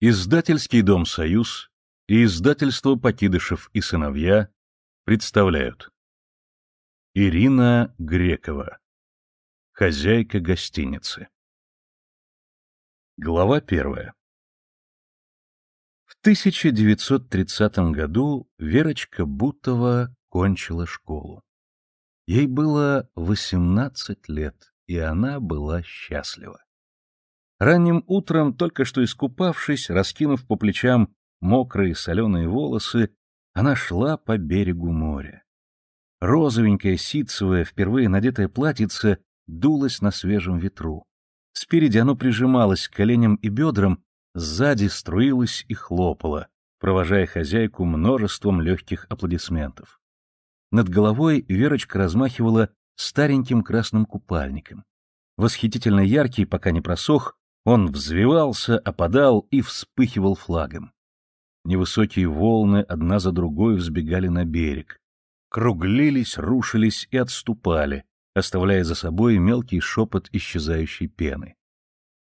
Издательский дом «Союз» и издательство «Покидышев и сыновья» представляют Ирина Грекова Хозяйка гостиницы Глава первая В 1930 году Верочка Бутова кончила школу. Ей было 18 лет, и она была счастлива. Ранним утром, только что искупавшись, раскинув по плечам мокрые соленые волосы, она шла по берегу моря. Розовенькая ситцевая, впервые надетая платьице, дулась на свежем ветру. Спереди оно прижималось к коленям и бедрам, сзади струилось и хлопало, провожая хозяйку множеством легких аплодисментов. Над головой Верочка размахивала стареньким красным купальником. Восхитительно яркий, пока не просох, он взвивался, опадал и вспыхивал флагом. Невысокие волны одна за другой взбегали на берег. Круглились, рушились и отступали, оставляя за собой мелкий шепот исчезающей пены.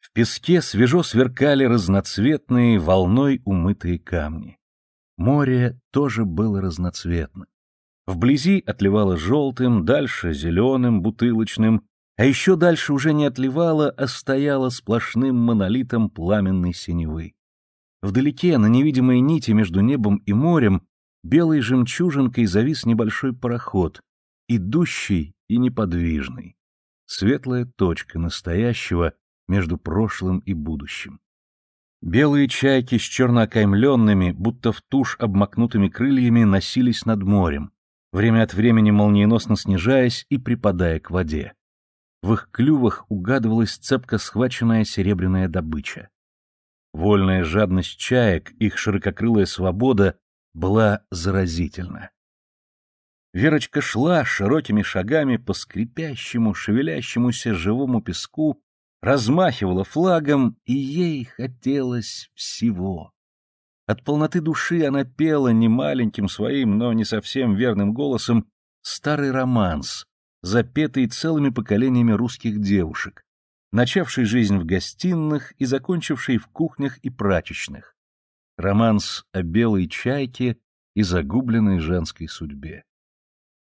В песке свежо сверкали разноцветные, волной умытые камни. Море тоже было разноцветно. Вблизи отливало желтым, дальше зеленым, бутылочным, а еще дальше уже не отливала, а стояла сплошным монолитом пламенной синевы. Вдалеке, на невидимой нити между небом и морем, белой жемчужинкой завис небольшой пароход, идущий и неподвижный. Светлая точка настоящего между прошлым и будущим. Белые чайки с черноокаймленными, будто в тушь обмакнутыми крыльями, носились над морем, время от времени молниеносно снижаясь и припадая к воде. В их клювах угадывалась цепко схваченная серебряная добыча. Вольная жадность чаек, их ширококрылая свобода была заразительна. Верочка шла широкими шагами по скрипящему, шевелящемуся живому песку, размахивала флагом, и ей хотелось всего. От полноты души она пела немаленьким своим, но не совсем верным голосом старый романс, запетый целыми поколениями русских девушек, начавший жизнь в гостиных и закончивший в кухнях и прачечных. Романс о белой чайке и загубленной женской судьбе.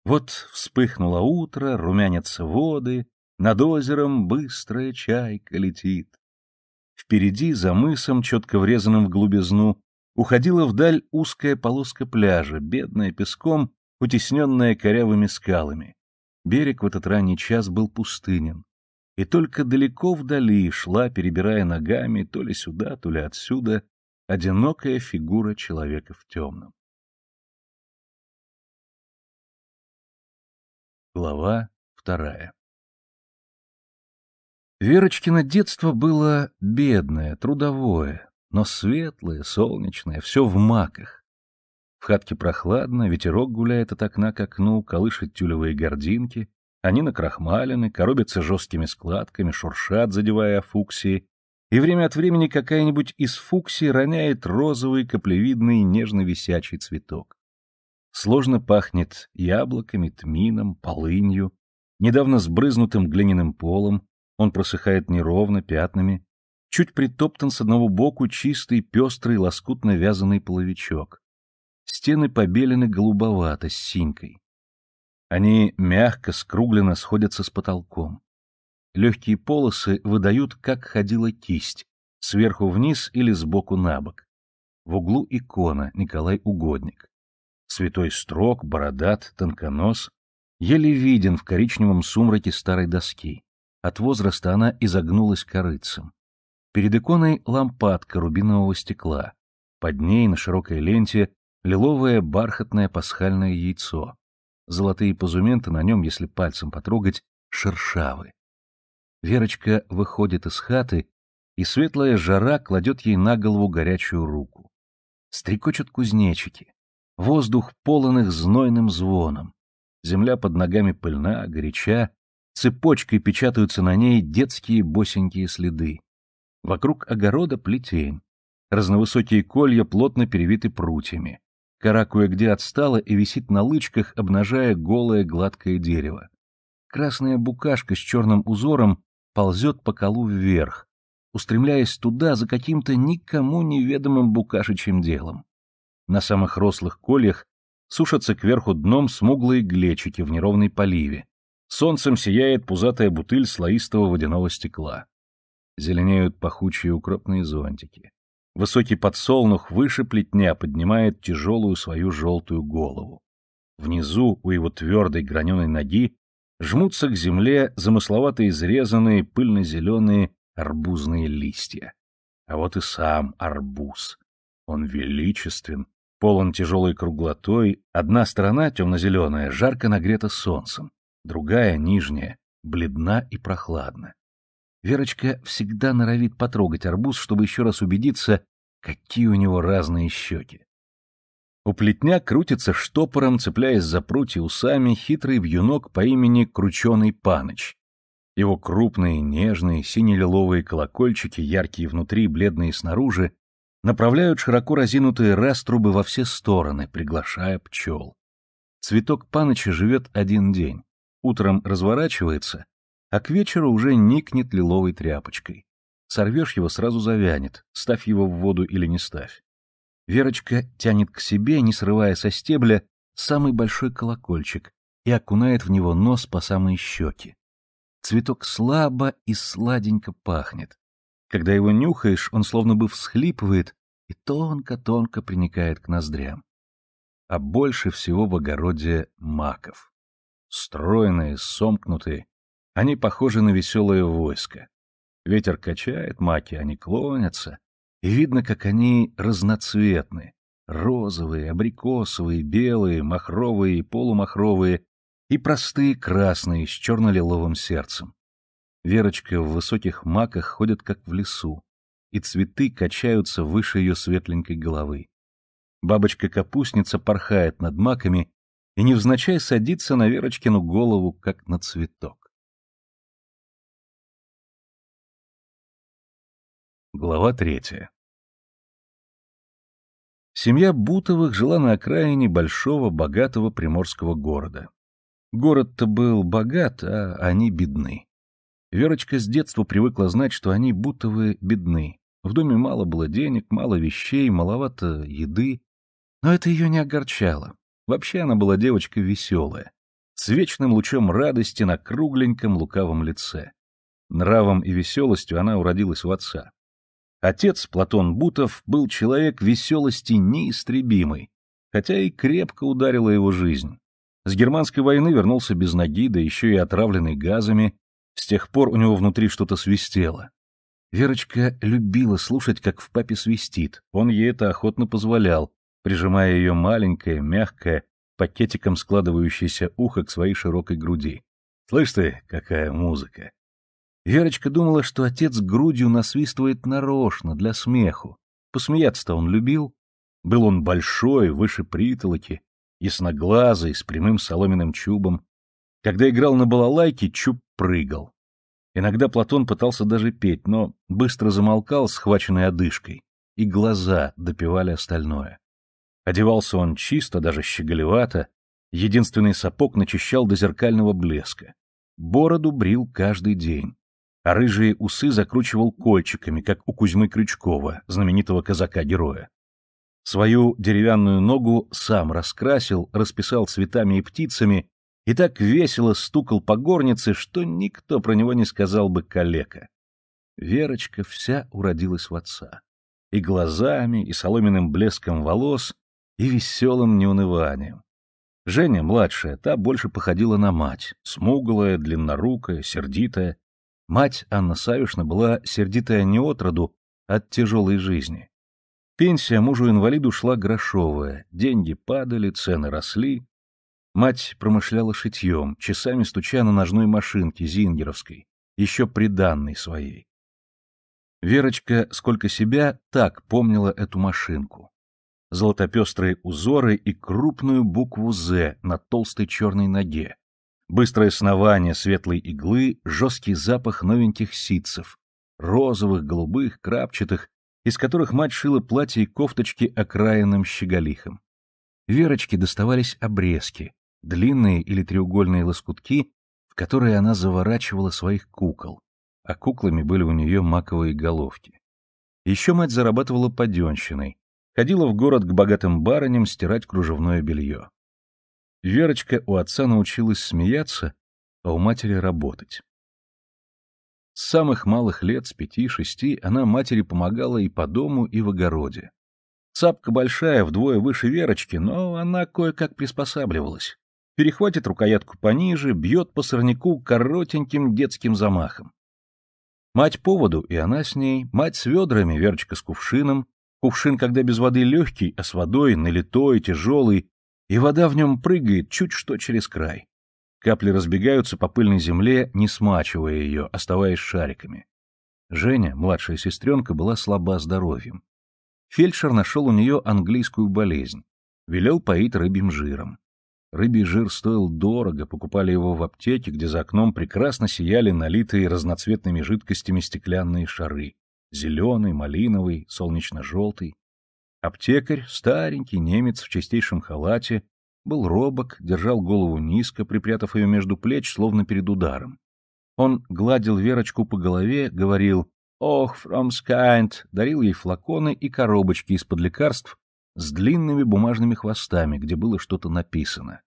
Вот вспыхнуло утро, румянятся воды, над озером быстрая чайка летит. Впереди, за мысом, четко врезанным в глубизну, уходила вдаль узкая полоска пляжа, бедная песком, утесненная корявыми скалами. Берег в этот ранний час был пустынен, и только далеко вдали шла, перебирая ногами, то ли сюда, то ли отсюда, одинокая фигура человека в темном. Глава вторая Верочкино детство было бедное, трудовое, но светлое, солнечное, все в маках. В хатке прохладно, ветерок гуляет от окна к окну, колышет тюлевые гординки. Они накрахмалены, коробятся жесткими складками, шуршат, задевая фуксии. И время от времени какая-нибудь из фуксий роняет розовый, каплевидный, нежно-висячий цветок. Сложно пахнет яблоками, тмином, полынью, недавно сбрызнутым глиняным полом, он просыхает неровно, пятнами, чуть притоптан с одного боку чистый, пестрый, лоскутно вязанный половичок. Стены побелены голубовато, с синькой. Они мягко, скругленно сходятся с потолком. Легкие полосы выдают, как ходила кисть, сверху вниз или сбоку на бок. В углу икона Николай Угодник. Святой строк, бородат, тонконос, еле виден в коричневом сумраке старой доски. От возраста она изогнулась корыцем. Перед иконой лампадка рубинового стекла. Под ней на широкой ленте лиловое бархатное пасхальное яйцо. Золотые позументы на нем, если пальцем потрогать, шершавы. Верочка выходит из хаты, и светлая жара кладет ей на голову горячую руку. Стрекочут кузнечики. Воздух полон их знойным звоном. Земля под ногами пыльна, горяча. Цепочкой печатаются на ней детские босенькие следы. Вокруг огорода плетень. Разновысокие колья плотно перевиты прутьями. Кора кое-где отстала и висит на лычках, обнажая голое гладкое дерево. Красная букашка с черным узором ползет по колу вверх, устремляясь туда за каким-то никому неведомым букашечьим делом. На самых рослых кольях сушатся кверху дном смуглые глечики в неровной поливе. Солнцем сияет пузатая бутыль слоистого водяного стекла. Зеленеют пахучие укропные зонтики. Высокий подсолнух выше плетня поднимает тяжелую свою желтую голову. Внизу, у его твердой граненой ноги, жмутся к земле замысловато изрезанные пыльно-зеленые арбузные листья. А вот и сам арбуз. Он величествен, полон тяжелой круглотой, одна сторона темно-зеленая, жарко нагрета солнцем, другая, нижняя, бледна и прохладна. Верочка всегда норовит потрогать арбуз, чтобы еще раз убедиться, какие у него разные щеки. У плетня крутится штопором, цепляясь за прутья усами, хитрый вьюнок по имени Крученый Паныч. Его крупные, нежные, сине-лиловые колокольчики, яркие внутри, бледные снаружи, направляют широко разинутые раструбы во все стороны, приглашая пчел. Цветок паныча живет один день. Утром разворачивается, а к вечеру уже никнет лиловой тряпочкой. Сорвешь его, сразу завянет, ставь его в воду или не ставь. Верочка тянет к себе, не срывая со стебля, самый большой колокольчик и окунает в него нос по самые щеки. Цветок слабо и сладенько пахнет. Когда его нюхаешь, он словно бы всхлипывает и тонко-тонко приникает к ноздрям. А больше всего в огороде маков. Стройные, сомкнутые, они похожи на веселое войско. Ветер качает маки, они клонятся. И видно, как они разноцветны. Розовые, абрикосовые, белые, махровые и полумахровые. И простые красные с черно-лиловым сердцем. Верочка в высоких маках ходит как в лесу. И цветы качаются выше ее светленькой головы. Бабочка-капустница порхает над маками и невзначай садится на Верочкину голову, как на цветок. Глава третья. Семья Бутовых жила на окраине большого, богатого приморского города. Город-то был богат, а они бедны. Верочка с детства привыкла знать, что они, Бутовы, бедны. В доме мало было денег, мало вещей, маловато еды. Но это ее не огорчало. Вообще она была девочка веселая, с вечным лучом радости на кругленьком лукавом лице. Нравом и веселостью она уродилась в отца. Отец Платон Бутов был человек веселости неистребимый, хотя и крепко ударила его жизнь. С германской войны вернулся без ноги, да еще и отравленный газами. С тех пор у него внутри что-то свистело. Верочка любила слушать, как в папе свистит. Он ей это охотно позволял, прижимая ее маленькое, мягкое, пакетиком складывающееся ухо к своей широкой груди. «Слышь ты, какая музыка!» Верочка думала, что отец грудью насвистывает нарочно, для смеху. Посмеяться-то он любил. Был он большой, выше притолоки, ясноглазый, с прямым соломенным чубом. Когда играл на балалайке, чуб прыгал. Иногда Платон пытался даже петь, но быстро замолкал, схваченный одышкой, и глаза допивали остальное. Одевался он чисто, даже щеголевато, единственный сапог начищал до зеркального блеска. Бороду брил каждый день а рыжие усы закручивал кольчиками, как у Кузьмы Крючкова, знаменитого казака-героя. Свою деревянную ногу сам раскрасил, расписал цветами и птицами и так весело стукал по горнице, что никто про него не сказал бы калека. Верочка вся уродилась в отца. И глазами, и соломенным блеском волос, и веселым неуныванием. Женя, младшая, та больше походила на мать, смуглая, длиннорукая, сердитая, Мать Анна Савишна была сердитая не от роду, от тяжелой жизни. Пенсия мужу-инвалиду шла грошовая, деньги падали, цены росли. Мать промышляла шитьем, часами стуча на ножной машинке зингеровской, еще приданной своей. Верочка, сколько себя, так помнила эту машинку. Золотопестрые узоры и крупную букву «З» на толстой черной ноге, Быстрое снование светлой иглы, жесткий запах новеньких ситцев, розовых, голубых, крапчатых, из которых мать шила платья и кофточки окраинным щеголихом. Верочке доставались обрезки, длинные или треугольные лоскутки, в которые она заворачивала своих кукол, а куклами были у нее маковые головки. Еще мать зарабатывала паденщиной, ходила в город к богатым барыням стирать кружевное белье. Верочка у отца научилась смеяться, а у матери работать. С самых малых лет, с пяти-шести, она матери помогала и по дому, и в огороде. Цапка большая, вдвое выше Верочки, но она кое-как приспосабливалась. Перехватит рукоятку пониже, бьет по сорняку коротеньким детским замахом. Мать поводу, и она с ней, мать с ведрами, Верочка с кувшином. Кувшин, когда без воды легкий, а с водой налитой, тяжелый, и вода в нем прыгает чуть что через край. Капли разбегаются по пыльной земле, не смачивая ее, оставаясь шариками. Женя, младшая сестренка, была слаба здоровьем. Фельдшер нашел у нее английскую болезнь. Велел поить рыбьим жиром. Рыбий жир стоил дорого, покупали его в аптеке, где за окном прекрасно сияли налитые разноцветными жидкостями стеклянные шары. Зеленый, малиновый, солнечно-желтый. Аптекарь, старенький немец в чистейшем халате, был робок, держал голову низко, припрятав ее между плеч, словно перед ударом. Он гладил Верочку по голове, говорил «Ох, фромскайнд», дарил ей флаконы и коробочки из-под лекарств с длинными бумажными хвостами, где было что-то написано.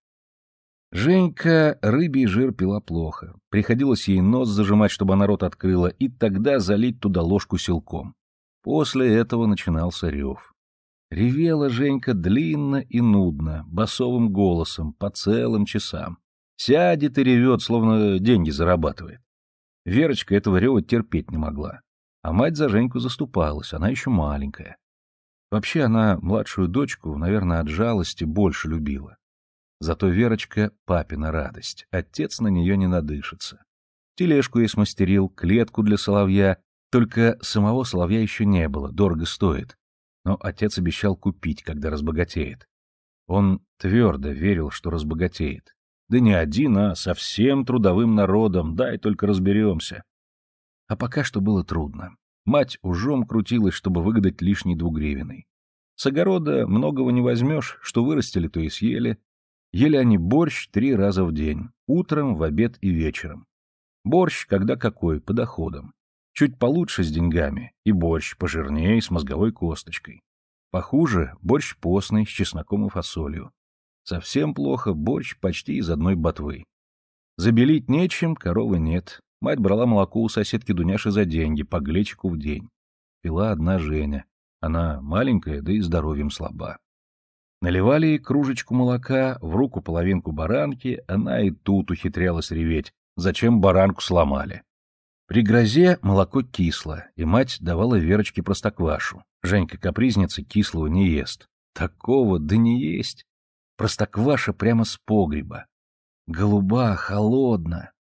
Женька рыбий жир пила плохо. Приходилось ей нос зажимать, чтобы она рот открыла, и тогда залить туда ложку силком. После этого начинался рев. Ревела Женька длинно и нудно, басовым голосом, по целым часам. Сядет и ревет, словно деньги зарабатывает. Верочка этого рева терпеть не могла. А мать за Женьку заступалась, она еще маленькая. Вообще она младшую дочку, наверное, от жалости больше любила. Зато Верочка — папина радость, отец на нее не надышится. Тележку ей смастерил, клетку для соловья, только самого соловья еще не было, дорого стоит но отец обещал купить, когда разбогатеет. Он твердо верил, что разбогатеет. Да не один, а со всем трудовым народом, дай только разберемся. А пока что было трудно. Мать ужом крутилась, чтобы выгадать лишний двугривенный. С огорода многого не возьмешь, что вырастили, то и съели. Ели они борщ три раза в день, утром, в обед и вечером. Борщ, когда какой, по доходам. Чуть получше с деньгами, и борщ пожирнее, с мозговой косточкой. Похуже — борщ постный, с чесноком и фасолью. Совсем плохо — борщ почти из одной ботвы. Забелить нечем, коровы нет. Мать брала молоко у соседки Дуняши за деньги, по глечику в день. Пила одна Женя. Она маленькая, да и здоровьем слаба. Наливали ей кружечку молока, в руку половинку баранки, она и тут ухитрялась реветь. Зачем баранку сломали? При грозе молоко кисло, и мать давала Верочке простоквашу. Женька капризница кислого не ест. Такого да не есть. Простокваша прямо с погреба. Голуба, холодно.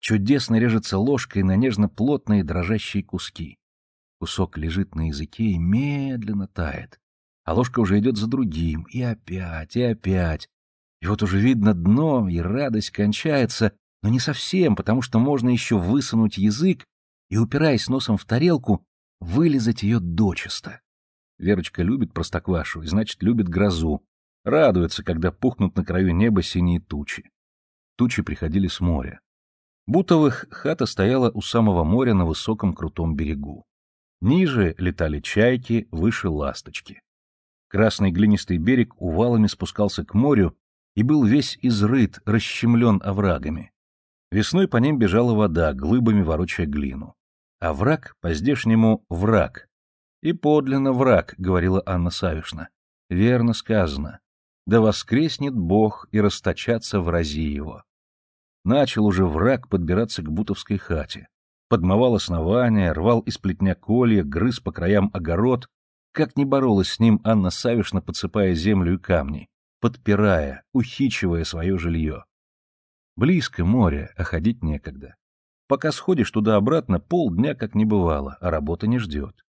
Чудесно режется ложкой на нежно-плотные дрожащие куски. Кусок лежит на языке и медленно тает. А ложка уже идет за другим. И опять, и опять. И вот уже видно дно, и радость кончается, но не совсем, потому что можно еще высунуть язык и, упираясь носом в тарелку, вылезать ее дочисто. Верочка любит простоквашу, и значит, любит грозу. Радуется, когда пухнут на краю неба синие тучи. Тучи приходили с моря. Бутовых хата стояла у самого моря на высоком крутом берегу. Ниже летали чайки, выше ласточки. Красный глинистый берег увалами спускался к морю и был весь изрыт, расщемлен оврагами. Весной по ним бежала вода, глыбами ворочая глину. А враг по-здешнему враг. И подлинно враг, говорила Анна Савишна. Верно сказано. Да воскреснет Бог и расточаться в рази его. Начал уже враг подбираться к бутовской хате. Подмывал основания, рвал из плетня колья, грыз по краям огород. Как не боролась с ним Анна Савишна, подсыпая землю и камни, подпирая, ухичивая свое жилье. Близко море, а ходить некогда. Пока сходишь туда-обратно, полдня как не бывало, а работа не ждет.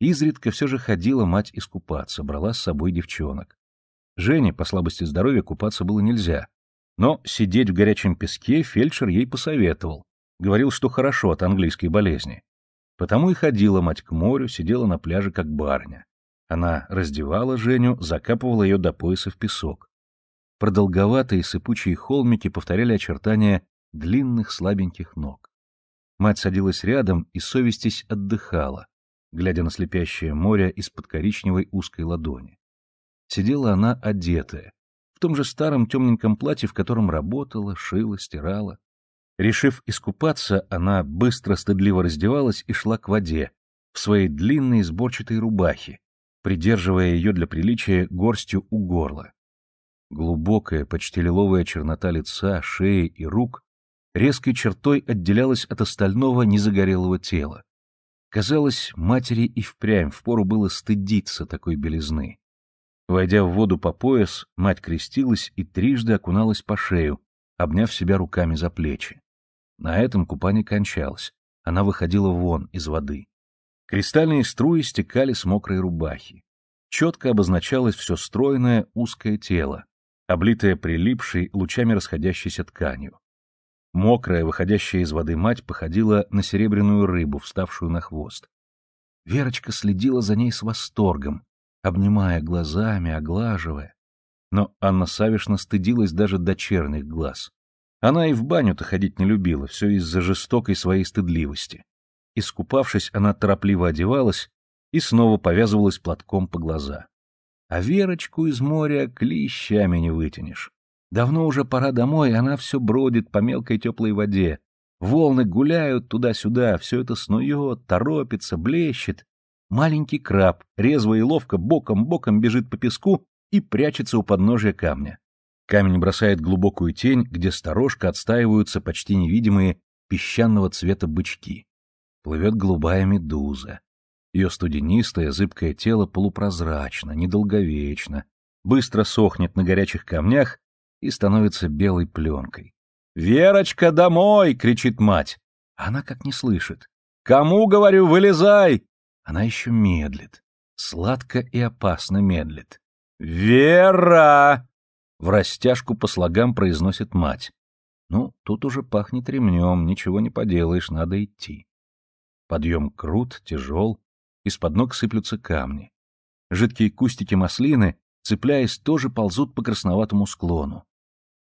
Изредка все же ходила мать искупаться, брала с собой девчонок. Жене по слабости здоровья купаться было нельзя. Но сидеть в горячем песке фельдшер ей посоветовал. Говорил, что хорошо от английской болезни. Потому и ходила мать к морю, сидела на пляже как барня. Она раздевала Женю, закапывала ее до пояса в песок продолговатые сыпучие холмики повторяли очертания длинных слабеньких ног. Мать садилась рядом и совестись отдыхала, глядя на слепящее море из-под коричневой узкой ладони. Сидела она одетая, в том же старом темненьком платье, в котором работала, шила, стирала. Решив искупаться, она быстро стыдливо раздевалась и шла к воде, в своей длинной сборчатой рубахе, придерживая ее для приличия горстью у горла. Глубокая, почти лиловая чернота лица, шеи и рук резкой чертой отделялась от остального незагорелого тела. Казалось, матери и впрямь впору было стыдиться такой белизны. Войдя в воду по пояс, мать крестилась и трижды окуналась по шею, обняв себя руками за плечи. На этом купание кончалось. Она выходила вон из воды. Кристальные струи стекали с мокрой рубахи. Четко обозначалось все стройное узкое тело, облитая прилипшей, лучами расходящейся тканью. Мокрая, выходящая из воды мать, походила на серебряную рыбу, вставшую на хвост. Верочка следила за ней с восторгом, обнимая глазами, оглаживая. Но Анна Савишна стыдилась даже дочерних глаз. Она и в баню-то ходить не любила, все из-за жестокой своей стыдливости. Искупавшись, она торопливо одевалась и снова повязывалась платком по глаза. А Верочку из моря клещами не вытянешь. Давно уже пора домой, она все бродит по мелкой теплой воде. Волны гуляют туда-сюда, все это снует, торопится, блещет. Маленький краб резво и ловко боком-боком бежит по песку и прячется у подножия камня. Камень бросает глубокую тень, где сторожка отстаиваются почти невидимые песчаного цвета бычки. Плывет голубая медуза. Ее студенистое, зыбкое тело полупрозрачно, недолговечно, быстро сохнет на горячих камнях и становится белой пленкой. «Верочка, домой!» — кричит мать. Она как не слышит. «Кому, говорю, вылезай!» Она еще медлит. Сладко и опасно медлит. «Вера!» — в растяжку по слогам произносит мать. Ну, тут уже пахнет ремнем, ничего не поделаешь, надо идти. Подъем крут, тяжел, из-под ног сыплются камни. Жидкие кустики маслины, цепляясь, тоже ползут по красноватому склону.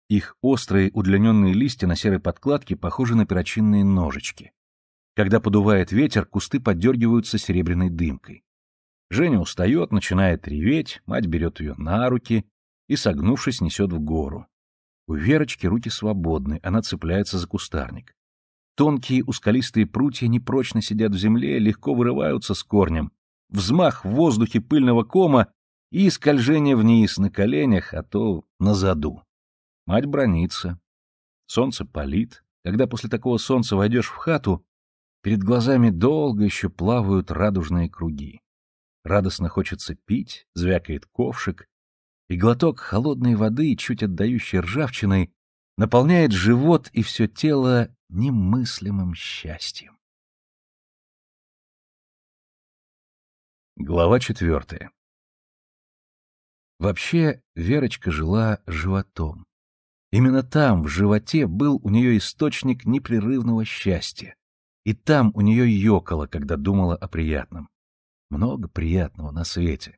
Их острые удлиненные листья на серой подкладке похожи на перочинные ножички. Когда подувает ветер, кусты поддергиваются серебряной дымкой. Женя устает, начинает реветь, мать берет ее на руки и, согнувшись, несет в гору. У Верочки руки свободны, она цепляется за кустарник. Тонкие ускалистые прутья непрочно сидят в земле, легко вырываются с корнем. Взмах в воздухе пыльного кома и скольжение вниз на коленях, а то на заду. Мать бронится. Солнце палит. Когда после такого солнца войдешь в хату, перед глазами долго еще плавают радужные круги. Радостно хочется пить, звякает ковшик, и глоток холодной воды, чуть отдающей ржавчиной, наполняет живот и все тело немыслимым счастьем. Глава четвертая. Вообще, Верочка жила животом. Именно там, в животе, был у нее источник непрерывного счастья. И там у нее ёкало, когда думала о приятном. Много приятного на свете.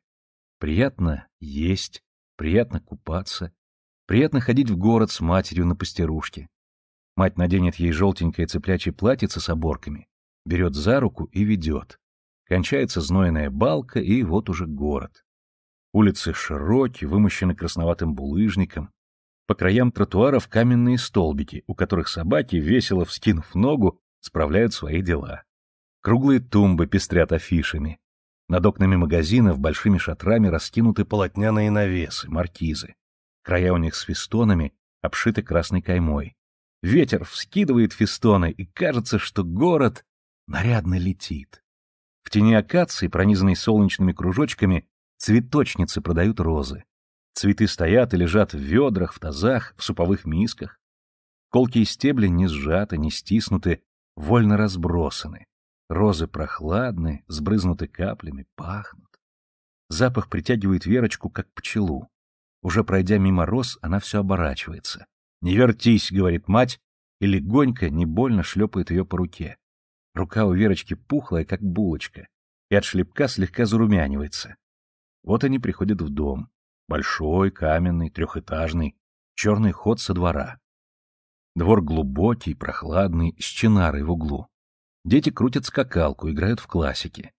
Приятно есть, приятно купаться, Приятно ходить в город с матерью на пастерушке. Мать наденет ей желтенькое цыплячье платьице с оборками, берет за руку и ведет. Кончается знойная балка, и вот уже город. Улицы широкие, вымощены красноватым булыжником. По краям тротуаров каменные столбики, у которых собаки, весело вскинув ногу, справляют свои дела. Круглые тумбы пестрят афишами. Над окнами магазинов большими шатрами раскинуты полотняные навесы, маркизы. Края у них с фестонами обшиты красной каймой. Ветер вскидывает фестоны, и кажется, что город нарядно летит. В тени акации, пронизанной солнечными кружочками, цветочницы продают розы. Цветы стоят и лежат в ведрах, в тазах, в суповых мисках. Колки и стебли не сжаты, не стиснуты, вольно разбросаны. Розы прохладны, сбрызнуты каплями, пахнут. Запах притягивает Верочку, как пчелу. Уже пройдя мимо роз, она все оборачивается. «Не вертись», — говорит мать, и легонько, не больно шлепает ее по руке. Рука у Верочки пухлая, как булочка, и от шлепка слегка зарумянивается. Вот они приходят в дом. Большой, каменный, трехэтажный, черный ход со двора. Двор глубокий, прохладный, с чинарой в углу. Дети крутят скакалку, играют в классики.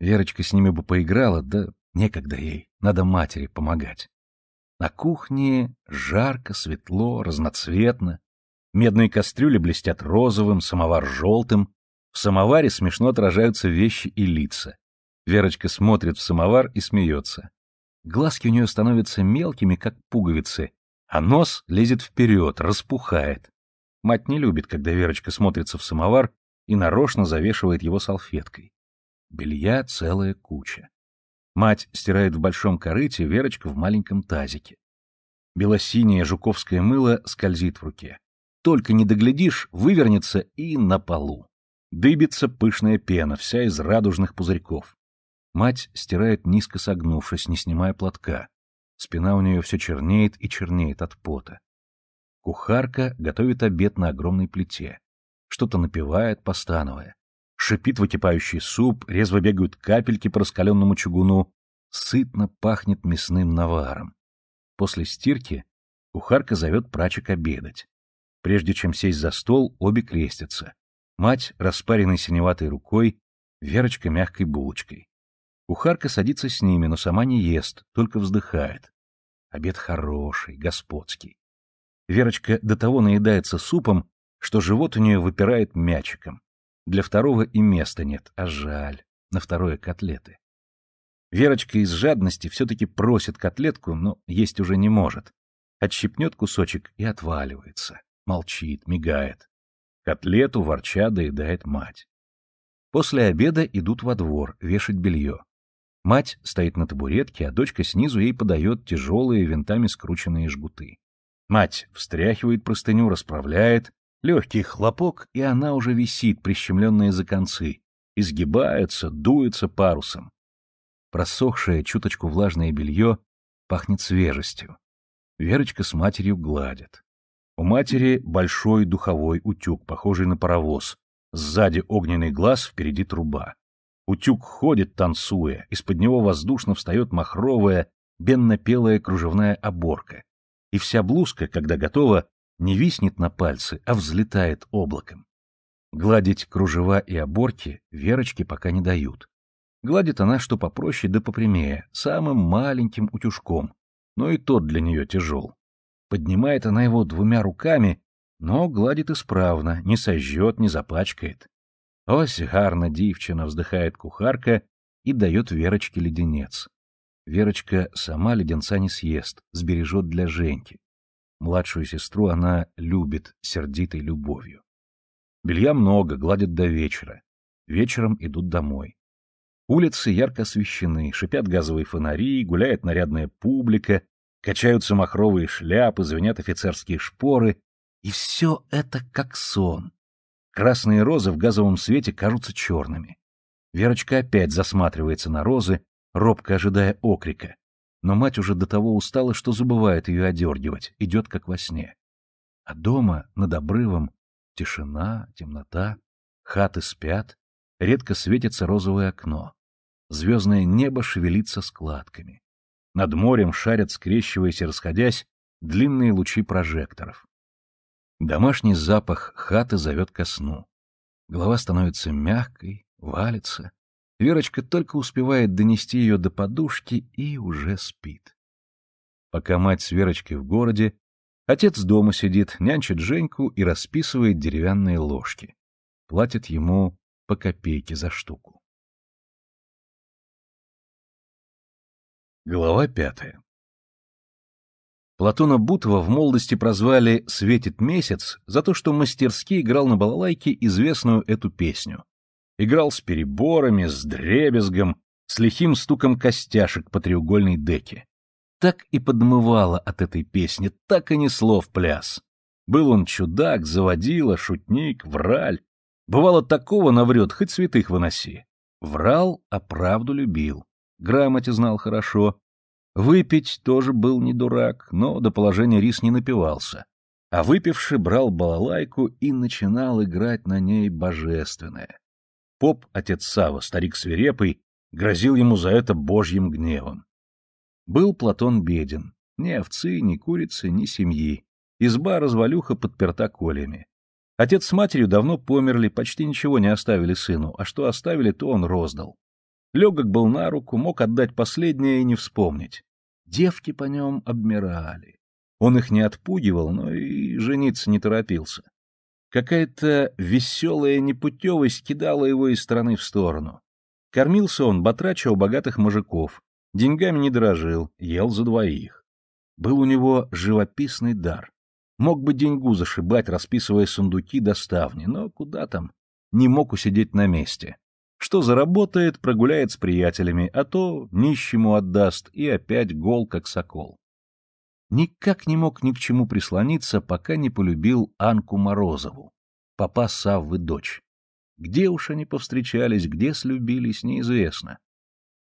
Верочка с ними бы поиграла, да некогда ей, надо матери помогать. На кухне жарко, светло, разноцветно. Медные кастрюли блестят розовым, самовар желтым. В самоваре смешно отражаются вещи и лица. Верочка смотрит в самовар и смеется. Глазки у нее становятся мелкими, как пуговицы, а нос лезет вперед, распухает. Мать не любит, когда Верочка смотрится в самовар и нарочно завешивает его салфеткой. Белья целая куча. Мать стирает в большом корыте, Верочка в маленьком тазике. Белосинее жуковское мыло скользит в руке. Только не доглядишь, вывернется и на полу. Дыбится пышная пена, вся из радужных пузырьков. Мать стирает низко согнувшись, не снимая платка. Спина у нее все чернеет и чернеет от пота. Кухарка готовит обед на огромной плите. Что-то напевает, постановая. Шипит выкипающий суп, резво бегают капельки по раскаленному чугуну, сытно пахнет мясным наваром. После стирки кухарка зовет прачек обедать. Прежде чем сесть за стол, обе крестятся. Мать, распаренной синеватой рукой, Верочка мягкой булочкой. Кухарка садится с ними, но сама не ест, только вздыхает. Обед хороший, господский. Верочка до того наедается супом, что живот у нее выпирает мячиком. Для второго и места нет, а жаль. На второе котлеты. Верочка из жадности все-таки просит котлетку, но есть уже не может. Отщипнет кусочек и отваливается. Молчит, мигает. Котлету ворча доедает мать. После обеда идут во двор вешать белье. Мать стоит на табуретке, а дочка снизу ей подает тяжелые винтами скрученные жгуты. Мать встряхивает простыню, расправляет, Легкий хлопок, и она уже висит, прищемленная за концы, изгибается, дуется парусом. Просохшее, чуточку влажное белье пахнет свежестью. Верочка с матерью гладят. У матери большой духовой утюг, похожий на паровоз. Сзади огненный глаз, впереди труба. Утюг ходит, танцуя, из-под него воздушно встает махровая, бенно-белая кружевная оборка. И вся блузка, когда готова, не виснет на пальцы, а взлетает облаком. Гладить кружева и оборки Верочке пока не дают. Гладит она что попроще да попрямее, самым маленьким утюжком, но и тот для нее тяжел. Поднимает она его двумя руками, но гладит исправно, не сожжет, не запачкает. «Ось гарна дівчина!» — вздыхает кухарка и дает Верочке леденец. Верочка сама леденца не съест, сбережет для Женьки. Младшую сестру она любит сердитой любовью. Белья много, гладят до вечера. Вечером идут домой. Улицы ярко освещены, шипят газовые фонари, гуляет нарядная публика, качаются махровые шляпы, звенят офицерские шпоры. И все это как сон. Красные розы в газовом свете кажутся черными. Верочка опять засматривается на розы, робко ожидая окрика но мать уже до того устала, что забывает ее одергивать, идет как во сне. А дома, над обрывом, тишина, темнота, хаты спят, редко светится розовое окно. Звездное небо шевелится складками. Над морем шарят, скрещиваясь и расходясь, длинные лучи прожекторов. Домашний запах хаты зовет ко сну. Голова становится мягкой, валится. Верочка только успевает донести ее до подушки и уже спит. Пока мать с Верочкой в городе, отец дома сидит, нянчит Женьку и расписывает деревянные ложки. Платит ему по копейке за штуку. Глава пятая Платона Бутова в молодости прозвали «Светит месяц» за то, что мастерски играл на балалайке известную эту песню играл с переборами, с дребезгом, с лихим стуком костяшек по треугольной деке. Так и подмывало от этой песни, так и несло в пляс. Был он чудак, заводила, шутник, враль. Бывало, такого наврет, хоть святых выноси. Врал, а правду любил. Грамоте знал хорошо. Выпить тоже был не дурак, но до положения рис не напивался. А выпивший брал балалайку и начинал играть на ней божественное поп, отец Сава, старик свирепый, грозил ему за это божьим гневом. Был Платон беден. Ни овцы, ни курицы, ни семьи. Изба-развалюха подперта колями. Отец с матерью давно померли, почти ничего не оставили сыну, а что оставили, то он роздал. Легок был на руку, мог отдать последнее и не вспомнить. Девки по нем обмирали. Он их не отпугивал, но и жениться не торопился. Какая-то веселая непутевость кидала его из стороны в сторону. Кормился он, батрача у богатых мужиков, деньгами не дорожил, ел за двоих. Был у него живописный дар. Мог бы деньгу зашибать, расписывая сундуки доставни, но куда там, не мог усидеть на месте. Что заработает, прогуляет с приятелями, а то нищему отдаст и опять гол, как сокол никак не мог ни к чему прислониться, пока не полюбил Анку Морозову, папа Саввы дочь. Где уж они повстречались, где слюбились, неизвестно.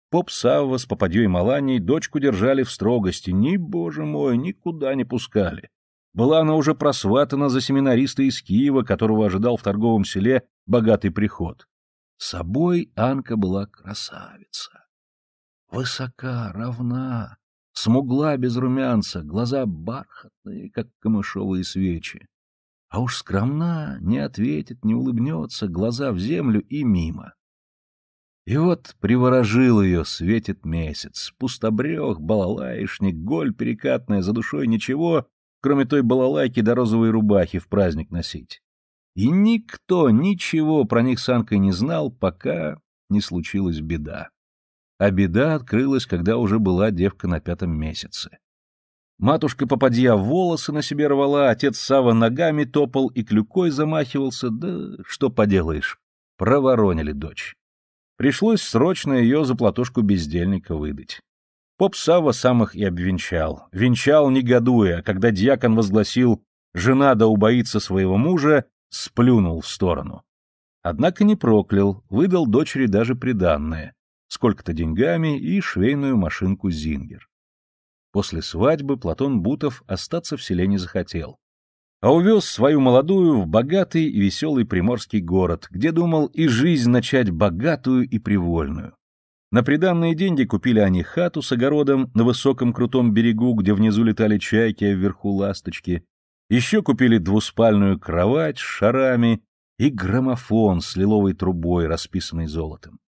Поп Савва с попадьей Маланей дочку держали в строгости, ни, боже мой, никуда не пускали. Была она уже просватана за семинариста из Киева, которого ожидал в торговом селе богатый приход. С собой Анка была красавица. Высока, равна, смугла без румянца, глаза бархатные, как камышовые свечи. А уж скромна, не ответит, не улыбнется, глаза в землю и мимо. И вот приворожил ее, светит месяц, пустобрех, балалаишник, голь перекатная, за душой ничего, кроме той балалайки до розовой рубахи в праздник носить. И никто ничего про них с Анкой не знал, пока не случилась беда а беда открылась, когда уже была девка на пятом месяце. Матушка попадья волосы на себе рвала, отец Сава ногами топал и клюкой замахивался, да что поделаешь, проворонили дочь. Пришлось срочно ее за платошку бездельника выдать. Поп Сава самых их и обвенчал. Венчал, негодуя, а когда дьякон возгласил «жена да убоится своего мужа», сплюнул в сторону. Однако не проклял, выдал дочери даже приданное — сколько-то деньгами и швейную машинку «Зингер». После свадьбы Платон Бутов остаться в селе не захотел, а увез свою молодую в богатый и веселый приморский город, где думал и жизнь начать богатую и привольную. На приданные деньги купили они хату с огородом на высоком крутом берегу, где внизу летали чайки, а вверху ласточки. Еще купили двуспальную кровать с шарами и граммофон с лиловой трубой, расписанный золотом.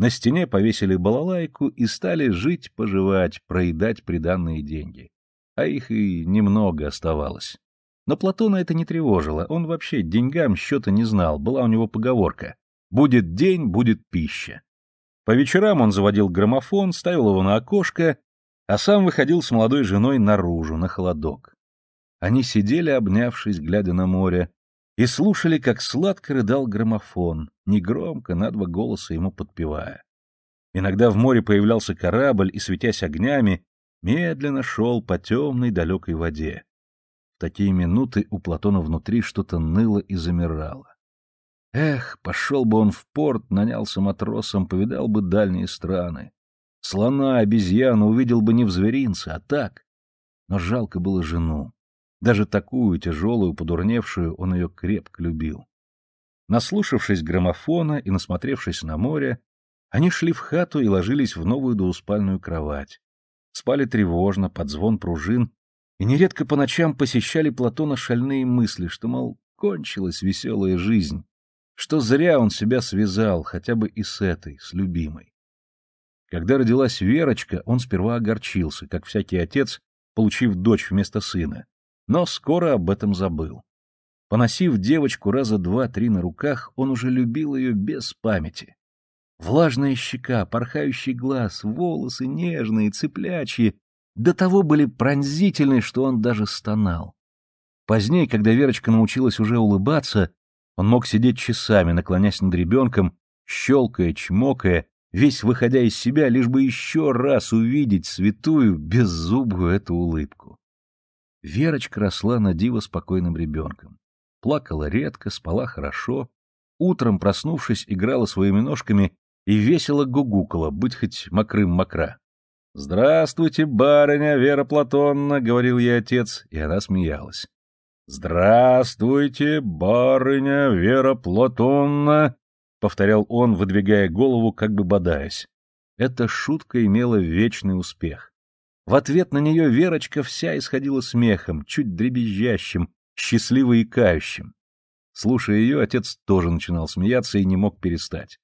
На стене повесили балалайку и стали жить-поживать, проедать приданные деньги. А их и немного оставалось. Но Платона это не тревожило, он вообще деньгам счета не знал, была у него поговорка «Будет день, будет пища». По вечерам он заводил граммофон, ставил его на окошко, а сам выходил с молодой женой наружу, на холодок. Они сидели, обнявшись, глядя на море, и слушали, как сладко рыдал граммофон, негромко, на два голоса ему подпевая. Иногда в море появлялся корабль и, светясь огнями, медленно шел по темной далекой воде. В такие минуты у Платона внутри что-то ныло и замирало. Эх, пошел бы он в порт, нанялся матросом, повидал бы дальние страны. Слона, обезьяну увидел бы не в зверинце, а так. Но жалко было жену. Даже такую тяжелую, подурневшую, он ее крепко любил. Наслушавшись граммофона и насмотревшись на море, они шли в хату и ложились в новую доуспальную кровать. Спали тревожно, под звон пружин, и нередко по ночам посещали Платона шальные мысли, что, мол, кончилась веселая жизнь, что зря он себя связал, хотя бы и с этой, с любимой. Когда родилась Верочка, он сперва огорчился, как всякий отец, получив дочь вместо сына но скоро об этом забыл. Поносив девочку раза два-три на руках, он уже любил ее без памяти. Влажная щека, порхающий глаз, волосы нежные, цыплячьи, до того были пронзительны, что он даже стонал. Позднее, когда Верочка научилась уже улыбаться, он мог сидеть часами, наклонясь над ребенком, щелкая, чмокая, весь выходя из себя, лишь бы еще раз увидеть святую, беззубую эту улыбку. Верочка росла на диво спокойным ребенком. Плакала редко, спала хорошо. Утром, проснувшись, играла своими ножками и весело гугукала, быть хоть мокрым мокра. «Здравствуйте, барыня Вера Платонна!» — говорил ей отец, и она смеялась. «Здравствуйте, барыня Вера Платонна!» — повторял он, выдвигая голову, как бы бодаясь. Эта шутка имела вечный успех. В ответ на нее Верочка вся исходила смехом, чуть дребезжащим, счастливо и кающим. Слушая ее, отец тоже начинал смеяться и не мог перестать.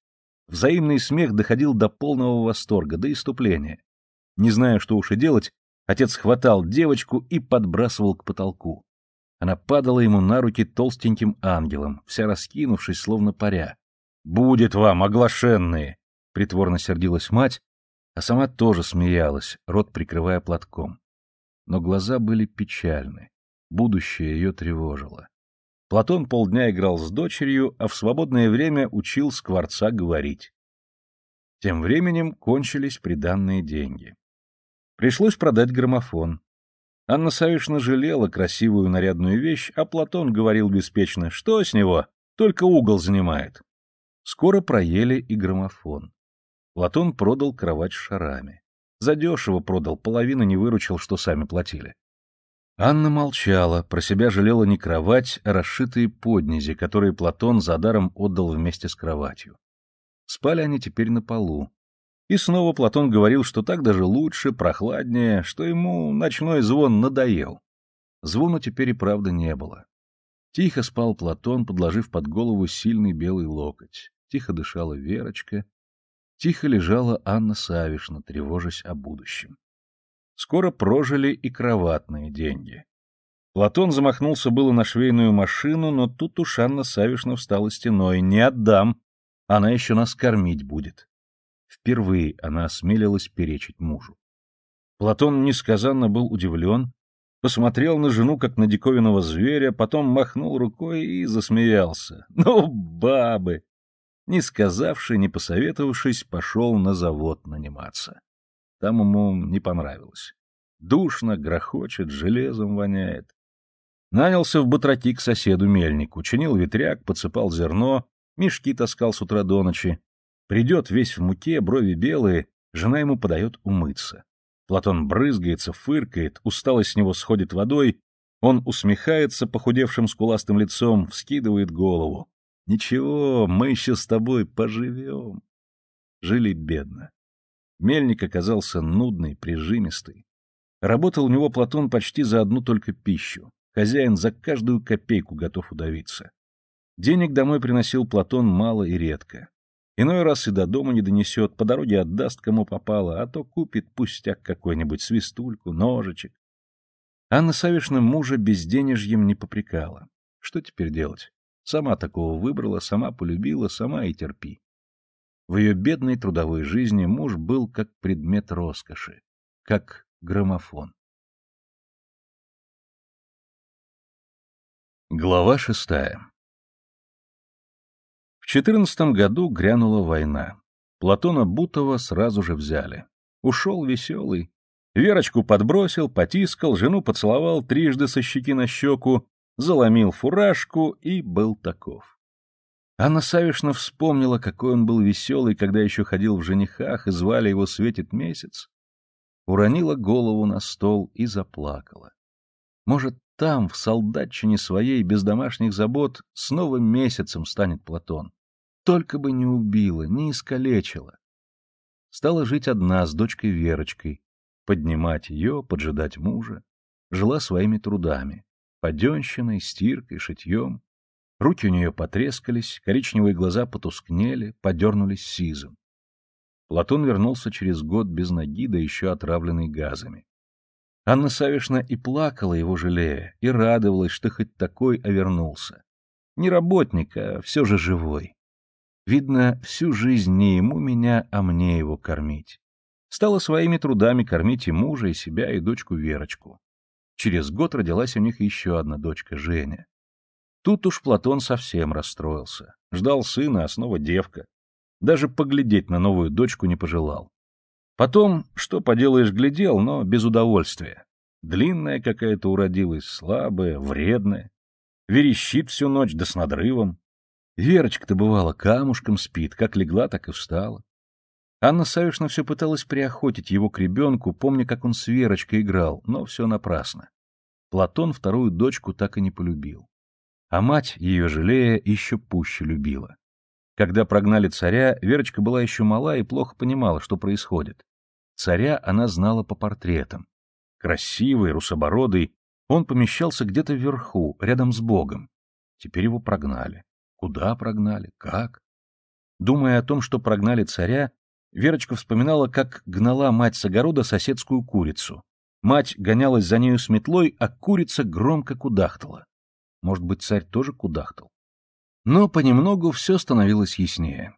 Взаимный смех доходил до полного восторга, до иступления. Не зная, что уж и делать, отец хватал девочку и подбрасывал к потолку. Она падала ему на руки толстеньким ангелом, вся раскинувшись, словно паря. «Будет вам, оглашенные!» — притворно сердилась мать а сама тоже смеялась, рот прикрывая платком. Но глаза были печальны. Будущее ее тревожило. Платон полдня играл с дочерью, а в свободное время учил скворца говорить. Тем временем кончились приданные деньги. Пришлось продать граммофон. Анна Савишна жалела красивую нарядную вещь, а Платон говорил беспечно, что с него, только угол занимает. Скоро проели и граммофон. Платон продал кровать шарами. Задешево продал, половину не выручил, что сами платили. Анна молчала, про себя жалела не кровать, а расшитые поднизи, которые Платон за даром отдал вместе с кроватью. Спали они теперь на полу. И снова Платон говорил, что так даже лучше, прохладнее, что ему ночной звон надоел. Звона теперь и правда не было. Тихо спал Платон, подложив под голову сильный белый локоть. Тихо дышала Верочка, Тихо лежала Анна Савишна, тревожась о будущем. Скоро прожили и кроватные деньги. Платон замахнулся было на швейную машину, но тут уж Анна Савишна встала стеной. «Не отдам! Она еще нас кормить будет!» Впервые она осмелилась перечить мужу. Платон несказанно был удивлен, посмотрел на жену, как на диковинного зверя, потом махнул рукой и засмеялся. «Ну, бабы! не сказавши, не посоветовавшись, пошел на завод наниматься. Там ему не понравилось. Душно, грохочет, железом воняет. Нанялся в батраки к соседу мельнику, чинил ветряк, подсыпал зерно, мешки таскал с утра до ночи. Придет весь в муке, брови белые, жена ему подает умыться. Платон брызгается, фыркает, усталость с него сходит водой, он усмехается похудевшим скуластым лицом, вскидывает голову. Ничего, мы еще с тобой поживем. Жили бедно. Мельник оказался нудный, прижимистый. Работал у него Платон почти за одну только пищу. Хозяин за каждую копейку готов удавиться. Денег домой приносил Платон мало и редко. Иной раз и до дома не донесет, по дороге отдаст кому попало, а то купит пустяк какой-нибудь, свистульку, ножичек. Анна Савишна мужа безденежьем не попрекала. Что теперь делать? Сама такого выбрала, сама полюбила, сама и терпи. В ее бедной трудовой жизни муж был как предмет роскоши, как граммофон. Глава шестая В четырнадцатом году грянула война. Платона Бутова сразу же взяли. Ушел веселый. Верочку подбросил, потискал, жену поцеловал трижды со щеки на щеку, заломил фуражку и был таков. Анна Савишна вспомнила, какой он был веселый, когда еще ходил в женихах, и звали его «Светит месяц», уронила голову на стол и заплакала. Может, там, в солдатчине своей, без домашних забот, снова месяцем станет Платон. Только бы не убила, не искалечила. Стала жить одна с дочкой Верочкой, поднимать ее, поджидать мужа. Жила своими трудами поденщиной, стиркой, шитьем. Руки у нее потрескались, коричневые глаза потускнели, подернулись сизым. Платон вернулся через год без ноги, да еще отравленный газами. Анна Савишна и плакала его жалея, и радовалась, что хоть такой овернулся. А не работник, а все же живой. Видно, всю жизнь не ему меня, а мне его кормить. Стала своими трудами кормить и мужа, и себя, и дочку Верочку. Через год родилась у них еще одна дочка Женя. Тут уж Платон совсем расстроился. Ждал сына, а снова девка. Даже поглядеть на новую дочку не пожелал. Потом, что поделаешь, глядел, но без удовольствия. Длинная какая-то уродилась, слабая, вредная. Верещит всю ночь, да с надрывом. Верочка-то бывала камушком спит, как легла, так и встала. Анна Савишна все пыталась приохотить его к ребенку, помня, как он с Верочкой играл, но все напрасно. Платон вторую дочку так и не полюбил. А мать, ее жалея, еще пуще любила. Когда прогнали царя, Верочка была еще мала и плохо понимала, что происходит. Царя она знала по портретам. Красивый, русобородый, он помещался где-то вверху, рядом с Богом. Теперь его прогнали. Куда прогнали? Как? Думая о том, что прогнали царя, Верочка вспоминала, как гнала мать с огорода соседскую курицу. Мать гонялась за нею с метлой, а курица громко кудахтала. Может быть, царь тоже кудахтал? Но понемногу все становилось яснее.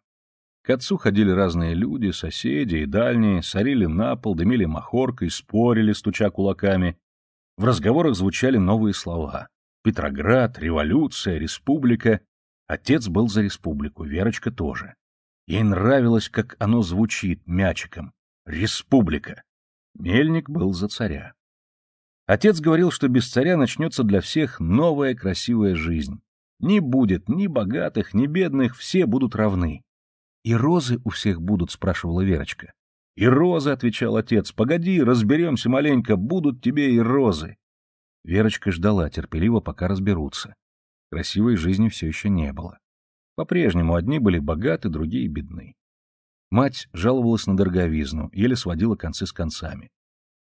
К отцу ходили разные люди, соседи и дальние, сорили на пол, дымили махоркой, спорили, стуча кулаками. В разговорах звучали новые слова. Петроград, революция, республика. Отец был за республику, Верочка тоже. Ей нравилось, как оно звучит мячиком. Республика. Мельник был за царя. Отец говорил, что без царя начнется для всех новая красивая жизнь. Не будет ни богатых, ни бедных, все будут равны. «И розы у всех будут?» — спрашивала Верочка. «И розы», — отвечал отец, — «погоди, разберемся маленько, будут тебе и розы». Верочка ждала терпеливо, пока разберутся. Красивой жизни все еще не было. По-прежнему одни были богаты, другие бедны. Мать жаловалась на дороговизну, еле сводила концы с концами.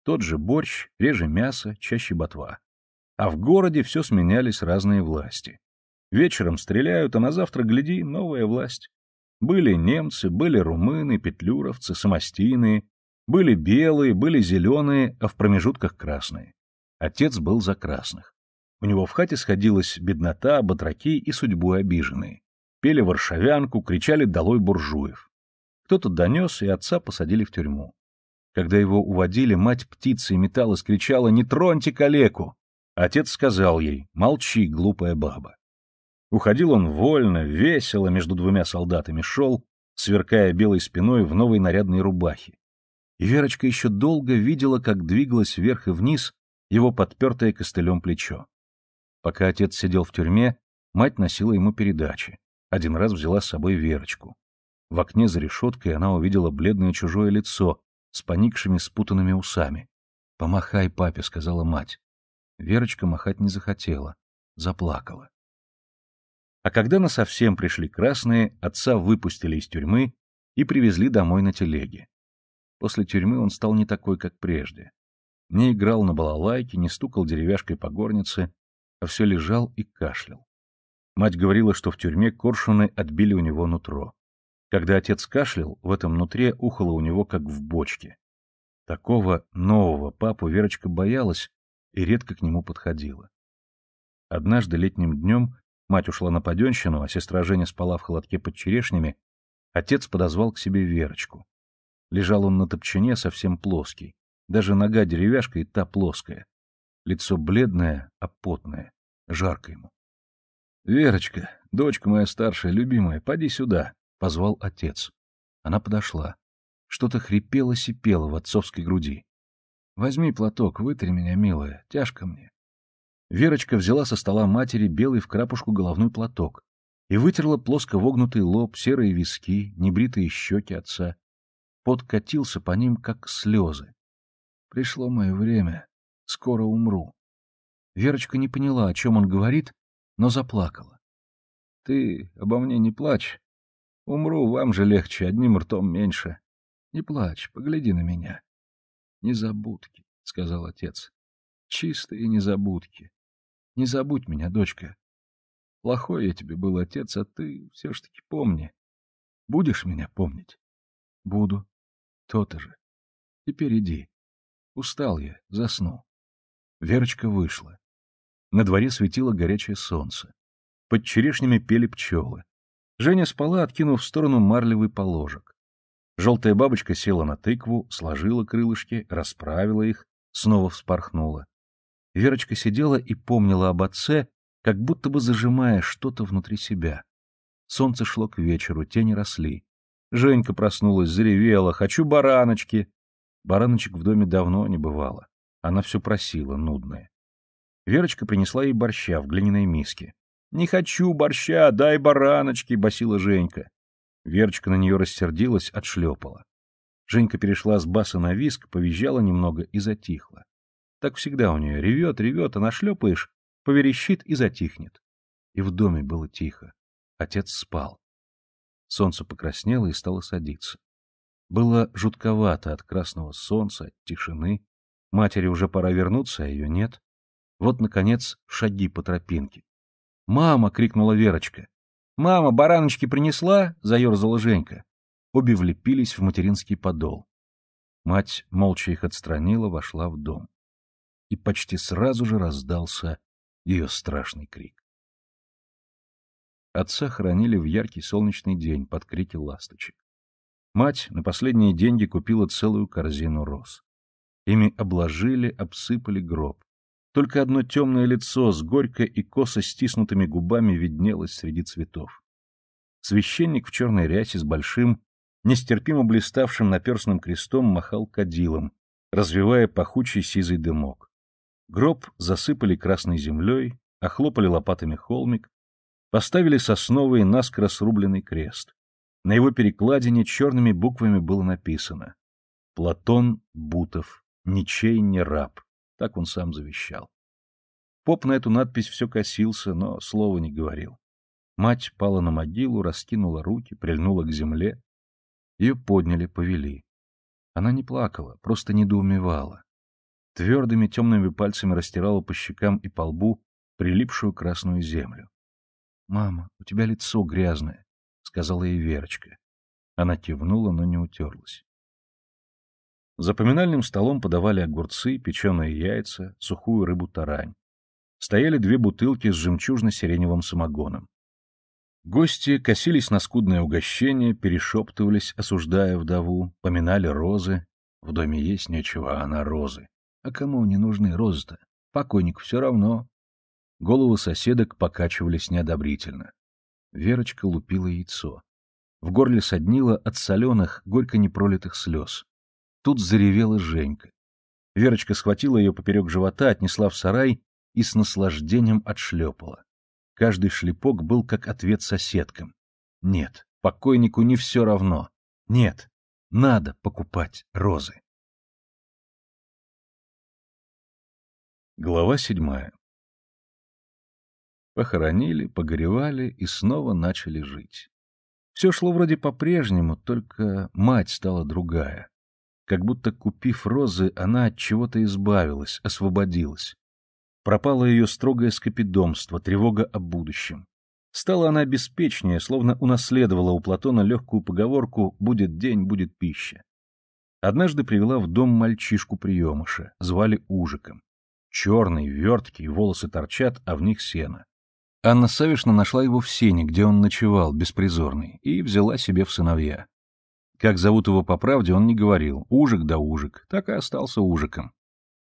Тот же борщ, реже мясо, чаще ботва. А в городе все сменялись разные власти. Вечером стреляют, а на завтра, гляди, новая власть. Были немцы, были румыны, петлюровцы, самостийные, были белые, были зеленые, а в промежутках красные. Отец был за красных. У него в хате сходилась беднота, батраки и судьбу обиженные пели варшавянку, кричали «Долой буржуев!». Кто-то донес, и отца посадили в тюрьму. Когда его уводили, мать птицы металась, кричала «Не троньте калеку!». Отец сказал ей «Молчи, глупая баба!». Уходил он вольно, весело, между двумя солдатами шел, сверкая белой спиной в новой нарядной рубахе. И Верочка еще долго видела, как двигалось вверх и вниз его подпертое костылем плечо. Пока отец сидел в тюрьме, мать носила ему передачи. Один раз взяла с собой Верочку. В окне за решеткой она увидела бледное чужое лицо с поникшими спутанными усами. «Помахай папе», — сказала мать. Верочка махать не захотела, заплакала. А когда насовсем пришли красные, отца выпустили из тюрьмы и привезли домой на телеге. После тюрьмы он стал не такой, как прежде. Не играл на балалайке, не стукал деревяшкой по горнице, а все лежал и кашлял. Мать говорила, что в тюрьме коршуны отбили у него нутро. Когда отец кашлял, в этом нутре ухало у него как в бочке. Такого нового папу Верочка боялась и редко к нему подходила. Однажды летним днем мать ушла на паденщину, а сестра Женя спала в холодке под черешнями, отец подозвал к себе Верочку. Лежал он на топчине, совсем плоский. Даже нога деревяшка и та плоская. Лицо бледное, а потное. Жарко ему. — Верочка, дочка моя старшая, любимая, поди сюда, — позвал отец. Она подошла. Что-то хрипело сипело в отцовской груди. — Возьми платок, вытри меня, милая, тяжко мне. Верочка взяла со стола матери белый в крапушку головной платок и вытерла плоско вогнутый лоб, серые виски, небритые щеки отца. Подкатился по ним, как слезы. Пришло мое время. Скоро умру. Верочка не поняла, о чем он говорит, но заплакала. — Ты обо мне не плачь. Умру, вам же легче, одним ртом меньше. Не плачь, погляди на меня. — Незабудки, — сказал отец. — Чистые незабудки. Не забудь меня, дочка. Плохой я тебе был отец, а ты все ж таки помни. Будешь меня помнить? — Буду. То-то же. Теперь иди. Устал я, засну. Верочка вышла. На дворе светило горячее солнце. Под черешнями пели пчелы. Женя спала, откинув в сторону марлевый положек. Желтая бабочка села на тыкву, сложила крылышки, расправила их, снова вспорхнула. Верочка сидела и помнила об отце, как будто бы зажимая что-то внутри себя. Солнце шло к вечеру, тени росли. Женька проснулась, заревела. «Хочу бараночки!» Бараночек в доме давно не бывало. Она все просила, нудная. Верочка принесла ей борща в глиняной миске. «Не хочу борща, дай бараночки!» — басила Женька. Верочка на нее рассердилась, отшлепала. Женька перешла с баса на виск, повизжала немного и затихла. Так всегда у нее ревет, ревет, а шлепаешь, поверещит и затихнет. И в доме было тихо. Отец спал. Солнце покраснело и стало садиться. Было жутковато от красного солнца, от тишины. Матери уже пора вернуться, а ее нет. Вот, наконец, шаги по тропинке. «Мама!» — крикнула Верочка. «Мама, бараночки принесла?» — заерзала Женька. Обе влепились в материнский подол. Мать молча их отстранила, вошла в дом. И почти сразу же раздался ее страшный крик. Отца хоронили в яркий солнечный день под крики ласточек. Мать на последние деньги купила целую корзину роз. Ими обложили, обсыпали гроб. Только одно темное лицо с горько и косо стиснутыми губами виднелось среди цветов. Священник в черной рясе с большим, нестерпимо блиставшим наперстным крестом махал кадилом, развивая пахучий сизый дымок. Гроб засыпали красной землей, охлопали лопатами холмик, поставили сосновый наскоро срубленный крест. На его перекладине черными буквами было написано «Платон Бутов, ничей не раб, так он сам завещал. Поп на эту надпись все косился, но слова не говорил. Мать пала на могилу, раскинула руки, прильнула к земле. Ее подняли, повели. Она не плакала, просто недоумевала. Твердыми темными пальцами растирала по щекам и по лбу прилипшую красную землю. — Мама, у тебя лицо грязное, — сказала ей Верочка. Она кивнула, но не утерлась. За поминальным столом подавали огурцы, печеные яйца, сухую рыбу-тарань. Стояли две бутылки с жемчужно-сиреневым самогоном. Гости косились на скудное угощение, перешептывались, осуждая вдову, поминали розы. В доме есть нечего, а она розы. А кому не нужны розы-то? Покойник все равно. Головы соседок покачивались неодобрительно. Верочка лупила яйцо. В горле соднило от соленых, горько непролитых слез. Тут заревела Женька. Верочка схватила ее поперек живота, отнесла в сарай и с наслаждением отшлепала. Каждый шлепок был как ответ соседкам. Нет, покойнику не все равно. Нет, надо покупать розы. Глава седьмая. Похоронили, погоревали и снова начали жить. Все шло вроде по-прежнему, только мать стала другая как будто, купив розы, она от чего-то избавилась, освободилась. Пропало ее строгое скопидомство, тревога о будущем. Стала она беспечнее, словно унаследовала у Платона легкую поговорку «будет день, будет пища». Однажды привела в дом мальчишку-приемыша, звали Ужиком. Черный, верткий, волосы торчат, а в них сено. Анна Савишна нашла его в сене, где он ночевал, беспризорный, и взяла себе в сыновья. Как зовут его по правде, он не говорил. Ужик да ужик. Так и остался ужиком.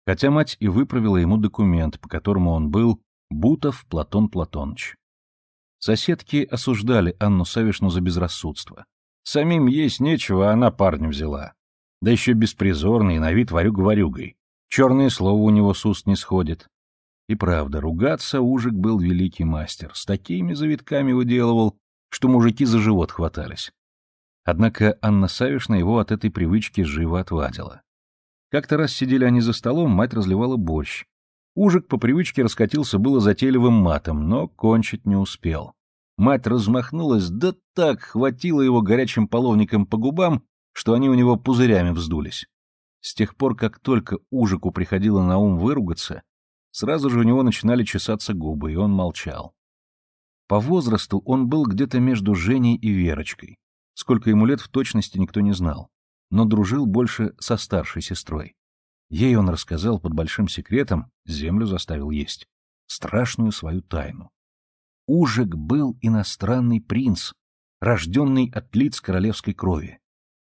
Хотя мать и выправила ему документ, по которому он был Бутов Платон Платоныч. Соседки осуждали Анну Савишну за безрассудство. Самим есть нечего, а она парня взяла. Да еще беспризорный, на вид варюг-варюгой. Черные слова у него с уст не сходит. И правда, ругаться Ужик был великий мастер. С такими завитками выделывал, что мужики за живот хватались. Однако Анна Савишна его от этой привычки живо отвадила. Как-то раз сидели они за столом, мать разливала борщ. Ужик по привычке раскатился было затейливым матом, но кончить не успел. Мать размахнулась, да так хватила его горячим половником по губам, что они у него пузырями вздулись. С тех пор, как только Ужику приходило на ум выругаться, сразу же у него начинали чесаться губы, и он молчал. По возрасту он был где-то между Женей и Верочкой. Сколько ему лет в точности никто не знал, но дружил больше со старшей сестрой. Ей он рассказал под большим секретом, землю заставил есть, страшную свою тайну. Ужик был иностранный принц, рожденный от лиц королевской крови.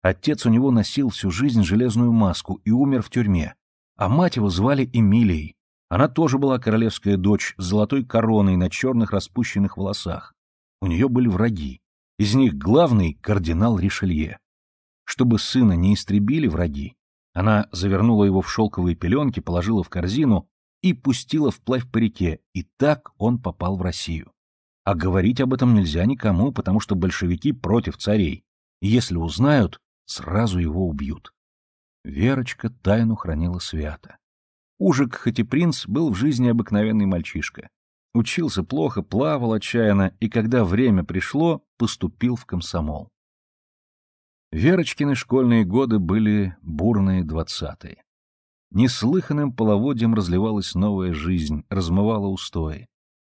Отец у него носил всю жизнь железную маску и умер в тюрьме, а мать его звали Эмилией. Она тоже была королевская дочь с золотой короной на черных распущенных волосах. У нее были враги. Из них главный — кардинал Ришелье. Чтобы сына не истребили враги, она завернула его в шелковые пеленки, положила в корзину и пустила вплавь по реке, и так он попал в Россию. А говорить об этом нельзя никому, потому что большевики против царей. И если узнают, сразу его убьют. Верочка тайну хранила свято. Ужик, хоть и принц, был в жизни обыкновенный мальчишка. Учился плохо, плавал отчаянно, и когда время пришло, поступил в комсомол. Верочкины школьные годы были бурные двадцатые. Неслыханным половодьем разливалась новая жизнь, размывала устои.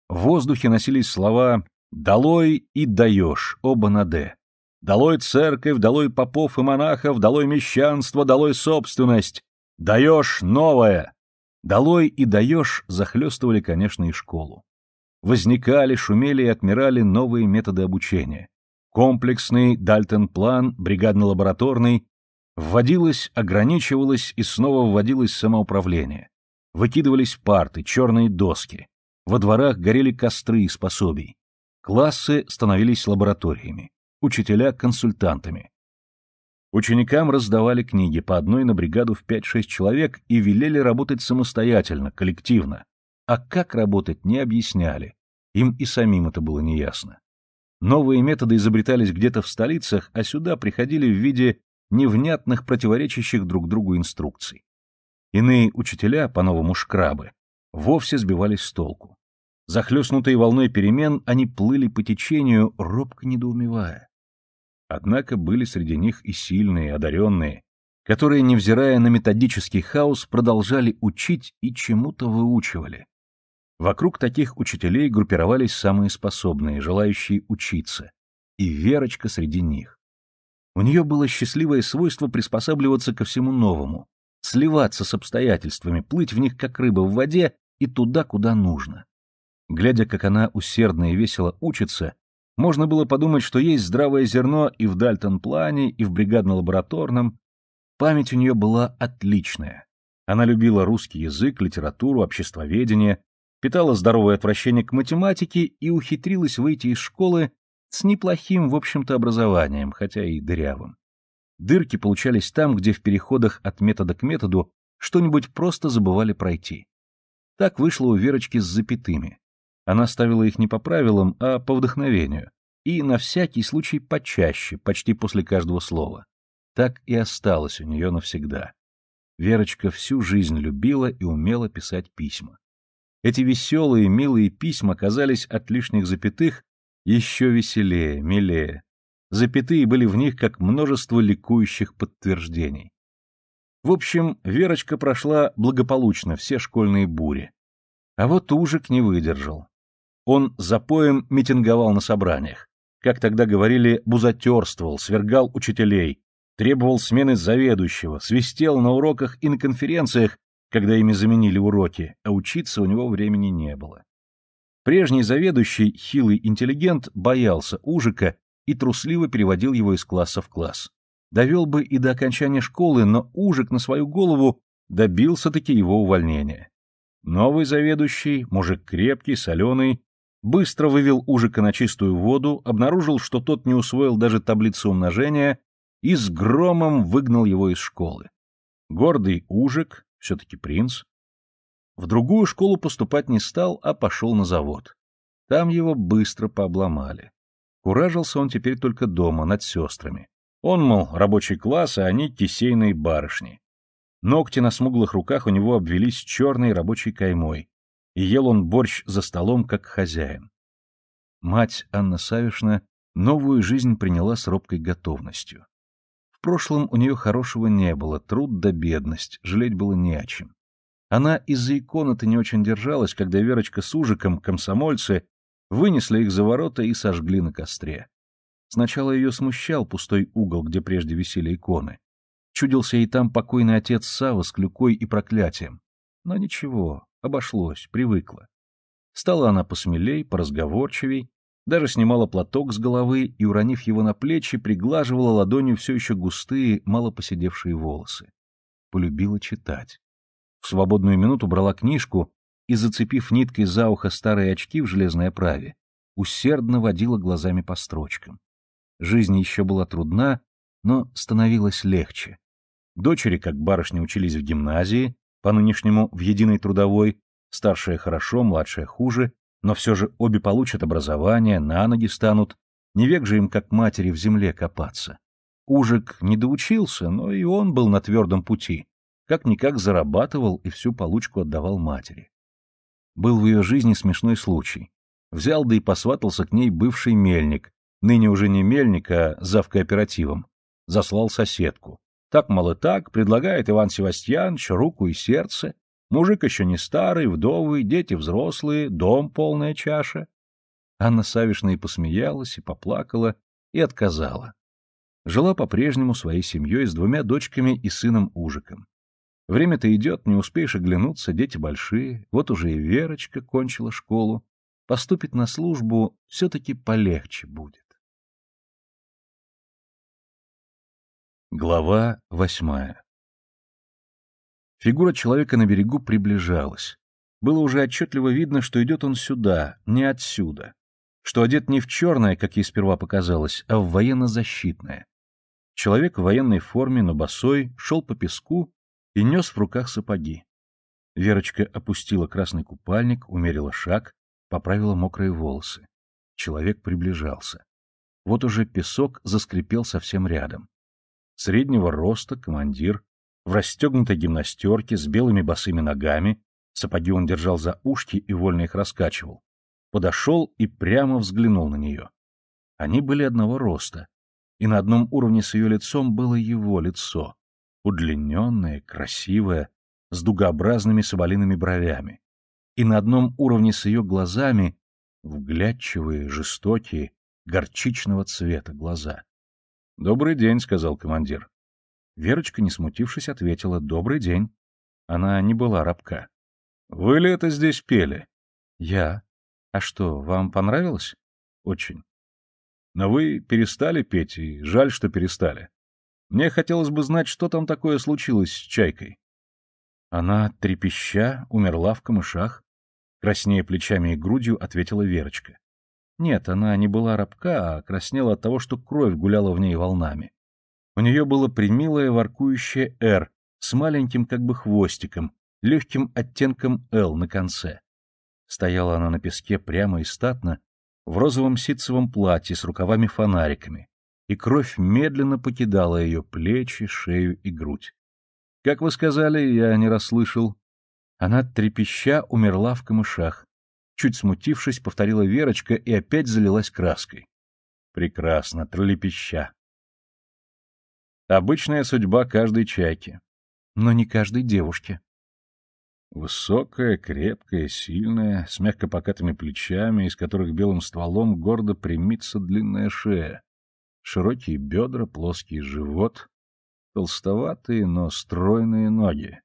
В воздухе носились слова «долой» и «даешь», оба на «д». «Долой церковь», «долой попов и монахов», «долой мещанство», «долой собственность», «даешь новое». «Долой» и «даешь» захлестывали, конечно, и школу. Возникали, шумели и отмирали новые методы обучения. Комплексный, Дальтон-план, бригадно-лабораторный. Вводилось, ограничивалось и снова вводилось самоуправление. Выкидывались парты, черные доски. Во дворах горели костры и пособий. Классы становились лабораториями. Учителя — консультантами. Ученикам раздавали книги по одной на бригаду в 5-6 человек и велели работать самостоятельно, коллективно а как работать не объясняли, им и самим это было неясно. Новые методы изобретались где-то в столицах, а сюда приходили в виде невнятных противоречащих друг другу инструкций. Иные учителя, по-новому шкрабы, вовсе сбивались с толку. Захлестнутые волной перемен, они плыли по течению, робко недоумевая. Однако были среди них и сильные, одаренные, которые, невзирая на методический хаос, продолжали учить и чему-то выучивали, Вокруг таких учителей группировались самые способные, желающие учиться, и Верочка среди них. У нее было счастливое свойство приспосабливаться ко всему новому, сливаться с обстоятельствами, плыть в них как рыба в воде и туда, куда нужно. Глядя, как она усердно и весело учится, можно было подумать, что есть здравое зерно и в Дальтон-плане, и в бригадно-лабораторном. Память у нее была отличная. Она любила русский язык, литературу, обществоведение, питала здоровое отвращение к математике и ухитрилась выйти из школы с неплохим, в общем-то, образованием, хотя и дырявым. Дырки получались там, где в переходах от метода к методу что-нибудь просто забывали пройти. Так вышло у Верочки с запятыми. Она ставила их не по правилам, а по вдохновению. И на всякий случай почаще, почти после каждого слова. Так и осталось у нее навсегда. Верочка всю жизнь любила и умела писать письма. Эти веселые, милые письма казались от лишних запятых еще веселее, милее. Запятые были в них как множество ликующих подтверждений. В общем, Верочка прошла благополучно все школьные бури. А вот Ужик не выдержал. Он запоем митинговал на собраниях. Как тогда говорили, бузатерствовал, свергал учителей, требовал смены заведующего, свистел на уроках и на конференциях когда ими заменили уроки, а учиться у него времени не было. Прежний заведующий, хилый интеллигент, боялся Ужика и трусливо переводил его из класса в класс. Довел бы и до окончания школы, но Ужик на свою голову добился-таки его увольнения. Новый заведующий, мужик крепкий, соленый, быстро вывел Ужика на чистую воду, обнаружил, что тот не усвоил даже таблицу умножения и с громом выгнал его из школы. Гордый Ужик, все-таки принц. В другую школу поступать не стал, а пошел на завод. Там его быстро пообломали. Куражился он теперь только дома, над сестрами. Он, мол, рабочий класс, а они кисейные барышни. Ногти на смуглых руках у него обвелись черной рабочей каймой, и ел он борщ за столом, как хозяин. Мать Анна Савишна новую жизнь приняла с робкой готовностью. В прошлом у нее хорошего не было, труд да бедность, жалеть было не о чем. Она из-за иконы-то не очень держалась, когда Верочка с Ужиком, комсомольцы, вынесли их за ворота и сожгли на костре. Сначала ее смущал пустой угол, где прежде висели иконы. Чудился и там покойный отец Сава с клюкой и проклятием. Но ничего, обошлось, привыкла. Стала она посмелей, поразговорчивей, даже снимала платок с головы и, уронив его на плечи, приглаживала ладонью все еще густые, мало поседевшие волосы. Полюбила читать. В свободную минуту брала книжку и, зацепив ниткой за ухо старые очки в железной оправе, усердно водила глазами по строчкам. Жизнь еще была трудна, но становилось легче. Дочери, как барышни, учились в гимназии, по-нынешнему в единой трудовой, старшая хорошо, младшая хуже, но все же обе получат образование, на ноги станут. Не век же им, как матери, в земле копаться. Ужик не доучился, но и он был на твердом пути. Как-никак зарабатывал и всю получку отдавал матери. Был в ее жизни смешной случай. Взял да и посватался к ней бывший мельник, ныне уже не мельник, а зав Заслал соседку. Так, мало так, предлагает Иван Севастьянович руку и сердце, Мужик еще не старый, вдовый, дети взрослые, дом полная чаша. Анна Савишна и посмеялась, и поплакала, и отказала. Жила по-прежнему своей семьей с двумя дочками и сыном Ужиком. Время-то идет, не успеешь оглянуться, дети большие, вот уже и Верочка кончила школу. Поступит на службу, все-таки полегче будет. Глава восьмая Фигура человека на берегу приближалась. Было уже отчетливо видно, что идет он сюда, не отсюда. Что одет не в черное, как ей сперва показалось, а в военно-защитное. Человек в военной форме, но босой, шел по песку и нес в руках сапоги. Верочка опустила красный купальник, умерила шаг, поправила мокрые волосы. Человек приближался. Вот уже песок заскрипел совсем рядом. Среднего роста командир, в расстегнутой гимнастерке, с белыми босыми ногами, сапоги он держал за ушки и вольно их раскачивал, подошел и прямо взглянул на нее. Они были одного роста, и на одном уровне с ее лицом было его лицо, удлиненное, красивое, с дугообразными соболиными бровями, и на одном уровне с ее глазами вглядчивые, жестокие, горчичного цвета глаза. «Добрый день», — сказал командир. Верочка, не смутившись, ответила «Добрый день». Она не была рабка. «Вы ли это здесь пели?» «Я». «А что, вам понравилось?» «Очень». «Но вы перестали петь, и жаль, что перестали. Мне хотелось бы знать, что там такое случилось с Чайкой». Она, трепеща, умерла в камышах. Краснее плечами и грудью, ответила Верочка. Нет, она не была рабка, а краснела от того, что кровь гуляла в ней волнами. У нее было примилое воркующее «Р» с маленьким как бы хвостиком, легким оттенком «Л» на конце. Стояла она на песке прямо и статно, в розовом ситцевом платье с рукавами-фонариками, и кровь медленно покидала ее плечи, шею и грудь. Как вы сказали, я не расслышал. Она трепеща умерла в камышах. Чуть смутившись, повторила Верочка и опять залилась краской. Прекрасно, тролепеща. Обычная судьба каждой чайки, но не каждой девушки. Высокая, крепкая, сильная, с мягко покатыми плечами, из которых белым стволом гордо примится длинная шея, широкие бедра, плоский живот, толстоватые, но стройные ноги.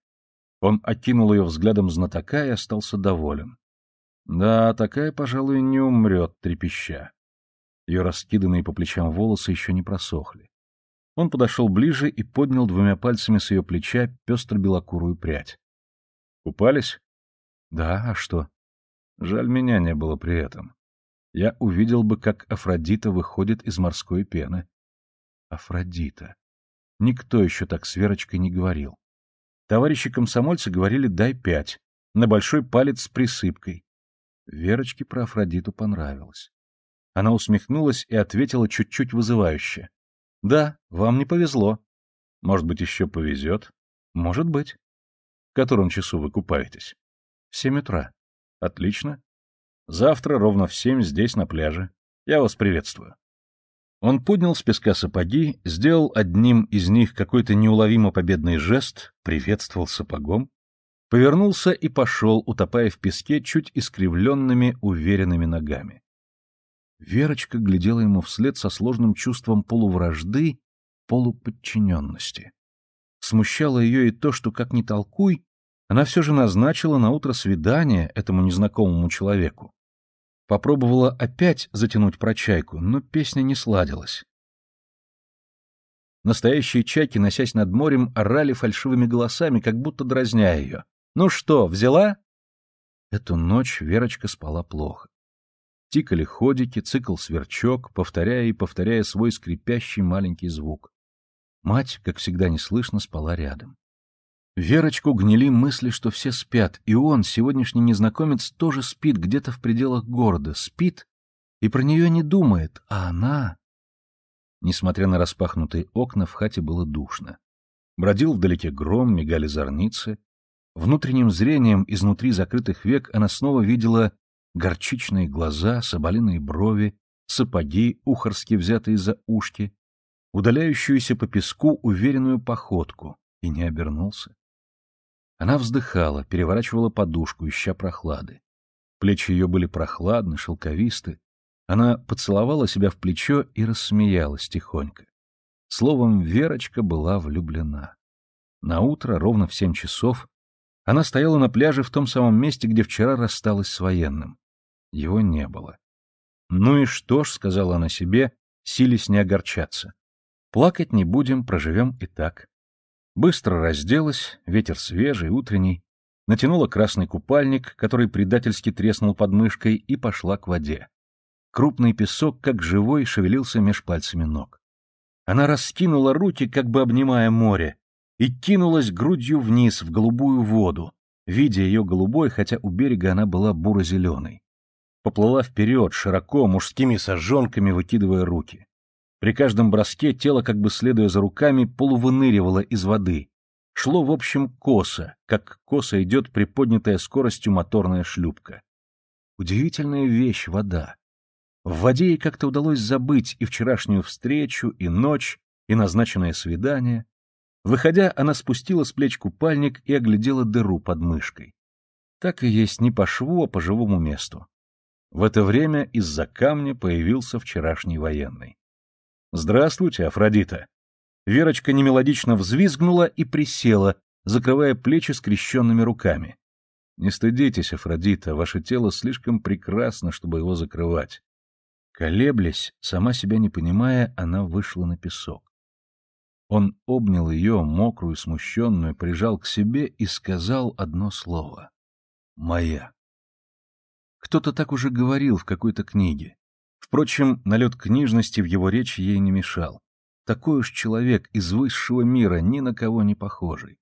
Он окинул ее взглядом знатока и остался доволен. Да, такая, пожалуй, не умрет трепеща. Ее раскиданные по плечам волосы еще не просохли. Он подошел ближе и поднял двумя пальцами с ее плеча пестро-белокурую прядь. «Купались?» «Да, а что?» «Жаль, меня не было при этом. Я увидел бы, как Афродита выходит из морской пены». «Афродита». Никто еще так с Верочкой не говорил. Товарищи комсомольцы говорили «дай пять», на большой палец с присыпкой. Верочке про Афродиту понравилось. Она усмехнулась и ответила чуть-чуть вызывающе. Да, вам не повезло. Может быть, еще повезет? Может быть. В котором часу вы купаетесь? В семь утра. Отлично. Завтра ровно в семь здесь, на пляже. Я вас приветствую. Он поднял с песка сапоги, сделал одним из них какой-то неуловимо победный жест, приветствовал сапогом, повернулся и пошел, утопая в песке чуть искривленными, уверенными ногами. Верочка глядела ему вслед со сложным чувством полувражды, полуподчиненности. Смущало ее и то, что, как ни толкуй, она все же назначила на утро свидание этому незнакомому человеку. Попробовала опять затянуть про чайку, но песня не сладилась. Настоящие чайки, носясь над морем, орали фальшивыми голосами, как будто дразня ее. «Ну что, взяла?» Эту ночь Верочка спала плохо. Тикали ходики, цикл сверчок, повторяя и повторяя свой скрипящий маленький звук. Мать, как всегда неслышно, спала рядом. Верочку гнили мысли, что все спят, и он, сегодняшний незнакомец, тоже спит где-то в пределах города, спит и про нее не думает, а она... Несмотря на распахнутые окна, в хате было душно. Бродил вдалеке гром, мигали зорницы. Внутренним зрением изнутри закрытых век она снова видела горчичные глаза, соболиные брови, сапоги, ухорски взятые за ушки, удаляющуюся по песку уверенную походку, и не обернулся. Она вздыхала, переворачивала подушку, ища прохлады. Плечи ее были прохладны, шелковисты. Она поцеловала себя в плечо и рассмеялась тихонько. Словом, Верочка была влюблена. На утро ровно в семь часов, она стояла на пляже в том самом месте, где вчера рассталась с военным. Его не было. «Ну и что ж», — сказала она себе, сились не огорчаться. «Плакать не будем, проживем и так». Быстро разделась, ветер свежий, утренний, натянула красный купальник, который предательски треснул под мышкой, и пошла к воде. Крупный песок, как живой, шевелился меж пальцами ног. Она раскинула руки, как бы обнимая море, и кинулась грудью вниз в голубую воду, видя ее голубой, хотя у берега она была буро-зеленой поплыла вперед, широко, мужскими сожженками выкидывая руки. При каждом броске тело, как бы следуя за руками, полувыныривало из воды. Шло, в общем, косо, как косо идет приподнятая скоростью моторная шлюпка. Удивительная вещь — вода. В воде ей как-то удалось забыть и вчерашнюю встречу, и ночь, и назначенное свидание. Выходя, она спустила с плеч купальник и оглядела дыру под мышкой. Так и есть не по шву, а по живому месту. В это время из-за камня появился вчерашний военный. «Здравствуйте, Афродита!» Верочка немелодично взвизгнула и присела, закрывая плечи скрещенными руками. «Не стыдитесь, Афродита, ваше тело слишком прекрасно, чтобы его закрывать». Колеблясь, сама себя не понимая, она вышла на песок. Он обнял ее, мокрую, смущенную, прижал к себе и сказал одно слово — «Моя». Кто-то так уже говорил в какой-то книге. Впрочем, налет книжности в его речи ей не мешал. Такой уж человек из высшего мира, ни на кого не похожий.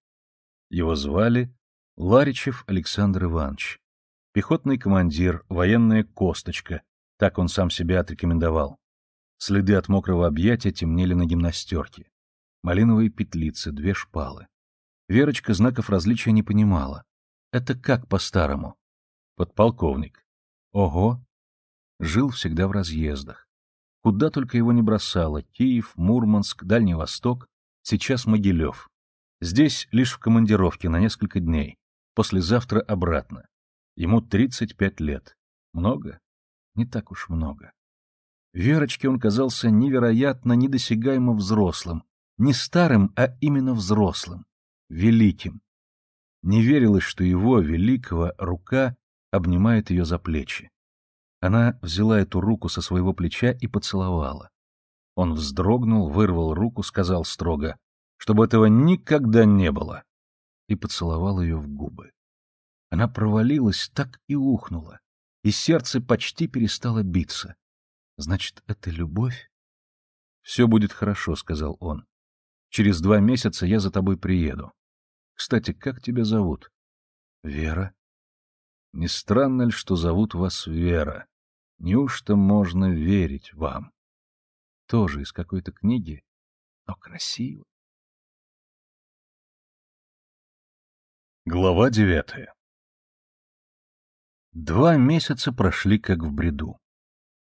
Его звали Ларичев Александр Иванович. Пехотный командир, военная косточка, так он сам себя отрекомендовал. Следы от мокрого объятия темнели на гимнастерке. Малиновые петлицы, две шпалы. Верочка знаков различия не понимала. Это как по-старому? Подполковник. Ого! Жил всегда в разъездах. Куда только его не бросало — Киев, Мурманск, Дальний Восток, сейчас Могилев. Здесь лишь в командировке на несколько дней, послезавтра обратно. Ему 35 лет. Много? Не так уж много. Верочке он казался невероятно недосягаемо взрослым. Не старым, а именно взрослым. Великим. Не верилось, что его, великого, рука обнимает ее за плечи. Она взяла эту руку со своего плеча и поцеловала. Он вздрогнул, вырвал руку, сказал строго, чтобы этого никогда не было, и поцеловал ее в губы. Она провалилась так и ухнула, и сердце почти перестало биться. Значит, это любовь? «Все будет хорошо», — сказал он. «Через два месяца я за тобой приеду. Кстати, как тебя зовут?» «Вера», не странно ли, что зовут вас Вера? Неужто можно верить вам? Тоже из какой-то книги, но красиво. Глава девятая Два месяца прошли как в бреду.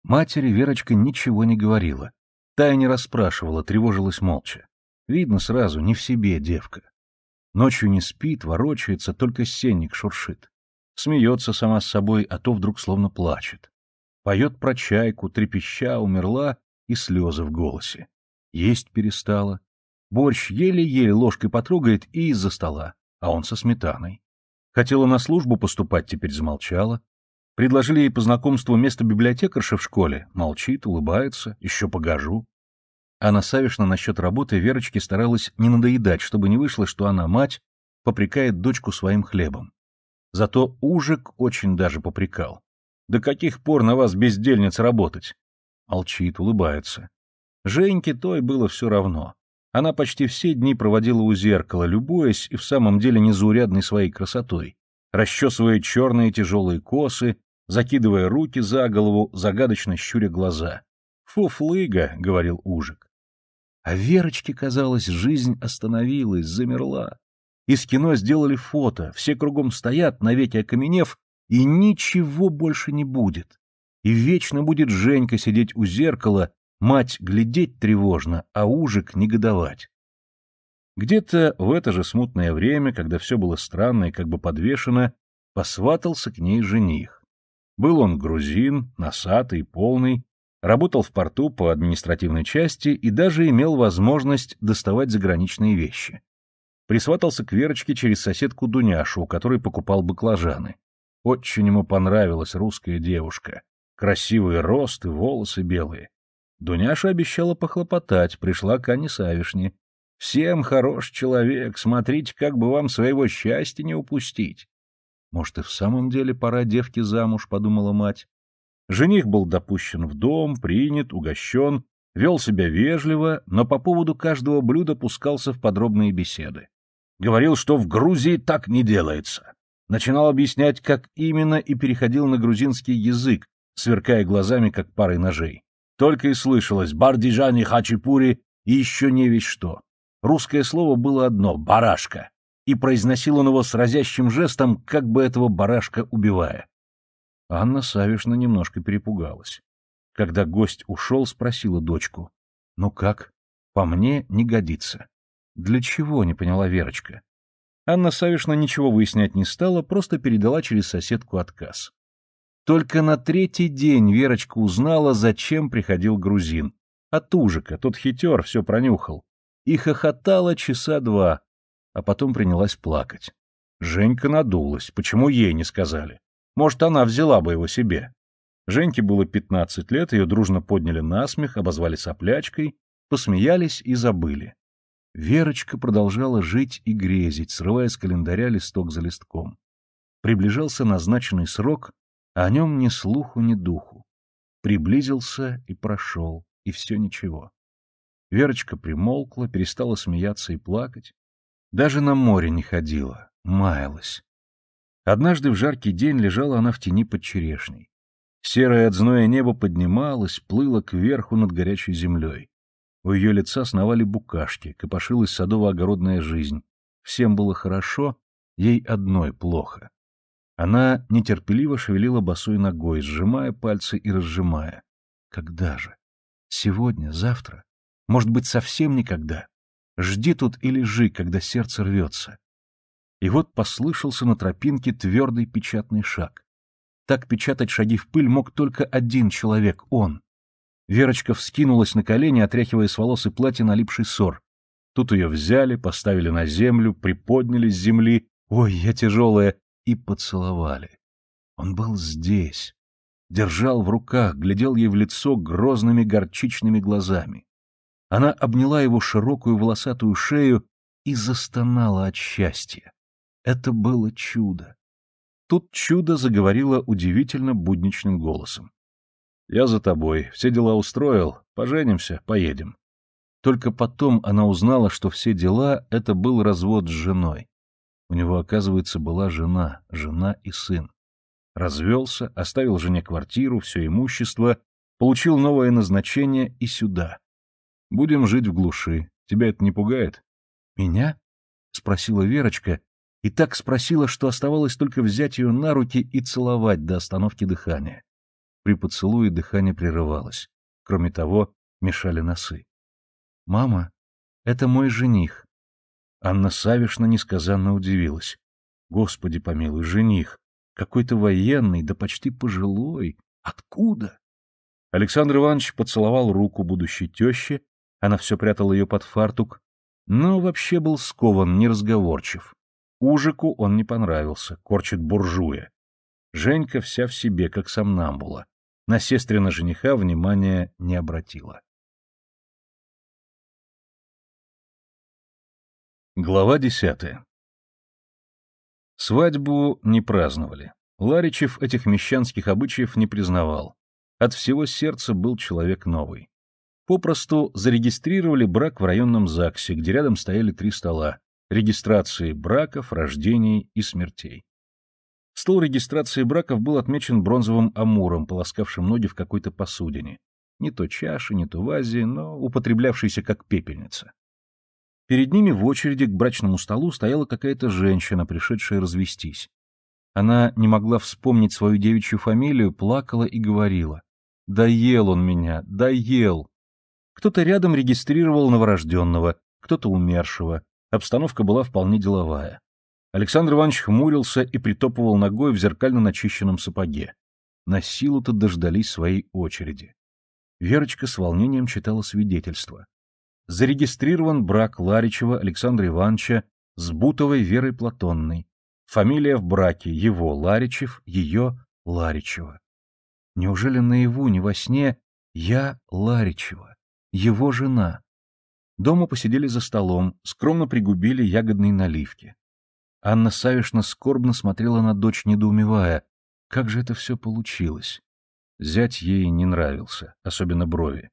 Матери Верочка ничего не говорила. Тая не расспрашивала, тревожилась молча. Видно сразу, не в себе девка. Ночью не спит, ворочается, только сенник шуршит смеется сама с собой, а то вдруг словно плачет. Поет про чайку, трепеща, умерла, и слезы в голосе. Есть перестала. Борщ еле-еле ложкой потрогает и из-за стола, а он со сметаной. Хотела на службу поступать, теперь замолчала. Предложили ей по знакомству место библиотекарши в школе. Молчит, улыбается, еще погожу. Анна Савишна насчет работы Верочки старалась не надоедать, чтобы не вышло, что она, мать, попрекает дочку своим хлебом. Зато Ужик очень даже попрекал. «До каких пор на вас, бездельниц, работать?» Молчит, улыбается. Женьке той было все равно. Она почти все дни проводила у зеркала, любуясь и в самом деле незаурядной своей красотой, расчесывая черные тяжелые косы, закидывая руки за голову, загадочно щуря глаза. «Фуфлыга», — говорил Ужик. А Верочке, казалось, жизнь остановилась, замерла. Из кино сделали фото, все кругом стоят, навеки окаменев, и ничего больше не будет. И вечно будет Женька сидеть у зеркала, мать глядеть тревожно, а Ужик негодовать. Где-то в это же смутное время, когда все было странно и как бы подвешено, посватался к ней жених. Был он грузин, носатый, полный, работал в порту по административной части и даже имел возможность доставать заграничные вещи присватался к Верочке через соседку Дуняшу, у которой покупал баклажаны. Очень ему понравилась русская девушка. Красивый рост и волосы белые. Дуняша обещала похлопотать, пришла к Ане Савишне. «Всем хорош человек, смотрите, как бы вам своего счастья не упустить». «Может, и в самом деле пора девке замуж», — подумала мать. Жених был допущен в дом, принят, угощен, вел себя вежливо, но по поводу каждого блюда пускался в подробные беседы говорил, что в Грузии так не делается. Начинал объяснять, как именно, и переходил на грузинский язык, сверкая глазами, как парой ножей. Только и слышалось «бардижани», «хачапури» и еще не весь что. Русское слово было одно — «барашка», и произносил он его с разящим жестом, как бы этого барашка убивая. Анна Савишна немножко перепугалась. Когда гость ушел, спросила дочку. — Ну как? По мне не годится. Для чего, не поняла Верочка. Анна Савишна ничего выяснять не стала, просто передала через соседку отказ. Только на третий день Верочка узнала, зачем приходил грузин. От ужика, тот хитер, все пронюхал. И хохотала часа два, а потом принялась плакать. Женька надулась, почему ей не сказали? Может, она взяла бы его себе. Женьке было пятнадцать лет, ее дружно подняли на смех, обозвали соплячкой, посмеялись и забыли. Верочка продолжала жить и грезить, срывая с календаря листок за листком. Приближался назначенный срок, а о нем ни слуху, ни духу. Приблизился и прошел, и все ничего. Верочка примолкла, перестала смеяться и плакать. Даже на море не ходила, маялась. Однажды в жаркий день лежала она в тени под черешней. Серое от зноя небо поднималось, плыло кверху над горячей землей. У ее лица сновали букашки, копошилась садово-огородная жизнь. Всем было хорошо, ей одной плохо. Она нетерпеливо шевелила босой ногой, сжимая пальцы и разжимая. Когда же? Сегодня? Завтра? Может быть, совсем никогда? Жди тут и лежи, когда сердце рвется. И вот послышался на тропинке твердый печатный шаг. Так печатать шаги в пыль мог только один человек — он. Верочка вскинулась на колени, отряхивая с волос и платья налипший сор. Тут ее взяли, поставили на землю, приподняли с земли. «Ой, я тяжелая!» И поцеловали. Он был здесь. Держал в руках, глядел ей в лицо грозными горчичными глазами. Она обняла его широкую волосатую шею и застонала от счастья. Это было чудо. Тут чудо заговорило удивительно будничным голосом. Я за тобой, все дела устроил, поженимся, поедем. Только потом она узнала, что все дела — это был развод с женой. У него, оказывается, была жена, жена и сын. Развелся, оставил жене квартиру, все имущество, получил новое назначение и сюда. Будем жить в глуши. Тебя это не пугает? Меня? Спросила Верочка, и так спросила, что оставалось только взять ее на руки и целовать до остановки дыхания. При поцелуе дыхание прерывалось. Кроме того, мешали носы. «Мама, это мой жених». Анна Савишна несказанно удивилась. «Господи помилуй, жених! Какой-то военный, да почти пожилой! Откуда?» Александр Иванович поцеловал руку будущей тещи, она все прятала ее под фартук, но вообще был скован, неразговорчив. Ужику он не понравился, корчит буржуя. Женька вся в себе, как сомнамбула на сестрина жениха внимания не обратила. Глава десятая. Свадьбу не праздновали. Ларичев этих мещанских обычаев не признавал. От всего сердца был человек новый. Попросту зарегистрировали брак в районном ЗАГСе, где рядом стояли три стола — регистрации браков, рождений и смертей. Стол регистрации браков был отмечен бронзовым амуром, полоскавшим ноги в какой-то посудине. Не то чаше, не то вазе, но употреблявшейся как пепельница. Перед ними в очереди к брачному столу стояла какая-то женщина, пришедшая развестись. Она не могла вспомнить свою девичью фамилию, плакала и говорила. «Доел он меня, доел!» Кто-то рядом регистрировал новорожденного, кто-то умершего. Обстановка была вполне деловая. Александр Иванович хмурился и притопывал ногой в зеркально начищенном сапоге. На силу-то дождались своей очереди. Верочка с волнением читала свидетельство. Зарегистрирован брак Ларичева Александра Ивановича с Бутовой Верой Платонной. Фамилия в браке его Ларичев, ее Ларичева. Неужели наяву, не во сне, я Ларичева, его жена? Дома посидели за столом, скромно пригубили ягодные наливки. Анна Савишна скорбно смотрела на дочь, недоумевая, как же это все получилось. Зять ей не нравился, особенно брови.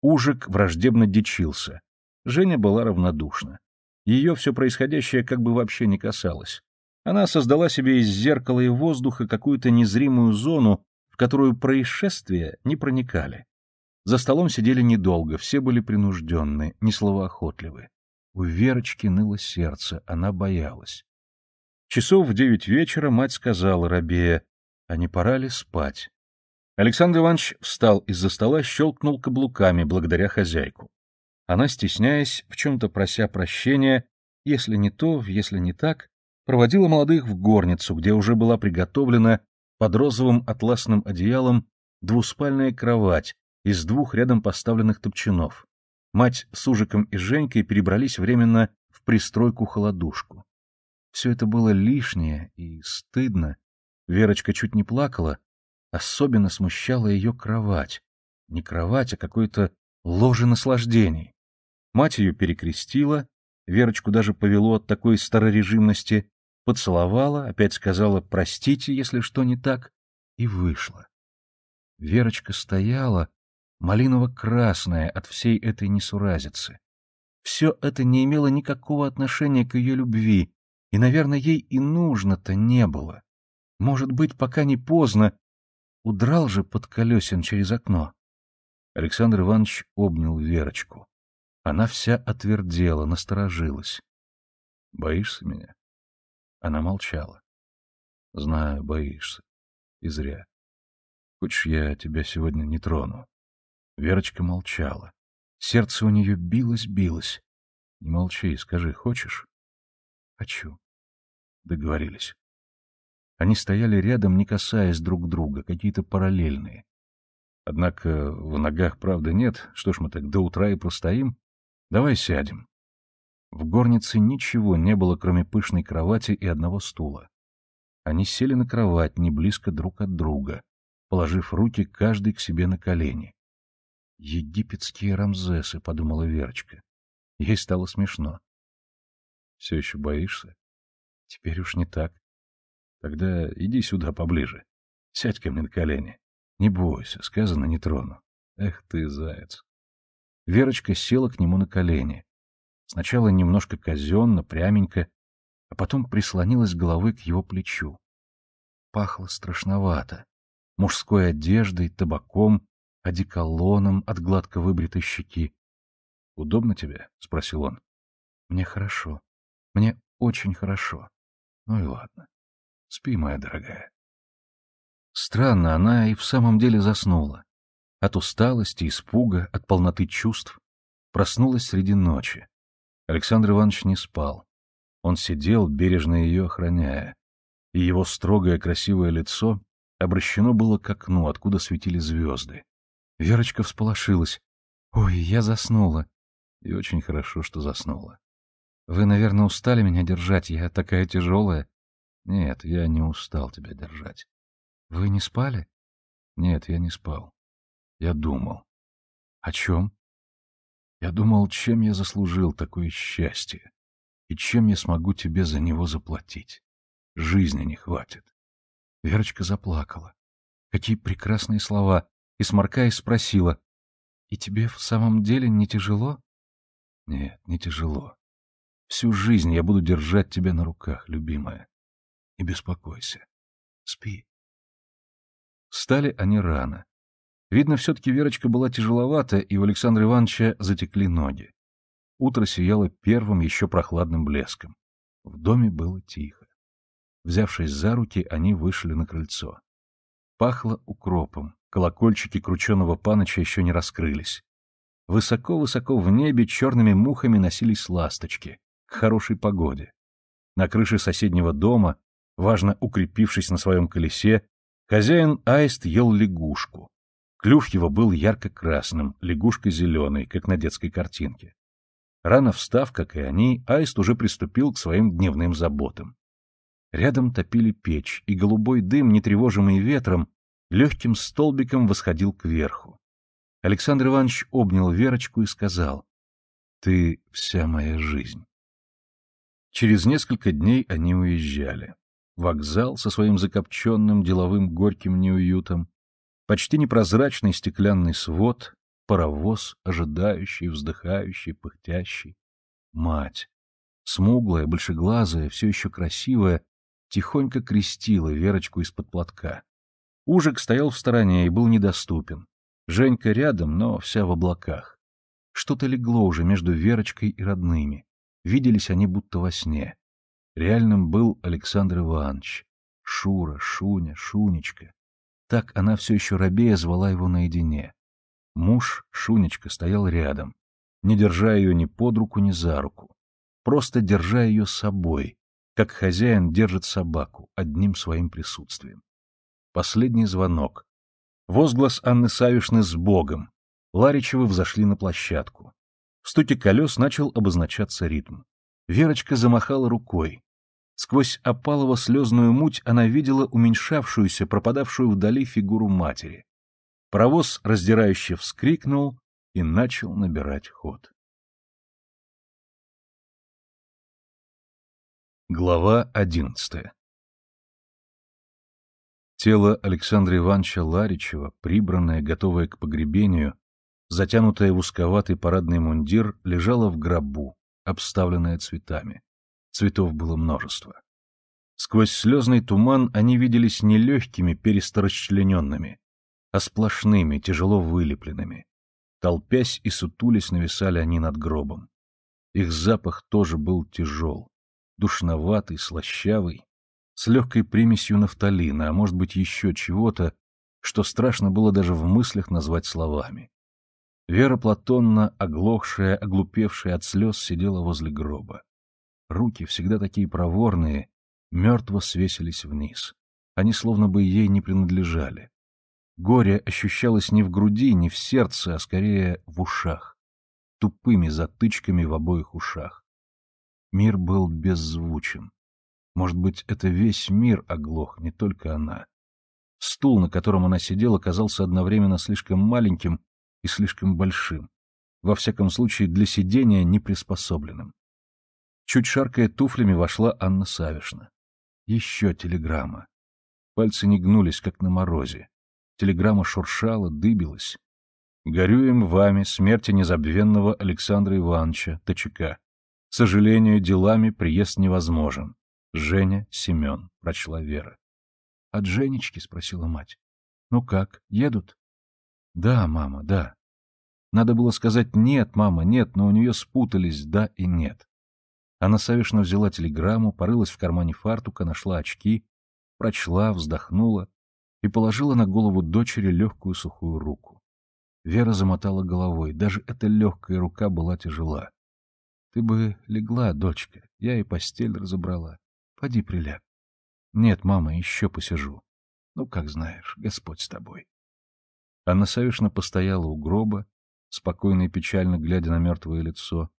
Ужик враждебно дичился. Женя была равнодушна. Ее все происходящее как бы вообще не касалось. Она создала себе из зеркала и воздуха какую-то незримую зону, в которую происшествия не проникали. За столом сидели недолго, все были принужденны, несловоохотливы. У Верочки ныло сердце, она боялась. Часов в девять вечера мать сказала Рабея, а не пора ли спать? Александр Иванович встал из-за стола, щелкнул каблуками благодаря хозяйку. Она, стесняясь, в чем-то прося прощения, если не то, если не так, проводила молодых в горницу, где уже была приготовлена под розовым атласным одеялом двуспальная кровать из двух рядом поставленных топчанов. Мать с Ужиком и Женькой перебрались временно в пристройку-холодушку. Все это было лишнее и стыдно. Верочка чуть не плакала. Особенно смущала ее кровать. Не кровать, а какое-то ложе наслаждений. Мать ее перекрестила, Верочку даже повело от такой старорежимности, поцеловала, опять сказала «простите, если что не так», и вышла. Верочка стояла, малиново-красная от всей этой несуразицы. Все это не имело никакого отношения к ее любви, и, наверное, ей и нужно-то не было. Может быть, пока не поздно. Удрал же под колесен через окно. Александр Иванович обнял Верочку. Она вся отвердела, насторожилась. — Боишься меня? Она молчала. — Знаю, боишься. И зря. Хочешь, я тебя сегодня не трону? Верочка молчала. Сердце у нее билось-билось. — Не молчи, скажи, хочешь? — Хочу. Договорились. Они стояли рядом, не касаясь друг друга, какие-то параллельные. Однако в ногах правда нет, что ж мы так до утра и простоим? Давай сядем. В горнице ничего не было, кроме пышной кровати и одного стула. Они сели на кровать, не близко друг от друга, положив руки каждый к себе на колени. «Египетские Рамзесы», — подумала Верочка. Ей стало смешно. «Все еще боишься?» Теперь уж не так. Тогда иди сюда поближе. Сядь ко мне на колени. Не бойся, сказано не трону. Эх ты, заяц. Верочка села к нему на колени. Сначала немножко казенно, пряменько, а потом прислонилась головой к его плечу. Пахло страшновато. Мужской одеждой, табаком, одеколоном от гладко выбритой щеки. — Удобно тебе? — спросил он. — Мне хорошо. Мне очень хорошо. Ну и ладно. Спи, моя дорогая. Странно, она и в самом деле заснула. От усталости, испуга, от полноты чувств. Проснулась среди ночи. Александр Иванович не спал. Он сидел, бережно ее охраняя. И его строгое красивое лицо обращено было к окну, откуда светили звезды. Верочка всполошилась. «Ой, я заснула!» И очень хорошо, что заснула. Вы, наверное, устали меня держать, я такая тяжелая. Нет, я не устал тебя держать. Вы не спали? Нет, я не спал. Я думал. О чем? Я думал, чем я заслужил такое счастье, и чем я смогу тебе за него заплатить. Жизни не хватит. Верочка заплакала. Какие прекрасные слова! И, сморкаясь, спросила, «И тебе в самом деле не тяжело?» «Нет, не тяжело. Всю жизнь я буду держать тебя на руках, любимая. Не беспокойся. Спи. Стали они рано. Видно, все-таки Верочка была тяжеловата, и у Александра Ивановича затекли ноги. Утро сияло первым еще прохладным блеском. В доме было тихо. Взявшись за руки, они вышли на крыльцо. Пахло укропом, колокольчики крученого паноча еще не раскрылись. Высоко-высоко в небе черными мухами носились ласточки хорошей погоде. На крыше соседнего дома, важно укрепившись на своем колесе, хозяин аист ел лягушку. Клюв его был ярко-красным, лягушка зеленой, как на детской картинке. Рано встав, как и они, аист уже приступил к своим дневным заботам. Рядом топили печь, и голубой дым, не тревожимый ветром, легким столбиком восходил кверху. Александр Иванович обнял Верочку и сказал, «Ты вся моя жизнь». Через несколько дней они уезжали. Вокзал со своим закопченным деловым горьким неуютом, почти непрозрачный стеклянный свод, паровоз, ожидающий, вздыхающий, пыхтящий. Мать, смуглая, большеглазая, все еще красивая, тихонько крестила Верочку из-под платка. Ужик стоял в стороне и был недоступен. Женька рядом, но вся в облаках. Что-то легло уже между Верочкой и родными. Виделись они будто во сне. Реальным был Александр Иванович. Шура, Шуня, Шунечка. Так она все еще рабея звала его наедине. Муж, Шунечка, стоял рядом, не держа ее ни под руку, ни за руку. Просто держа ее с собой, как хозяин держит собаку, одним своим присутствием. Последний звонок. Возглас Анны Савишны с Богом. Ларичевы взошли на площадку. В стуке колес начал обозначаться ритм. Верочка замахала рукой. Сквозь опалово слезную муть она видела уменьшавшуюся, пропадавшую вдали фигуру матери. Паровоз, раздирающе вскрикнул и начал набирать ход. Глава одиннадцатая Тело Александра Ивановича Ларичева, прибранное, готовое к погребению, затянутая в узковатый парадный мундир, лежала в гробу, обставленная цветами. Цветов было множество. Сквозь слезный туман они виделись не легкими, пересторочлененными, а сплошными, тяжело вылепленными. Толпясь и сутулись, нависали они над гробом. Их запах тоже был тяжел, душноватый, слащавый, с легкой примесью нафталина, а может быть еще чего-то, что страшно было даже в мыслях назвать словами. Вера Платонна, оглохшая, оглупевшая от слез, сидела возле гроба. Руки, всегда такие проворные, мертво свесились вниз. Они словно бы ей не принадлежали. Горе ощущалось не в груди, не в сердце, а скорее в ушах. Тупыми затычками в обоих ушах. Мир был беззвучен. Может быть, это весь мир оглох, не только она. Стул, на котором она сидела, казался одновременно слишком маленьким и слишком большим, во всяком случае для сидения неприспособленным. Чуть шаркая туфлями вошла Анна Савишна. Еще телеграмма. Пальцы не гнулись, как на морозе. Телеграмма шуршала, дыбилась. «Горюем вами смерти незабвенного Александра Ивановича, ТЧК. Сожалению, делами приезд невозможен. Женя Семен», — прочла Вера. «От Женечки?» — спросила мать. «Ну как, едут?» Да, мама, да. Надо было сказать «нет, мама, нет», но у нее спутались «да» и «нет». Она совешно взяла телеграмму, порылась в кармане фартука, нашла очки, прочла, вздохнула и положила на голову дочери легкую сухую руку. Вера замотала головой, даже эта легкая рука была тяжела. — Ты бы легла, дочка, я и постель разобрала. Поди приляг. — Нет, мама, еще посижу. Ну, как знаешь, Господь с тобой. Она совершенно постояла у гроба, спокойно и печально глядя на мертвое лицо,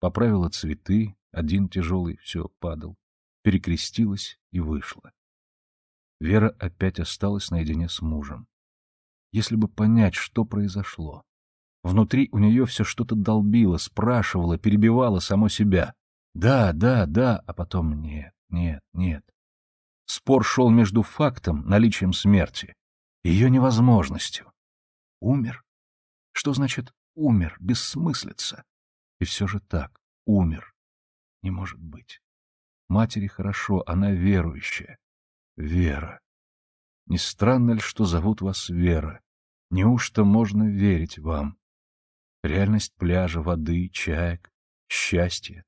поправила цветы, один тяжелый все падал, перекрестилась и вышла. Вера опять осталась наедине с мужем. Если бы понять, что произошло. Внутри у нее все что-то долбило, спрашивало, перебивало само себя. Да, да, да, а потом нет, нет, нет. Спор шел между фактом, наличием смерти, и ее невозможностью. Умер? Что значит «умер», бессмыслица? И все же так, умер. Не может быть. Матери хорошо, она верующая. Вера. Не странно ли, что зовут вас Вера? Неужто можно верить вам? Реальность пляжа, воды, чаек, счастье,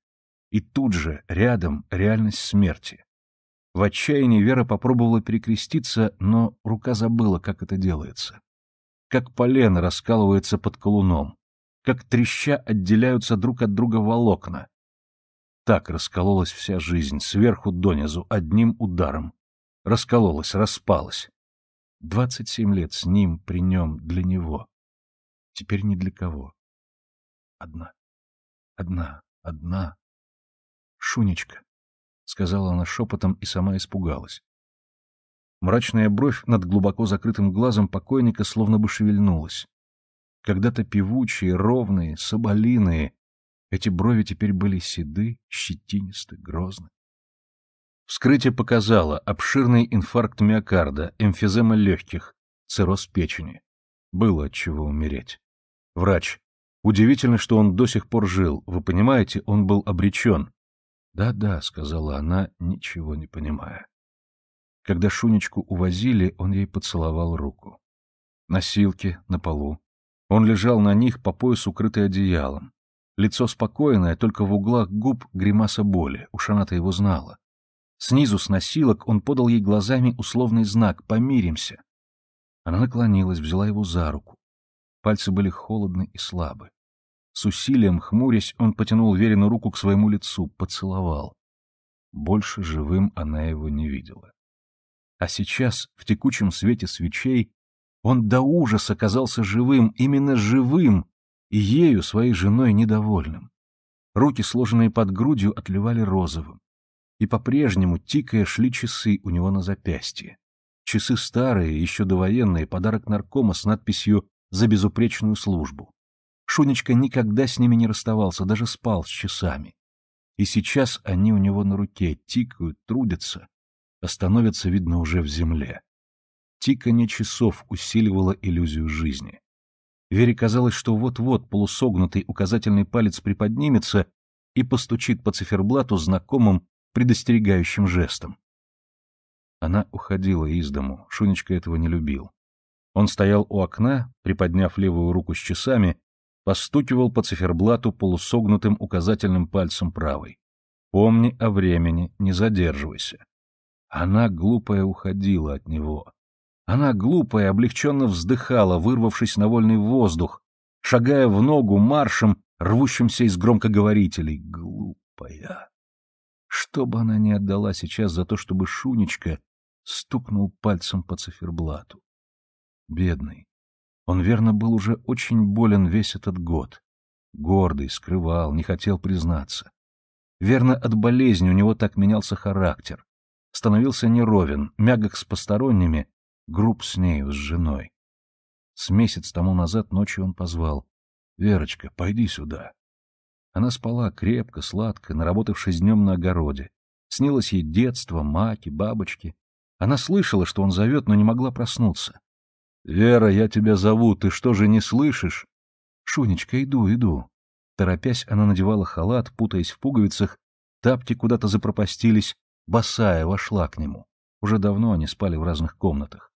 И тут же, рядом, реальность смерти. В отчаянии Вера попробовала перекреститься, но рука забыла, как это делается как полено раскалывается под колуном, как треща отделяются друг от друга волокна. Так раскололась вся жизнь, сверху донизу, одним ударом. Раскололась, распалась. Двадцать семь лет с ним, при нем, для него. Теперь ни для кого. Одна, одна, одна. Шунечка, — сказала она шепотом и сама испугалась. Мрачная бровь над глубоко закрытым глазом покойника словно бы шевельнулась. Когда-то певучие, ровные, соболиные, эти брови теперь были седы, щетинисты, грозны. Вскрытие показало обширный инфаркт миокарда, эмфизема легких, цирроз печени. Было от чего умереть. Врач. Удивительно, что он до сих пор жил. Вы понимаете, он был обречен. Да-да, сказала она, ничего не понимая. Когда Шунечку увозили, он ей поцеловал руку. Носилки на полу. Он лежал на них по пояс, укрытый одеялом. Лицо спокойное, только в углах губ гримаса боли, уж она-то его знала. Снизу с носилок он подал ей глазами условный знак «Помиримся». Она наклонилась, взяла его за руку. Пальцы были холодны и слабы. С усилием, хмурясь, он потянул Верину руку к своему лицу, поцеловал. Больше живым она его не видела. А сейчас, в текучем свете свечей, он до ужаса казался живым, именно живым, и ею, своей женой, недовольным. Руки, сложенные под грудью, отливали розовым. И по-прежнему, тикая, шли часы у него на запястье. Часы старые, еще довоенные, подарок наркома с надписью «За безупречную службу». Шунечка никогда с ними не расставался, даже спал с часами. И сейчас они у него на руке тикают, трудятся, остановится, видно, уже в земле. Тиканье часов усиливало иллюзию жизни. Вере казалось, что вот-вот полусогнутый указательный палец приподнимется и постучит по циферблату знакомым предостерегающим жестом. Она уходила из дому, Шунечка этого не любил. Он стоял у окна, приподняв левую руку с часами, постукивал по циферблату полусогнутым указательным пальцем правой. «Помни о времени, не задерживайся». Она, глупая, уходила от него. Она, глупая, облегченно вздыхала, вырвавшись на вольный воздух, шагая в ногу маршем, рвущимся из громкоговорителей. Глупая. Что бы она ни отдала сейчас за то, чтобы Шунечка стукнул пальцем по циферблату. Бедный. Он, верно, был уже очень болен весь этот год. Гордый, скрывал, не хотел признаться. Верно, от болезни у него так менялся характер становился неровен, мягок с посторонними, груб с нею, с женой. С месяц тому назад ночью он позвал. — Верочка, пойди сюда. Она спала крепко, сладко, наработавшись днем на огороде. Снилось ей детство, мать и бабочки. Она слышала, что он зовет, но не могла проснуться. — Вера, я тебя зову, ты что же не слышишь? — Шунечка, иду, иду. Торопясь, она надевала халат, путаясь в пуговицах, тапки куда-то запропастились, Босая вошла к нему. Уже давно они спали в разных комнатах.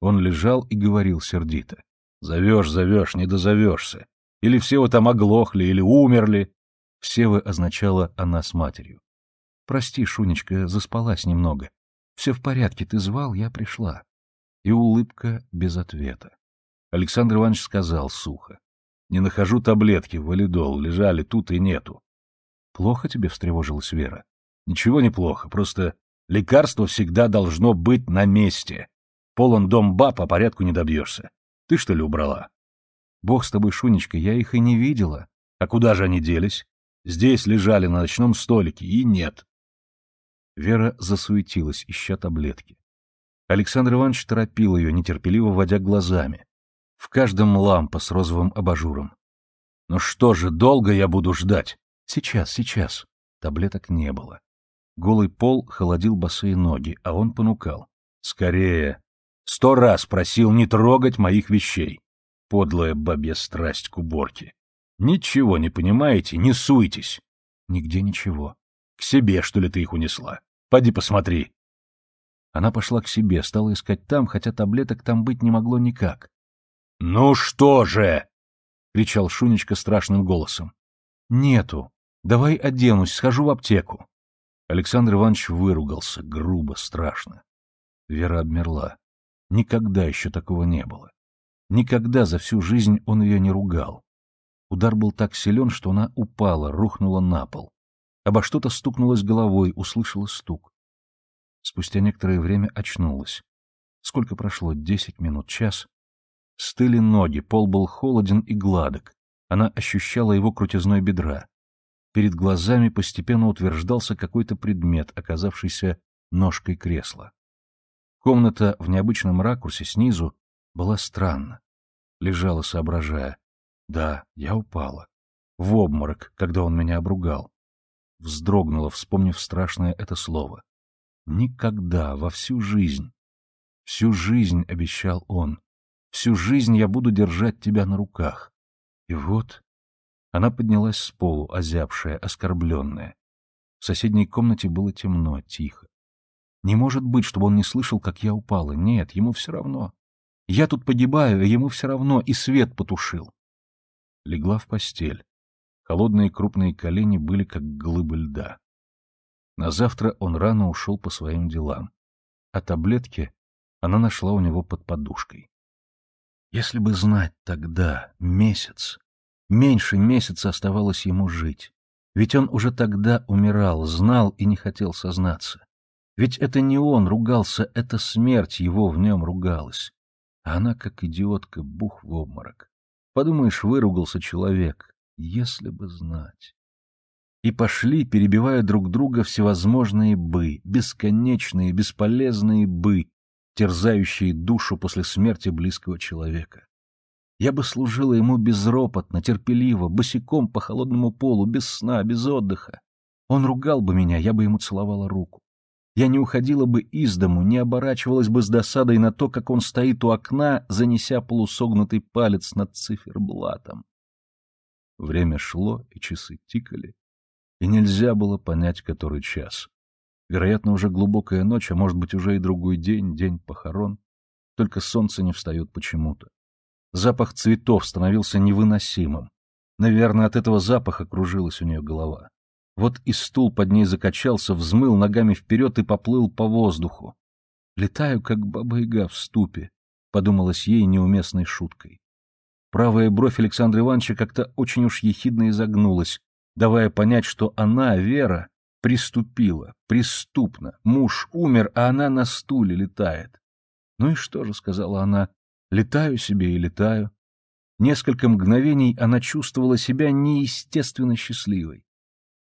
Он лежал и говорил сердито. «Зовешь, зовешь, не дозовешься. Или все вы там оглохли, или умерли». Все вы означала она с матерью. «Прости, Шунечка, заспалась немного. Все в порядке, ты звал, я пришла». И улыбка без ответа. Александр Иванович сказал сухо. «Не нахожу таблетки, валидол, лежали тут и нету». «Плохо тебе встревожилась Вера?» Ничего неплохо, просто лекарство всегда должно быть на месте. Полон дом ба, по а порядку не добьешься. Ты что ли убрала? Бог с тобой, Шунечка, я их и не видела. А куда же они делись? Здесь лежали на ночном столике, и нет. Вера засуетилась, ища таблетки. Александр Иванович торопил ее, нетерпеливо водя глазами. В каждом лампа с розовым абажуром. «Ну что же, долго я буду ждать?» «Сейчас, сейчас». Таблеток не было. Голый пол холодил босые ноги, а он понукал. «Скорее!» «Сто раз просил не трогать моих вещей!» Подлая бабе страсть к уборке. «Ничего не понимаете, не суйтесь!» «Нигде ничего. К себе, что ли, ты их унесла? Пойди посмотри!» Она пошла к себе, стала искать там, хотя таблеток там быть не могло никак. «Ну что же!» — кричал Шунечка страшным голосом. «Нету. Давай оденусь, схожу в аптеку». Александр Иванович выругался, грубо, страшно. Вера обмерла. Никогда еще такого не было. Никогда за всю жизнь он ее не ругал. Удар был так силен, что она упала, рухнула на пол. Обо что-то стукнулась головой, услышала стук. Спустя некоторое время очнулась. Сколько прошло? Десять минут, час? Стыли ноги, пол был холоден и гладок. Она ощущала его крутизной бедра перед глазами постепенно утверждался какой-то предмет, оказавшийся ножкой кресла. Комната в необычном ракурсе снизу была странна. Лежала, соображая. Да, я упала. В обморок, когда он меня обругал. Вздрогнула, вспомнив страшное это слово. Никогда, во всю жизнь. Всю жизнь, обещал он. Всю жизнь я буду держать тебя на руках. И вот она поднялась с полу, озябшая, оскорбленная. В соседней комнате было темно, тихо. Не может быть, чтобы он не слышал, как я упала. Нет, ему все равно. Я тут погибаю, а ему все равно, и свет потушил. Легла в постель. Холодные крупные колени были как глыбы льда. На завтра он рано ушел по своим делам. А таблетки она нашла у него под подушкой. Если бы знать тогда, месяц, Меньше месяца оставалось ему жить. Ведь он уже тогда умирал, знал и не хотел сознаться. Ведь это не он ругался, это смерть его в нем ругалась. А она, как идиотка, бух в обморок. Подумаешь, выругался человек, если бы знать. И пошли, перебивая друг друга, всевозможные «бы», бесконечные, бесполезные «бы», терзающие душу после смерти близкого человека. Я бы служила ему безропотно, терпеливо, босиком по холодному полу, без сна, без отдыха. Он ругал бы меня, я бы ему целовала руку. Я не уходила бы из дому, не оборачивалась бы с досадой на то, как он стоит у окна, занеся полусогнутый палец над циферблатом. Время шло, и часы тикали, и нельзя было понять, который час. Вероятно, уже глубокая ночь, а может быть, уже и другой день, день похорон. Только солнце не встает почему-то. Запах цветов становился невыносимым. Наверное, от этого запаха кружилась у нее голова. Вот и стул под ней закачался, взмыл ногами вперед и поплыл по воздуху. «Летаю, как баба-яга в ступе», — подумалось ей неуместной шуткой. Правая бровь Александра Ивановича как-то очень уж ехидно изогнулась, давая понять, что она, Вера, приступила, преступно. муж умер, а она на стуле летает. «Ну и что же», — сказала она, Летаю себе и летаю. Несколько мгновений она чувствовала себя неестественно счастливой.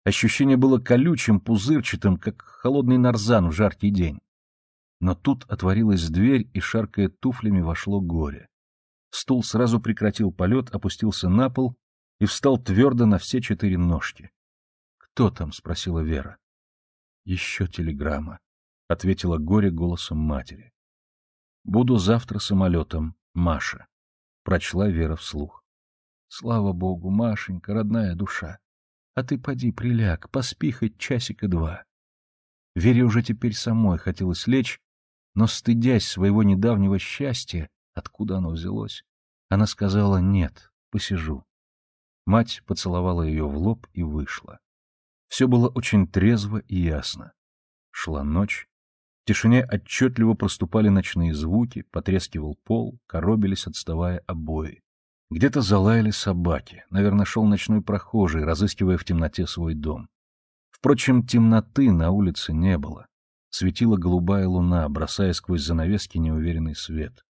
Ощущение было колючим, пузырчатым, как холодный нарзан в жаркий день. Но тут отворилась дверь, и, шаркая туфлями, вошло горе. Стул сразу прекратил полет, опустился на пол и встал твердо на все четыре ножки. — Кто там? — спросила Вера. — Еще телеграмма, — ответила горе голосом матери. — Буду завтра самолетом. Маша. Прочла Вера вслух. Слава богу, Машенька, родная душа. А ты поди приляг, поспи хоть часика два. Вере уже теперь самой хотелось лечь, но, стыдясь своего недавнего счастья, откуда оно взялось, она сказала «нет, посижу». Мать поцеловала ее в лоб и вышла. Все было очень трезво и ясно. Шла ночь, в тишине отчетливо проступали ночные звуки, потрескивал пол, коробились, отставая обои. Где-то залаяли собаки, наверное, шел ночной прохожий, разыскивая в темноте свой дом. Впрочем, темноты на улице не было. Светила голубая луна, бросая сквозь занавески неуверенный свет.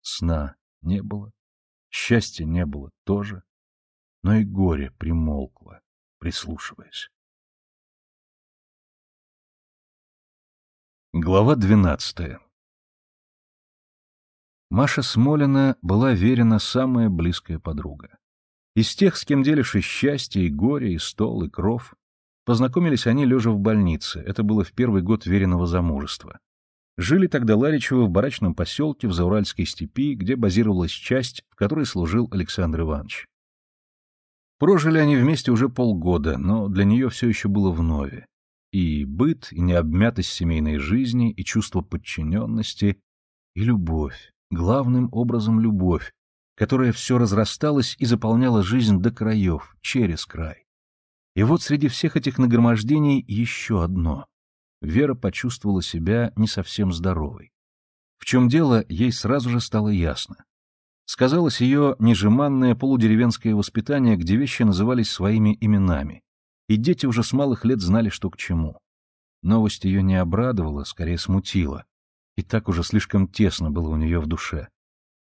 Сна не было, счастья не было тоже, но и горе примолкло, прислушиваясь. Глава 12. Маша Смолина была верена самая близкая подруга. Из тех, с кем делишь и счастье, и горе, и стол, и кров. Познакомились они лежа в больнице, это было в первый год веренного замужества. Жили тогда Ларичевы в барачном поселке в Зауральской степи, где базировалась часть, в которой служил Александр Иванович. Прожили они вместе уже полгода, но для нее все еще было в нове и быт, и необмятость семейной жизни, и чувство подчиненности, и любовь, главным образом любовь, которая все разрасталась и заполняла жизнь до краев, через край. И вот среди всех этих нагромождений еще одно. Вера почувствовала себя не совсем здоровой. В чем дело, ей сразу же стало ясно. Сказалось ее нежеманное полудеревенское воспитание, где вещи назывались своими именами, и дети уже с малых лет знали, что к чему. Новость ее не обрадовала, скорее смутила, и так уже слишком тесно было у нее в душе.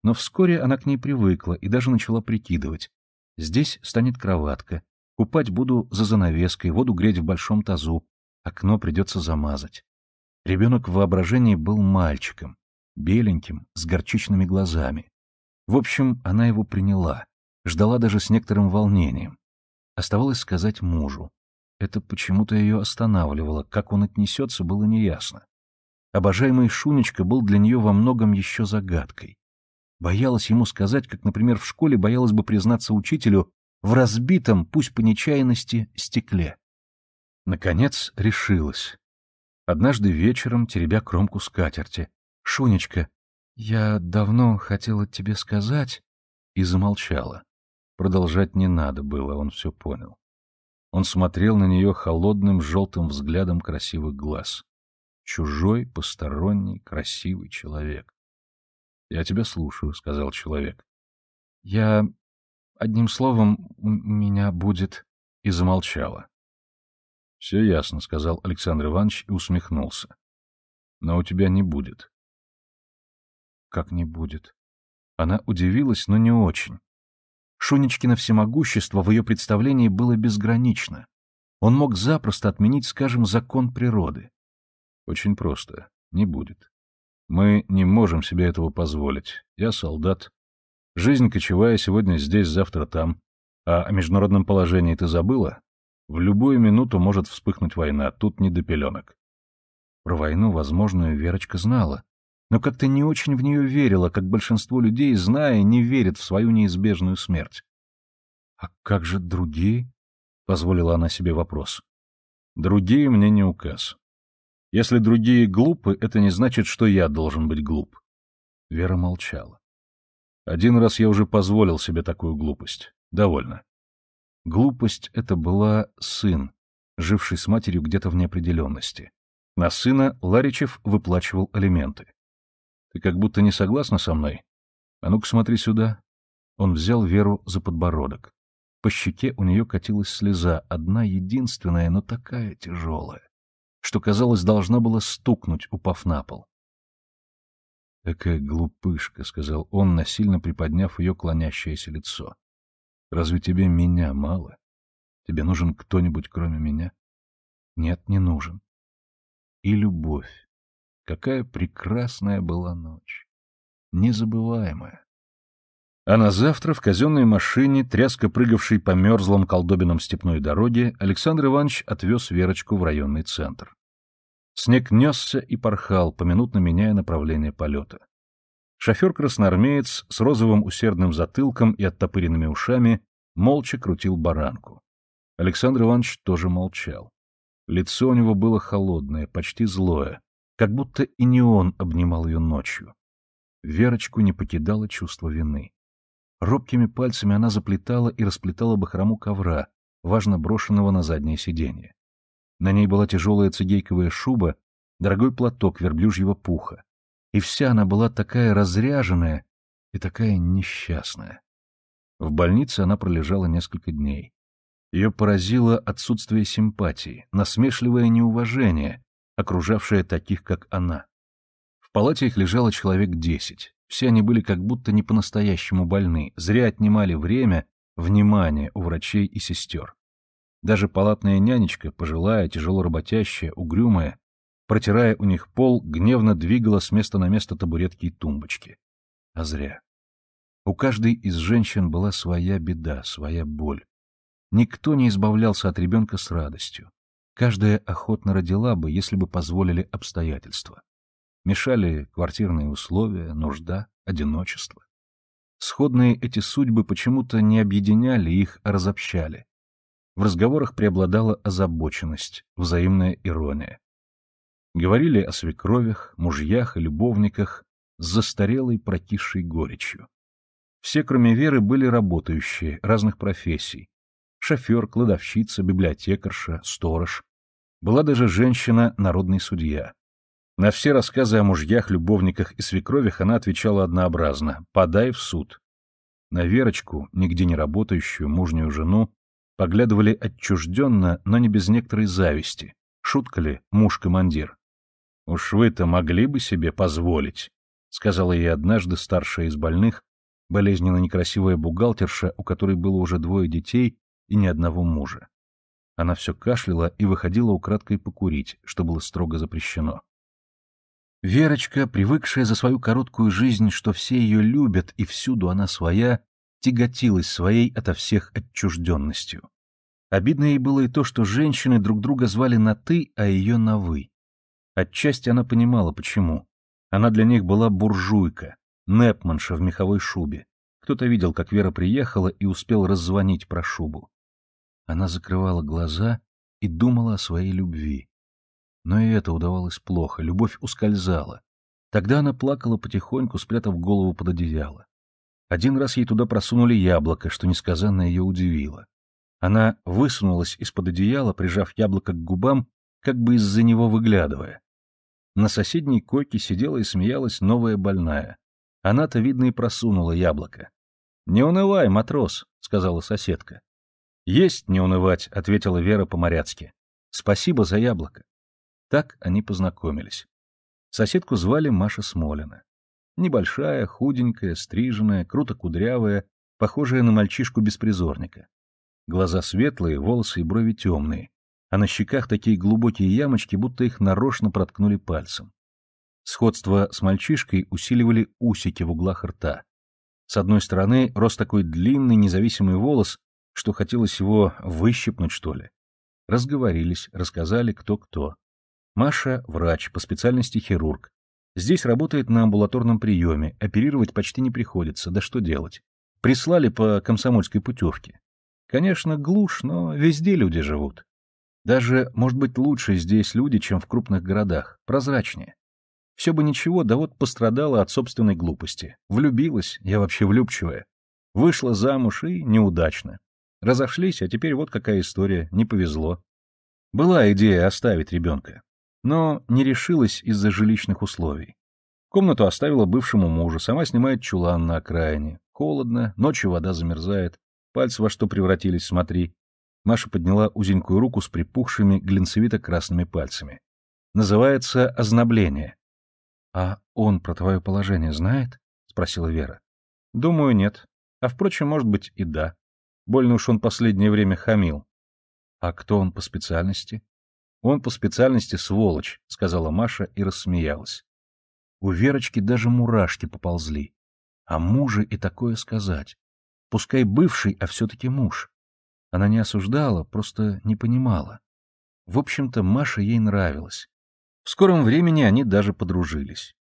Но вскоре она к ней привыкла и даже начала прикидывать. Здесь станет кроватка, купать буду за занавеской, воду греть в большом тазу, окно придется замазать. Ребенок в воображении был мальчиком, беленьким, с горчичными глазами. В общем, она его приняла, ждала даже с некоторым волнением. Оставалось сказать мужу. Это почему-то ее останавливало, как он отнесется, было неясно. Обожаемый Шунечка был для нее во многом еще загадкой. Боялась ему сказать, как, например, в школе боялась бы признаться учителю в разбитом, пусть по нечаянности, стекле. Наконец решилась. Однажды вечером, теребя кромку скатерти, «Шунечка, я давно хотела тебе сказать...» и замолчала. Продолжать не надо было, он все понял. Он смотрел на нее холодным желтым взглядом красивых глаз. Чужой, посторонний, красивый человек. — Я тебя слушаю, — сказал человек. — Я... Одним словом, у меня будет... И замолчала. — Все ясно, — сказал Александр Иванович и усмехнулся. — Но у тебя не будет. — Как не будет? Она удивилась, но не очень. Шунечкино всемогущество в ее представлении было безгранично. Он мог запросто отменить, скажем, закон природы. Очень просто. Не будет. Мы не можем себе этого позволить. Я солдат. Жизнь кочевая сегодня здесь, завтра там. А о международном положении ты забыла? В любую минуту может вспыхнуть война, тут не до пеленок. Про войну, возможную, Верочка знала, но как-то не очень в нее верила, как большинство людей, зная, не верит в свою неизбежную смерть. «А как же другие?» — позволила она себе вопрос. «Другие мне не указ. Если другие глупы, это не значит, что я должен быть глуп». Вера молчала. «Один раз я уже позволил себе такую глупость. Довольно». Глупость — это была сын, живший с матерью где-то в неопределенности. На сына Ларичев выплачивал алименты. Ты как будто не согласна со мной. А ну-ка смотри сюда. Он взял Веру за подбородок. По щеке у нее катилась слеза, одна единственная, но такая тяжелая, что, казалось, должна была стукнуть, упав на пол. «Такая глупышка», — сказал он, насильно приподняв ее клонящееся лицо. «Разве тебе меня мало? Тебе нужен кто-нибудь, кроме меня?» «Нет, не нужен». «И любовь. Какая прекрасная была ночь. Незабываемая. А на завтра в казенной машине, тряско прыгавшей по мерзлым колдобинам степной дороге, Александр Иванович отвез Верочку в районный центр. Снег несся и порхал, поминутно меняя направление полета. Шофер-красноармеец с розовым усердным затылком и оттопыренными ушами молча крутил баранку. Александр Иванович тоже молчал. Лицо у него было холодное, почти злое как будто и не он обнимал ее ночью. Верочку не покидало чувство вины. Робкими пальцами она заплетала и расплетала бахрому ковра, важно брошенного на заднее сиденье. На ней была тяжелая цигейковая шуба, дорогой платок верблюжьего пуха. И вся она была такая разряженная и такая несчастная. В больнице она пролежала несколько дней. Ее поразило отсутствие симпатии, насмешливое неуважение, окружавшая таких, как она. В палате их лежало человек десять. Все они были как будто не по-настоящему больны, зря отнимали время, внимание у врачей и сестер. Даже палатная нянечка, пожилая, тяжело работящая, угрюмая, протирая у них пол, гневно двигала с места на место табуретки и тумбочки. А зря. У каждой из женщин была своя беда, своя боль. Никто не избавлялся от ребенка с радостью каждая охотно родила бы, если бы позволили обстоятельства. Мешали квартирные условия, нужда, одиночество. Сходные эти судьбы почему-то не объединяли их, а разобщали. В разговорах преобладала озабоченность, взаимная ирония. Говорили о свекровях, мужьях и любовниках с застарелой прокисшей горечью. Все, кроме Веры, были работающие, разных профессий. Шофер, кладовщица, библиотекарша, сторож была даже женщина, народный судья. На все рассказы о мужьях, любовниках и свекровях она отвечала однообразно «подай в суд». На Верочку, нигде не работающую мужнюю жену, поглядывали отчужденно, но не без некоторой зависти. Шутка ли, муж-командир? «Уж вы-то могли бы себе позволить», — сказала ей однажды старшая из больных, болезненно некрасивая бухгалтерша, у которой было уже двое детей и ни одного мужа. Она все кашляла и выходила украдкой покурить, что было строго запрещено. Верочка, привыкшая за свою короткую жизнь, что все ее любят и всюду она своя, тяготилась своей ото всех отчужденностью. Обидно ей было и то, что женщины друг друга звали на «ты», а ее на «вы». Отчасти она понимала, почему. Она для них была буржуйка, непманша в меховой шубе. Кто-то видел, как Вера приехала и успел раззвонить про шубу. Она закрывала глаза и думала о своей любви. Но и это удавалось плохо, любовь ускользала. Тогда она плакала потихоньку, спрятав голову под одеяло. Один раз ей туда просунули яблоко, что несказанно ее удивило. Она высунулась из-под одеяла, прижав яблоко к губам, как бы из-за него выглядывая. На соседней койке сидела и смеялась новая больная. Она-то, видно, и просунула яблоко. — Не унывай, матрос, — сказала соседка. «Есть не унывать», — ответила Вера по-моряцки. «Спасибо за яблоко». Так они познакомились. Соседку звали Маша Смолина. Небольшая, худенькая, стриженная, круто кудрявая, похожая на мальчишку-беспризорника. Глаза светлые, волосы и брови темные, а на щеках такие глубокие ямочки, будто их нарочно проткнули пальцем. Сходство с мальчишкой усиливали усики в углах рта. С одной стороны, рос такой длинный независимый волос, что хотелось его выщипнуть, что ли. Разговорились, рассказали кто кто. Маша — врач, по специальности хирург. Здесь работает на амбулаторном приеме, оперировать почти не приходится, да что делать. Прислали по комсомольской путевке. Конечно, глушь, но везде люди живут. Даже, может быть, лучше здесь люди, чем в крупных городах, прозрачнее. Все бы ничего, да вот пострадала от собственной глупости. Влюбилась, я вообще влюбчивая. Вышла замуж и неудачно. Разошлись, а теперь вот какая история, не повезло. Была идея оставить ребенка, но не решилась из-за жилищных условий. Комнату оставила бывшему мужу, сама снимает чулан на окраине. Холодно, ночью вода замерзает, пальцы во что превратились, смотри. Маша подняла узенькую руку с припухшими глинцевито-красными пальцами. Называется ознобление. «А он про твое положение знает?» — спросила Вера. «Думаю, нет. А, впрочем, может быть, и да. Больно уж он последнее время хамил. А кто он по специальности? Он по специальности сволочь, сказала Маша и рассмеялась. У Верочки даже мурашки поползли. А мужа и такое сказать. Пускай бывший, а все-таки муж. Она не осуждала, просто не понимала. В общем-то, Маша ей нравилась. В скором времени они даже подружились.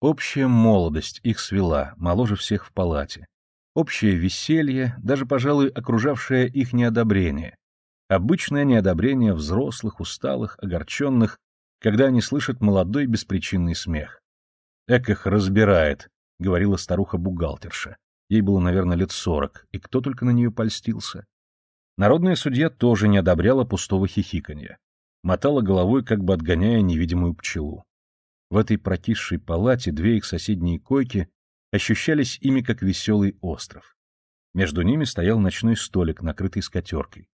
Общая молодость их свела, моложе всех в палате общее веселье, даже, пожалуй, окружавшее их неодобрение. Обычное неодобрение взрослых, усталых, огорченных, когда они слышат молодой беспричинный смех. «Эк их разбирает», — говорила старуха-бухгалтерша. Ей было, наверное, лет сорок, и кто только на нее польстился. Народная судья тоже не одобряла пустого хихиканья. Мотала головой, как бы отгоняя невидимую пчелу. В этой прокисшей палате две их соседние койки ощущались ими как веселый остров. Между ними стоял ночной столик, накрытый скатеркой.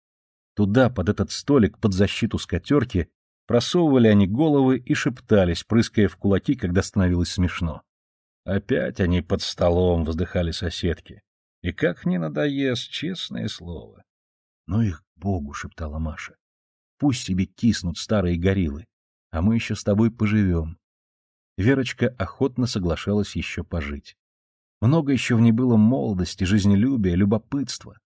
Туда, под этот столик, под защиту скатерки, просовывали они головы и шептались, прыская в кулаки, когда становилось смешно. Опять они под столом вздыхали соседки. И как не надоест, честное слово. Ну их богу, — шептала Маша. Пусть себе киснут старые гориллы, а мы еще с тобой поживем. Верочка охотно соглашалась еще пожить. Много еще в ней было молодости, жизнелюбия, любопытства.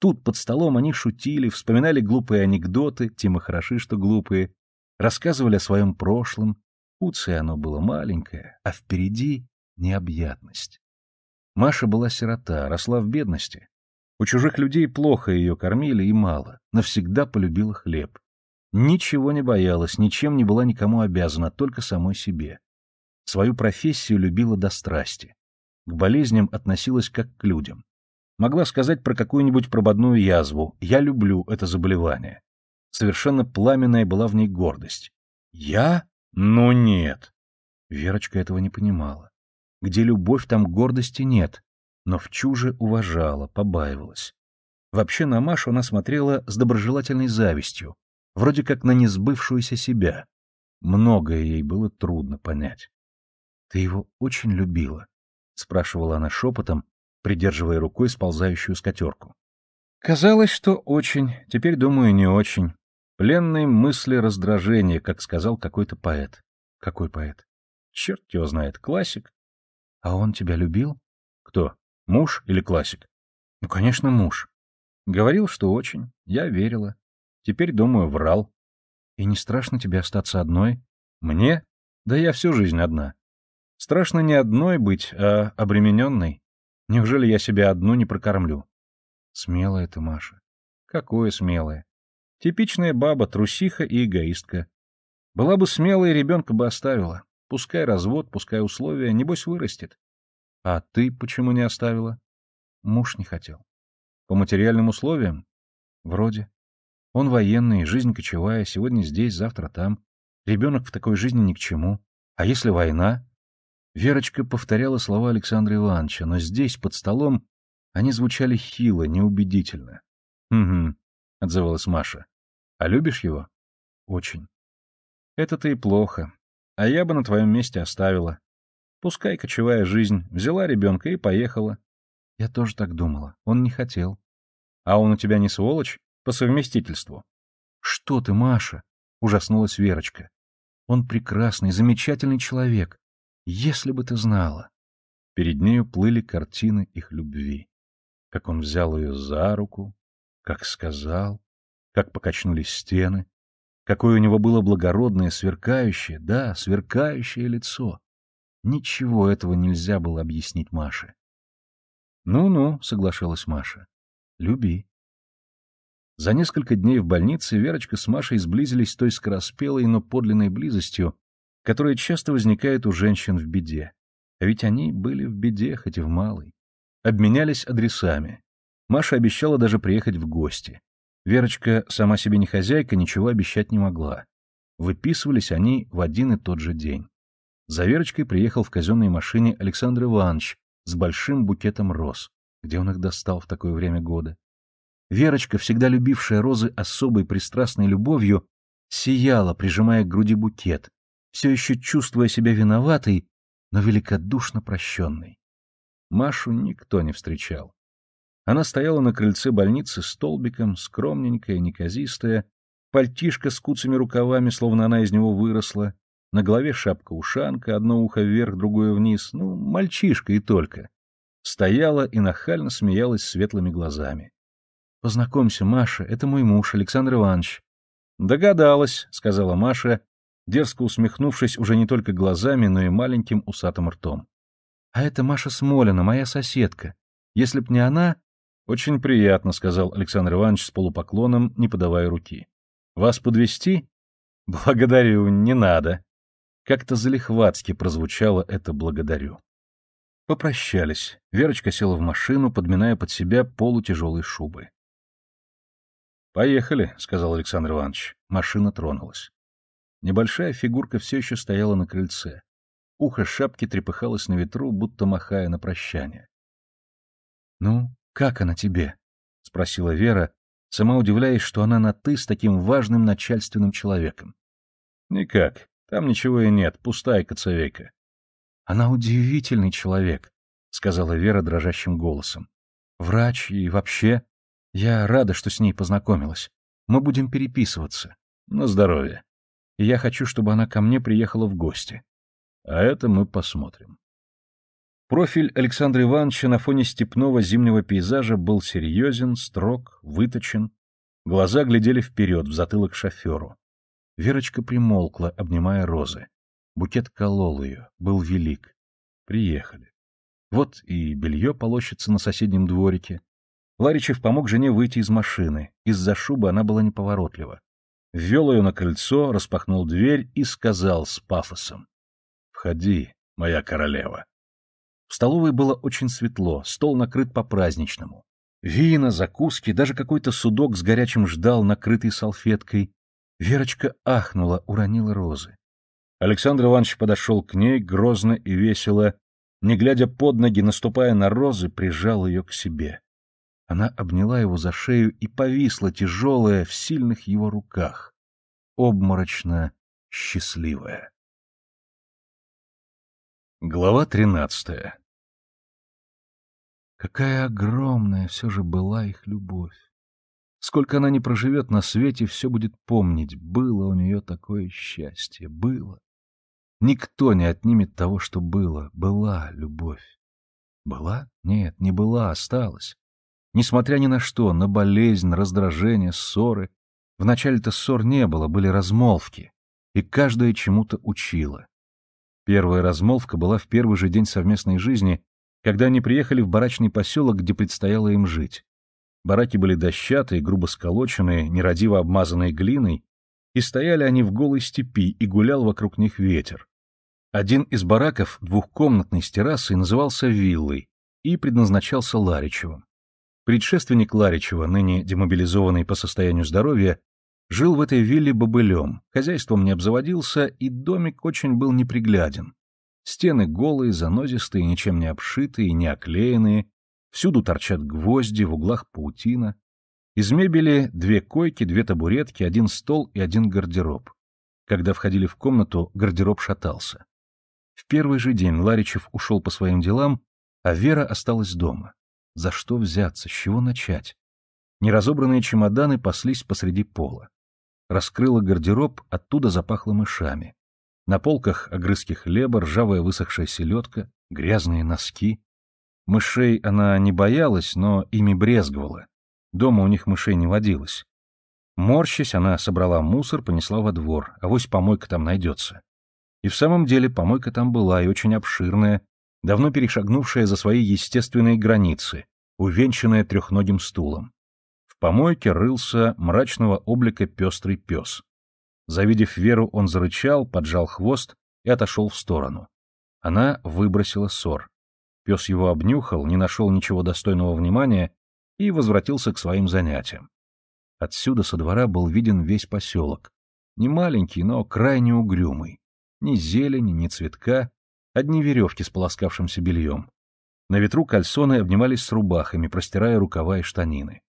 Тут под столом они шутили, вспоминали глупые анекдоты, Тима хороши, что глупые, рассказывали о своем прошлом. Уция оно было маленькое, а впереди необъятность. Маша была сирота, росла в бедности. У чужих людей плохо ее кормили и мало, навсегда полюбила хлеб. Ничего не боялась, ничем не была никому обязана, только самой себе. Свою профессию любила до страсти к болезням относилась как к людям. Могла сказать про какую-нибудь прободную язву «я люблю это заболевание». Совершенно пламенная была в ней гордость. «Я? Ну нет!» Верочка этого не понимала. Где любовь, там гордости нет, но в чуже уважала, побаивалась. Вообще на Машу она смотрела с доброжелательной завистью, вроде как на несбывшуюся себя. Многое ей было трудно понять. «Ты его очень любила», спрашивала она шепотом, придерживая рукой сползающую скатерку. Казалось, что очень, теперь, думаю, не очень. Пленные мысли раздражения, как сказал какой-то поэт. Какой поэт? Черт его знает, классик. А он тебя любил? Кто, муж или классик? Ну, конечно, муж. Говорил, что очень. Я верила. Теперь, думаю, врал. И не страшно тебе остаться одной? Мне? Да я всю жизнь одна. Страшно не одной быть, а обремененной. Неужели я себя одну не прокормлю? Смелая ты, Маша. Какое смелое. Типичная баба, трусиха и эгоистка. Была бы смелая, ребенка бы оставила. Пускай развод, пускай условия, небось вырастет. А ты почему не оставила? Муж не хотел. По материальным условиям? Вроде. Он военный, жизнь кочевая, сегодня здесь, завтра там. Ребенок в такой жизни ни к чему. А если война? Верочка повторяла слова Александра Ивановича, но здесь, под столом, они звучали хило, неубедительно. «Угу», — отзывалась Маша. «А любишь его?» «Очень». «Это-то и плохо. А я бы на твоем месте оставила. Пускай кочевая жизнь. Взяла ребенка и поехала». «Я тоже так думала. Он не хотел». «А он у тебя не сволочь? По совместительству». «Что ты, Маша?» — ужаснулась Верочка. «Он прекрасный, замечательный человек. Если бы ты знала. Перед нею плыли картины их любви. Как он взял ее за руку, как сказал, как покачнулись стены, какое у него было благородное, сверкающее, да, сверкающее лицо. Ничего этого нельзя было объяснить Маше. «Ну-ну», — соглашалась Маша, — «люби». За несколько дней в больнице Верочка с Машей сблизились той скороспелой, но подлинной близостью, которые часто возникают у женщин в беде. А ведь они были в беде, хоть и в малой. Обменялись адресами. Маша обещала даже приехать в гости. Верочка, сама себе не хозяйка, ничего обещать не могла. Выписывались они в один и тот же день. За Верочкой приехал в казенной машине Александр Иванович с большим букетом роз. Где он их достал в такое время года? Верочка, всегда любившая розы особой пристрастной любовью, сияла, прижимая к груди букет, все еще чувствуя себя виноватой, но великодушно прощенной. Машу никто не встречал. Она стояла на крыльце больницы столбиком, скромненькая, неказистая, пальтишка с куцами рукавами, словно она из него выросла, на голове шапка-ушанка, одно ухо вверх, другое вниз, ну, мальчишка и только. Стояла и нахально смеялась светлыми глазами. — Познакомься, Маша, это мой муж, Александр Иванович. — Догадалась, — сказала Маша, дерзко усмехнувшись уже не только глазами, но и маленьким усатым ртом. «А это Маша Смолина, моя соседка. Если б не она...» «Очень приятно», — сказал Александр Иванович с полупоклоном, не подавая руки. «Вас подвести? «Благодарю, не надо». Как-то залихватски прозвучало это «благодарю». Попрощались. Верочка села в машину, подминая под себя полутяжелой шубы. «Поехали», — сказал Александр Иванович. Машина тронулась. Небольшая фигурка все еще стояла на крыльце. Ухо шапки трепыхалось на ветру, будто махая на прощание. «Ну, как она тебе?» — спросила Вера, сама удивляясь, что она на «ты» с таким важным начальственным человеком. «Никак. Там ничего и нет. Пустая коцовейка». «Она удивительный человек», — сказала Вера дрожащим голосом. «Врач и вообще. Я рада, что с ней познакомилась. Мы будем переписываться. На здоровье» и я хочу, чтобы она ко мне приехала в гости. А это мы посмотрим. Профиль Александра Ивановича на фоне степного зимнего пейзажа был серьезен, строг, выточен. Глаза глядели вперед, в затылок шоферу. Верочка примолкла, обнимая розы. Букет колол ее, был велик. Приехали. Вот и белье полощется на соседнем дворике. Ларичев помог жене выйти из машины. Из-за шубы она была неповоротлива ввел ее на кольцо, распахнул дверь и сказал с пафосом. «Входи, моя королева». В столовой было очень светло, стол накрыт по-праздничному. Вина, закуски, даже какой-то судок с горячим ждал, накрытый салфеткой. Верочка ахнула, уронила розы. Александр Иванович подошел к ней грозно и весело, не глядя под ноги, наступая на розы, прижал ее к себе. Она обняла его за шею и повисла, тяжелая, в сильных его руках, обморочно счастливая. Глава тринадцатая Какая огромная все же была их любовь! Сколько она не проживет на свете, все будет помнить. Было у нее такое счастье. Было. Никто не отнимет того, что было. Была любовь. Была? Нет, не была, осталась. Несмотря ни на что, на болезнь, раздражение, ссоры. Вначале-то ссор не было, были размолвки. И каждая чему-то учила. Первая размолвка была в первый же день совместной жизни, когда они приехали в барачный поселок, где предстояло им жить. Бараки были дощатые, грубо сколоченные, нерадиво обмазанные глиной, и стояли они в голой степи, и гулял вокруг них ветер. Один из бараков, двухкомнатный с террасой, назывался виллой и предназначался Ларичевым. Предшественник Ларичева, ныне демобилизованный по состоянию здоровья, жил в этой вилле бобылем, хозяйством не обзаводился, и домик очень был непригляден. Стены голые, занозистые, ничем не обшитые, не оклеенные, всюду торчат гвозди, в углах паутина. Из мебели две койки, две табуретки, один стол и один гардероб. Когда входили в комнату, гардероб шатался. В первый же день Ларичев ушел по своим делам, а Вера осталась дома. За что взяться, с чего начать? Неразобранные чемоданы паслись посреди пола. Раскрыла гардероб, оттуда запахло мышами. На полках огрызки хлеба, ржавая высохшая селедка, грязные носки. Мышей она не боялась, но ими брезговала. Дома у них мышей не водилось. Морщись, она собрала мусор, понесла во двор, авось помойка там найдется. И в самом деле помойка там была, и очень обширная, давно перешагнувшая за свои естественные границы, увенчанная трехногим стулом. В помойке рылся мрачного облика пестрый пес. Завидев Веру, он зарычал, поджал хвост и отошел в сторону. Она выбросила ссор. Пес его обнюхал, не нашел ничего достойного внимания и возвратился к своим занятиям. Отсюда со двора был виден весь поселок. Не маленький, но крайне угрюмый. Ни зелени, ни цветка, одни веревки с полоскавшимся бельем. На ветру кальсоны обнимались с рубахами, простирая рукава и штанины.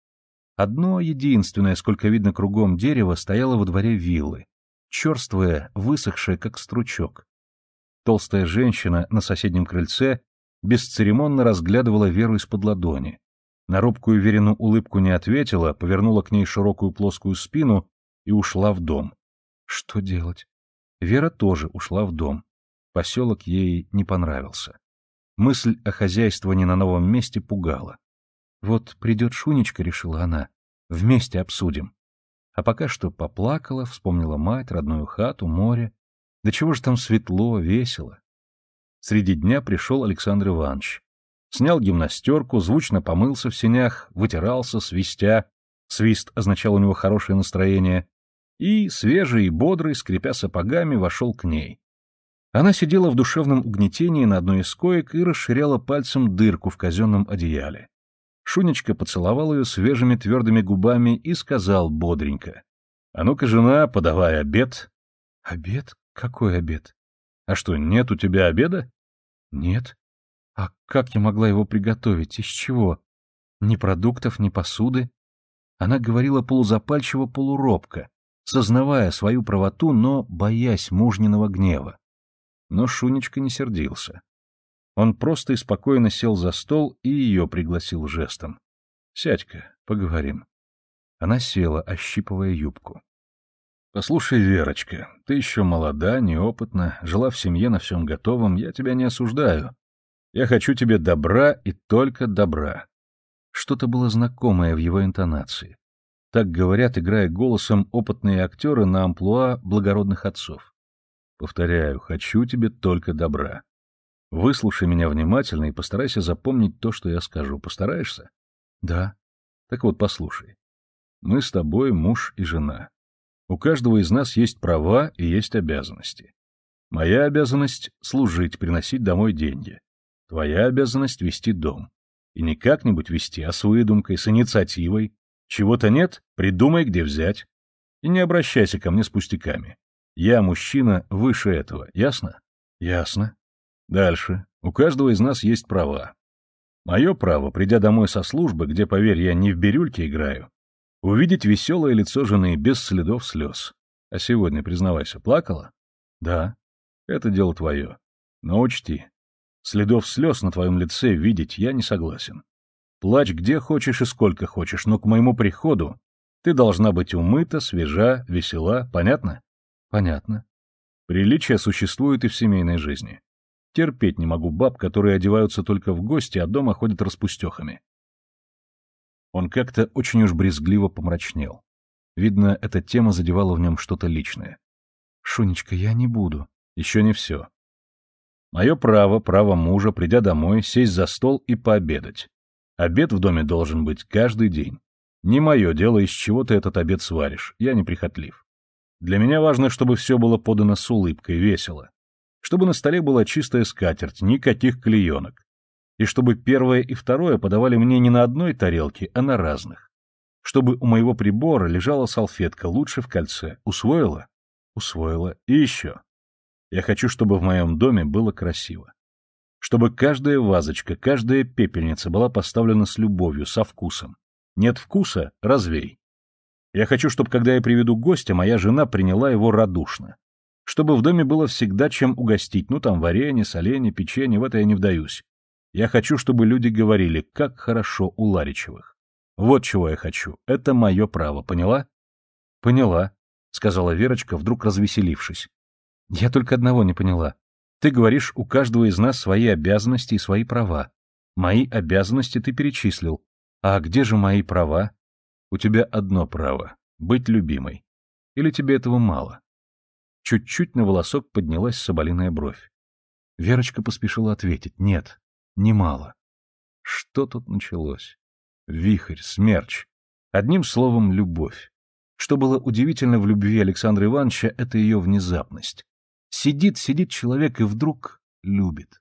Одно единственное, сколько видно кругом дерево, стояло во дворе виллы, черствое, высохшее, как стручок. Толстая женщина на соседнем крыльце бесцеремонно разглядывала Веру из-под ладони. На робкую Верину улыбку не ответила, повернула к ней широкую плоскую спину и ушла в дом. Что делать? Вера тоже ушла в дом. Поселок ей не понравился. Мысль о хозяйствовании на новом месте пугала. Вот придет Шунечка, решила она, вместе обсудим. А пока что поплакала, вспомнила мать, родную хату, море. Да чего же там светло, весело. Среди дня пришел Александр Иванович. Снял гимнастерку, звучно помылся в синях, вытирался, свистя. Свист означал у него хорошее настроение. И, свежий и бодрый, скрипя сапогами, вошел к ней. Она сидела в душевном угнетении на одной из коек и расширяла пальцем дырку в казенном одеяле. Шунечка поцеловал ее свежими твердыми губами и сказал бодренько. — А ну-ка, жена, подавай обед. — Обед? Какой обед? — А что, нет у тебя обеда? — Нет. — А как я могла его приготовить? Из чего? Ни продуктов, ни посуды. Она говорила полузапальчиво-полуробко, сознавая свою правоту, но боясь мужниного гнева. Но Шунечка не сердился. Он просто и спокойно сел за стол и ее пригласил жестом. «Сядь-ка, поговорим». Она села, ощипывая юбку. «Послушай, Верочка, ты еще молода, неопытна, жила в семье на всем готовом, я тебя не осуждаю. Я хочу тебе добра и только добра». Что-то было знакомое в его интонации. Так говорят, играя голосом, опытные актеры на амплуа благородных отцов. Повторяю, хочу тебе только добра. Выслушай меня внимательно и постарайся запомнить то, что я скажу. Постараешься? Да. Так вот, послушай. Мы с тобой муж и жена. У каждого из нас есть права и есть обязанности. Моя обязанность — служить, приносить домой деньги. Твоя обязанность — вести дом. И не как-нибудь вести, а с выдумкой, с инициативой. Чего-то нет — придумай, где взять. И не обращайся ко мне с пустяками. Я мужчина выше этого, ясно? Ясно. Дальше. У каждого из нас есть права. Мое право, придя домой со службы, где, поверь, я не в бирюльке играю, увидеть веселое лицо жены без следов слез. А сегодня, признавайся, плакала? Да. Это дело твое. Но учти, следов слез на твоем лице видеть я не согласен. Плачь где хочешь и сколько хочешь, но к моему приходу ты должна быть умыта, свежа, весела, понятно? Понятно. Приличия существуют и в семейной жизни. Терпеть не могу баб, которые одеваются только в гости, а дома ходят распустехами. Он как-то очень уж брезгливо помрачнел. Видно, эта тема задевала в нем что-то личное. «Шунечка, я не буду». «Еще не все. Мое право, право мужа, придя домой, сесть за стол и пообедать. Обед в доме должен быть каждый день. Не мое дело, из чего ты этот обед сваришь, я неприхотлив. Для меня важно, чтобы все было подано с улыбкой, весело. Чтобы на столе была чистая скатерть, никаких клеенок. И чтобы первое и второе подавали мне не на одной тарелке, а на разных. Чтобы у моего прибора лежала салфетка лучше в кольце. Усвоила? Усвоила. И еще. Я хочу, чтобы в моем доме было красиво. Чтобы каждая вазочка, каждая пепельница была поставлена с любовью, со вкусом. Нет вкуса — развей. Я хочу, чтобы, когда я приведу гостя, моя жена приняла его радушно. Чтобы в доме было всегда чем угостить. Ну, там варенье, соленье, печенье, в это я не вдаюсь. Я хочу, чтобы люди говорили, как хорошо у Ларичевых. Вот чего я хочу. Это мое право, поняла? Поняла, сказала Верочка, вдруг развеселившись. Я только одного не поняла. Ты говоришь, у каждого из нас свои обязанности и свои права. Мои обязанности ты перечислил. А где же мои права? У тебя одно право — быть любимой. Или тебе этого мало? Чуть-чуть на волосок поднялась соболиная бровь. Верочка поспешила ответить. Нет, немало. Что тут началось? Вихрь, смерч. Одним словом, любовь. Что было удивительно в любви Александра Ивановича, это ее внезапность. Сидит, сидит человек и вдруг любит.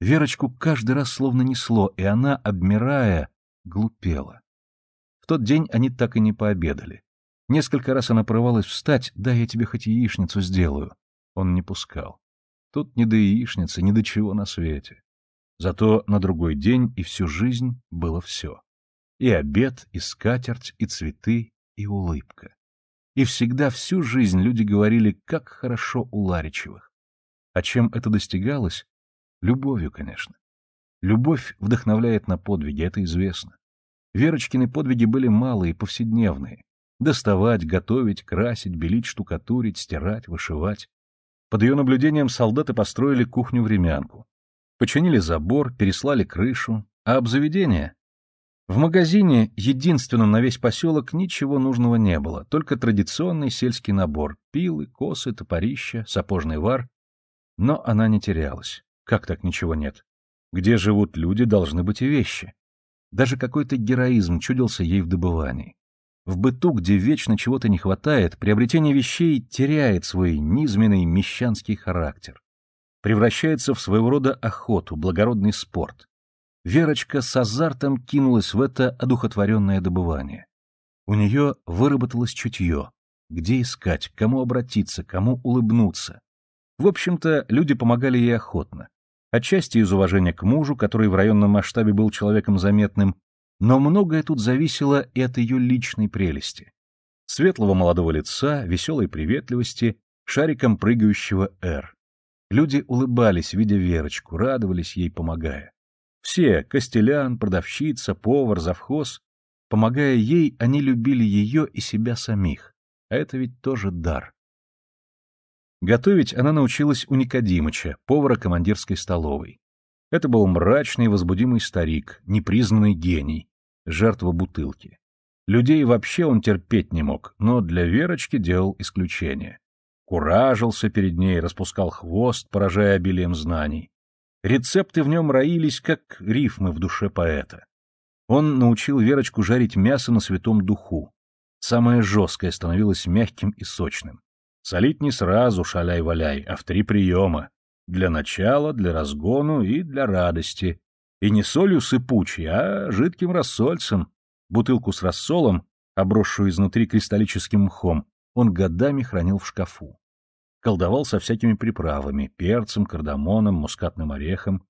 Верочку каждый раз словно несло, и она, обмирая, глупела тот день они так и не пообедали. Несколько раз она порывалась встать, да я тебе хоть яичницу сделаю. Он не пускал. Тут ни до яичницы, ни до чего на свете. Зато на другой день и всю жизнь было все. И обед, и скатерть, и цветы, и улыбка. И всегда всю жизнь люди говорили, как хорошо у Ларичевых. А чем это достигалось? Любовью, конечно. Любовь вдохновляет на подвиги, это известно. Верочкины подвиги были малые, повседневные. Доставать, готовить, красить, белить, штукатурить, стирать, вышивать. Под ее наблюдением солдаты построили кухню-времянку. Починили забор, переслали крышу. А обзаведение? В магазине, единственном на весь поселок, ничего нужного не было, только традиционный сельский набор — пилы, косы, топорища, сапожный вар. Но она не терялась. Как так ничего нет? Где живут люди, должны быть и вещи. Даже какой-то героизм чудился ей в добывании. В быту, где вечно чего-то не хватает, приобретение вещей теряет свой низменный мещанский характер. Превращается в своего рода охоту, благородный спорт. Верочка с азартом кинулась в это одухотворенное добывание. У нее выработалось чутье, где искать, кому обратиться, кому улыбнуться. В общем-то, люди помогали ей охотно отчасти из уважения к мужу, который в районном масштабе был человеком заметным, но многое тут зависело и от ее личной прелести. Светлого молодого лица, веселой приветливости, шариком прыгающего «Р». Люди улыбались, видя Верочку, радовались ей, помогая. Все — костелян, продавщица, повар, завхоз. Помогая ей, они любили ее и себя самих. А это ведь тоже дар. Готовить она научилась у Никодимыча, повара командирской столовой. Это был мрачный, возбудимый старик, непризнанный гений, жертва бутылки. Людей вообще он терпеть не мог, но для Верочки делал исключение. Куражился перед ней, распускал хвост, поражая обилием знаний. Рецепты в нем роились, как рифмы в душе поэта. Он научил Верочку жарить мясо на святом духу. Самое жесткое становилось мягким и сочным. Солить не сразу шаляй-валяй, а в три приема. Для начала, для разгону и для радости. И не солью сыпучей, а жидким рассольцем. Бутылку с рассолом, обросшую изнутри кристаллическим мхом, он годами хранил в шкафу. Колдовал со всякими приправами, перцем, кардамоном, мускатным орехом.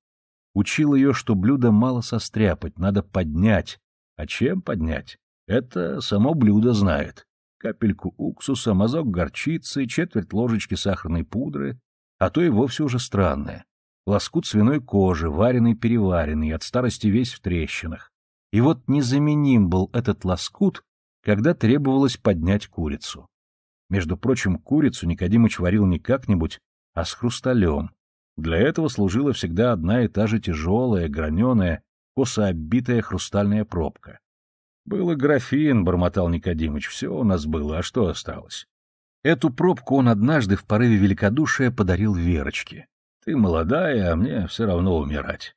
Учил ее, что блюдо мало состряпать, надо поднять. А чем поднять? Это само блюдо знает капельку уксуса, мазок горчицы, четверть ложечки сахарной пудры, а то и вовсе уже странное. Лоскут свиной кожи, вареный-переваренный, от старости весь в трещинах. И вот незаменим был этот лоскут, когда требовалось поднять курицу. Между прочим, курицу Никодимыч варил не как-нибудь, а с хрусталем. Для этого служила всегда одна и та же тяжелая, граненая, косо оббитая хрустальная пробка. Было графин», — бормотал Никодимыч. «Все у нас было, а что осталось?» Эту пробку он однажды в порыве великодушия подарил Верочке. «Ты молодая, а мне все равно умирать».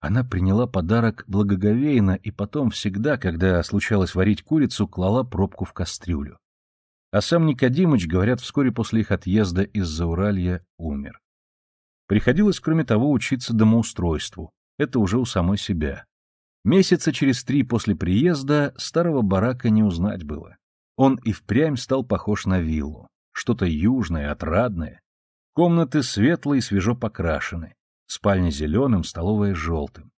Она приняла подарок благоговейно и потом всегда, когда случалось варить курицу, клала пробку в кастрюлю. А сам Никодимыч, говорят, вскоре после их отъезда из Уралья умер. Приходилось, кроме того, учиться домоустройству. Это уже у самой себя. Месяца через три после приезда старого барака не узнать было. Он и впрямь стал похож на виллу. Что-то южное, отрадное. Комнаты светлые, свежо покрашены. Спальня зеленым, столовая желтым.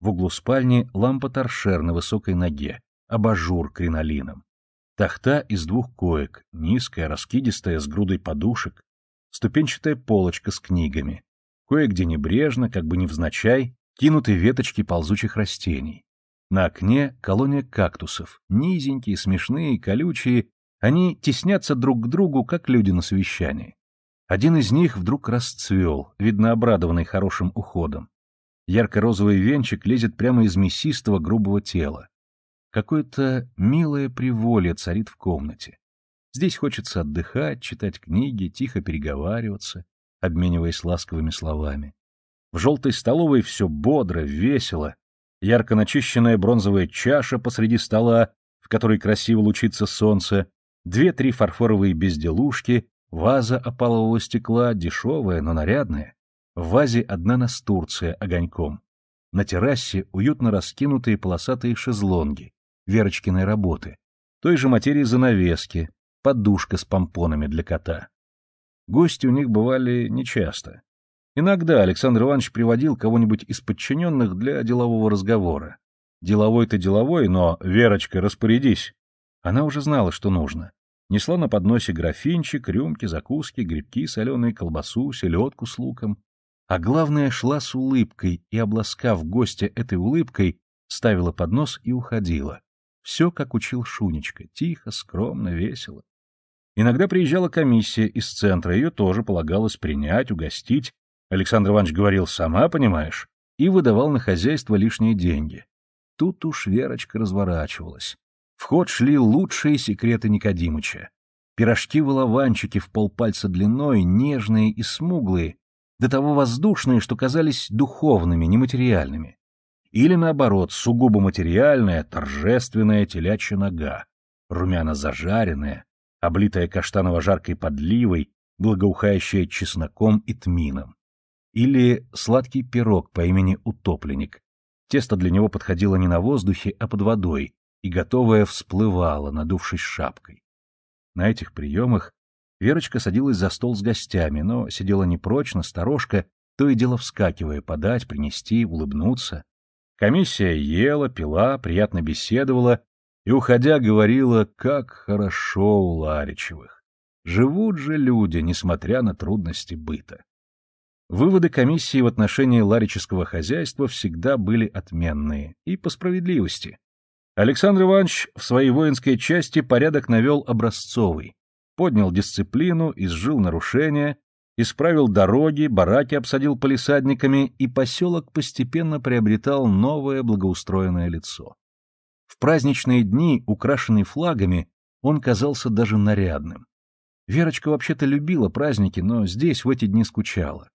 В углу спальни лампа торшер на высокой ноге, абажур кринолином. Тахта из двух коек, низкая, раскидистая, с грудой подушек. Ступенчатая полочка с книгами. Кое-где небрежно, как бы невзначай, кинуты веточки ползучих растений. На окне колония кактусов, низенькие, смешные, колючие, они теснятся друг к другу, как люди на совещании. Один из них вдруг расцвел, видно обрадованный хорошим уходом. Ярко-розовый венчик лезет прямо из мясистого грубого тела. Какое-то милое приволье царит в комнате. Здесь хочется отдыхать, читать книги, тихо переговариваться, обмениваясь ласковыми словами. В желтой столовой все бодро, весело. Ярко начищенная бронзовая чаша посреди стола, в которой красиво лучится солнце, две-три фарфоровые безделушки, ваза опалового стекла, дешевая, но нарядная. В вазе одна настурция огоньком. На террасе уютно раскинутые полосатые шезлонги, Верочкиной работы, той же материи занавески, подушка с помпонами для кота. Гости у них бывали нечасто. Иногда Александр Иванович приводил кого-нибудь из подчиненных для делового разговора. Деловой-то деловой, но, Верочка, распорядись. Она уже знала, что нужно. Несла на подносе графинчик, рюмки, закуски, грибки соленые, колбасу, селедку с луком. А главное, шла с улыбкой и, обласкав гостя этой улыбкой, ставила поднос и уходила. Все, как учил Шунечка, тихо, скромно, весело. Иногда приезжала комиссия из центра, ее тоже полагалось принять, угостить, Александр Иванович говорил «сама, понимаешь», и выдавал на хозяйство лишние деньги. Тут уж Верочка разворачивалась. В ход шли лучшие секреты Никодимыча. Пирожки-волованчики в полпальца длиной, нежные и смуглые, до того воздушные, что казались духовными, нематериальными. Или, наоборот, сугубо материальная, торжественная телячья нога, румяно зажаренная, облитая каштаново-жаркой подливой, благоухающая чесноком и тмином или сладкий пирог по имени Утопленник. Тесто для него подходило не на воздухе, а под водой, и готовое всплывало, надувшись шапкой. На этих приемах Верочка садилась за стол с гостями, но сидела непрочно, сторожка, то и дело вскакивая, подать, принести, улыбнуться. Комиссия ела, пила, приятно беседовала и, уходя, говорила, как хорошо у Ларичевых. Живут же люди, несмотря на трудности быта. Выводы комиссии в отношении ларического хозяйства всегда были отменные, и по справедливости. Александр Иванович в своей воинской части порядок навел образцовый, поднял дисциплину, изжил нарушения, исправил дороги, бараки обсадил полисадниками, и поселок постепенно приобретал новое благоустроенное лицо. В праздничные дни, украшенный флагами, он казался даже нарядным. Верочка вообще-то любила праздники, но здесь в эти дни скучала.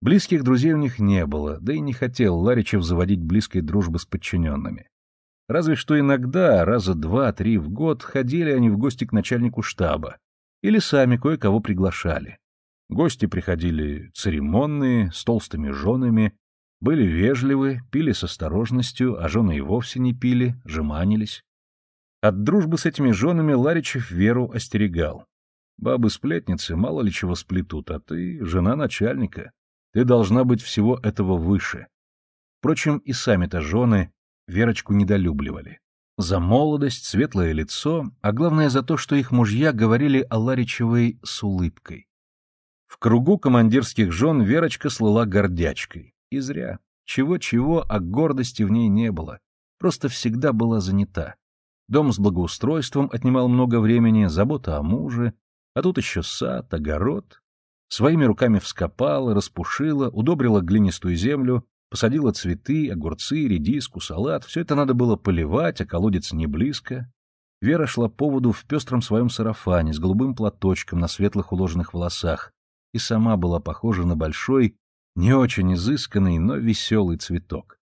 Близких друзей у них не было, да и не хотел Ларичев заводить близкой дружбы с подчиненными. Разве что иногда, раза два-три в год, ходили они в гости к начальнику штаба или сами кое-кого приглашали. Гости приходили церемонные, с толстыми женами, были вежливы, пили с осторожностью, а жены и вовсе не пили, жеманились. От дружбы с этими женами Ларичев Веру остерегал. Бабы-сплетницы мало ли чего сплетут, а ты — жена начальника. Ты должна быть всего этого выше. Впрочем, и сами-то жены Верочку недолюбливали. За молодость, светлое лицо, а главное за то, что их мужья говорили о Ларичевой с улыбкой. В кругу командирских жен Верочка слыла гордячкой. И зря. Чего-чего, а гордости в ней не было. Просто всегда была занята. Дом с благоустройством отнимал много времени, забота о муже, а тут еще сад, огород. Своими руками вскопала, распушила, удобрила глинистую землю, посадила цветы, огурцы, редиску, салат. Все это надо было поливать, а колодец не близко. Вера шла по воду в пестром своем сарафане с голубым платочком на светлых уложенных волосах и сама была похожа на большой, не очень изысканный, но веселый цветок.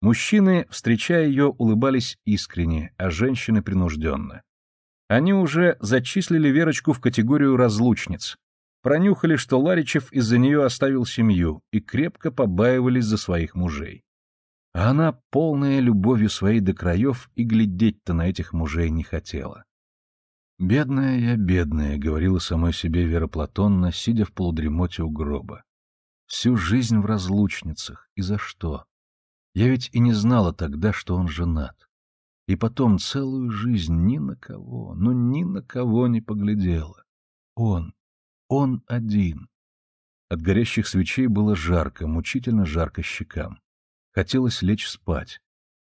Мужчины, встречая ее, улыбались искренне, а женщины принужденно. Они уже зачислили Верочку в категорию разлучниц, пронюхали, что Ларичев из-за нее оставил семью, и крепко побаивались за своих мужей. А она, полная любовью своей до краев, и глядеть-то на этих мужей не хотела. «Бедная я, бедная», — говорила самой себе Вера Платонна, сидя в полудремоте у гроба. «Всю жизнь в разлучницах. И за что? Я ведь и не знала тогда, что он женат. И потом целую жизнь ни на кого, ну ни на кого не поглядела. Он, он один. От горящих свечей было жарко, мучительно жарко щекам. Хотелось лечь спать.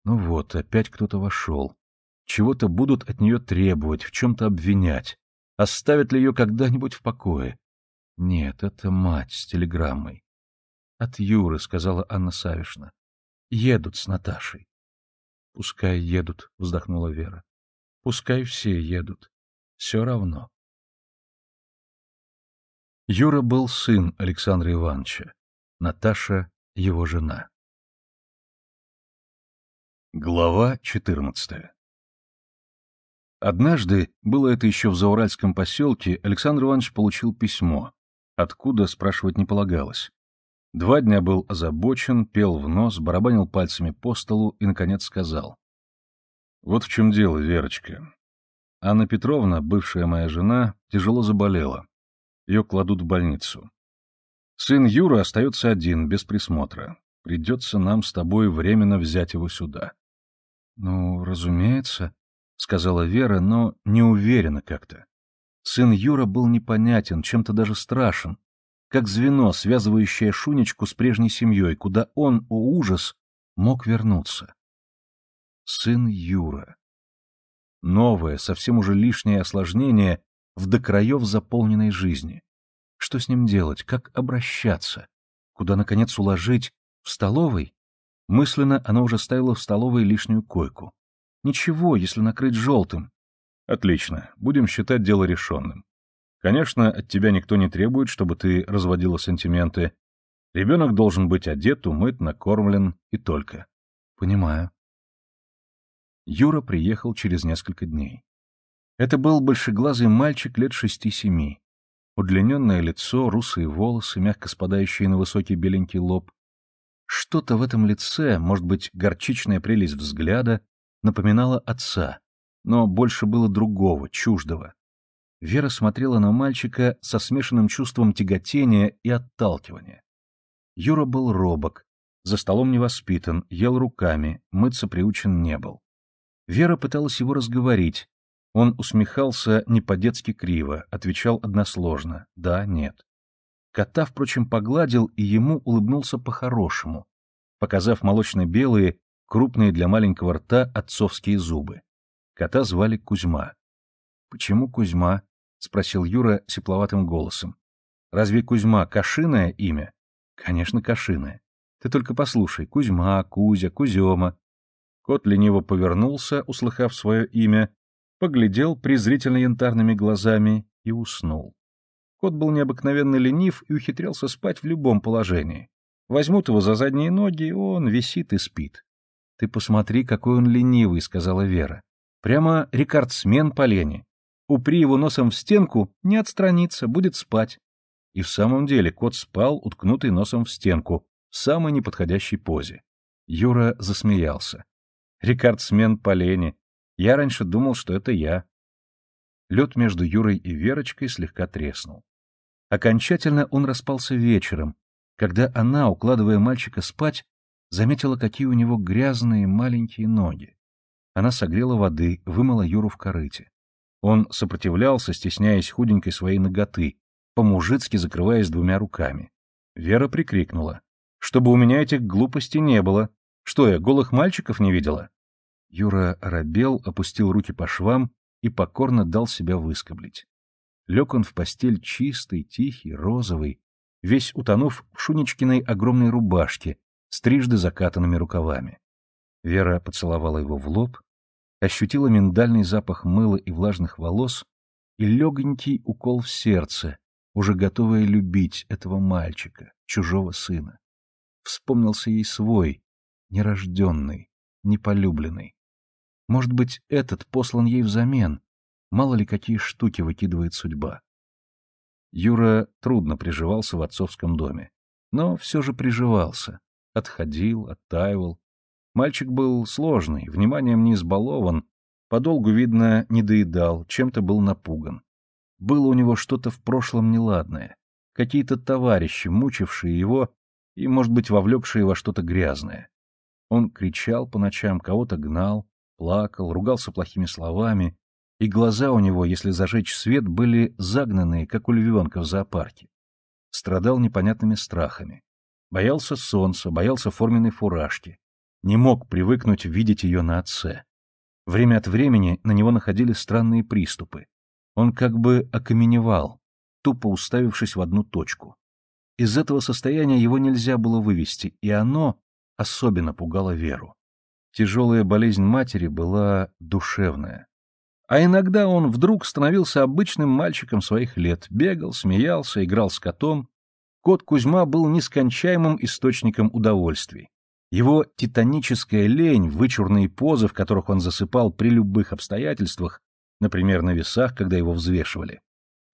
Ну вот, опять кто-то вошел. Чего-то будут от нее требовать, в чем-то обвинять. Оставят ли ее когда-нибудь в покое? Нет, это мать с телеграммой. От Юры, сказала Анна Савишна. Едут с Наташей. Пускай едут, вздохнула Вера. Пускай все едут. Все равно. Юра был сын Александра Ивановича, Наташа — его жена. Глава 14 Однажды, было это еще в Зауральском поселке, Александр Иванович получил письмо. Откуда, спрашивать не полагалось. Два дня был озабочен, пел в нос, барабанил пальцами по столу и, наконец, сказал. «Вот в чем дело, Верочка. Анна Петровна, бывшая моя жена, тяжело заболела. Ее кладут в больницу. Сын Юра остается один, без присмотра. Придется нам с тобой временно взять его сюда. — Ну, разумеется, — сказала Вера, но не уверена как-то. Сын Юра был непонятен, чем-то даже страшен, как звено, связывающее Шунечку с прежней семьей, куда он, о ужас, мог вернуться. Сын Юра. Новое, совсем уже лишнее осложнение, в до краев заполненной жизни. Что с ним делать? Как обращаться? Куда, наконец, уложить? В столовой? Мысленно она уже ставила в столовой лишнюю койку. Ничего, если накрыть желтым. Отлично, будем считать дело решенным. Конечно, от тебя никто не требует, чтобы ты разводила сантименты. Ребенок должен быть одет, умыт, накормлен и только. Понимаю. Юра приехал через несколько дней. Это был большеглазый мальчик лет шести-семи. Удлиненное лицо, русые волосы, мягко спадающие на высокий беленький лоб. Что-то в этом лице, может быть, горчичная прелесть взгляда, напоминало отца, но больше было другого, чуждого. Вера смотрела на мальчика со смешанным чувством тяготения и отталкивания. Юра был робок, за столом не воспитан, ел руками, мыться приучен не был. Вера пыталась его разговорить, он усмехался не по-детски криво, отвечал односложно «да», «нет». Кота, впрочем, погладил и ему улыбнулся по-хорошему, показав молочно-белые, крупные для маленького рта отцовские зубы. Кота звали Кузьма. «Почему Кузьма?» — спросил Юра тепловатым голосом. «Разве Кузьма кошиное имя?» «Конечно, кошиное. Ты только послушай. Кузьма, Кузя, Кузема». Кот лениво повернулся, услыхав свое имя, поглядел презрительно янтарными глазами и уснул. Кот был необыкновенно ленив и ухитрялся спать в любом положении. Возьмут его за задние ноги, и он висит и спит. — Ты посмотри, какой он ленивый, — сказала Вера. — Прямо рекордсмен по лени. Упри его носом в стенку, не отстранится, будет спать. И в самом деле кот спал, уткнутый носом в стенку, в самой неподходящей позе. Юра засмеялся. — Рекордсмен по лени, я раньше думал, что это я. Лед между Юрой и Верочкой слегка треснул. Окончательно он распался вечером, когда она, укладывая мальчика спать, заметила, какие у него грязные маленькие ноги. Она согрела воды, вымыла Юру в корыте. Он сопротивлялся, стесняясь худенькой своей ноготы, по-мужицки закрываясь двумя руками. Вера прикрикнула. «Чтобы у меня этих глупостей не было! Что я, голых мальчиков не видела?» Юра оробел, опустил руки по швам и покорно дал себя выскоблить. Лег он в постель чистый, тихий, розовый, весь утонув в Шунечкиной огромной рубашке с трижды закатанными рукавами. Вера поцеловала его в лоб, ощутила миндальный запах мыла и влажных волос и легонький укол в сердце, уже готовая любить этого мальчика, чужого сына. Вспомнился ей свой, нерожденный, неполюбленный. Может быть, этот послан ей взамен. Мало ли какие штуки выкидывает судьба. Юра трудно приживался в отцовском доме. Но все же приживался. Отходил, оттаивал. Мальчик был сложный, вниманием не избалован, подолгу, видно, не доедал, чем-то был напуган. Было у него что-то в прошлом неладное, какие-то товарищи, мучившие его и, может быть, вовлекшие во что-то грязное. Он кричал по ночам, кого-то гнал, плакал, ругался плохими словами, и глаза у него, если зажечь свет, были загнанные, как у львенка в зоопарке. Страдал непонятными страхами. Боялся солнца, боялся форменной фуражки. Не мог привыкнуть видеть ее на отце. Время от времени на него находили странные приступы. Он как бы окаменевал, тупо уставившись в одну точку. Из этого состояния его нельзя было вывести, и оно особенно пугало Веру. Тяжелая болезнь матери была душевная. А иногда он вдруг становился обычным мальчиком своих лет, бегал, смеялся, играл с котом. Кот Кузьма был нескончаемым источником удовольствий. Его титаническая лень, вычурные позы, в которых он засыпал при любых обстоятельствах, например, на весах, когда его взвешивали.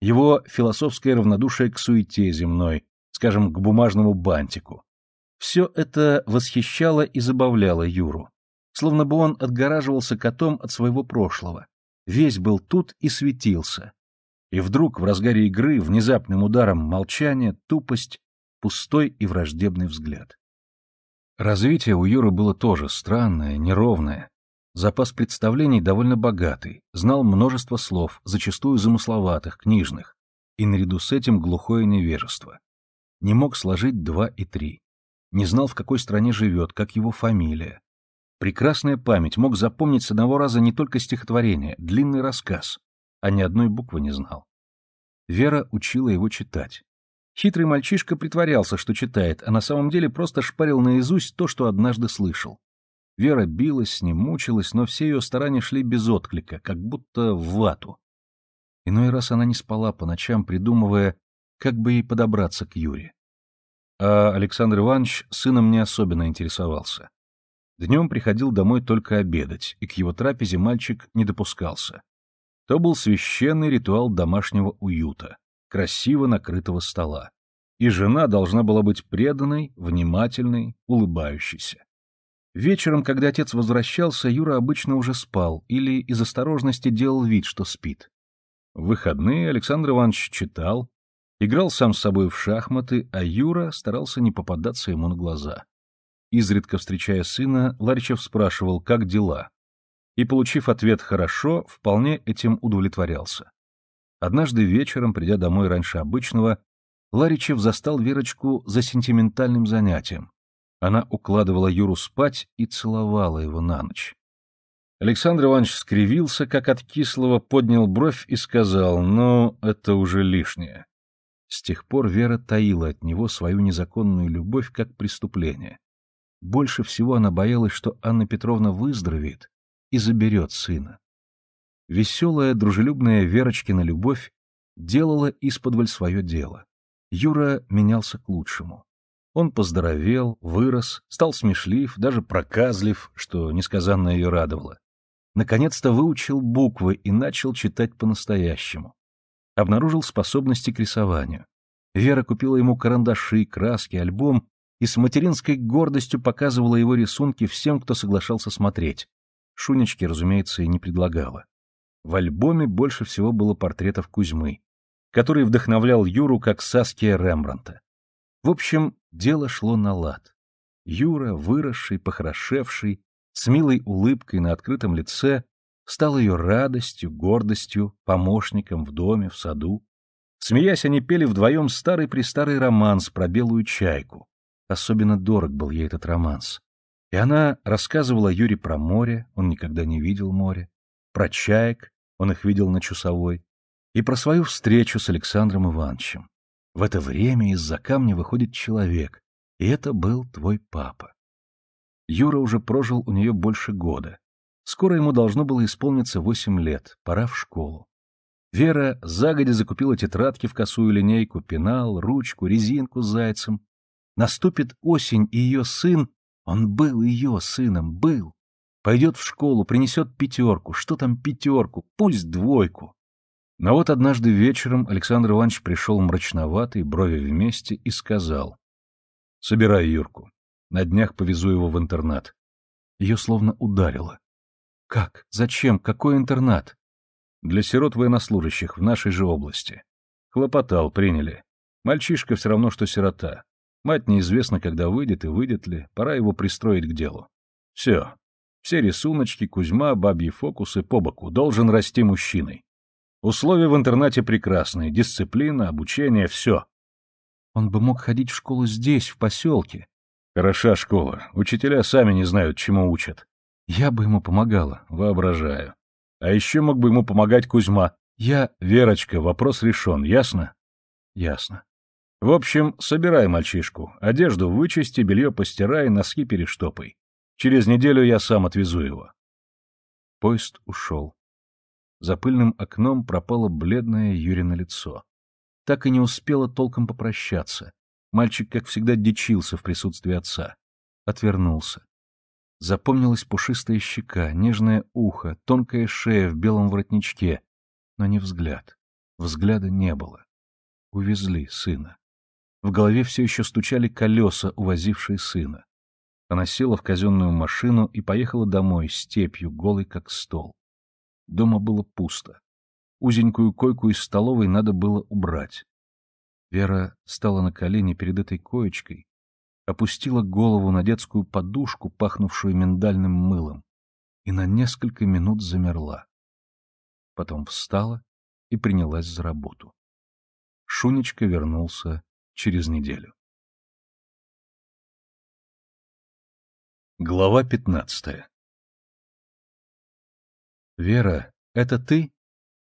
Его философское равнодушие к суете земной, скажем, к бумажному бантику. Все это восхищало и забавляло Юру словно бы он отгораживался котом от своего прошлого. Весь был тут и светился. И вдруг в разгаре игры внезапным ударом молчание, тупость, пустой и враждебный взгляд. Развитие у Юры было тоже странное, неровное. Запас представлений довольно богатый, знал множество слов, зачастую замысловатых, книжных, и наряду с этим глухое невежество. Не мог сложить два и три. Не знал, в какой стране живет, как его фамилия. Прекрасная память мог запомнить с одного раза не только стихотворение, длинный рассказ, а ни одной буквы не знал. Вера учила его читать. Хитрый мальчишка притворялся, что читает, а на самом деле просто шпарил наизусть то, что однажды слышал. Вера билась с ним, мучилась, но все ее старания шли без отклика, как будто в вату. Иной раз она не спала по ночам, придумывая, как бы ей подобраться к Юре. А Александр Иванович сыном не особенно интересовался. Днем приходил домой только обедать, и к его трапезе мальчик не допускался. То был священный ритуал домашнего уюта, красиво накрытого стола. И жена должна была быть преданной, внимательной, улыбающейся. Вечером, когда отец возвращался, Юра обычно уже спал или из осторожности делал вид, что спит. В выходные Александр Иванович читал, играл сам с собой в шахматы, а Юра старался не попадаться ему на глаза. Изредка встречая сына, Ларичев спрашивал, как дела, и, получив ответ «хорошо», вполне этим удовлетворялся. Однажды вечером, придя домой раньше обычного, Ларичев застал Верочку за сентиментальным занятием. Она укладывала Юру спать и целовала его на ночь. Александр Иванович скривился, как от кислого, поднял бровь и сказал, «Ну, это уже лишнее». С тех пор Вера таила от него свою незаконную любовь как преступление. Больше всего она боялась, что Анна Петровна выздоровеет и заберет сына. Веселая, дружелюбная Верочкина любовь делала исподволь свое дело. Юра менялся к лучшему. Он поздоровел, вырос, стал смешлив, даже проказлив, что несказанно ее радовало. Наконец-то выучил буквы и начал читать по-настоящему. Обнаружил способности к рисованию. Вера купила ему карандаши, краски, альбом и с материнской гордостью показывала его рисунки всем, кто соглашался смотреть. Шунечки, разумеется, и не предлагала. В альбоме больше всего было портретов Кузьмы, который вдохновлял Юру как Саския Рембранта. В общем, дело шло на лад. Юра, выросший, похорошевший, с милой улыбкой на открытом лице, стал ее радостью, гордостью, помощником в доме, в саду. Смеясь, они пели вдвоем старый-престарый романс про белую чайку, Особенно дорог был ей этот романс. И она рассказывала Юре про море, он никогда не видел море, про чаек, он их видел на Чусовой, и про свою встречу с Александром Ивановичем. В это время из-за камня выходит человек, и это был твой папа. Юра уже прожил у нее больше года. Скоро ему должно было исполниться восемь лет, пора в школу. Вера загодя закупила тетрадки в косую линейку, пенал, ручку, резинку с зайцем, Наступит осень, и ее сын, он был ее сыном, был, пойдет в школу, принесет пятерку, что там пятерку, пусть двойку. Но вот однажды вечером Александр Иванович пришел мрачноватый, брови вместе, и сказал. — Собирай Юрку. На днях повезу его в интернат. Ее словно ударило. — Как? Зачем? Какой интернат? — Для сирот военнослужащих в нашей же области. Хлопотал, приняли. Мальчишка все равно, что сирота. Мать неизвестно, когда выйдет и выйдет ли, пора его пристроить к делу. Все. Все рисуночки, Кузьма, бабьи фокусы по боку, должен расти мужчиной. Условия в интернате прекрасные, дисциплина, обучение, все. Он бы мог ходить в школу здесь, в поселке. Хороша школа, учителя сами не знают, чему учат. Я бы ему помогала, воображаю. А еще мог бы ему помогать Кузьма. Я... Верочка, вопрос решен, ясно? Ясно. В общем, собирай мальчишку, одежду вычисти, белье постирай, носки перештопай. Через неделю я сам отвезу его. Поезд ушел. За пыльным окном пропало бледное Юрина лицо. Так и не успела толком попрощаться. Мальчик, как всегда, дичился в присутствии отца. Отвернулся. Запомнилась пушистая щека, нежное ухо, тонкая шея в белом воротничке, но не взгляд. Взгляда не было. Увезли сына. В голове все еще стучали колеса, увозившие сына. Она села в казенную машину и поехала домой, степью, голой как стол. Дома было пусто. Узенькую койку из столовой надо было убрать. Вера стала на колени перед этой коечкой, опустила голову на детскую подушку, пахнувшую миндальным мылом, и на несколько минут замерла. Потом встала и принялась за работу. Шунечка вернулся через неделю. Глава 15. Вера, это ты?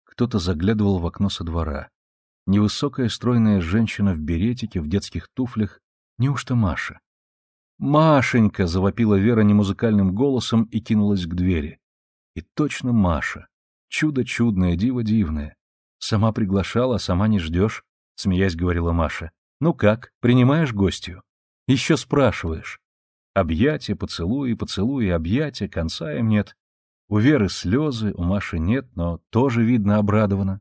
Кто-то заглядывал в окно со двора. Невысокая стройная женщина в беретике, в детских туфлях. Неужто Маша? Машенька! завопила Вера немузыкальным голосом и кинулась к двери. И точно Маша. Чудо чудное, диво дивное. Сама приглашала, а сама не ждешь, смеясь говорила Маша. Ну как, принимаешь гостью? Еще спрашиваешь. Объятия, поцелуи, поцелуи, объятия, конца им нет. У Веры слезы, у Маши нет, но тоже, видно, обрадована.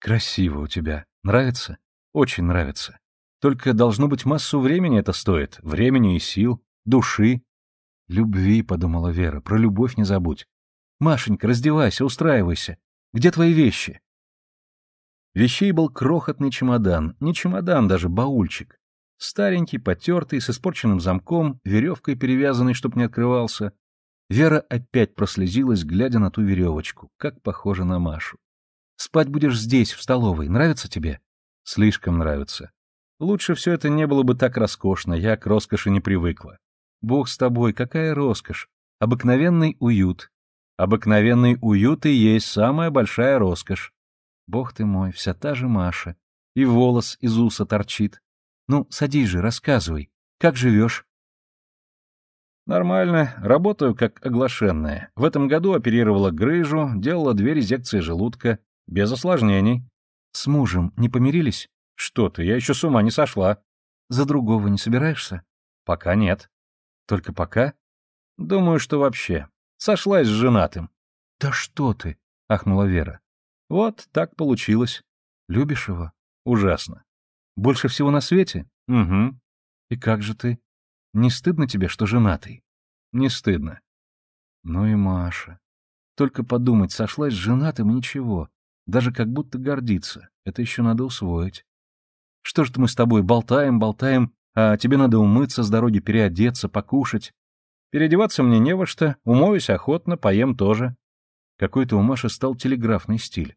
Красиво у тебя. Нравится? Очень нравится. Только должно быть массу времени это стоит. Времени и сил, души. Любви, подумала Вера, про любовь не забудь. Машенька, раздевайся, устраивайся. Где твои вещи? Вещей был крохотный чемодан, не чемодан даже, баульчик. Старенький, потертый, с испорченным замком, веревкой перевязанной, чтоб не открывался. Вера опять прослезилась, глядя на ту веревочку, как похожа на Машу. «Спать будешь здесь, в столовой. Нравится тебе?» «Слишком нравится. Лучше все это не было бы так роскошно, я к роскоши не привыкла. Бог с тобой, какая роскошь! Обыкновенный уют. Обыкновенный уют и есть самая большая роскошь. Бог ты мой, вся та же Маша. И волос из уса торчит. Ну, садись же, рассказывай. Как живешь? Нормально. Работаю как оглашенная. В этом году оперировала грыжу, делала две резекции желудка. Без осложнений. С мужем не помирились? Что ты, я еще с ума не сошла. За другого не собираешься? Пока нет. Только пока? Думаю, что вообще. Сошлась с женатым. Да что ты, ахнула Вера. Вот так получилось. Любишь его? Ужасно. Больше всего на свете? Угу. И как же ты? Не стыдно тебе, что женатый? Не стыдно. Ну и Маша. Только подумать, сошлась с женатым и ничего. Даже как будто гордиться. Это еще надо усвоить. Что ж мы с тобой болтаем, болтаем, а тебе надо умыться с дороги, переодеться, покушать. Переодеваться мне не во что, умоюсь охотно, поем тоже. Какой-то у Маши стал телеграфный стиль.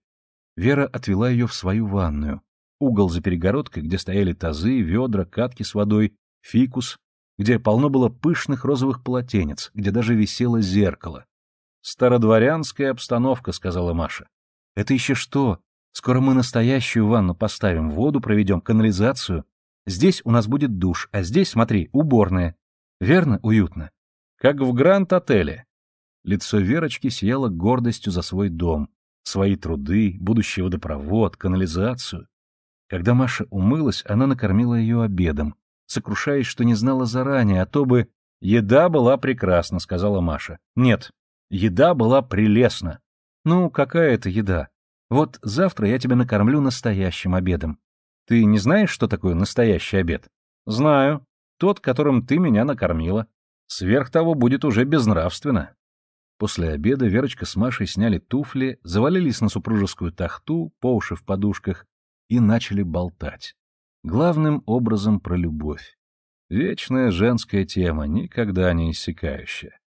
Вера отвела ее в свою ванную. Угол за перегородкой, где стояли тазы, ведра, катки с водой, фикус, где полно было пышных розовых полотенец, где даже висело зеркало. «Стародворянская обстановка», — сказала Маша. «Это еще что? Скоро мы настоящую ванну поставим, воду проведем, канализацию. Здесь у нас будет душ, а здесь, смотри, уборная. Верно, уютно?» «Как в Гранд-отеле», Лицо Верочки сияло гордостью за свой дом, свои труды, будущий водопровод, канализацию. Когда Маша умылась, она накормила ее обедом, сокрушаясь, что не знала заранее, а то бы... «Еда была прекрасна», — сказала Маша. «Нет, еда была прелестна». «Ну, какая это еда? Вот завтра я тебя накормлю настоящим обедом. Ты не знаешь, что такое настоящий обед?» «Знаю. Тот, которым ты меня накормила. Сверх того будет уже безнравственно». После обеда Верочка с Машей сняли туфли, завалились на супружескую тахту, по уши в подушках, и начали болтать. Главным образом про любовь. Вечная женская тема, никогда не иссякающая.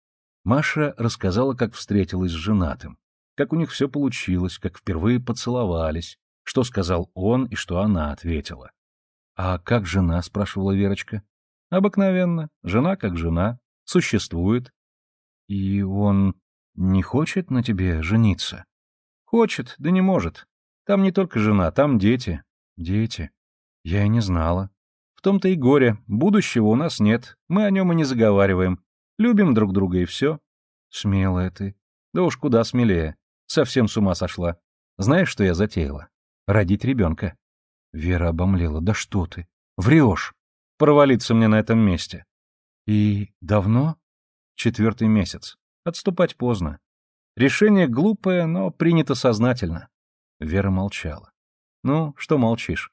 Маша рассказала, как встретилась с женатым, как у них все получилось, как впервые поцеловались, что сказал он и что она ответила. «А как жена?» — спрашивала Верочка. «Обыкновенно. Жена как жена. Существует. И он не хочет на тебе жениться? Хочет, да не может. Там не только жена, там дети. Дети. Я и не знала. В том-то и горе. Будущего у нас нет. Мы о нем и не заговариваем. Любим друг друга и все. Смелая ты. Да уж куда смелее. Совсем с ума сошла. Знаешь, что я затеяла? Родить ребенка. Вера обомлела. Да что ты? Врешь. Провалиться мне на этом месте. И давно? четвертый месяц. Отступать поздно. Решение глупое, но принято сознательно. Вера молчала. Ну, что молчишь?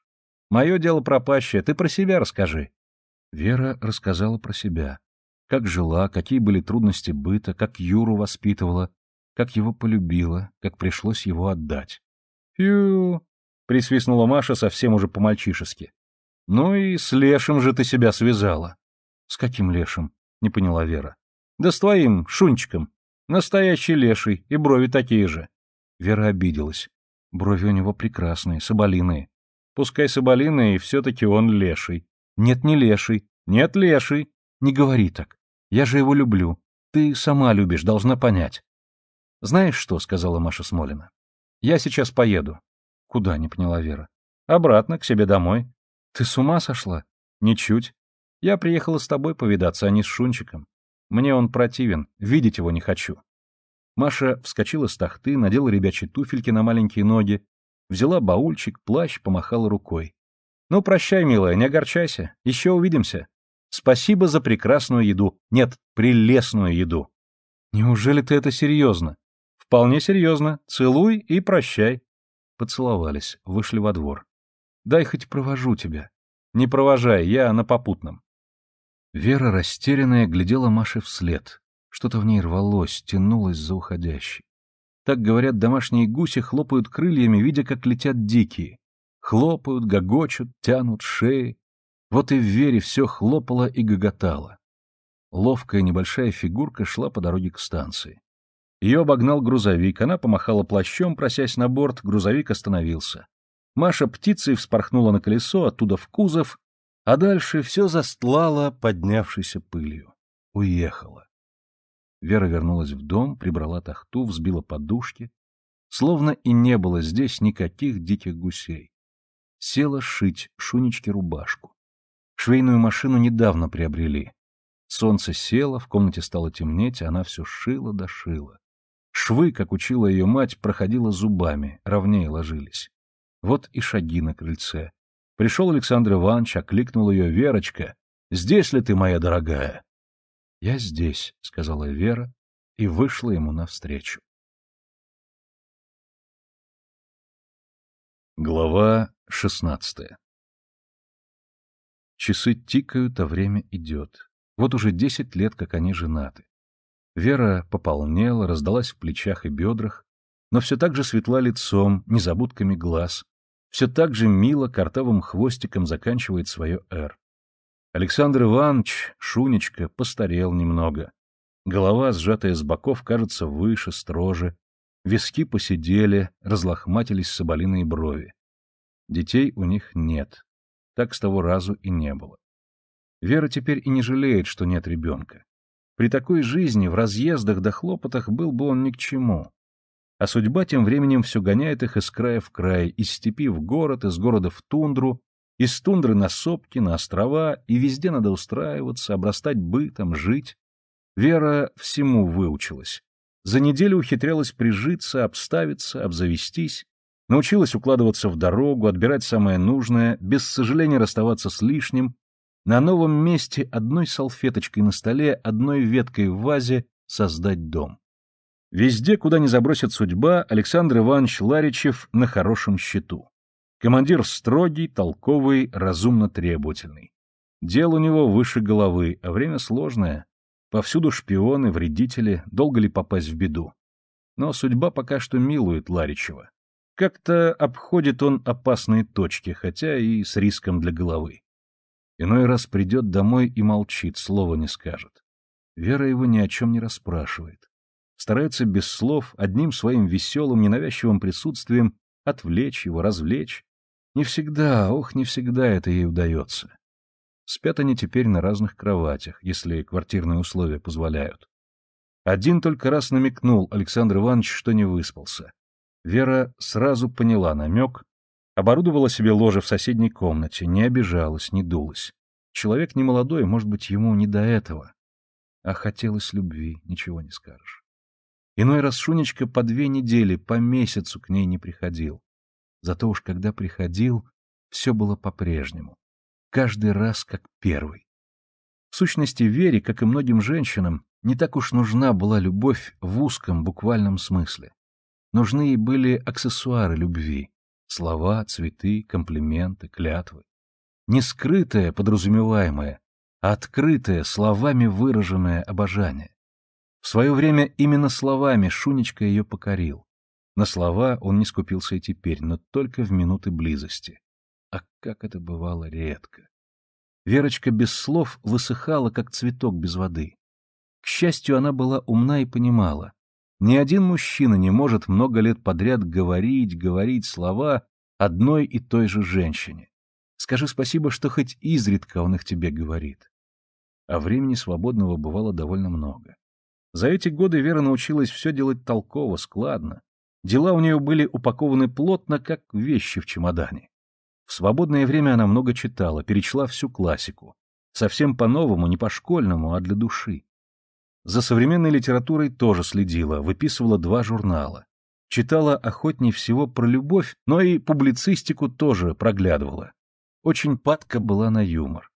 Мое дело пропащее, ты про себя расскажи. Вера рассказала про себя. Как жила, какие были трудности быта, как Юру воспитывала, как его полюбила, как пришлось его отдать. «Фью!» — присвистнула Маша совсем уже по-мальчишески. «Ну и с лешим же ты себя связала». «С каким лешим?» — не поняла Вера. Да с твоим шунчиком. Настоящий леший, и брови такие же. Вера обиделась. Брови у него прекрасные, соболиные. Пускай соболиные, и все-таки он леший. Нет, не леший. Нет, леший. Не говори так. Я же его люблю. Ты сама любишь, должна понять. Знаешь что, сказала Маша Смолина. Я сейчас поеду. Куда, не поняла Вера. Обратно, к себе домой. Ты с ума сошла? Ничуть. Я приехала с тобой повидаться, а не с Шунчиком. Мне он противен, видеть его не хочу. Маша вскочила с тахты, надела ребячьи туфельки на маленькие ноги, взяла баульчик, плащ, помахала рукой. «Ну, прощай, милая, не огорчайся. Еще увидимся. Спасибо за прекрасную еду. Нет, прелестную еду». «Неужели ты это серьезно?» «Вполне серьезно. Целуй и прощай». Поцеловались, вышли во двор. «Дай хоть провожу тебя». «Не провожай, я на попутном». Вера, растерянная, глядела Маше вслед. Что-то в ней рвалось, тянулось за уходящей. Так говорят, домашние гуси хлопают крыльями, видя, как летят дикие. Хлопают, гогочут, тянут шеи. Вот и в Вере все хлопало и гоготало. Ловкая небольшая фигурка шла по дороге к станции. Ее обогнал грузовик, она помахала плащом, просясь на борт, грузовик остановился. Маша птицей вспорхнула на колесо, оттуда в кузов, а дальше все застлало поднявшейся пылью. Уехала. Вера вернулась в дом, прибрала тахту, взбила подушки. Словно и не было здесь никаких диких гусей. Села шить Шунечке рубашку. Швейную машину недавно приобрели. Солнце село, в комнате стало темнеть, она все шила да шила. Швы, как учила ее мать, проходила зубами, ровнее ложились. Вот и шаги на крыльце. Пришел Александр Иванович, окликнул ее Верочка. «Здесь ли ты, моя дорогая?» «Я здесь», — сказала Вера и вышла ему навстречу. Глава шестнадцатая Часы тикают, а время идет. Вот уже десять лет, как они женаты. Вера пополнела, раздалась в плечах и бедрах, но все так же светла лицом, незабудками глаз, все так же мило картовым хвостиком заканчивает свое «р». Александр Иванович, Шунечка, постарел немного. Голова, сжатая с боков, кажется выше, строже. Виски посидели, разлохматились соболиные брови. Детей у них нет. Так с того разу и не было. Вера теперь и не жалеет, что нет ребенка. При такой жизни в разъездах да хлопотах был бы он ни к чему а судьба тем временем все гоняет их из края в край, из степи в город, из города в тундру, из тундры на сопки, на острова, и везде надо устраиваться, обрастать бытом, жить. Вера всему выучилась. За неделю ухитрялась прижиться, обставиться, обзавестись, научилась укладываться в дорогу, отбирать самое нужное, без сожаления расставаться с лишним, на новом месте одной салфеточкой на столе, одной веткой в вазе создать дом. Везде, куда не забросит судьба, Александр Иванович Ларичев на хорошем счету. Командир строгий, толковый, разумно требовательный. Дело у него выше головы, а время сложное. Повсюду шпионы, вредители, долго ли попасть в беду. Но судьба пока что милует Ларичева. Как-то обходит он опасные точки, хотя и с риском для головы. Иной раз придет домой и молчит, слова не скажет. Вера его ни о чем не расспрашивает старается без слов, одним своим веселым, ненавязчивым присутствием отвлечь его, развлечь. Не всегда, ох, не всегда это ей удается. Спят они теперь на разных кроватях, если квартирные условия позволяют. Один только раз намекнул Александр Иванович, что не выспался. Вера сразу поняла намек, оборудовала себе ложе в соседней комнате, не обижалась, не дулась. Человек немолодой, может быть, ему не до этого. А хотелось любви, ничего не скажешь. Иной раз Шунечка по две недели, по месяцу к ней не приходил. Зато уж когда приходил, все было по-прежнему. Каждый раз как первый. В сущности, Вере, как и многим женщинам, не так уж нужна была любовь в узком буквальном смысле. Нужны ей были аксессуары любви — слова, цветы, комплименты, клятвы. Не скрытое, подразумеваемое, а открытое, словами выраженное обожание. В свое время именно словами Шунечка ее покорил. На слова он не скупился и теперь, но только в минуты близости. А как это бывало редко. Верочка без слов высыхала, как цветок без воды. К счастью, она была умна и понимала. Ни один мужчина не может много лет подряд говорить, говорить слова одной и той же женщине. Скажи спасибо, что хоть изредка он их тебе говорит. А времени свободного бывало довольно много. За эти годы Вера научилась все делать толково, складно. Дела у нее были упакованы плотно, как вещи в чемодане. В свободное время она много читала, перечла всю классику. Совсем по-новому, не по-школьному, а для души. За современной литературой тоже следила, выписывала два журнала. Читала охотнее всего про любовь, но и публицистику тоже проглядывала. Очень падка была на юмор.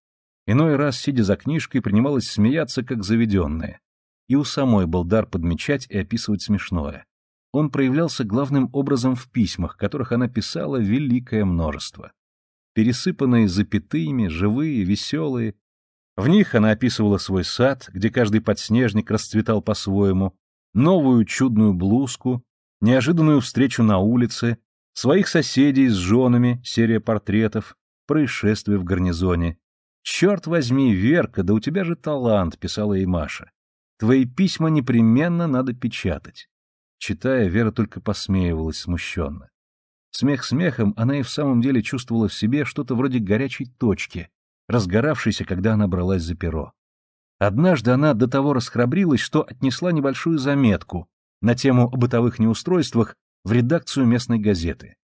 Иной раз, сидя за книжкой, принималась смеяться, как заведенная и у самой был дар подмечать и описывать смешное. Он проявлялся главным образом в письмах, которых она писала великое множество. Пересыпанные запятыми, живые, веселые. В них она описывала свой сад, где каждый подснежник расцветал по-своему, новую чудную блузку, неожиданную встречу на улице, своих соседей с женами, серия портретов, происшествия в гарнизоне. «Черт возьми, Верка, да у тебя же талант», — писала ей Маша. Твои письма непременно надо печатать. Читая, Вера только посмеивалась смущенно. Смех смехом, она и в самом деле чувствовала в себе что-то вроде горячей точки, разгоравшейся, когда она бралась за перо. Однажды она до того расхрабрилась, что отнесла небольшую заметку на тему о бытовых неустройствах в редакцию местной газеты.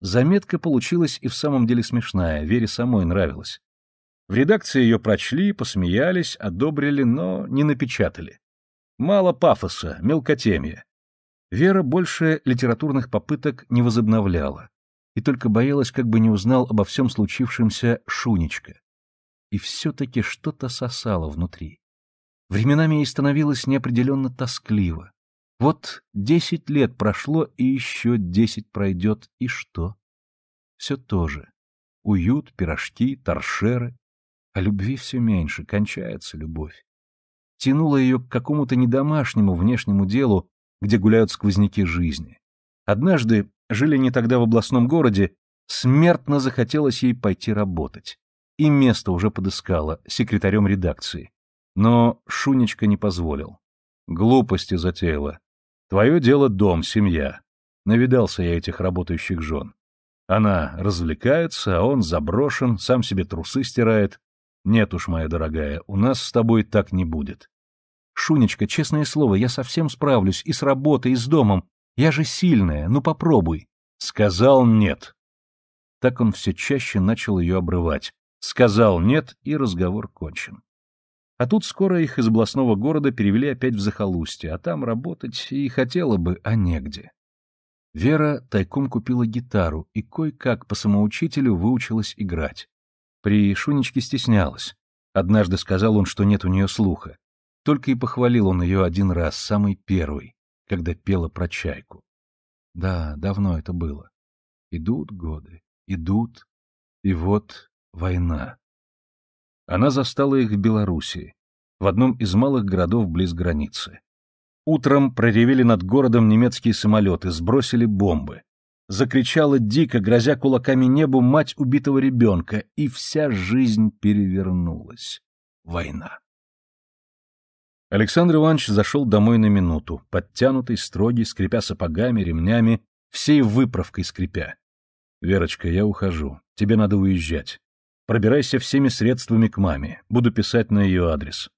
Заметка получилась и в самом деле смешная, Вере самой нравилась. В редакции ее прочли, посмеялись, одобрили, но не напечатали. Мало пафоса, мелкотемия. Вера больше литературных попыток не возобновляла и только боялась, как бы не узнал обо всем случившемся Шунечка. И все-таки что-то сосало внутри. Временами ей становилось неопределенно тоскливо. Вот десять лет прошло, и еще десять пройдет, и что? Все то же. Уют, пирожки, торшеры, а любви все меньше, кончается любовь. Тянула ее к какому-то недомашнему внешнему делу, где гуляют сквозняки жизни. Однажды, жили они тогда в областном городе, смертно захотелось ей пойти работать. И место уже подыскала, секретарем редакции. Но Шунечка не позволил. Глупости затеяла. Твое дело дом, семья. Навидался я этих работающих жен. Она развлекается, а он заброшен, сам себе трусы стирает. Нет уж, моя дорогая, у нас с тобой так не будет. Шунечка, честное слово, я совсем справлюсь и с работой, и с домом. Я же сильная, ну попробуй. Сказал нет. Так он все чаще начал ее обрывать. Сказал нет, и разговор кончен. А тут скоро их из областного города перевели опять в захолустье, а там работать и хотела бы, а негде. Вера тайком купила гитару и кое-как по самоучителю выучилась играть. При Шунечке стеснялась. Однажды сказал он, что нет у нее слуха. Только и похвалил он ее один раз, самый первый, когда пела про чайку. Да, давно это было. Идут годы, идут, и вот война. Она застала их в Белоруссии, в одном из малых городов близ границы. Утром проревели над городом немецкие самолеты, сбросили бомбы закричала дико, грозя кулаками небу мать убитого ребенка, и вся жизнь перевернулась. Война. Александр Иванович зашел домой на минуту, подтянутый, строгий, скрипя сапогами, ремнями, всей выправкой скрипя. «Верочка, я ухожу. Тебе надо уезжать. Пробирайся всеми средствами к маме. Буду писать на ее адрес.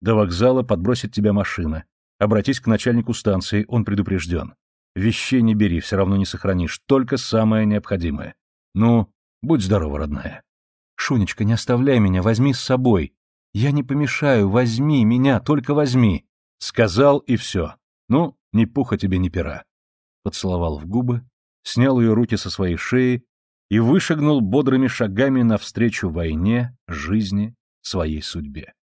До вокзала подбросит тебя машина. Обратись к начальнику станции, он предупрежден. Вещей не бери, все равно не сохранишь, только самое необходимое. Ну, будь здорова, родная. Шунечка, не оставляй меня, возьми с собой. Я не помешаю, возьми меня, только возьми. Сказал и все. Ну, ни пуха тебе, ни пера. Поцеловал в губы, снял ее руки со своей шеи и вышагнул бодрыми шагами навстречу войне, жизни, своей судьбе.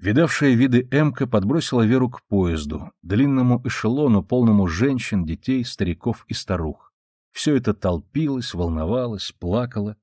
Видавшая виды Эмка подбросила Веру к поезду, длинному эшелону, полному женщин, детей, стариков и старух. Все это толпилось, волновалось, плакало.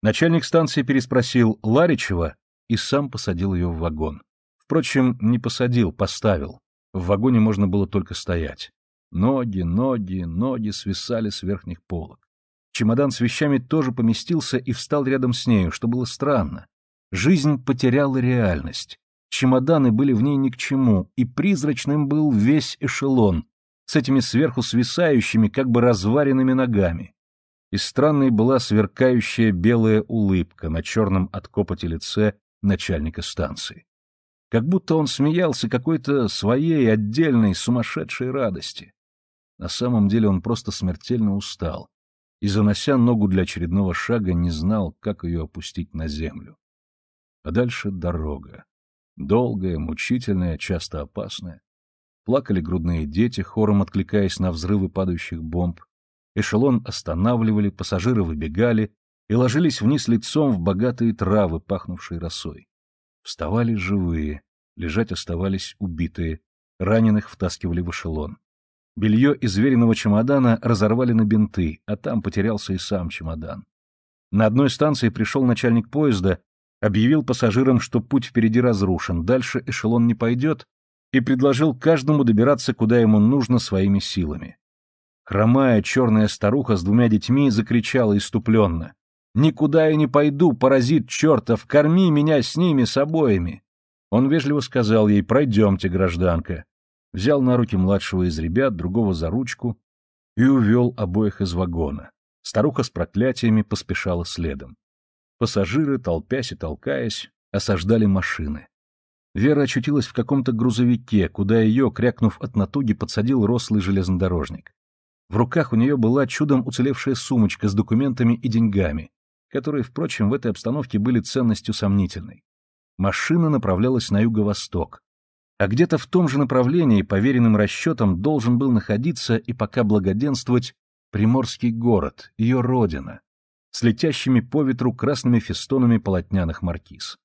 Начальник станции переспросил Ларичева и сам посадил ее в вагон. Впрочем, не посадил, поставил. В вагоне можно было только стоять. Ноги, ноги, ноги свисали с верхних полок. Чемодан с вещами тоже поместился и встал рядом с нею, что было странно. Жизнь потеряла реальность. Чемоданы были в ней ни к чему, и призрачным был весь эшелон, с этими сверху свисающими, как бы разваренными ногами. И странной была сверкающая белая улыбка на черном от копоти лице начальника станции. Как будто он смеялся какой-то своей отдельной сумасшедшей радости. На самом деле он просто смертельно устал и, занося ногу для очередного шага, не знал, как ее опустить на землю. А дальше дорога. Долгое, мучительное, часто опасное. Плакали грудные дети, хором откликаясь на взрывы падающих бомб. Эшелон останавливали, пассажиры выбегали и ложились вниз лицом в богатые травы, пахнувшие росой. Вставали живые, лежать оставались убитые, раненых втаскивали в эшелон. Белье из веренного чемодана разорвали на бинты, а там потерялся и сам чемодан. На одной станции пришел начальник поезда объявил пассажирам, что путь впереди разрушен, дальше эшелон не пойдет, и предложил каждому добираться, куда ему нужно, своими силами. Хромая черная старуха с двумя детьми закричала иступленно. «Никуда я не пойду, паразит чертов, корми меня с ними, с обоими!» Он вежливо сказал ей «Пройдемте, гражданка». Взял на руки младшего из ребят, другого за ручку и увел обоих из вагона. Старуха с проклятиями поспешала следом. Пассажиры, толпясь и толкаясь, осаждали машины. Вера очутилась в каком-то грузовике, куда ее, крякнув от натуги, подсадил рослый железнодорожник. В руках у нее была чудом уцелевшая сумочка с документами и деньгами, которые, впрочем, в этой обстановке были ценностью сомнительной. Машина направлялась на юго-восток, а где-то в том же направлении, по веренным расчетам, должен был находиться и пока благоденствовать Приморский город, ее родина, с летящими по ветру красными фестонами полотняных маркиз.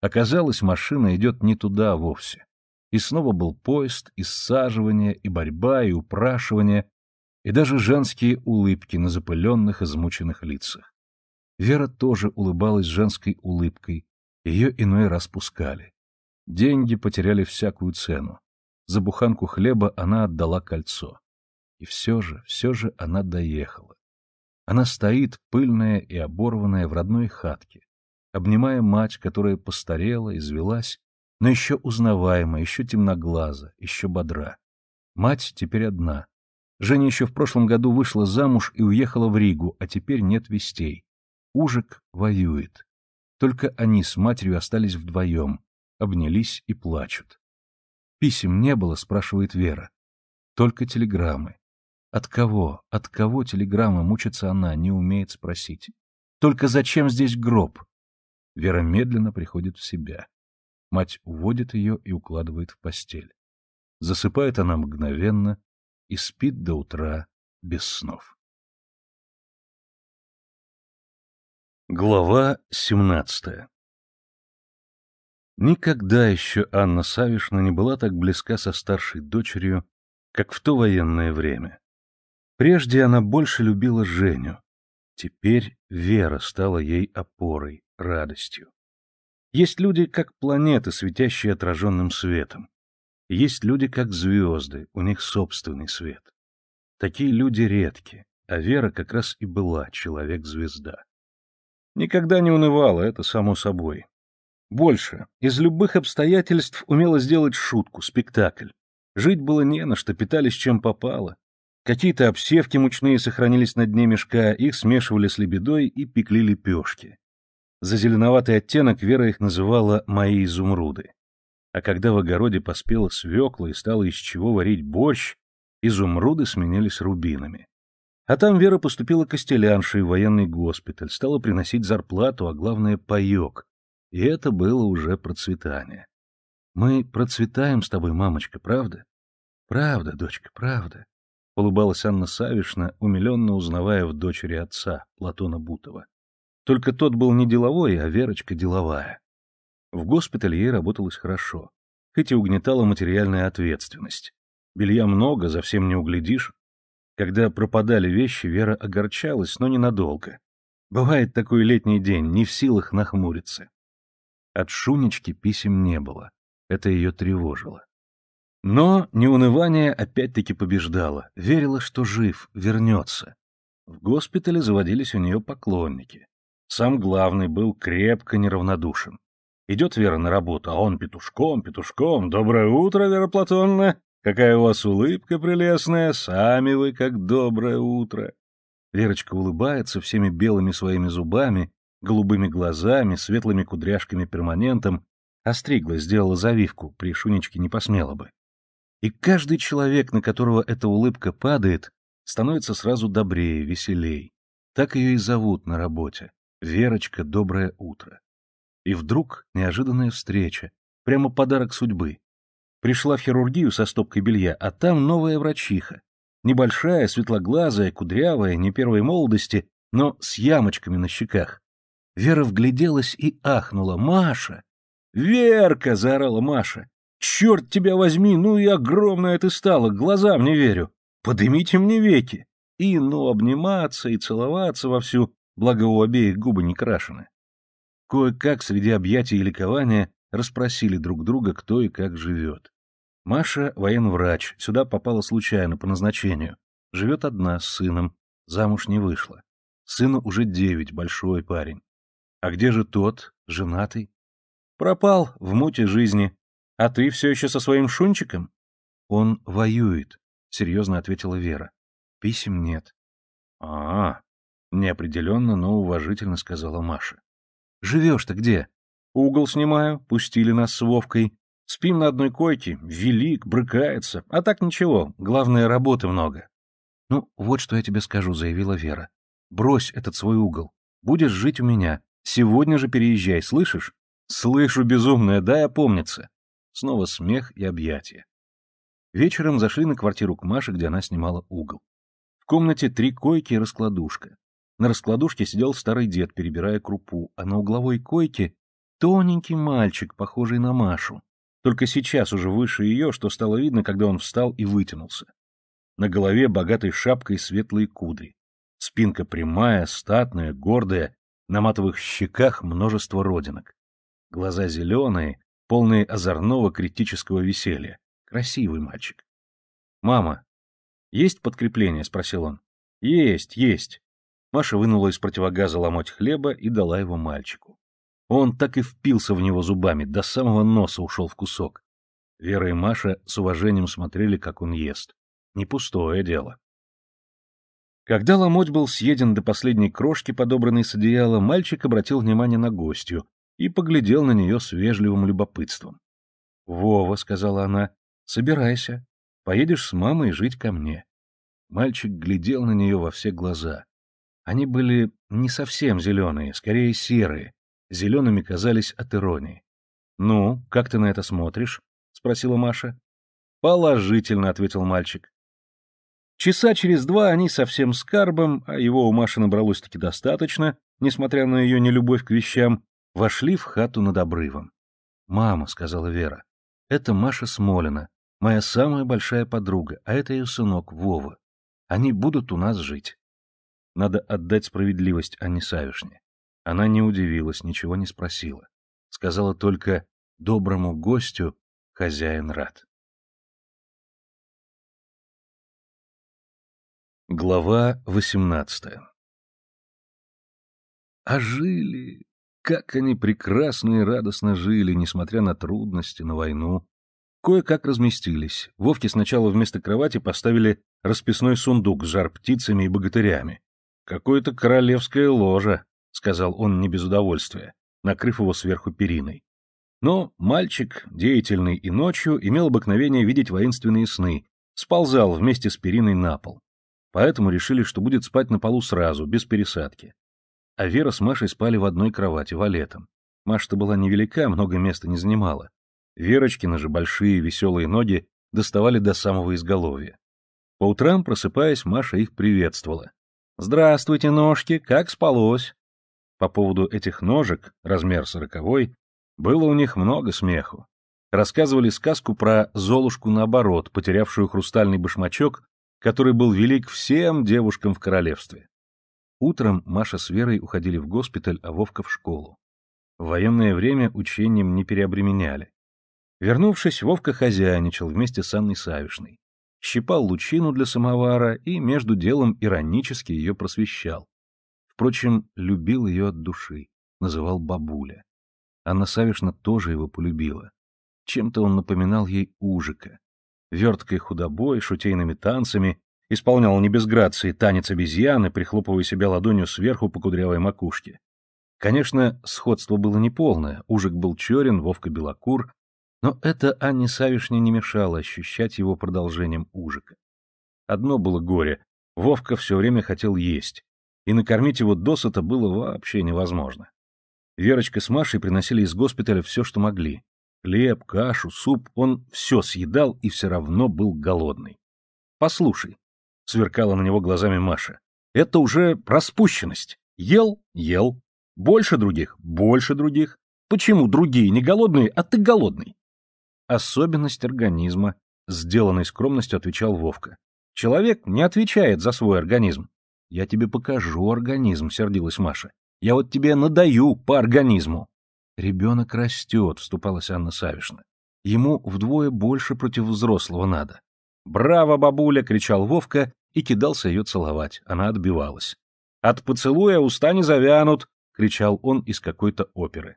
Оказалось, машина идет не туда вовсе. И снова был поезд, и саживание, и борьба, и упрашивание, и даже женские улыбки на запыленных, измученных лицах. Вера тоже улыбалась женской улыбкой, ее иной раз пускали. Деньги потеряли всякую цену. За буханку хлеба она отдала кольцо. И все же, все же она доехала. Она стоит, пыльная и оборванная, в родной хатке, обнимая мать, которая постарела, извелась, но еще узнаваема, еще темноглаза, еще бодра. Мать теперь одна. Женя еще в прошлом году вышла замуж и уехала в Ригу, а теперь нет вестей. Ужик воюет. Только они с матерью остались вдвоем, обнялись и плачут. «Писем не было?» — спрашивает Вера. «Только телеграммы. От кого, от кого телеграммы мучится она, не умеет спросить. Только зачем здесь гроб? Вера медленно приходит в себя. Мать уводит ее и укладывает в постель. Засыпает она мгновенно и спит до утра без снов. Глава семнадцатая. Никогда еще Анна Савишна не была так близка со старшей дочерью, как в то военное время. Прежде она больше любила Женю. Теперь Вера стала ей опорой, радостью. Есть люди, как планеты, светящие отраженным светом. Есть люди, как звезды, у них собственный свет. Такие люди редки, а Вера как раз и была человек-звезда. Никогда не унывала, это само собой. Больше, из любых обстоятельств умела сделать шутку, спектакль. Жить было не на что, питались чем попало, Какие-то обсевки мучные сохранились на дне мешка, их смешивали с лебедой и пекли лепешки. За зеленоватый оттенок Вера их называла «мои изумруды». А когда в огороде поспела свекла и стала из чего варить борщ, изумруды сменились рубинами. А там Вера поступила костеляншей в военный госпиталь, стала приносить зарплату, а главное — паёк. И это было уже процветание. Мы процветаем с тобой, мамочка, правда? Правда, дочка, правда улыбалась Анна Савишна, умиленно узнавая в дочери отца, Платона Бутова. Только тот был не деловой, а Верочка деловая. В госпитале ей работалось хорошо, хоть и угнетала материальная ответственность. Белья много, за всем не углядишь. Когда пропадали вещи, Вера огорчалась, но ненадолго. Бывает такой летний день, не в силах нахмуриться. От Шунечки писем не было. Это ее тревожило. Но неунывание опять-таки побеждало, верила, что жив, вернется. В госпитале заводились у нее поклонники. Сам главный был крепко неравнодушен. Идет Вера на работу, а он петушком, петушком. «Доброе утро, Вера Платонна! Какая у вас улыбка прелестная! Сами вы, как доброе утро!» Верочка улыбается всеми белыми своими зубами, голубыми глазами, светлыми кудряшками перманентом. Остригла, сделала завивку, при Шунечке не посмела бы. И каждый человек, на которого эта улыбка падает, становится сразу добрее, веселей. Так ее и зовут на работе. Верочка, доброе утро. И вдруг неожиданная встреча, прямо подарок судьбы. Пришла в хирургию со стопкой белья, а там новая врачиха. Небольшая, светлоглазая, кудрявая, не первой молодости, но с ямочками на щеках. Вера вгляделась и ахнула. «Маша!» «Верка!» — заорала Маша. Черт тебя возьми, ну и огромная ты стала, глазам не верю. Подымите мне веки. И, ну, обниматься и целоваться вовсю, благо у обеих губы не крашены. Кое-как среди объятий и ликования расспросили друг друга, кто и как живет. Маша — военврач, сюда попала случайно, по назначению. Живет одна с сыном, замуж не вышла. Сыну уже девять, большой парень. А где же тот, женатый? Пропал в муте жизни, а ты все еще со своим шунчиком? Он воюет, серьезно ответила Вера. Писем нет. А, -а, -а неопределенно, но уважительно сказала Маша. Живешь то где? Угол снимаю, пустили нас с Вовкой. Спим на одной койке, велик, брыкается, а так ничего, главное, работы много. Ну, вот что я тебе скажу, заявила Вера. Брось этот свой угол. Будешь жить у меня. Сегодня же переезжай, слышишь? Слышу, безумная, дай опомниться. Снова смех и объятия. Вечером зашли на квартиру к Маше, где она снимала угол. В комнате три койки и раскладушка. На раскладушке сидел старый дед, перебирая крупу, а на угловой койке тоненький мальчик, похожий на Машу. Только сейчас уже выше ее, что стало видно, когда он встал и вытянулся. На голове богатой шапкой светлые кудри. Спинка прямая, статная, гордая, на матовых щеках множество родинок. Глаза зеленые, полные озорного критического веселья. Красивый мальчик. «Мама, есть подкрепление?» — спросил он. «Есть, есть». Маша вынула из противогаза ломоть хлеба и дала его мальчику. Он так и впился в него зубами, до самого носа ушел в кусок. Вера и Маша с уважением смотрели, как он ест. Не пустое дело. Когда ломоть был съеден до последней крошки, подобранной с одеяла, мальчик обратил внимание на гостью, и поглядел на нее с вежливым любопытством. «Вова», — сказала она, — «собирайся, поедешь с мамой жить ко мне». Мальчик глядел на нее во все глаза. Они были не совсем зеленые, скорее серые. Зелеными казались от иронии. «Ну, как ты на это смотришь?» — спросила Маша. «Положительно», — ответил мальчик. Часа через два они совсем с Карбом, а его у Маши набралось-таки достаточно, несмотря на ее нелюбовь к вещам, Вошли в хату над обрывом. «Мама», — сказала Вера, — «это Маша Смолина, моя самая большая подруга, а это ее сынок Вова. Они будут у нас жить». Надо отдать справедливость Анне Савишне. Она не удивилась, ничего не спросила. Сказала только «доброму гостю хозяин рад». Глава восемнадцатая. А жили, как они прекрасно и радостно жили, несмотря на трудности, на войну. Кое-как разместились. Вовке сначала вместо кровати поставили расписной сундук с жар-птицами и богатырями. «Какое-то королевское ложе», — сказал он не без удовольствия, накрыв его сверху периной. Но мальчик, деятельный и ночью, имел обыкновение видеть воинственные сны, сползал вместе с периной на пол. Поэтому решили, что будет спать на полу сразу, без пересадки. А Вера с Машей спали в одной кровати валетом. Маша-то была невелика, много места не занимала. Верочкины же большие веселые ноги доставали до самого изголовья. По утрам, просыпаясь, Маша их приветствовала. «Здравствуйте, ножки, как спалось?» По поводу этих ножек, размер сороковой, было у них много смеху. Рассказывали сказку про Золушку наоборот, потерявшую хрустальный башмачок, который был велик всем девушкам в королевстве. Утром Маша с Верой уходили в госпиталь, а Вовка в школу. В военное время учением не переобременяли. Вернувшись, Вовка хозяйничал вместе с Анной Савишной. Щипал лучину для самовара и между делом иронически ее просвещал. Впрочем, любил ее от души, называл бабуля. Анна Савишна тоже его полюбила. Чем-то он напоминал ей Ужика. Верткой худобой, шутейными танцами, исполнял не без грации танец обезьяны, прихлопывая себя ладонью сверху по кудрявой макушке. Конечно, сходство было неполное, Ужик был черен, Вовка белокур, но это Анне Савишне не мешало ощущать его продолжением Ужика. Одно было горе — Вовка все время хотел есть, и накормить его досыта было вообще невозможно. Верочка с Машей приносили из госпиталя все, что могли. Хлеб, кашу, суп, он все съедал и все равно был голодный. «Послушай», сверкала на него глазами Маша. Это уже распущенность. Ел, ел. Больше других, больше других. Почему другие не голодные, а ты голодный? Особенность организма, сделанной скромностью отвечал Вовка. Человек не отвечает за свой организм. Я тебе покажу организм, сердилась Маша. Я вот тебе надаю по организму. Ребенок растет, вступалась Анна Савишна. Ему вдвое больше против взрослого надо. «Браво, бабуля!» — кричал Вовка и кидался ее целовать. Она отбивалась. «От поцелуя уста не завянут!» — кричал он из какой-то оперы.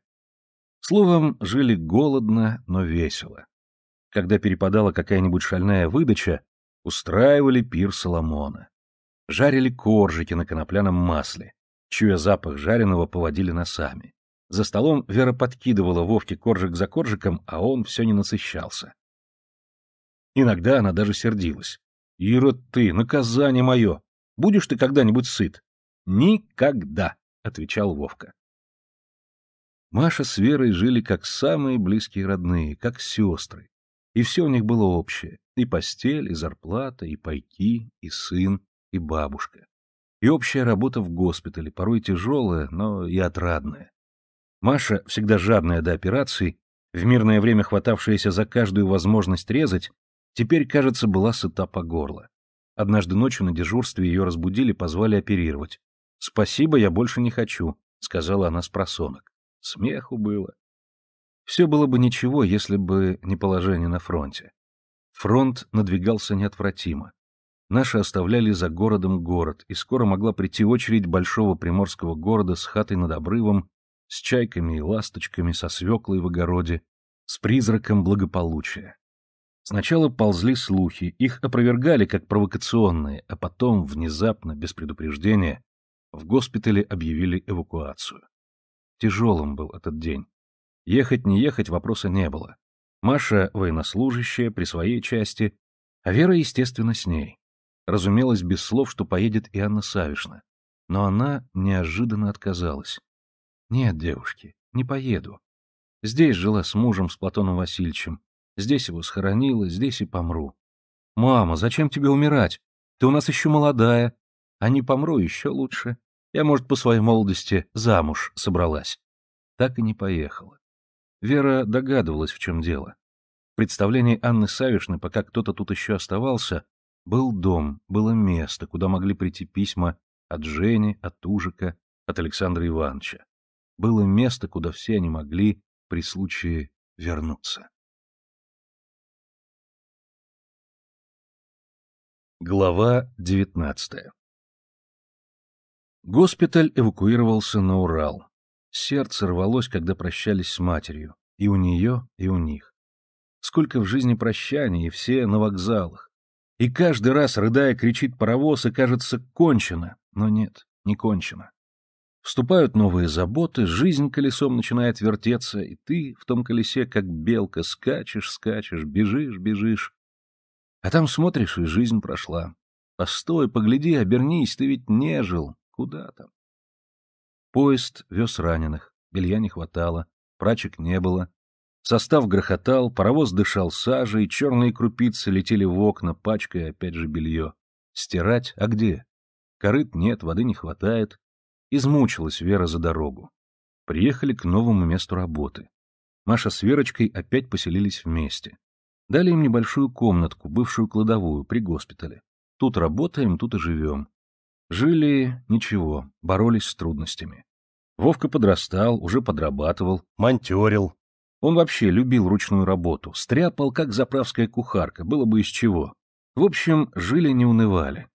Словом, жили голодно, но весело. Когда перепадала какая-нибудь шальная выдача, устраивали пир Соломона. Жарили коржики на конопляном масле, чуя запах жареного поводили носами. За столом Вера подкидывала Вовке коржик за коржиком, а он все не насыщался. Иногда она даже сердилась. «Ирод ты, наказание мое! Будешь ты когда-нибудь сыт?» «Никогда!» — отвечал Вовка. Маша с Верой жили как самые близкие родные, как сестры. И все у них было общее. И постель, и зарплата, и пайки, и сын, и бабушка. И общая работа в госпитале, порой тяжелая, но и отрадная. Маша, всегда жадная до операций, в мирное время хватавшаяся за каждую возможность резать, Теперь, кажется, была сыта по горло. Однажды ночью на дежурстве ее разбудили, позвали оперировать. «Спасибо, я больше не хочу», — сказала она с просонок. Смеху было. Все было бы ничего, если бы не положение на фронте. Фронт надвигался неотвратимо. Наши оставляли за городом город, и скоро могла прийти очередь большого приморского города с хатой над обрывом, с чайками и ласточками, со свеклой в огороде, с призраком благополучия. Сначала ползли слухи, их опровергали как провокационные, а потом, внезапно, без предупреждения, в госпитале объявили эвакуацию. Тяжелым был этот день. Ехать не ехать вопроса не было. Маша военнослужащая, при своей части, а Вера, естественно, с ней. Разумелось, без слов, что поедет и Анна Савишна. Но она неожиданно отказалась. «Нет, девушки, не поеду. Здесь жила с мужем, с Платоном Васильевичем. Здесь его схоронила, здесь и помру. «Мама, зачем тебе умирать? Ты у нас еще молодая. А не помру еще лучше. Я, может, по своей молодости замуж собралась». Так и не поехала. Вера догадывалась, в чем дело. В представлении Анны Савишны, пока кто-то тут еще оставался, был дом, было место, куда могли прийти письма от Жени, от Ужика, от Александра Ивановича. Было место, куда все они могли при случае вернуться. Глава 19. Госпиталь эвакуировался на Урал. Сердце рвалось, когда прощались с матерью, и у нее, и у них. Сколько в жизни прощаний, и все на вокзалах. И каждый раз, рыдая, кричит паровоз, и кажется, кончено. Но нет, не кончено. Вступают новые заботы, жизнь колесом начинает вертеться, и ты в том колесе, как белка, скачешь, скачешь, бежишь, бежишь а там смотришь, и жизнь прошла. Постой, погляди, обернись, ты ведь не жил. Куда там? Поезд вез раненых, белья не хватало, прачек не было. Состав грохотал, паровоз дышал сажей, черные крупицы летели в окна, пачкая опять же белье. Стирать? А где? Корыт нет, воды не хватает. Измучилась Вера за дорогу. Приехали к новому месту работы. Маша с Верочкой опять поселились вместе. Дали им небольшую комнатку, бывшую кладовую, при госпитале. Тут работаем, тут и живем. Жили ничего, боролись с трудностями. Вовка подрастал, уже подрабатывал, монтерил. Он вообще любил ручную работу, стряпал, как заправская кухарка, было бы из чего. В общем, жили не унывали.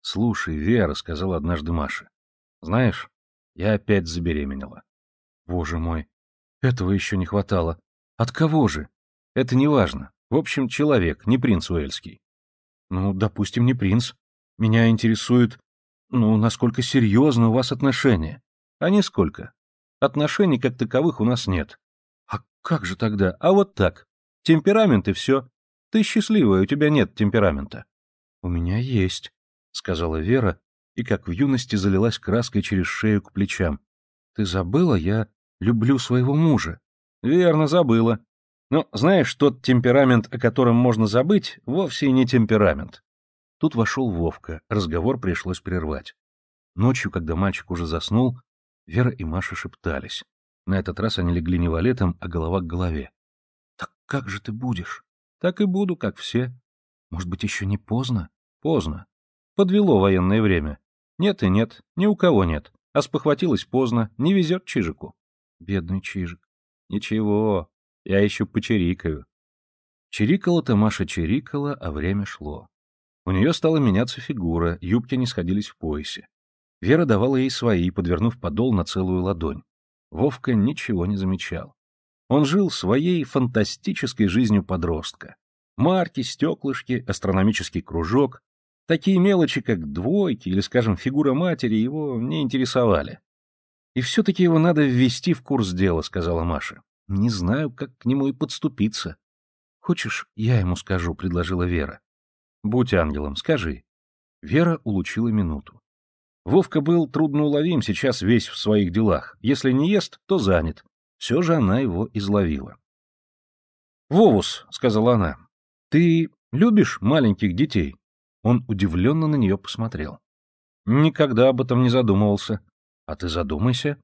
«Слушай, Вера», — сказала однажды Маша, — «знаешь, я опять забеременела». «Боже мой, этого еще не хватало. От кого же?» «Это не важно. В общем, человек, не принц Уэльский. Ну, допустим, не принц. Меня интересует, ну, насколько серьезно у вас отношения. А нисколько. Отношений как таковых у нас нет. А как же тогда? А вот так. Темперамент и все. Ты счастливая, у тебя нет темперамента. У меня есть, сказала Вера, и как в юности залилась краской через шею к плечам. Ты забыла, я люблю своего мужа. Верно, забыла. Но, знаешь, тот темперамент, о котором можно забыть, вовсе не темперамент. Тут вошел Вовка, разговор пришлось прервать. Ночью, когда мальчик уже заснул, Вера и Маша шептались. На этот раз они легли не валетом, а голова к голове. «Так как же ты будешь?» «Так и буду, как все». «Может быть, еще не поздно?» «Поздно. Подвело военное время. Нет и нет, ни у кого нет. А спохватилось поздно, не везет Чижику». «Бедный Чижик». «Ничего, я еще почирикаю. Чирикала-то Маша чирикала, а время шло. У нее стала меняться фигура, юбки не сходились в поясе. Вера давала ей свои, подвернув подол на целую ладонь. Вовка ничего не замечал. Он жил своей фантастической жизнью подростка. Марки, стеклышки, астрономический кружок. Такие мелочи, как двойки или, скажем, фигура матери, его не интересовали. «И все-таки его надо ввести в курс дела», — сказала Маша. Не знаю, как к нему и подступиться. Хочешь, я ему скажу, предложила Вера. Будь ангелом, скажи. Вера улучила минуту. Вовка был трудноуловим, сейчас весь в своих делах. Если не ест, то занят. Все же она его изловила. «Вовус», — сказала она, — «ты любишь маленьких детей?» Он удивленно на нее посмотрел. «Никогда об этом не задумывался». «А ты задумайся».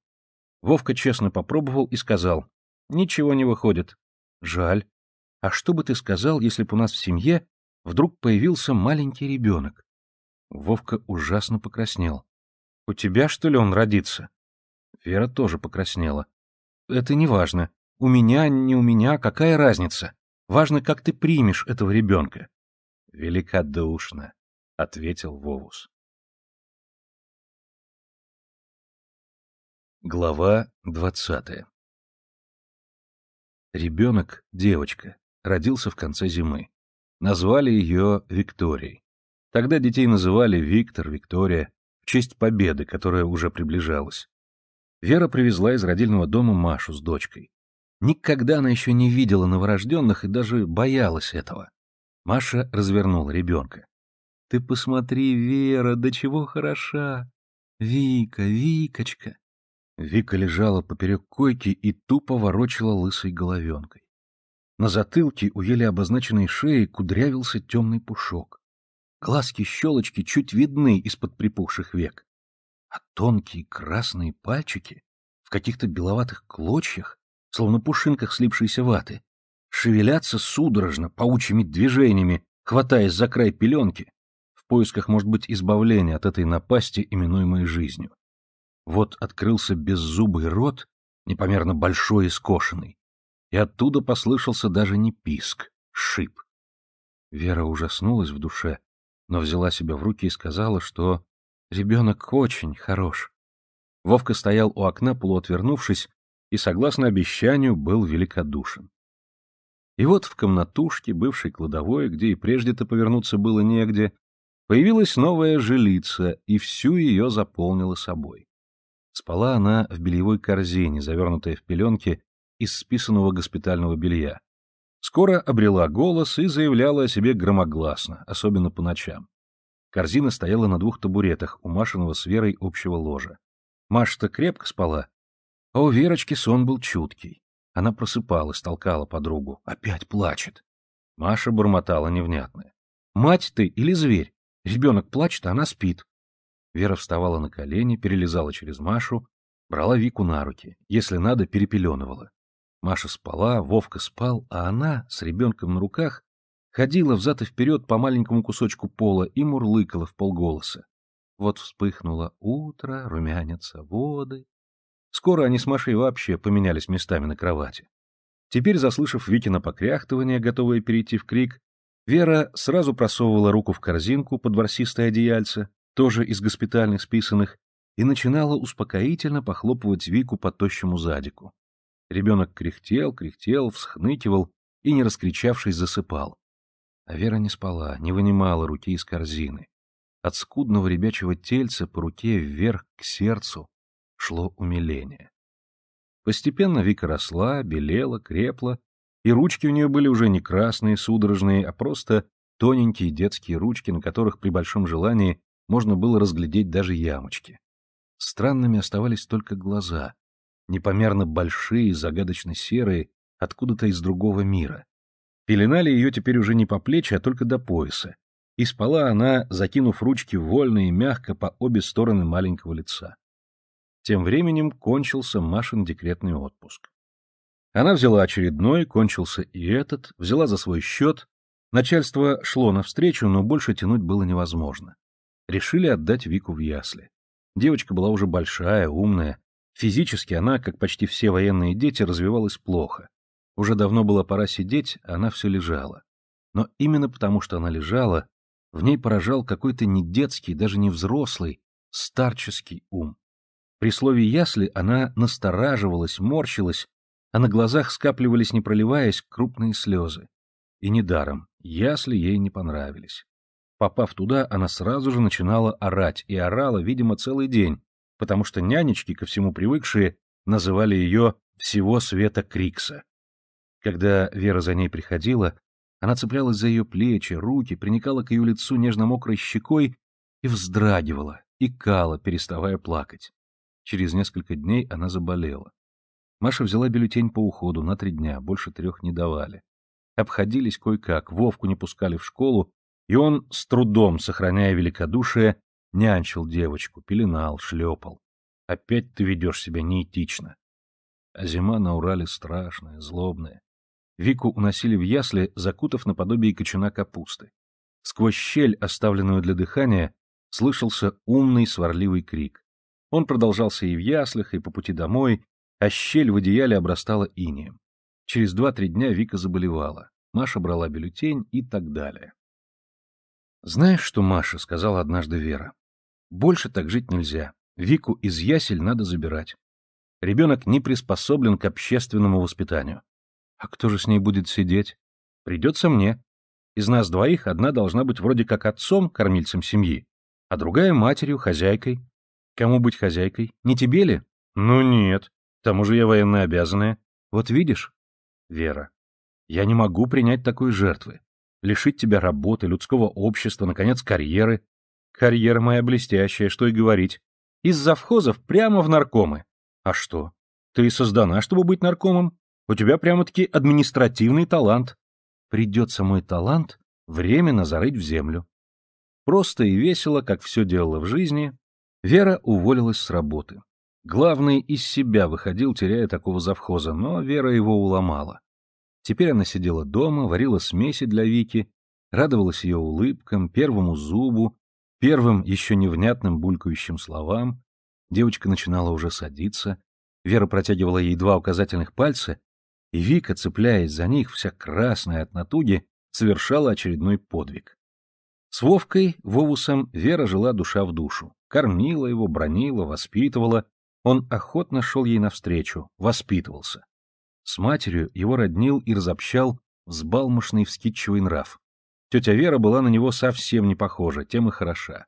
Вовка честно попробовал и сказал, Ничего не выходит. Жаль. А что бы ты сказал, если бы у нас в семье вдруг появился маленький ребенок? Вовка ужасно покраснел. У тебя, что ли, он родится? Вера тоже покраснела. Это не важно. У меня, не у меня, какая разница? Важно, как ты примешь этого ребенка. Великодушно, — ответил Вовус. Глава двадцатая Ребенок, девочка, родился в конце зимы. Назвали ее Викторией. Тогда детей называли Виктор, Виктория, в честь победы, которая уже приближалась. Вера привезла из родильного дома Машу с дочкой. Никогда она еще не видела новорожденных и даже боялась этого. Маша развернула ребенка. «Ты посмотри, Вера, до чего хороша! Вика, Викочка!» Вика лежала поперек койки и тупо ворочала лысой головенкой. На затылке у еле обозначенной шеи кудрявился темный пушок. Глазки-щелочки чуть видны из-под припухших век. А тонкие красные пальчики в каких-то беловатых клочьях, словно пушинках слипшейся ваты, шевелятся судорожно, паучьими движениями, хватаясь за край пеленки, в поисках, может быть, избавления от этой напасти, именуемой жизнью. Вот открылся беззубый рот, непомерно большой и скошенный, и оттуда послышался даже не писк, шип. Вера ужаснулась в душе, но взяла себя в руки и сказала, что ребенок очень хорош. Вовка стоял у окна, полуотвернувшись, и, согласно обещанию, был великодушен. И вот в комнатушке, бывшей кладовой, где и прежде-то повернуться было негде, появилась новая жилица, и всю ее заполнила собой. Спала она в бельевой корзине, завернутой в пеленки из списанного госпитального белья. Скоро обрела голос и заявляла о себе громогласно, особенно по ночам. Корзина стояла на двух табуретах у Машиного с Верой общего ложа. Маша-то крепко спала. А у Верочки сон был чуткий. Она просыпалась, толкала подругу. Опять плачет. Маша бормотала невнятное. «Мать ты или зверь? Ребенок плачет, а она спит. Вера вставала на колени, перелезала через Машу, брала Вику на руки, если надо, перепеленывала. Маша спала, Вовка спал, а она, с ребенком на руках, ходила взад и вперед по маленькому кусочку пола и мурлыкала в полголоса. Вот вспыхнуло утро, румянятся воды. Скоро они с Машей вообще поменялись местами на кровати. Теперь, заслышав Викина покряхтывание, готовое перейти в крик, Вера сразу просовывала руку в корзинку под ворсистое одеяльце, тоже из госпитальных списанных, и начинала успокоительно похлопывать Вику по тощему задику. Ребенок кряхтел, кряхтел, всхныкивал и, не раскричавшись, засыпал. А Вера не спала, не вынимала руки из корзины. От скудного ребячего тельца по руке вверх к сердцу шло умиление. Постепенно Вика росла, белела, крепла, и ручки у нее были уже не красные, судорожные, а просто тоненькие детские ручки, на которых при большом желании можно было разглядеть даже ямочки. Странными оставались только глаза, непомерно большие, загадочно серые, откуда-то из другого мира. Пеленали ее теперь уже не по плечи, а только до пояса, и спала она, закинув ручки вольно и мягко по обе стороны маленького лица. Тем временем кончился Машин декретный отпуск. Она взяла очередной, кончился и этот, взяла за свой счет. Начальство шло навстречу, но больше тянуть было невозможно решили отдать Вику в ясли. Девочка была уже большая, умная. Физически она, как почти все военные дети, развивалась плохо. Уже давно была пора сидеть, а она все лежала. Но именно потому, что она лежала, в ней поражал какой-то не детский, даже не взрослый, старческий ум. При слове «ясли» она настораживалась, морщилась, а на глазах скапливались, не проливаясь, крупные слезы. И недаром, ясли ей не понравились. Попав туда, она сразу же начинала орать, и орала, видимо, целый день, потому что нянечки, ко всему привыкшие, называли ее «всего света Крикса». Когда Вера за ней приходила, она цеплялась за ее плечи, руки, приникала к ее лицу нежно-мокрой щекой и вздрагивала, икала, переставая плакать. Через несколько дней она заболела. Маша взяла бюллетень по уходу на три дня, больше трех не давали. Обходились кое-как, Вовку не пускали в школу, и он, с трудом сохраняя великодушие, нянчил девочку, пеленал, шлепал. Опять ты ведешь себя неэтично. А зима на Урале страшная, злобная. Вику уносили в ясли, закутав наподобие кочана капусты. Сквозь щель, оставленную для дыхания, слышался умный сварливый крик. Он продолжался и в яслях, и по пути домой, а щель в одеяле обрастала инеем. Через два-три дня Вика заболевала, Маша брала бюллетень и так далее. «Знаешь что, Маша?» — сказала однажды Вера. «Больше так жить нельзя. Вику из ясель надо забирать. Ребенок не приспособлен к общественному воспитанию. А кто же с ней будет сидеть? Придется мне. Из нас двоих одна должна быть вроде как отцом, кормильцем семьи, а другая матерью, хозяйкой. Кому быть хозяйкой? Не тебе ли? Ну нет. К тому же я военно обязанная. Вот видишь? Вера. Я не могу принять такой жертвы лишить тебя работы, людского общества, наконец, карьеры. Карьера моя блестящая, что и говорить. Из завхозов прямо в наркомы. А что? Ты создана, чтобы быть наркомом. У тебя прямо-таки административный талант. Придется мой талант временно зарыть в землю. Просто и весело, как все делала в жизни, Вера уволилась с работы. Главный из себя выходил, теряя такого завхоза, но Вера его уломала. Теперь она сидела дома, варила смеси для Вики, радовалась ее улыбкам, первому зубу, первым еще невнятным булькающим словам. Девочка начинала уже садиться. Вера протягивала ей два указательных пальца, и Вика, цепляясь за них, вся красная от натуги, совершала очередной подвиг. С Вовкой, Вовусом, Вера жила душа в душу. Кормила его, бронила, воспитывала. Он охотно шел ей навстречу, воспитывался. С матерью его роднил и разобщал взбалмошный вскидчивый нрав. Тетя Вера была на него совсем не похожа, тем и хороша.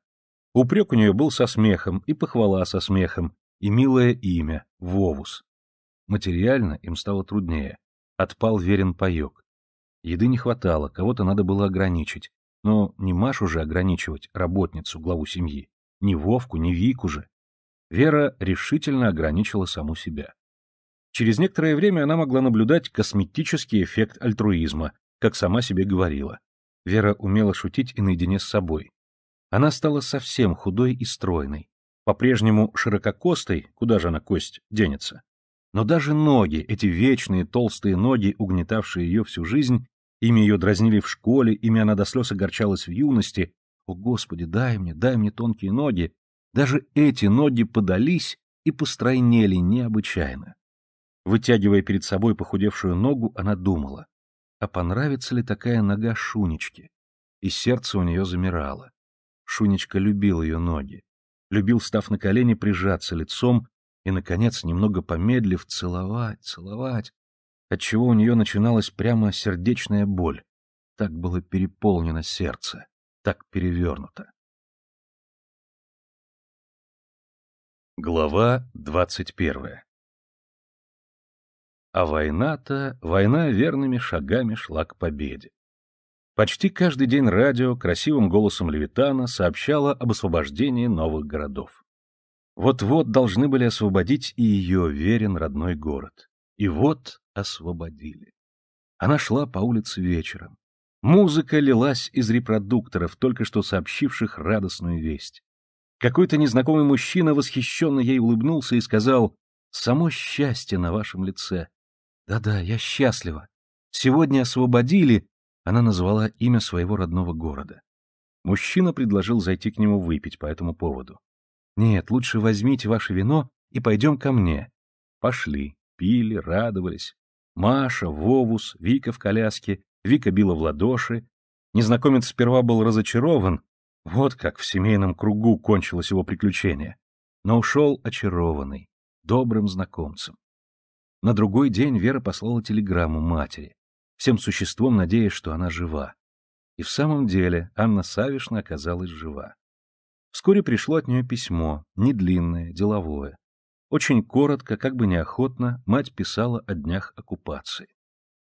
Упрек у нее был со смехом, и похвала со смехом, и милое имя — Вовус. Материально им стало труднее. Отпал верен паек. Еды не хватало, кого-то надо было ограничить. Но не Машу же ограничивать, работницу, главу семьи. Ни Вовку, ни Вику же. Вера решительно ограничила саму себя. Через некоторое время она могла наблюдать косметический эффект альтруизма, как сама себе говорила. Вера умела шутить и наедине с собой. Она стала совсем худой и стройной. По-прежнему ширококостой, куда же она кость денется. Но даже ноги, эти вечные толстые ноги, угнетавшие ее всю жизнь, ими ее дразнили в школе, ими она до слез огорчалась в юности. О, Господи, дай мне, дай мне тонкие ноги. Даже эти ноги подались и постройнели необычайно. Вытягивая перед собой похудевшую ногу, она думала, а понравится ли такая нога Шунечке? И сердце у нее замирало. Шунечка любил ее ноги. Любил, став на колени, прижаться лицом и, наконец, немного помедлив, целовать, целовать, отчего у нее начиналась прямо сердечная боль. Так было переполнено сердце, так перевернуто. Глава двадцать первая а война-то, война верными шагами шла к победе. Почти каждый день радио красивым голосом Левитана сообщало об освобождении новых городов. Вот-вот должны были освободить и ее верен родной город. И вот освободили. Она шла по улице вечером. Музыка лилась из репродукторов, только что сообщивших радостную весть. Какой-то незнакомый мужчина восхищенно ей улыбнулся и сказал «Само счастье на вашем лице! Да-да, я счастлива. Сегодня освободили, она назвала имя своего родного города. Мужчина предложил зайти к нему выпить по этому поводу. Нет, лучше возьмите ваше вино и пойдем ко мне. Пошли, пили, радовались. Маша, Вовус, Вика в коляске, Вика била в ладоши. Незнакомец сперва был разочарован, вот как в семейном кругу кончилось его приключение, но ушел очарованный, добрым знакомцем. На другой день Вера послала телеграмму матери, всем существом надеясь, что она жива. И в самом деле Анна Савишна оказалась жива. Вскоре пришло от нее письмо, недлинное, деловое. Очень коротко, как бы неохотно, мать писала о днях оккупации.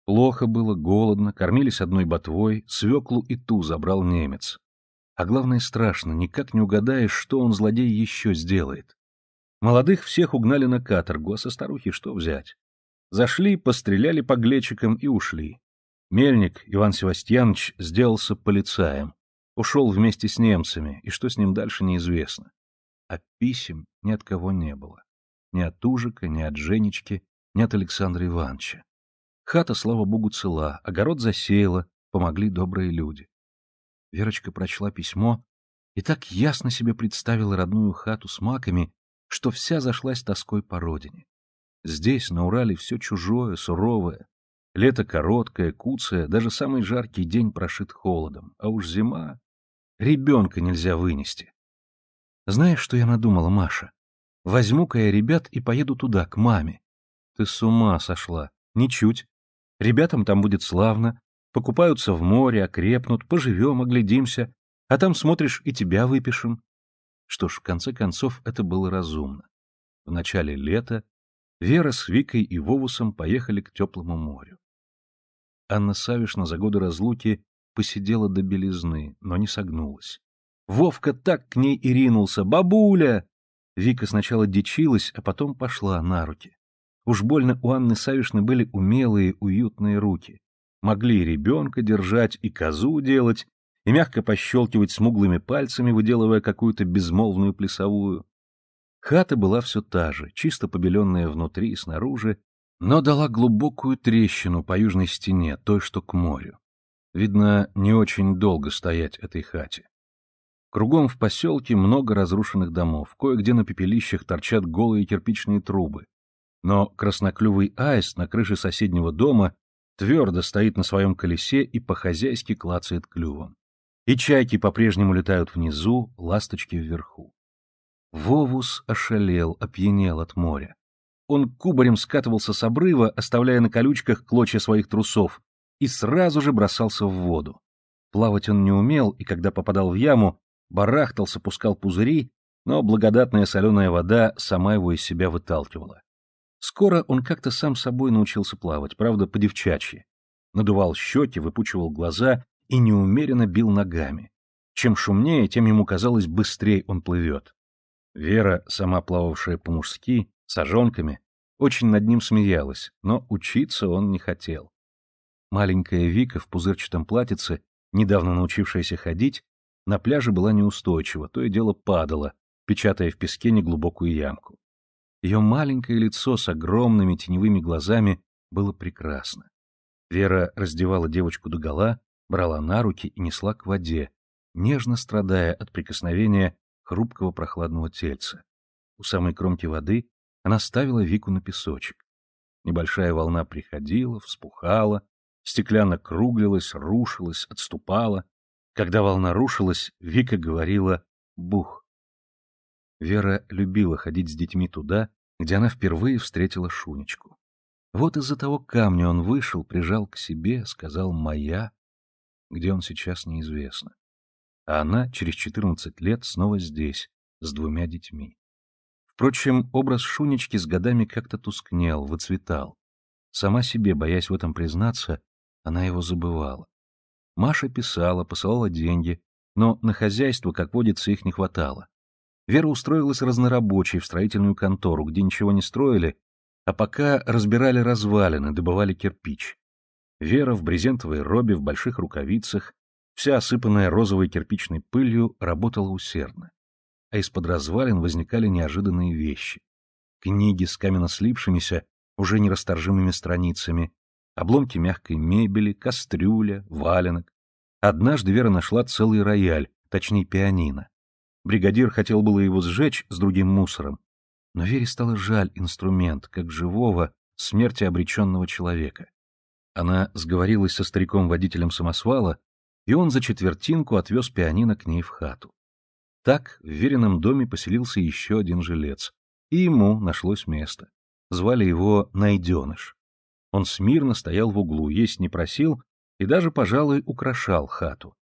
Плохо было, голодно, кормились одной ботвой, свеклу и ту забрал немец. А главное страшно, никак не угадаешь, что он, злодей, еще сделает. Молодых всех угнали на каторгу, а со старухи что взять? Зашли, постреляли по глечикам и ушли. Мельник Иван Севастьянович сделался полицаем. Ушел вместе с немцами, и что с ним дальше, неизвестно. А писем ни от кого не было. Ни от Ужика, ни от Женечки, ни от Александра Ивановича. Хата, слава богу, цела, огород засеяла, помогли добрые люди. Верочка прочла письмо и так ясно себе представила родную хату с маками, что вся зашлась тоской по родине. Здесь, на Урале, все чужое, суровое. Лето короткое, куцое, даже самый жаркий день прошит холодом. А уж зима... Ребенка нельзя вынести. Знаешь, что я надумала, Маша? Возьму-ка я ребят и поеду туда, к маме. Ты с ума сошла. Ничуть. Ребятам там будет славно. Покупаются в море, окрепнут, поживем, оглядимся. А там, смотришь, и тебя выпишем. Что ж, в конце концов, это было разумно. В начале лета Вера с Викой и Вовусом поехали к теплому морю. Анна Савишна за годы разлуки посидела до белизны, но не согнулась. Вовка так к ней и ринулся. «Бабуля!» Вика сначала дичилась, а потом пошла на руки. Уж больно у Анны Савишны были умелые, уютные руки. Могли и ребенка держать, и козу делать, и мягко пощелкивать смуглыми пальцами, выделывая какую-то безмолвную плясовую. Хата была все та же, чисто побеленная внутри и снаружи, но дала глубокую трещину по южной стене, той, что к морю. Видно, не очень долго стоять этой хате. Кругом в поселке много разрушенных домов, кое-где на пепелищах торчат голые кирпичные трубы. Но красноклювый аист на крыше соседнего дома твердо стоит на своем колесе и по-хозяйски клацает клювом. И чайки по-прежнему летают внизу, ласточки вверху. Вовус ошалел, опьянел от моря. Он кубарем скатывался с обрыва, оставляя на колючках клочья своих трусов, и сразу же бросался в воду. Плавать он не умел, и когда попадал в яму, барахтался, пускал пузыри, но благодатная соленая вода сама его из себя выталкивала. Скоро он как-то сам собой научился плавать, правда, по-девчачьи. Надувал щеки, выпучивал глаза и неумеренно бил ногами. Чем шумнее, тем ему казалось быстрее он плывет. Вера, сама плававшая по-мужски, с ожонками, очень над ним смеялась, но учиться он не хотел. Маленькая Вика в пузырчатом платьице, недавно научившаяся ходить, на пляже была неустойчива, то и дело падала, печатая в песке неглубокую ямку. Ее маленькое лицо с огромными теневыми глазами было прекрасно. Вера раздевала девочку догола, брала на руки и несла к воде, нежно страдая от прикосновения хрупкого прохладного тельца. У самой кромки воды она ставила Вику на песочек. Небольшая волна приходила, вспухала, стеклянно круглилась, рушилась, отступала. Когда волна рушилась, Вика говорила «бух». Вера любила ходить с детьми туда, где она впервые встретила Шунечку. Вот из-за того камня он вышел, прижал к себе, сказал «моя», где он сейчас неизвестно а она через 14 лет снова здесь, с двумя детьми. Впрочем, образ Шунечки с годами как-то тускнел, выцветал. Сама себе, боясь в этом признаться, она его забывала. Маша писала, посылала деньги, но на хозяйство, как водится, их не хватало. Вера устроилась разнорабочей в строительную контору, где ничего не строили, а пока разбирали развалины, добывали кирпич. Вера в брезентовой робе, в больших рукавицах, вся осыпанная розовой кирпичной пылью, работала усердно. А из-под развалин возникали неожиданные вещи. Книги с каменно слипшимися, уже нерасторжимыми страницами, обломки мягкой мебели, кастрюля, валенок. Однажды Вера нашла целый рояль, точнее пианино. Бригадир хотел было его сжечь с другим мусором. Но Вере стало жаль инструмент, как живого, смерти обреченного человека. Она сговорилась со стариком-водителем самосвала, и он за четвертинку отвез пианино к ней в хату. Так в веренном доме поселился еще один жилец, и ему нашлось место. Звали его Найденыш. Он смирно стоял в углу, есть не просил и даже, пожалуй, украшал хату.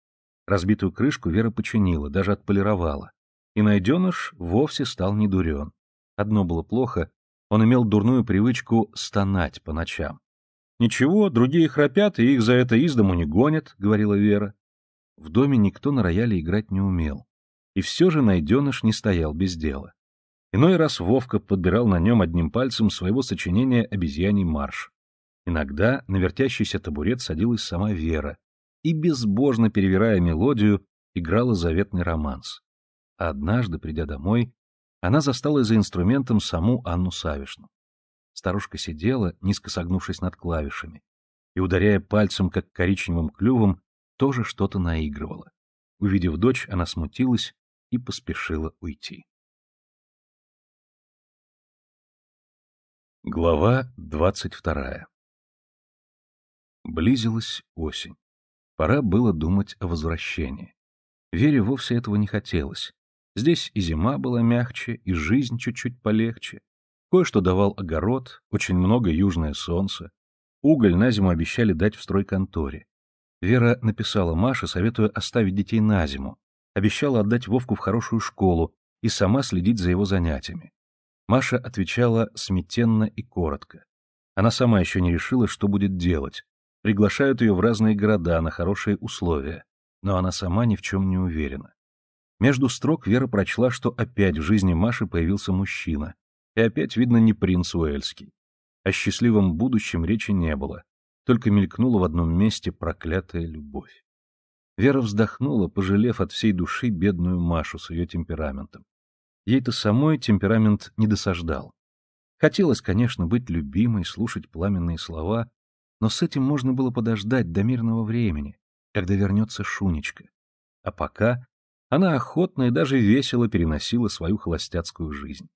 Разбитую крышку Вера починила, даже отполировала. И Найденыш вовсе стал не дурен. Одно было плохо, он имел дурную привычку стонать по ночам. «Ничего, другие храпят, и их за это из дому не гонят», — говорила Вера. В доме никто на рояле играть не умел. И все же найденыш не стоял без дела. Иной раз Вовка подбирал на нем одним пальцем своего сочинения «Обезьяний марш». Иногда на вертящийся табурет садилась сама Вера и, безбожно перевирая мелодию, играла заветный романс. А однажды, придя домой, она застала за инструментом саму Анну Савишну. Старушка сидела, низко согнувшись над клавишами, и, ударяя пальцем, как коричневым клювом, тоже что-то наигрывала. Увидев дочь, она смутилась и поспешила уйти. Глава двадцать вторая Близилась осень. Пора было думать о возвращении. Вере вовсе этого не хотелось. Здесь и зима была мягче, и жизнь чуть-чуть полегче. Кое-что давал огород, очень много южное солнце. Уголь на зиму обещали дать в стройконторе. Вера написала Маше, советуя оставить детей на зиму, обещала отдать Вовку в хорошую школу и сама следить за его занятиями. Маша отвечала сметенно и коротко. Она сама еще не решила, что будет делать. Приглашают ее в разные города на хорошие условия, но она сама ни в чем не уверена. Между строк Вера прочла, что опять в жизни Маши появился мужчина, и опять, видно, не принц Уэльский. О счастливом будущем речи не было. Только мелькнула в одном месте проклятая любовь. Вера вздохнула, пожалев от всей души бедную Машу с ее темпераментом. Ей-то самой темперамент не досаждал. Хотелось, конечно, быть любимой, слушать пламенные слова, но с этим можно было подождать до мирного времени, когда вернется Шунечка. А пока она охотно и даже весело переносила свою холостяцкую жизнь.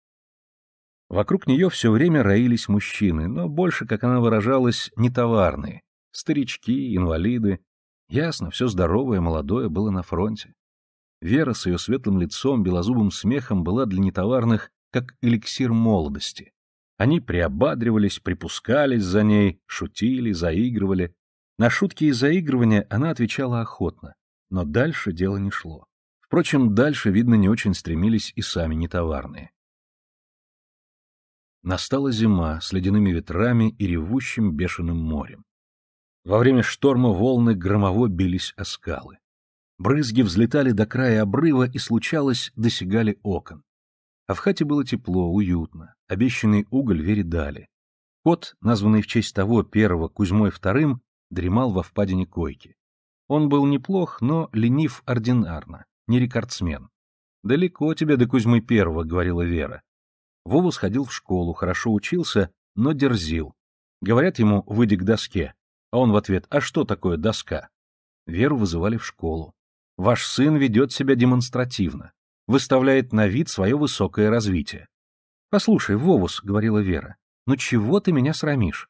Вокруг нее все время роились мужчины, но больше, как она выражалась, не товарные. Старички, инвалиды. Ясно, все здоровое, молодое было на фронте. Вера с ее светлым лицом, белозубым смехом была для нетоварных как эликсир молодости. Они приободривались, припускались за ней, шутили, заигрывали. На шутки и заигрывания она отвечала охотно, но дальше дело не шло. Впрочем, дальше, видно, не очень стремились и сами нетоварные. Настала зима с ледяными ветрами и ревущим бешеным морем. Во время шторма волны громово бились о скалы. Брызги взлетали до края обрыва и, случалось, досягали окон. А в хате было тепло, уютно, обещанный уголь Вере дали. Кот, названный в честь того первого Кузьмой вторым, дремал во впадине койки. Он был неплох, но ленив ординарно, не рекордсмен. «Далеко тебе до Кузьмы первого», — говорила Вера. Вова сходил в школу, хорошо учился, но дерзил. Говорят ему «выйди к доске», а он в ответ «а что такое доска?». Веру вызывали в школу. «Ваш сын ведет себя демонстративно, выставляет на вид свое высокое развитие». «Послушай, Вовус», — говорила Вера, — «ну чего ты меня срамишь?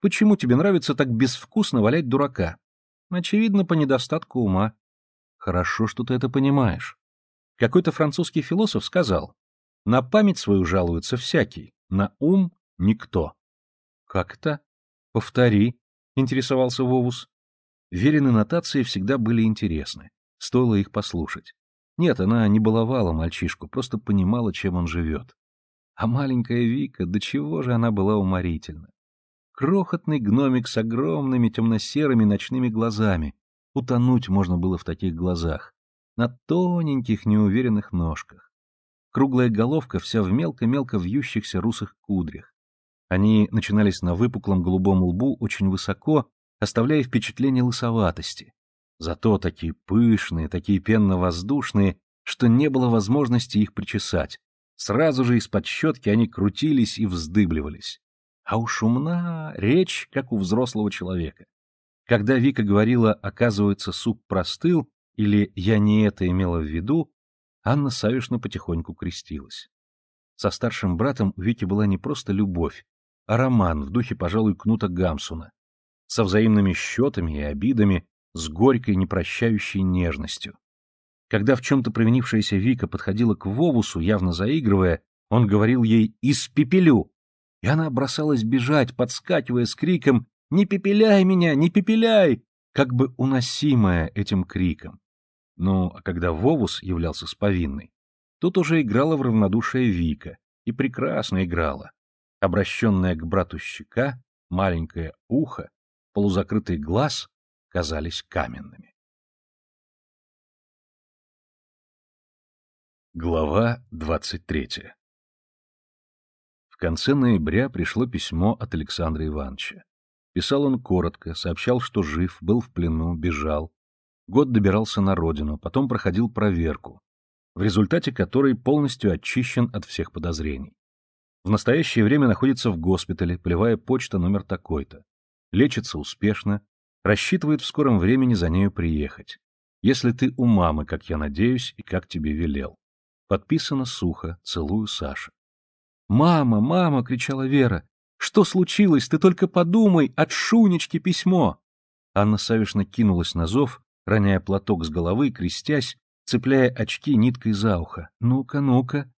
Почему тебе нравится так безвкусно валять дурака? Очевидно, по недостатку ума». «Хорошо, что ты это понимаешь». Какой-то французский философ сказал, на память свою жалуется всякий, на ум — никто. — Как это? — Повтори, — интересовался Вовус. Верины нотации всегда были интересны. Стоило их послушать. Нет, она не баловала мальчишку, просто понимала, чем он живет. А маленькая Вика, до чего же она была уморительна. Крохотный гномик с огромными темно-серыми ночными глазами. Утонуть можно было в таких глазах. На тоненьких неуверенных ножках круглая головка вся в мелко-мелко вьющихся русых кудрях. Они начинались на выпуклом голубом лбу очень высоко, оставляя впечатление лысоватости. Зато такие пышные, такие пенно-воздушные, что не было возможности их причесать. Сразу же из-под щетки они крутились и вздыбливались. А уж умна речь, как у взрослого человека. Когда Вика говорила «оказывается, суп простыл» или «я не это имела в виду», Анна Савишна потихоньку крестилась. Со старшим братом у Вики была не просто любовь, а роман в духе, пожалуй, Кнута Гамсуна, со взаимными счетами и обидами, с горькой непрощающей нежностью. Когда в чем-то провинившаяся Вика подходила к Вовусу, явно заигрывая, он говорил ей «Испепелю!» И она бросалась бежать, подскакивая с криком «Не пепеляй меня! Не пепеляй!» как бы уносимая этим криком. Но когда Вовус являлся с повинной, тут уже играла в равнодушие Вика, и прекрасно играла. Обращенная к брату щека, маленькое ухо, полузакрытый глаз казались каменными. Глава двадцать третья. В конце ноября пришло письмо от Александра Ивановича. Писал он коротко, сообщал, что жив, был в плену, бежал, Год добирался на родину, потом проходил проверку, в результате которой полностью очищен от всех подозрений. В настоящее время находится в госпитале, полевая почта номер такой-то. Лечится успешно, рассчитывает в скором времени за нею приехать. Если ты у мамы, как я надеюсь, и как тебе велел. Подписано сухо, целую Саша. «Мама, мама!» — кричала Вера. «Что случилось? Ты только подумай! От Шунечки письмо!» Анна Савишна кинулась на зов, роняя платок с головы, крестясь, цепляя очки ниткой за ухо. «Ну-ка, ну-ка!»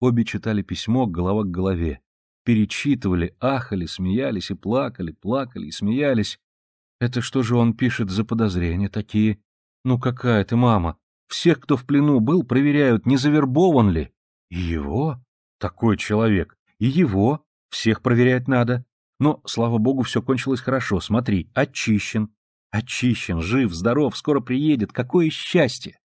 Обе читали письмо голова к голове. Перечитывали, ахали, смеялись и плакали, плакали и смеялись. «Это что же он пишет за подозрения такие? Ну какая ты мама? Всех, кто в плену был, проверяют, не завербован ли. И его? Такой человек. И его? Всех проверять надо. Но, слава богу, все кончилось хорошо. Смотри, очищен. Очищен, жив, здоров, скоро приедет. Какое счастье!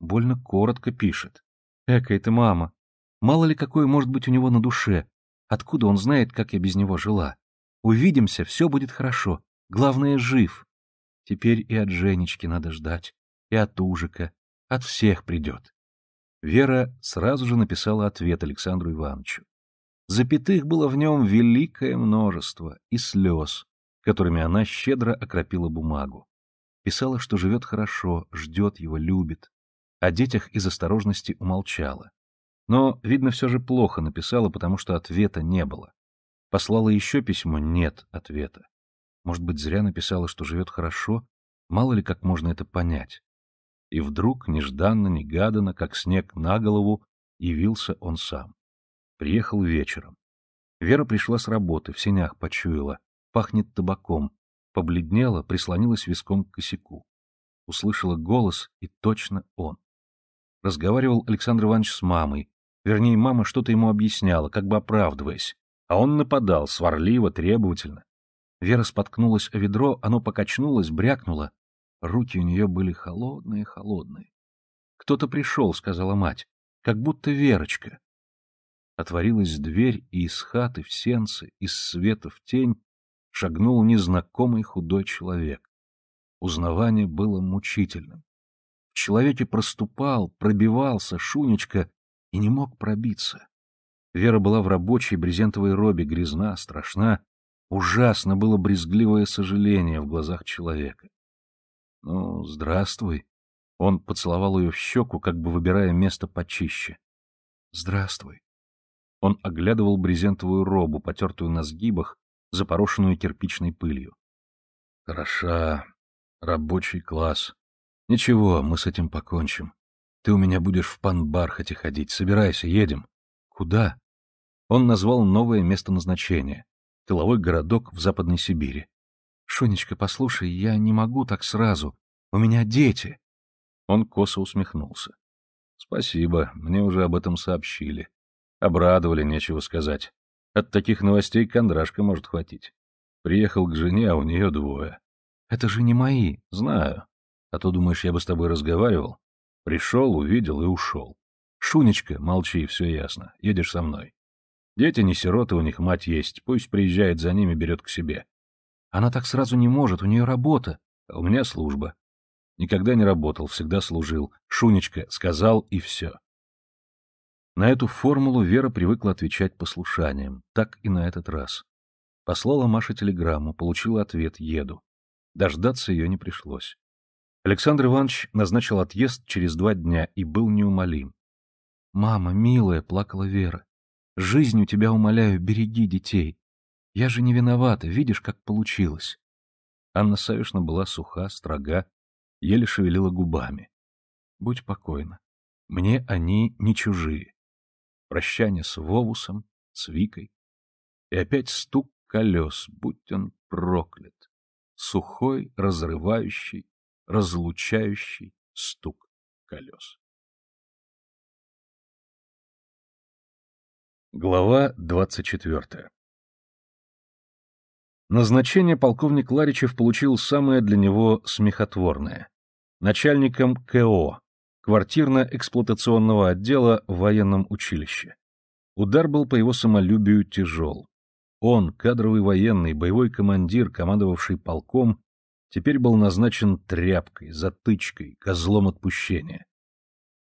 Больно коротко пишет. Экая ты мама. Мало ли какое может быть у него на душе. Откуда он знает, как я без него жила? Увидимся, все будет хорошо. Главное, жив. Теперь и от Женечки надо ждать, и от Ужика. От всех придет. Вера сразу же написала ответ Александру Ивановичу. Запятых было в нем великое множество и слез которыми она щедро окропила бумагу. Писала, что живет хорошо, ждет его, любит. О детях из осторожности умолчала. Но, видно, все же плохо написала, потому что ответа не было. Послала еще письмо — нет ответа. Может быть, зря написала, что живет хорошо? Мало ли, как можно это понять. И вдруг, нежданно, негаданно, как снег на голову, явился он сам. Приехал вечером. Вера пришла с работы, в сенях почуяла пахнет табаком, побледнела, прислонилась виском к косяку. Услышала голос, и точно он. Разговаривал Александр Иванович с мамой, вернее, мама что-то ему объясняла, как бы оправдываясь, а он нападал, сварливо, требовательно. Вера споткнулась о ведро, оно покачнулось, брякнуло. Руки у нее были холодные-холодные. «Кто-то пришел», — сказала мать, — «как будто Верочка». Отворилась дверь, и из хаты в сенце, из света в тень шагнул незнакомый худой человек. Узнавание было мучительным. В человеке проступал, пробивался Шунечка и не мог пробиться. Вера была в рабочей брезентовой робе, грязна, страшна. Ужасно было брезгливое сожаление в глазах человека. «Ну, здравствуй», он поцеловал ее в щеку, как бы выбирая место почище. «Здравствуй». Он оглядывал брезентовую робу, потертую на сгибах, запорошенную кирпичной пылью. «Хороша. Рабочий класс. Ничего, мы с этим покончим. Ты у меня будешь в панбархате ходить. Собирайся, едем». «Куда?» Он назвал новое место назначения — тыловой городок в Западной Сибири. «Шонечка, послушай, я не могу так сразу. У меня дети!» Он косо усмехнулся. «Спасибо, мне уже об этом сообщили. Обрадовали, нечего сказать. От таких новостей кондрашка может хватить. Приехал к жене, а у нее двое. Это же не мои, знаю. А то, думаешь, я бы с тобой разговаривал? Пришел, увидел и ушел. Шунечка, молчи, все ясно. Едешь со мной. Дети не сироты, у них мать есть. Пусть приезжает за ними, берет к себе. Она так сразу не может, у нее работа. А у меня служба. Никогда не работал, всегда служил. Шунечка сказал и все. На эту формулу Вера привыкла отвечать послушанием, так и на этот раз. Послала Маше телеграмму, получила ответ «Еду». Дождаться ее не пришлось. Александр Иванович назначил отъезд через два дня и был неумолим. «Мама, милая», — плакала Вера, — «жизнь у тебя, умоляю, береги детей. Я же не виновата, видишь, как получилось». Анна Савишна была суха, строга, еле шевелила губами. «Будь покойна. Мне они не чужие прощание с Вовусом, с Викой. И опять стук колес, будь он проклят. Сухой, разрывающий, разлучающий стук колес. Глава двадцать четвертая. Назначение полковник Ларичев получил самое для него смехотворное. Начальником КО, квартирно-эксплуатационного отдела в военном училище. Удар был по его самолюбию тяжел. Он, кадровый военный, боевой командир, командовавший полком, теперь был назначен тряпкой, затычкой, козлом отпущения.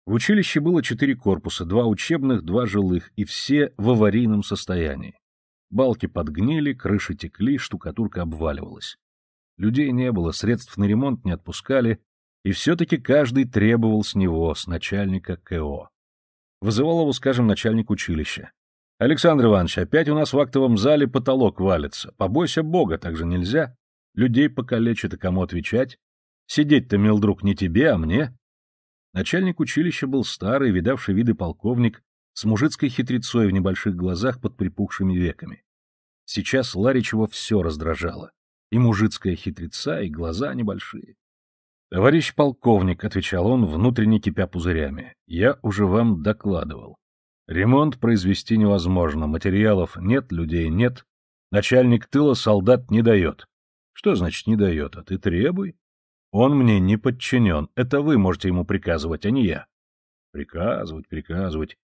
В училище было четыре корпуса, два учебных, два жилых, и все в аварийном состоянии. Балки подгнили, крыши текли, штукатурка обваливалась. Людей не было, средств на ремонт не отпускали, и все-таки каждый требовал с него, с начальника КО. Вызывал его, скажем, начальник училища. «Александр Иванович, опять у нас в актовом зале потолок валится. Побойся Бога, так же нельзя. Людей покалечит, и кому отвечать? Сидеть-то, мил друг, не тебе, а мне». Начальник училища был старый, видавший виды полковник, с мужицкой хитрецой в небольших глазах под припухшими веками. Сейчас Ларичева все раздражало. И мужицкая хитреца, и глаза небольшие. «Товарищ полковник», — отвечал он, внутренне кипя пузырями, — «я уже вам докладывал. Ремонт произвести невозможно, материалов нет, людей нет, начальник тыла солдат не дает». «Что значит «не дает», а ты требуй?» «Он мне не подчинен, это вы можете ему приказывать, а не я». «Приказывать, приказывать.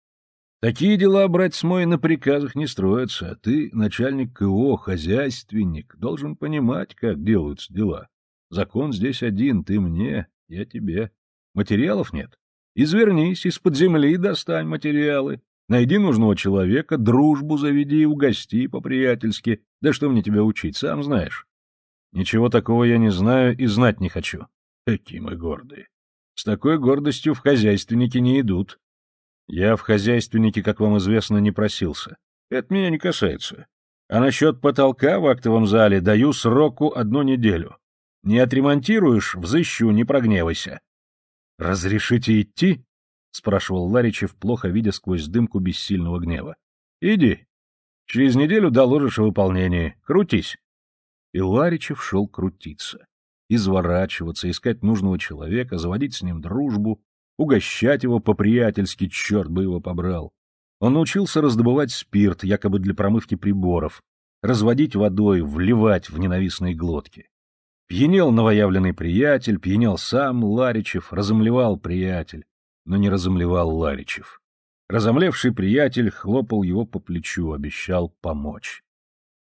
Такие дела, брать с мой, на приказах не строятся, ты, начальник КО, хозяйственник, должен понимать, как делаются дела». Закон здесь один, ты мне, я тебе. Материалов нет. Извернись, из-под земли достань материалы. Найди нужного человека, дружбу заведи, и угости по-приятельски. Да что мне тебя учить, сам знаешь. Ничего такого я не знаю и знать не хочу. Какие мы гордые. С такой гордостью в хозяйственники не идут. Я в хозяйственнике, как вам известно, не просился. Это меня не касается. А насчет потолка в актовом зале даю сроку одну неделю. Не отремонтируешь — взыщу, не прогневайся. — Разрешите идти? — спрашивал Ларичев, плохо видя сквозь дымку бессильного гнева. — Иди. Через неделю доложишь о выполнении. Крутись. И Ларичев шел крутиться. Изворачиваться, искать нужного человека, заводить с ним дружбу, угощать его по-приятельски, черт бы его побрал. Он научился раздобывать спирт, якобы для промывки приборов, разводить водой, вливать в ненавистные глотки. Пьянел новоявленный приятель, пьянел сам Ларичев, разомлевал приятель, но не разомлевал Ларичев. Разомлевший приятель хлопал его по плечу, обещал помочь.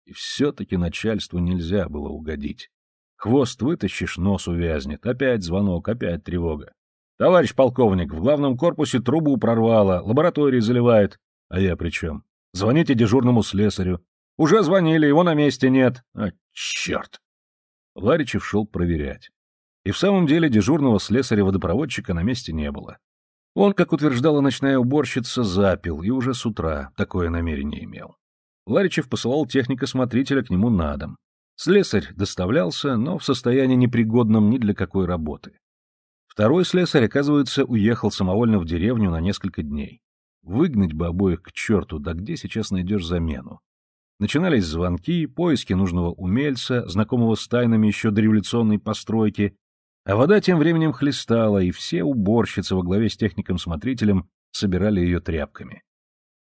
И все-таки начальству нельзя было угодить. Хвост вытащишь, нос увязнет. Опять звонок, опять тревога. Товарищ полковник, в главном корпусе трубу прорвало, лаборатории заливает, А я при чем? Звоните дежурному слесарю. Уже звонили, его на месте нет. А, черт! Ларичев шел проверять. И в самом деле дежурного слесаря-водопроводчика на месте не было. Он, как утверждала ночная уборщица, запил и уже с утра такое намерение имел. Ларичев посылал техника-смотрителя к нему на дом. Слесарь доставлялся, но в состоянии непригодном ни для какой работы. Второй слесарь, оказывается, уехал самовольно в деревню на несколько дней. Выгнать бы обоих к черту, да где сейчас найдешь замену? Начинались звонки, поиски нужного умельца, знакомого с тайнами еще дореволюционной постройки, а вода тем временем хлестала, и все уборщицы во главе с техником-смотрителем собирали ее тряпками.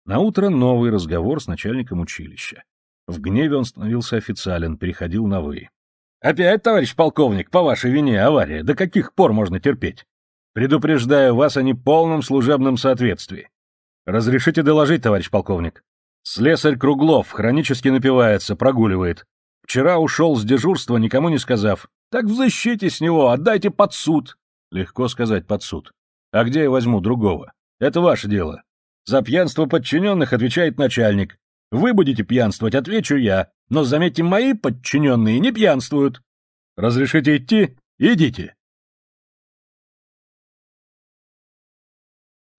Наутро новый разговор с начальником училища. В гневе он становился официален, переходил на «вы». «Опять, товарищ полковник, по вашей вине авария. До каких пор можно терпеть? Предупреждаю вас о неполном служебном соответствии. Разрешите доложить, товарищ полковник?» Слесарь Круглов хронически напивается, прогуливает. Вчера ушел с дежурства, никому не сказав. Так взыщите с него, отдайте под суд. Легко сказать под суд. А где я возьму другого? Это ваше дело. За пьянство подчиненных отвечает начальник. Вы будете пьянствовать, отвечу я. Но заметьте, мои подчиненные не пьянствуют. Разрешите идти? Идите.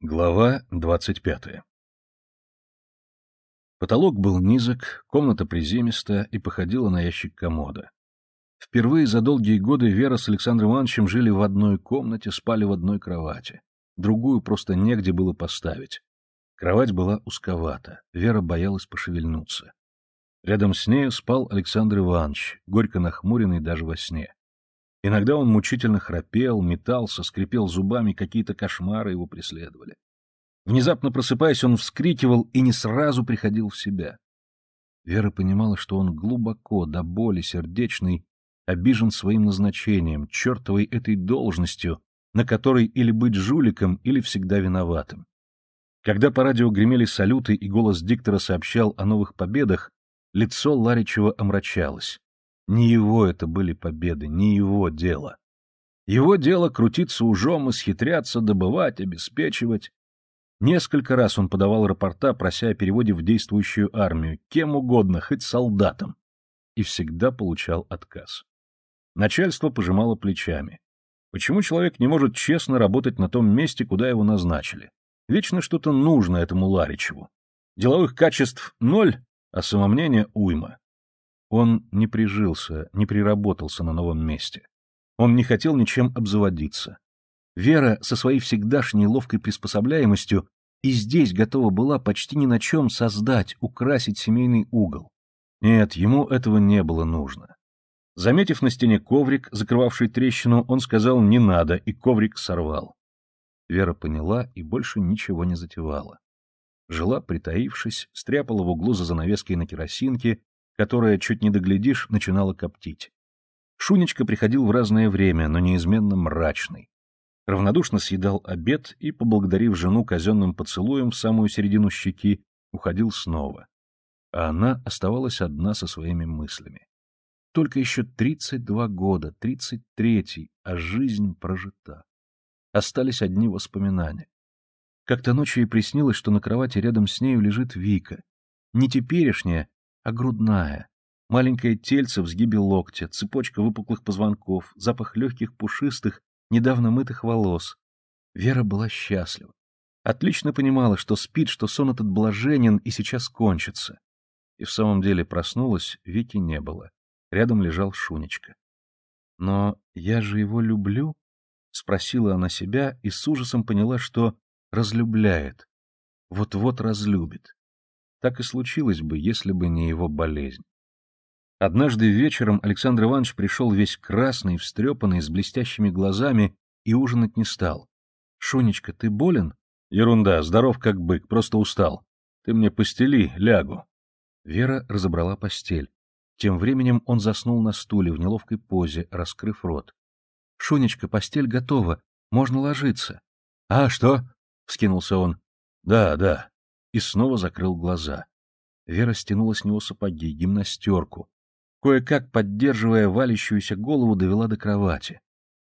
Глава двадцать пятая Потолок был низок, комната приземистая и походила на ящик комода. Впервые за долгие годы Вера с Александром Ивановичем жили в одной комнате, спали в одной кровати. Другую просто негде было поставить. Кровать была узковата, Вера боялась пошевельнуться. Рядом с нею спал Александр Иванович, горько нахмуренный даже во сне. Иногда он мучительно храпел, метался, скрипел зубами, какие-то кошмары его преследовали. Внезапно просыпаясь, он вскрикивал и не сразу приходил в себя. Вера понимала, что он глубоко, до боли сердечный, обижен своим назначением, чертовой этой должностью, на которой или быть жуликом, или всегда виноватым. Когда по радио гремели салюты и голос диктора сообщал о новых победах, лицо Ларичева омрачалось. Не его это были победы, не его дело. Его дело крутиться ужом, исхитряться, добывать, обеспечивать. Несколько раз он подавал рапорта, прося о переводе в действующую армию, кем угодно, хоть солдатам, и всегда получал отказ. Начальство пожимало плечами. Почему человек не может честно работать на том месте, куда его назначили? Вечно что-то нужно этому Ларичеву. Деловых качеств ноль, а самомнения уйма. Он не прижился, не приработался на новом месте. Он не хотел ничем обзаводиться. Вера со своей всегдашней ловкой приспособляемостью и здесь готова была почти ни на чем создать, украсить семейный угол. Нет, ему этого не было нужно. Заметив на стене коврик, закрывавший трещину, он сказал «не надо», и коврик сорвал. Вера поняла и больше ничего не затевала. Жила, притаившись, стряпала в углу за занавеской на керосинке, которая, чуть не доглядишь, начинала коптить. Шунечка приходил в разное время, но неизменно мрачный равнодушно съедал обед и, поблагодарив жену казенным поцелуем в самую середину щеки, уходил снова. А она оставалась одна со своими мыслями. Только еще 32 года, 33, а жизнь прожита. Остались одни воспоминания. Как-то ночью ей приснилось, что на кровати рядом с нею лежит Вика. Не теперешняя, а грудная. Маленькое тельце в сгибе локтя, цепочка выпуклых позвонков, запах легких пушистых, недавно мытых волос. Вера была счастлива. Отлично понимала, что спит, что сон этот блаженен и сейчас кончится. И в самом деле проснулась, Вики не было. Рядом лежал Шунечка. «Но я же его люблю?» — спросила она себя и с ужасом поняла, что разлюбляет. Вот-вот разлюбит. Так и случилось бы, если бы не его болезнь. Однажды вечером Александр Иванович пришел весь красный, встрепанный, с блестящими глазами, и ужинать не стал. «Шунечка, ты болен?» «Ерунда, здоров как бык, просто устал. Ты мне постели, лягу». Вера разобрала постель. Тем временем он заснул на стуле в неловкой позе, раскрыв рот. «Шунечка, постель готова, можно ложиться». «А, что?» — вскинулся он. «Да, да». И снова закрыл глаза. Вера стянула с него сапоги, гимнастерку, кое-как поддерживая валящуюся голову, довела до кровати.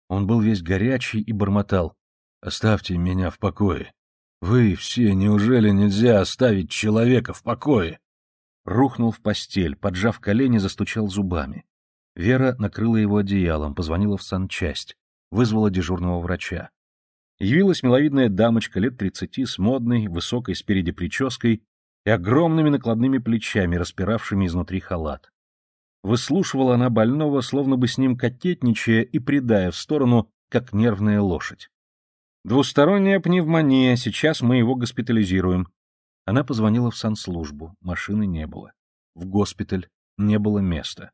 Он был весь горячий и бормотал. «Оставьте меня в покое. Вы все, неужели нельзя оставить человека в покое?» Рухнул в постель, поджав колени, застучал зубами. Вера накрыла его одеялом, позвонила в санчасть, вызвала дежурного врача. Явилась миловидная дамочка лет тридцати с модной, высокой спереди прической и огромными накладными плечами, распиравшими изнутри халат. Выслушивала она больного, словно бы с ним кокетничая и придая в сторону, как нервная лошадь. «Двусторонняя пневмония, сейчас мы его госпитализируем». Она позвонила в санслужбу, машины не было. В госпиталь не было места.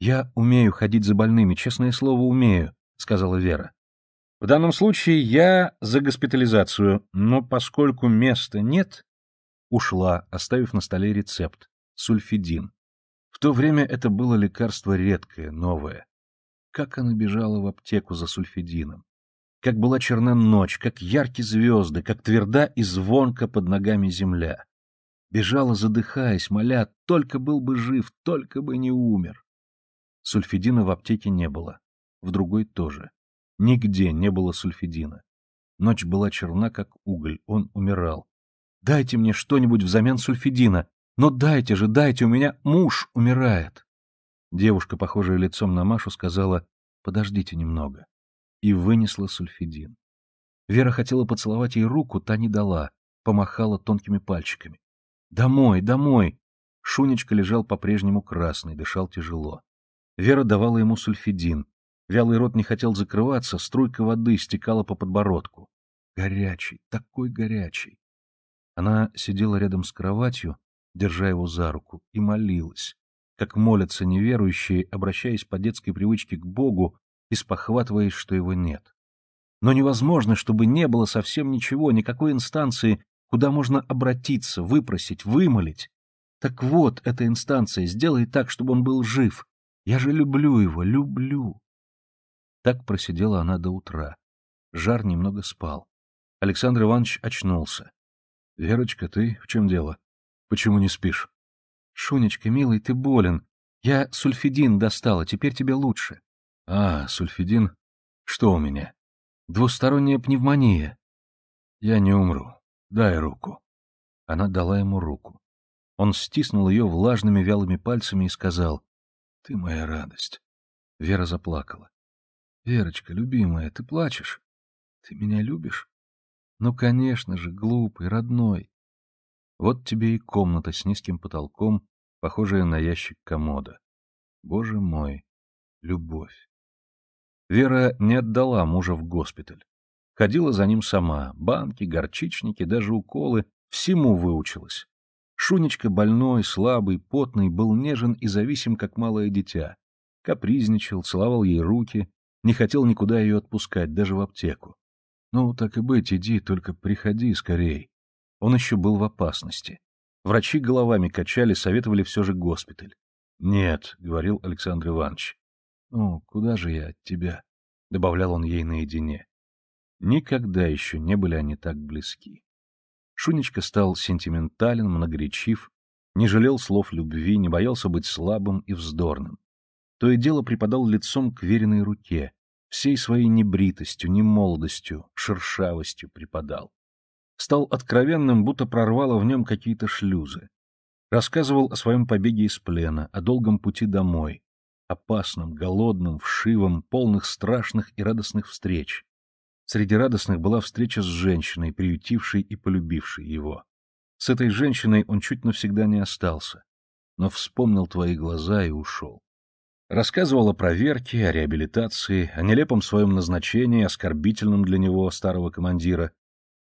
«Я умею ходить за больными, честное слово, умею», — сказала Вера. «В данном случае я за госпитализацию, но поскольку места нет...» Ушла, оставив на столе рецепт — сульфидин. В то время это было лекарство редкое, новое. Как она бежала в аптеку за сульфидином. Как была черна ночь, как яркие звезды, как тверда и звонко под ногами земля. Бежала, задыхаясь, моля, только был бы жив, только бы не умер. Сульфидина в аптеке не было. В другой тоже. Нигде не было сульфидина. Ночь была черна, как уголь, он умирал. «Дайте мне что-нибудь взамен сульфидина!» Но «Ну дайте же, дайте, у меня муж умирает!» Девушка, похожая лицом на Машу, сказала «Подождите немного» и вынесла сульфидин. Вера хотела поцеловать ей руку, та не дала, помахала тонкими пальчиками. «Домой, домой!» Шунечка лежал по-прежнему красный, дышал тяжело. Вера давала ему сульфидин. Вялый рот не хотел закрываться, струйка воды стекала по подбородку. Горячий, такой горячий. Она сидела рядом с кроватью, держа его за руку, и молилась, как молятся неверующие, обращаясь по детской привычке к Богу и спохватываясь, что его нет. Но невозможно, чтобы не было совсем ничего, никакой инстанции, куда можно обратиться, выпросить, вымолить. Так вот, эта инстанция, сделай так, чтобы он был жив. Я же люблю его, люблю. Так просидела она до утра. Жар немного спал. Александр Иванович очнулся. — Верочка, ты в чем дело? Почему не спишь? Шунечка, милый, ты болен. Я сульфидин достала, теперь тебе лучше. А, сульфидин? Что у меня? Двусторонняя пневмония. Я не умру. Дай руку. Она дала ему руку. Он стиснул ее влажными вялыми пальцами и сказал, «Ты моя радость». Вера заплакала. «Верочка, любимая, ты плачешь? Ты меня любишь? Ну, конечно же, глупый, родной. Вот тебе и комната с низким потолком, похожая на ящик комода. Боже мой, любовь. Вера не отдала мужа в госпиталь. Ходила за ним сама, банки, горчичники, даже уколы, всему выучилась. Шунечка больной, слабый, потный, был нежен и зависим, как малое дитя. Капризничал, целовал ей руки, не хотел никуда ее отпускать, даже в аптеку. «Ну, так и быть, иди, только приходи скорей», он еще был в опасности. Врачи головами качали, советовали все же госпиталь. — Нет, — говорил Александр Иванович. — Ну, куда же я от тебя? — добавлял он ей наедине. Никогда еще не были они так близки. Шунечка стал сентиментален, многоречив, не жалел слов любви, не боялся быть слабым и вздорным. То и дело припадал лицом к веренной руке, всей своей небритостью, немолодостью, шершавостью припадал стал откровенным, будто прорвало в нем какие-то шлюзы. Рассказывал о своем побеге из плена, о долгом пути домой, опасном, голодном, вшивом, полных страшных и радостных встреч. Среди радостных была встреча с женщиной, приютившей и полюбившей его. С этой женщиной он чуть навсегда не остался, но вспомнил твои глаза и ушел. Рассказывал о проверке, о реабилитации, о нелепом своем назначении, оскорбительном для него старого командира,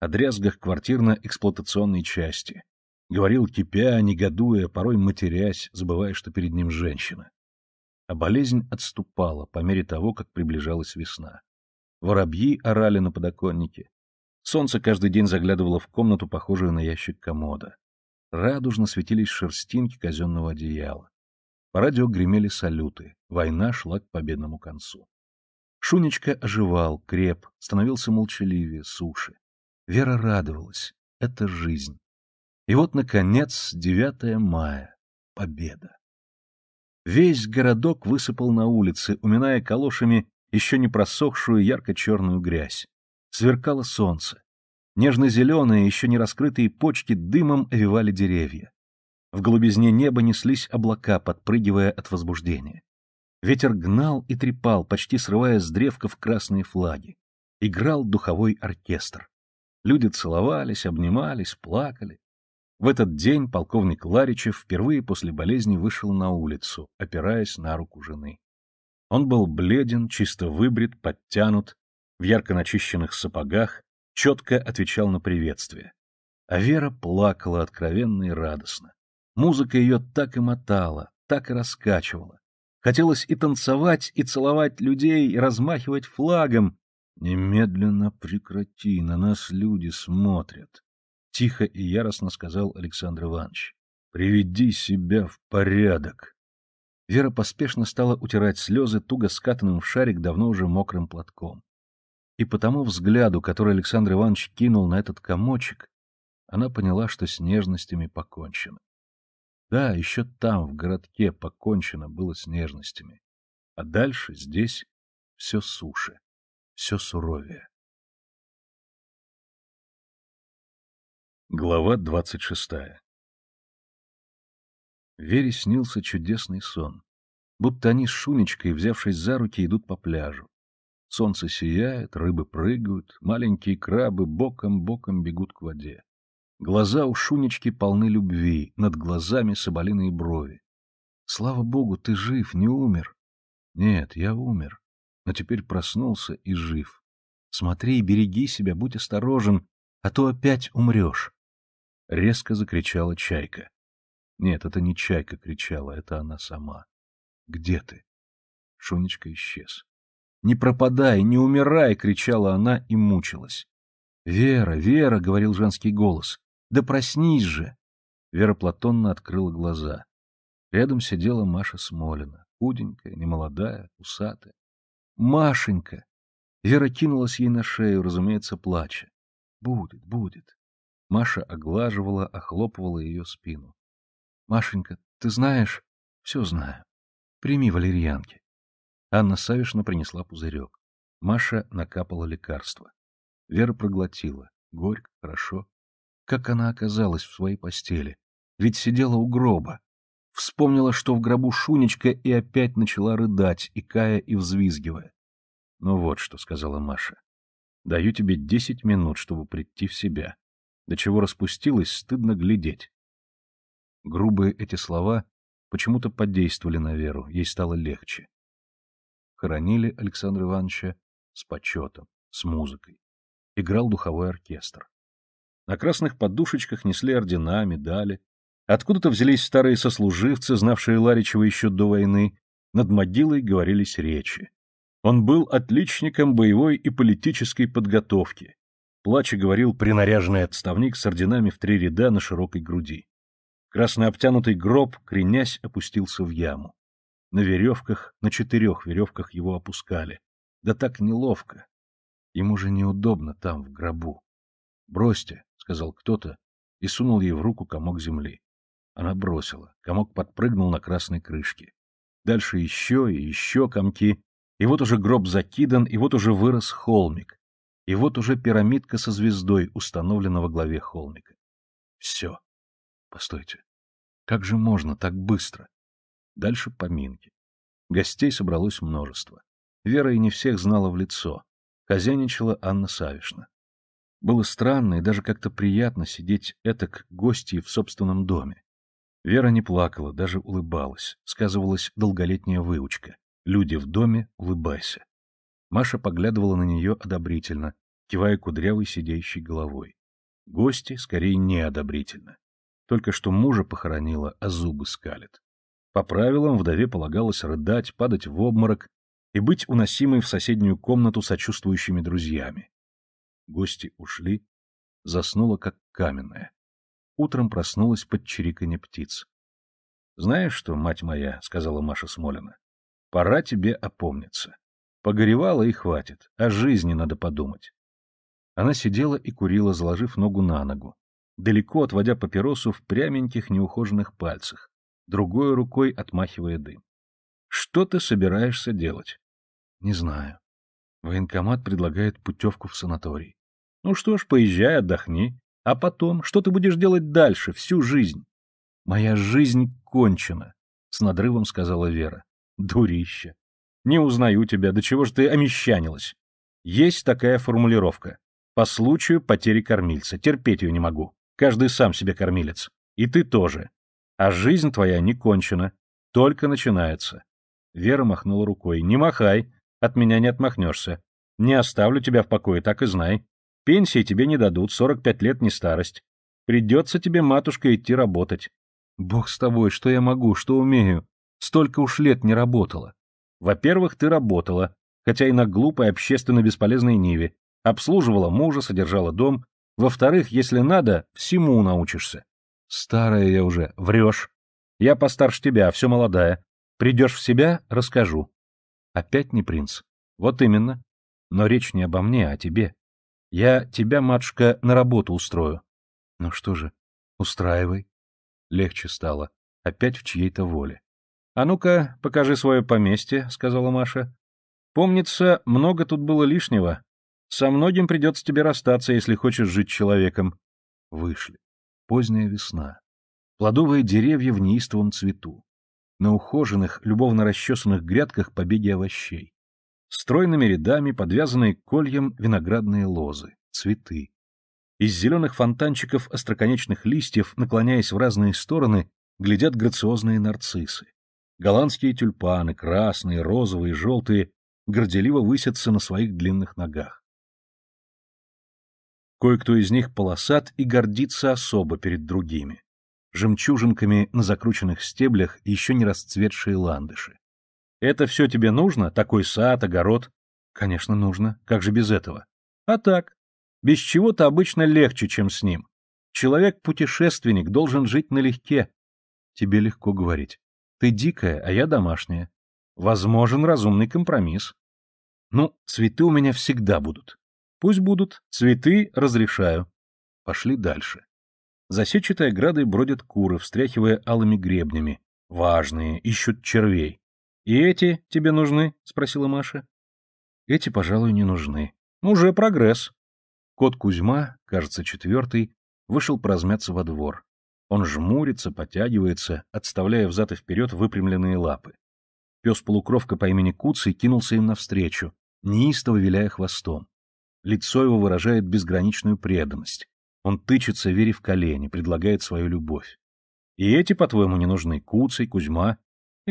о дрязгах квартирно-эксплуатационной части. Говорил кипя, негодуя, порой матерясь, забывая, что перед ним женщина. А болезнь отступала по мере того, как приближалась весна. Воробьи орали на подоконнике. Солнце каждый день заглядывало в комнату, похожую на ящик комода. Радужно светились шерстинки казенного одеяла. По радио гремели салюты. Война шла к победному концу. Шунечка оживал, креп, становился молчаливее, суше. Вера радовалась. Это жизнь. И вот, наконец, 9 мая. Победа. Весь городок высыпал на улицы, уминая калошами еще не просохшую ярко-черную грязь. Сверкало солнце. Нежно-зеленые, еще не раскрытые почки дымом овивали деревья. В голубизне неба неслись облака, подпрыгивая от возбуждения. Ветер гнал и трепал, почти срывая с древков красные флаги. Играл духовой оркестр. Люди целовались, обнимались, плакали. В этот день полковник Ларичев впервые после болезни вышел на улицу, опираясь на руку жены. Он был бледен, чисто выбрит, подтянут, в ярко начищенных сапогах, четко отвечал на приветствие. А Вера плакала откровенно и радостно. Музыка ее так и мотала, так и раскачивала. Хотелось и танцевать, и целовать людей, и размахивать флагом, «Немедленно прекрати, на нас люди смотрят», — тихо и яростно сказал Александр Иванович. «Приведи себя в порядок». Вера поспешно стала утирать слезы туго скатанным в шарик давно уже мокрым платком. И по тому взгляду, который Александр Иванович кинул на этот комочек, она поняла, что с нежностями покончено. Да, еще там, в городке, покончено было с нежностями. А дальше здесь все суше все суровее. Глава двадцать шестая Вере снился чудесный сон. Будто они с Шунечкой, взявшись за руки, идут по пляжу. Солнце сияет, рыбы прыгают, маленькие крабы боком-боком бегут к воде. Глаза у Шунечки полны любви, над глазами соболиные брови. «Слава богу, ты жив, не умер». «Нет, я умер но теперь проснулся и жив. Смотри, и береги себя, будь осторожен, а то опять умрешь. Резко закричала чайка. Нет, это не чайка кричала, это она сама. Где ты? Шунечка исчез. Не пропадай, не умирай, кричала она и мучилась. Вера, Вера, говорил женский голос. Да проснись же. Вера Платонна открыла глаза. Рядом сидела Маша Смолина, худенькая, немолодая, усатая. Машенька!» Вера кинулась ей на шею, разумеется, плача. «Будет, будет». Маша оглаживала, охлопывала ее спину. «Машенька, ты знаешь?» «Все знаю. Прими валерьянки». Анна Савишна принесла пузырек. Маша накапала лекарство. Вера проглотила. Горько, хорошо. Как она оказалась в своей постели? Ведь сидела у гроба вспомнила, что в гробу Шунечка, и опять начала рыдать, икая и взвизгивая. — Ну вот что, — сказала Маша. — Даю тебе десять минут, чтобы прийти в себя. До чего распустилась, стыдно глядеть. Грубые эти слова почему-то подействовали на Веру, ей стало легче. Хоронили Александра Ивановича с почетом, с музыкой. Играл духовой оркестр. На красных подушечках несли ордена, медали, Откуда-то взялись старые сослуживцы, знавшие Ларичева еще до войны. Над могилой говорились речи. Он был отличником боевой и политической подготовки. Плача говорил принаряженный отставник с орденами в три ряда на широкой груди. Краснообтянутый гроб, кренясь, опустился в яму. На веревках, на четырех веревках его опускали. Да так неловко. Ему же неудобно там, в гробу. «Бросьте», — сказал кто-то, и сунул ей в руку комок земли. Она бросила. Комок подпрыгнул на красной крышке. Дальше еще и еще комки. И вот уже гроб закидан, и вот уже вырос холмик. И вот уже пирамидка со звездой, установлена во главе холмика. Все. Постойте. Как же можно так быстро? Дальше поминки. Гостей собралось множество. Вера и не всех знала в лицо. Хозяйничала Анна Савишна. Было странно и даже как-то приятно сидеть этак гостьей в собственном доме. Вера не плакала, даже улыбалась, сказывалась долголетняя выучка. Люди в доме, улыбайся. Маша поглядывала на нее одобрительно, кивая кудрявой сидящей головой. Гости, скорее, неодобрительно. Только что мужа похоронила, а зубы скалит. По правилам вдове полагалось рыдать, падать в обморок и быть уносимой в соседнюю комнату сочувствующими друзьями. Гости ушли, заснула как каменная утром проснулась под чириканье птиц. — Знаешь что, мать моя, — сказала Маша Смолина, — пора тебе опомниться. Погоревала и хватит, о жизни надо подумать. Она сидела и курила, заложив ногу на ногу, далеко отводя папиросу в пряменьких неухоженных пальцах, другой рукой отмахивая дым. — Что ты собираешься делать? — Не знаю. Военкомат предлагает путевку в санаторий. — Ну что ж, поезжай, отдохни. А потом, что ты будешь делать дальше, всю жизнь? Моя жизнь кончена, с надрывом сказала Вера. Дурище. Не узнаю тебя, до чего ж ты омещанилась? Есть такая формулировка. По случаю потери кормильца. Терпеть ее не могу. Каждый сам себе кормилец. И ты тоже. А жизнь твоя не кончена. Только начинается. Вера махнула рукой. Не махай. От меня не отмахнешься. Не оставлю тебя в покое, так и знай. Пенсии тебе не дадут, 45 лет не старость. Придется тебе, матушка, идти работать. Бог с тобой, что я могу, что умею. Столько уж лет не работала. Во-первых, ты работала, хотя и на глупой общественно бесполезной ниве. Обслуживала мужа, содержала дом. Во-вторых, если надо, всему научишься. Старая я уже, врешь. Я постарше тебя, а все молодая. Придешь в себя, расскажу. Опять не принц. Вот именно. Но речь не обо мне, а о тебе. Я тебя, матушка, на работу устрою. Ну что же, устраивай. Легче стало. Опять в чьей-то воле. А ну-ка, покажи свое поместье, сказала Маша. Помнится, много тут было лишнего. Со многим придется тебе расстаться, если хочешь жить человеком. Вышли. Поздняя весна. Плодовые деревья в неистовом цвету. На ухоженных, любовно расчесанных грядках побеги овощей. Стройными рядами, подвязанные кольем виноградные лозы, цветы. Из зеленых фонтанчиков остроконечных листьев, наклоняясь в разные стороны, глядят грациозные нарциссы. Голландские тюльпаны, красные, розовые, желтые, горделиво высятся на своих длинных ногах. Кое-кто из них полосат и гордится особо перед другими. Жемчужинками на закрученных стеблях еще не расцветшие ландыши. Это все тебе нужно? Такой сад, огород? Конечно, нужно. Как же без этого? А так. Без чего-то обычно легче, чем с ним. Человек-путешественник должен жить налегке. Тебе легко говорить. Ты дикая, а я домашняя. Возможен разумный компромисс. Ну, цветы у меня всегда будут. Пусть будут. Цветы разрешаю. Пошли дальше. За сетчатой оградой бродят куры, встряхивая алыми гребнями. Важные, ищут червей. «И эти тебе нужны?» — спросила Маша. «Эти, пожалуй, не нужны. Ну, уже прогресс». Кот Кузьма, кажется, четвертый, вышел поразмяться во двор. Он жмурится, подтягивается, отставляя взад и вперед выпрямленные лапы. Пес-полукровка по имени Куций кинулся им навстречу, неистово виляя хвостом. Лицо его выражает безграничную преданность. Он тычется, вере в колени, предлагает свою любовь. И эти, по-твоему, не нужны Куций, Кузьма.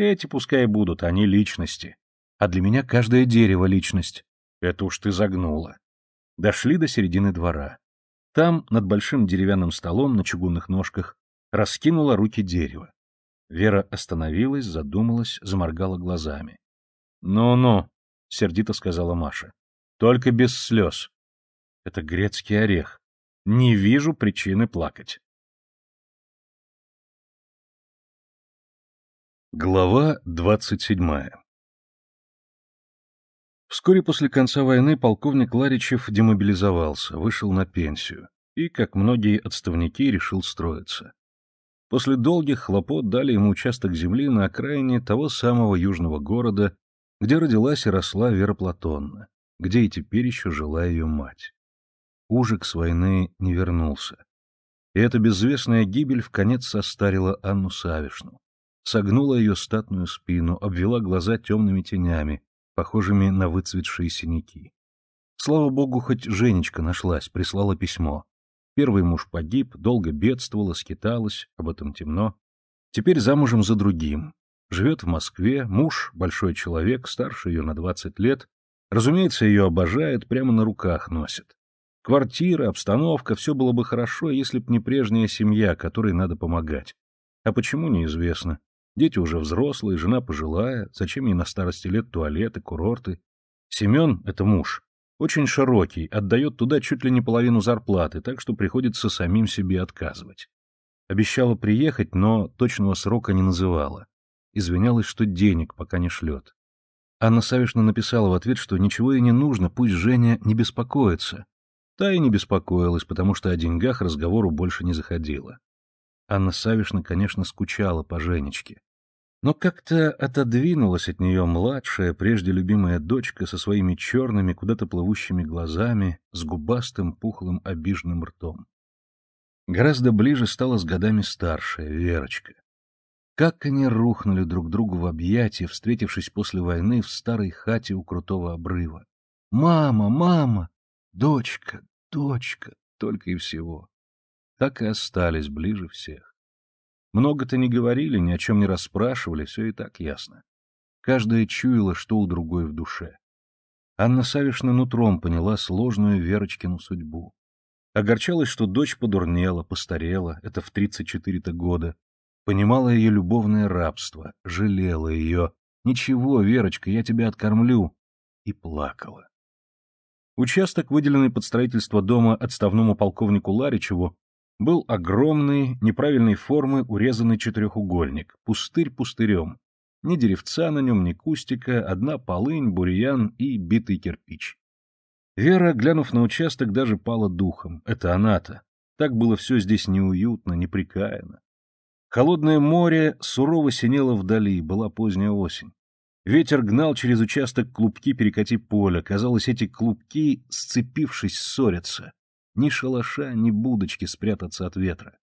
Эти пускай будут, они личности. А для меня каждое дерево — личность. Это уж ты загнула. Дошли до середины двора. Там, над большим деревянным столом на чугунных ножках, раскинула руки дерево. Вера остановилась, задумалась, заморгала глазами. «Ну-ну», — сердито сказала Маша, — «только без слез». «Это грецкий орех. Не вижу причины плакать». Глава 27 Вскоре после конца войны полковник Ларичев демобилизовался, вышел на пенсию и, как многие отставники, решил строиться. После долгих хлопот дали ему участок земли на окраине того самого южного города, где родилась и росла Вера Платонна, где и теперь еще жила ее мать. Ужик с войны не вернулся. И эта безвестная гибель в конец состарила Анну Савишну согнула ее статную спину, обвела глаза темными тенями, похожими на выцветшие синяки. Слава богу, хоть Женечка нашлась, прислала письмо. Первый муж погиб, долго бедствовала, скиталась, об этом темно. Теперь замужем за другим. Живет в Москве, муж, большой человек, старше ее на 20 лет. Разумеется, ее обожает, прямо на руках носит. Квартира, обстановка, все было бы хорошо, если б не прежняя семья, которой надо помогать. А почему, неизвестно. Дети уже взрослые, жена пожилая, зачем ей на старости лет туалеты, курорты. Семен — это муж. Очень широкий, отдает туда чуть ли не половину зарплаты, так что приходится самим себе отказывать. Обещала приехать, но точного срока не называла. Извинялась, что денег пока не шлет. Анна Савишна написала в ответ, что ничего ей не нужно, пусть Женя не беспокоится. Та и не беспокоилась, потому что о деньгах разговору больше не заходило. Анна Савишна, конечно, скучала по Женечке но как-то отодвинулась от нее младшая, прежде любимая дочка со своими черными, куда-то плывущими глазами, с губастым, пухлым, обиженным ртом. Гораздо ближе стала с годами старшая, Верочка. Как они рухнули друг другу в объятия, встретившись после войны в старой хате у крутого обрыва. «Мама! Мама! Дочка! Дочка!» Только и всего. Так и остались ближе всех. Много-то не говорили, ни о чем не расспрашивали, все и так ясно. Каждая чуяла, что у другой в душе. Анна Савишна нутром поняла сложную Верочкину судьбу. Огорчалась, что дочь подурнела, постарела, это в 34-то года. Понимала ее любовное рабство, жалела ее. «Ничего, Верочка, я тебя откормлю». И плакала. Участок, выделенный под строительство дома отставному полковнику Ларичеву, был огромный, неправильной формы урезанный четырехугольник, пустырь пустырем. Ни деревца на нем, ни кустика, одна полынь, бурьян и битый кирпич. Вера, глянув на участок, даже пала духом. Это она-то. Так было все здесь неуютно, неприкаяно. Холодное море сурово синело вдали, была поздняя осень. Ветер гнал через участок клубки перекати поля. Казалось, эти клубки, сцепившись, ссорятся ни шалаша, ни будочки спрятаться от ветра.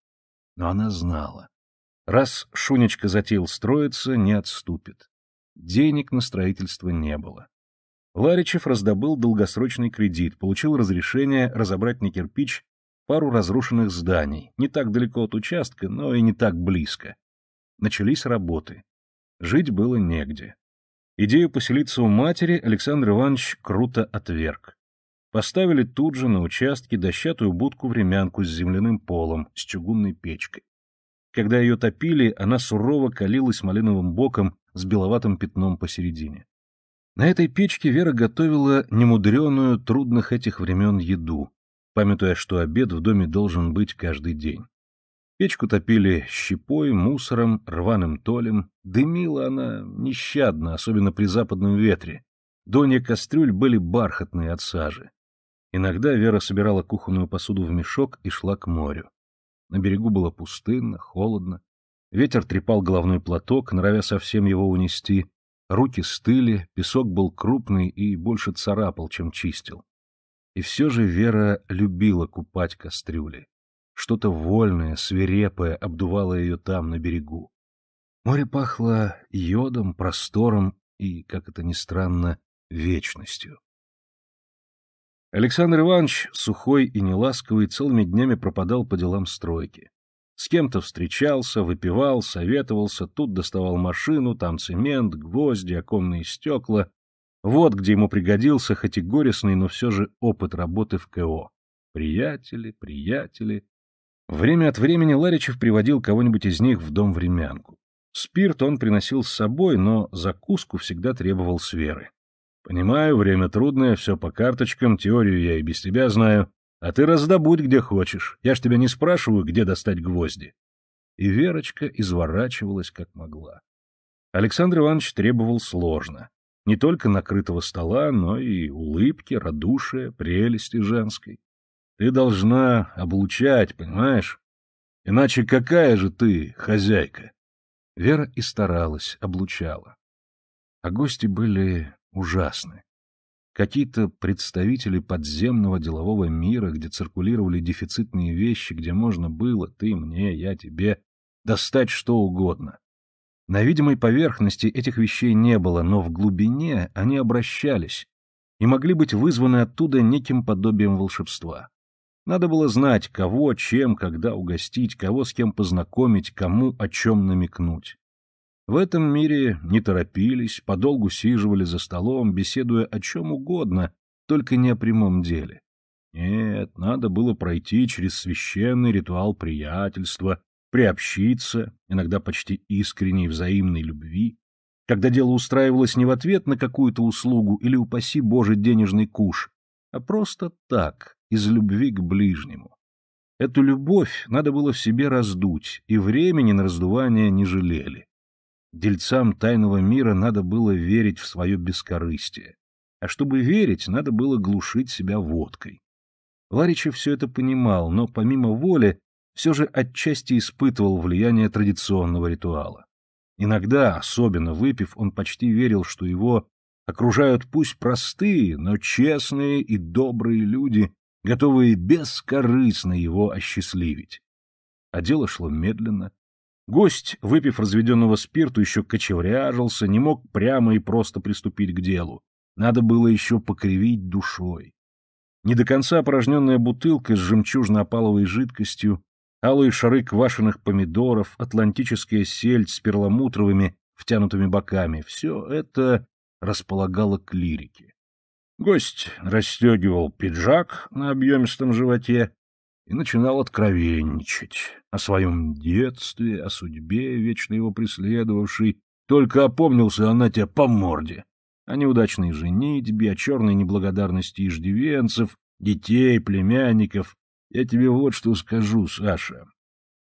Но она знала. Раз Шунечка затеял строиться, не отступит. Денег на строительство не было. Ларичев раздобыл долгосрочный кредит, получил разрешение разобрать на кирпич пару разрушенных зданий, не так далеко от участка, но и не так близко. Начались работы. Жить было негде. Идею поселиться у матери Александр Иванович круто отверг поставили тут же на участке дощатую будку-времянку с земляным полом, с чугунной печкой. Когда ее топили, она сурово калилась малиновым боком с беловатым пятном посередине. На этой печке Вера готовила немудреную трудных этих времен еду, памятуя, что обед в доме должен быть каждый день. Печку топили щепой, мусором, рваным толем. Дымила она нещадно, особенно при западном ветре. Донья кастрюль были бархатные от сажи. Иногда Вера собирала кухонную посуду в мешок и шла к морю. На берегу было пустынно, холодно. Ветер трепал головной платок, норовя совсем его унести. Руки стыли, песок был крупный и больше царапал, чем чистил. И все же Вера любила купать кастрюли. Что-то вольное, свирепое обдувало ее там, на берегу. Море пахло йодом, простором и, как это ни странно, вечностью. Александр Иванович, сухой и неласковый, целыми днями пропадал по делам стройки. С кем-то встречался, выпивал, советовался, тут доставал машину, там цемент, гвозди, оконные стекла. Вот где ему пригодился, хоть и горестный, но все же опыт работы в КО. Приятели, приятели. Время от времени Ларичев приводил кого-нибудь из них в дом времянку. Спирт он приносил с собой, но закуску всегда требовал с Веры. Понимаю, время трудное, все по карточкам, теорию я и без тебя знаю. А ты раздобудь где хочешь. Я ж тебя не спрашиваю, где достать гвозди. И Верочка изворачивалась как могла. Александр Иванович требовал сложно. Не только накрытого стола, но и улыбки, радушия, прелести женской. Ты должна облучать, понимаешь? Иначе какая же ты хозяйка? Вера и старалась, облучала. А гости были ужасны. Какие-то представители подземного делового мира, где циркулировали дефицитные вещи, где можно было ты мне, я тебе достать что угодно. На видимой поверхности этих вещей не было, но в глубине они обращались и могли быть вызваны оттуда неким подобием волшебства. Надо было знать, кого, чем, когда угостить, кого с кем познакомить, кому о чем намекнуть. В этом мире не торопились, подолгу сиживали за столом, беседуя о чем угодно, только не о прямом деле. Нет, надо было пройти через священный ритуал приятельства, приобщиться, иногда почти искренней взаимной любви. Когда дело устраивалось не в ответ на какую-то услугу или, упаси Боже, денежный куш, а просто так, из любви к ближнему. Эту любовь надо было в себе раздуть, и времени на раздувание не жалели. Дельцам тайного мира надо было верить в свое бескорыстие. А чтобы верить, надо было глушить себя водкой. Ларичев все это понимал, но помимо воли все же отчасти испытывал влияние традиционного ритуала. Иногда, особенно выпив, он почти верил, что его окружают пусть простые, но честные и добрые люди, готовые бескорыстно его осчастливить. А дело шло медленно, Гость, выпив разведенного спирту, еще кочевряжился, не мог прямо и просто приступить к делу. Надо было еще покривить душой. Не до конца опорожненная бутылка с жемчужно-опаловой жидкостью, алые шары квашеных помидоров, атлантическая сельдь с перламутровыми, втянутыми боками — все это располагало к лирике. Гость расстегивал пиджак на объемистом животе, и начинал откровенничать о своем детстве, о судьбе, вечно его преследовавшей. Только опомнился она тебя по морде. О неудачной женитьбе, о черной неблагодарности иждивенцев, детей, племянников. Я тебе вот что скажу, Саша.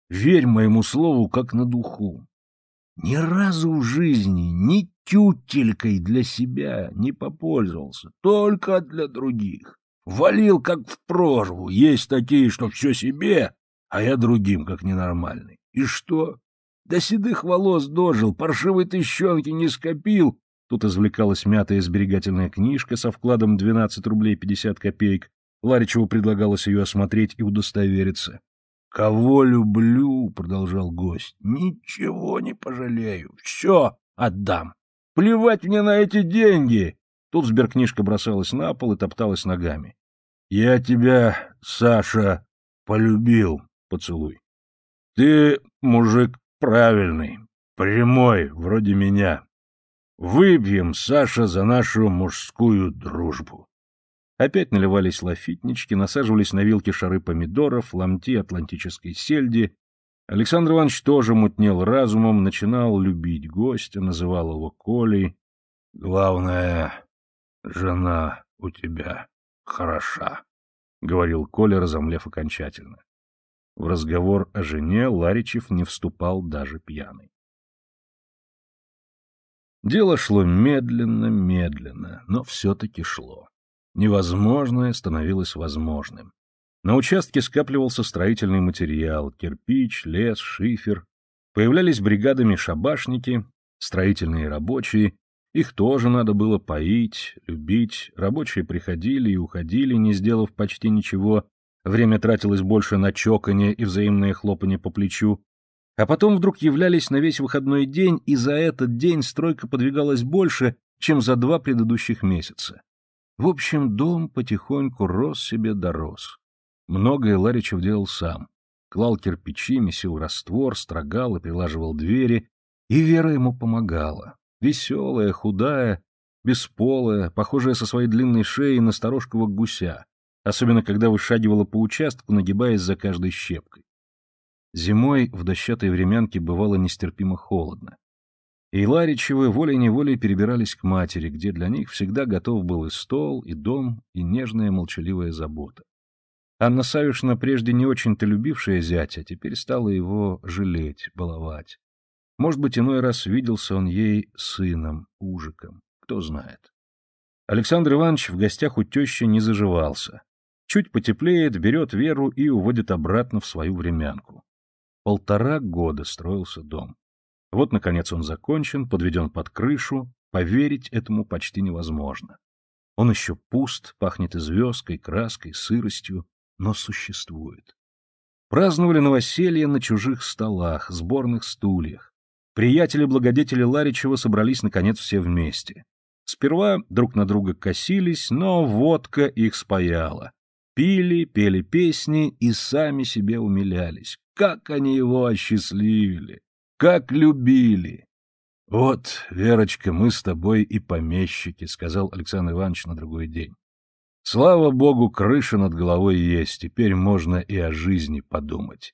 Верь моему слову, как на духу. Ни разу в жизни ни тютелькой для себя не попользовался, только для других. Валил, как в прорву. Есть такие, что все себе, а я другим, как ненормальный. И что? До седых волос дожил, паршивой тыщенки не скопил. Тут извлекалась мятая сберегательная книжка со вкладом 12 рублей 50 копеек. Ларичеву предлагалось ее осмотреть и удостовериться. — Кого люблю, — продолжал гость, — ничего не пожалею, все отдам. Плевать мне на эти деньги! Тут сберкнижка бросалась на пол и топталась ногами. Я тебя, Саша, полюбил, поцелуй. Ты, мужик, правильный, прямой, вроде меня. Выпьем, Саша, за нашу мужскую дружбу. Опять наливались лафитнички, насаживались на вилки шары помидоров, ломти атлантической сельди. Александр Иванович тоже мутнел разумом, начинал любить гостя, называл его Колей. Главное, жена у тебя хороша», — говорил Коля, разомлев окончательно. В разговор о жене Ларичев не вступал даже пьяный. Дело шло медленно, медленно, но все-таки шло. Невозможное становилось возможным. На участке скапливался строительный материал, кирпич, лес, шифер. Появлялись бригадами шабашники, строительные рабочие, их тоже надо было поить, любить, рабочие приходили и уходили, не сделав почти ничего, время тратилось больше на чоканье и взаимное хлопанье по плечу. А потом вдруг являлись на весь выходной день, и за этот день стройка подвигалась больше, чем за два предыдущих месяца. В общем, дом потихоньку рос себе дорос. Многое Ларичев делал сам. Клал кирпичи, месил раствор, строгал и прилаживал двери, и Вера ему помогала. Веселая, худая, бесполая, похожая со своей длинной шеей на сторожкого гуся, особенно когда вышагивала по участку, нагибаясь за каждой щепкой. Зимой в дощатой времянке бывало нестерпимо холодно. И Ларичевы волей-неволей перебирались к матери, где для них всегда готов был и стол, и дом, и нежная молчаливая забота. Анна Савишна, прежде не очень-то любившая зятя, теперь стала его жалеть, баловать. Может быть, иной раз виделся он ей сыном, ужиком, кто знает. Александр Иванович в гостях у тещи не заживался. Чуть потеплеет, берет Веру и уводит обратно в свою времянку. Полтора года строился дом. Вот, наконец, он закончен, подведен под крышу, поверить этому почти невозможно. Он еще пуст, пахнет известкой, краской, сыростью, но существует. Праздновали новоселье на чужих столах, сборных стульях. Приятели-благодетели Ларичева собрались наконец все вместе. Сперва друг на друга косились, но водка их спаяла. Пили, пели песни и сами себе умилялись. Как они его осчастливили! Как любили! — Вот, Верочка, мы с тобой и помещики, — сказал Александр Иванович на другой день. — Слава богу, крыша над головой есть, теперь можно и о жизни подумать.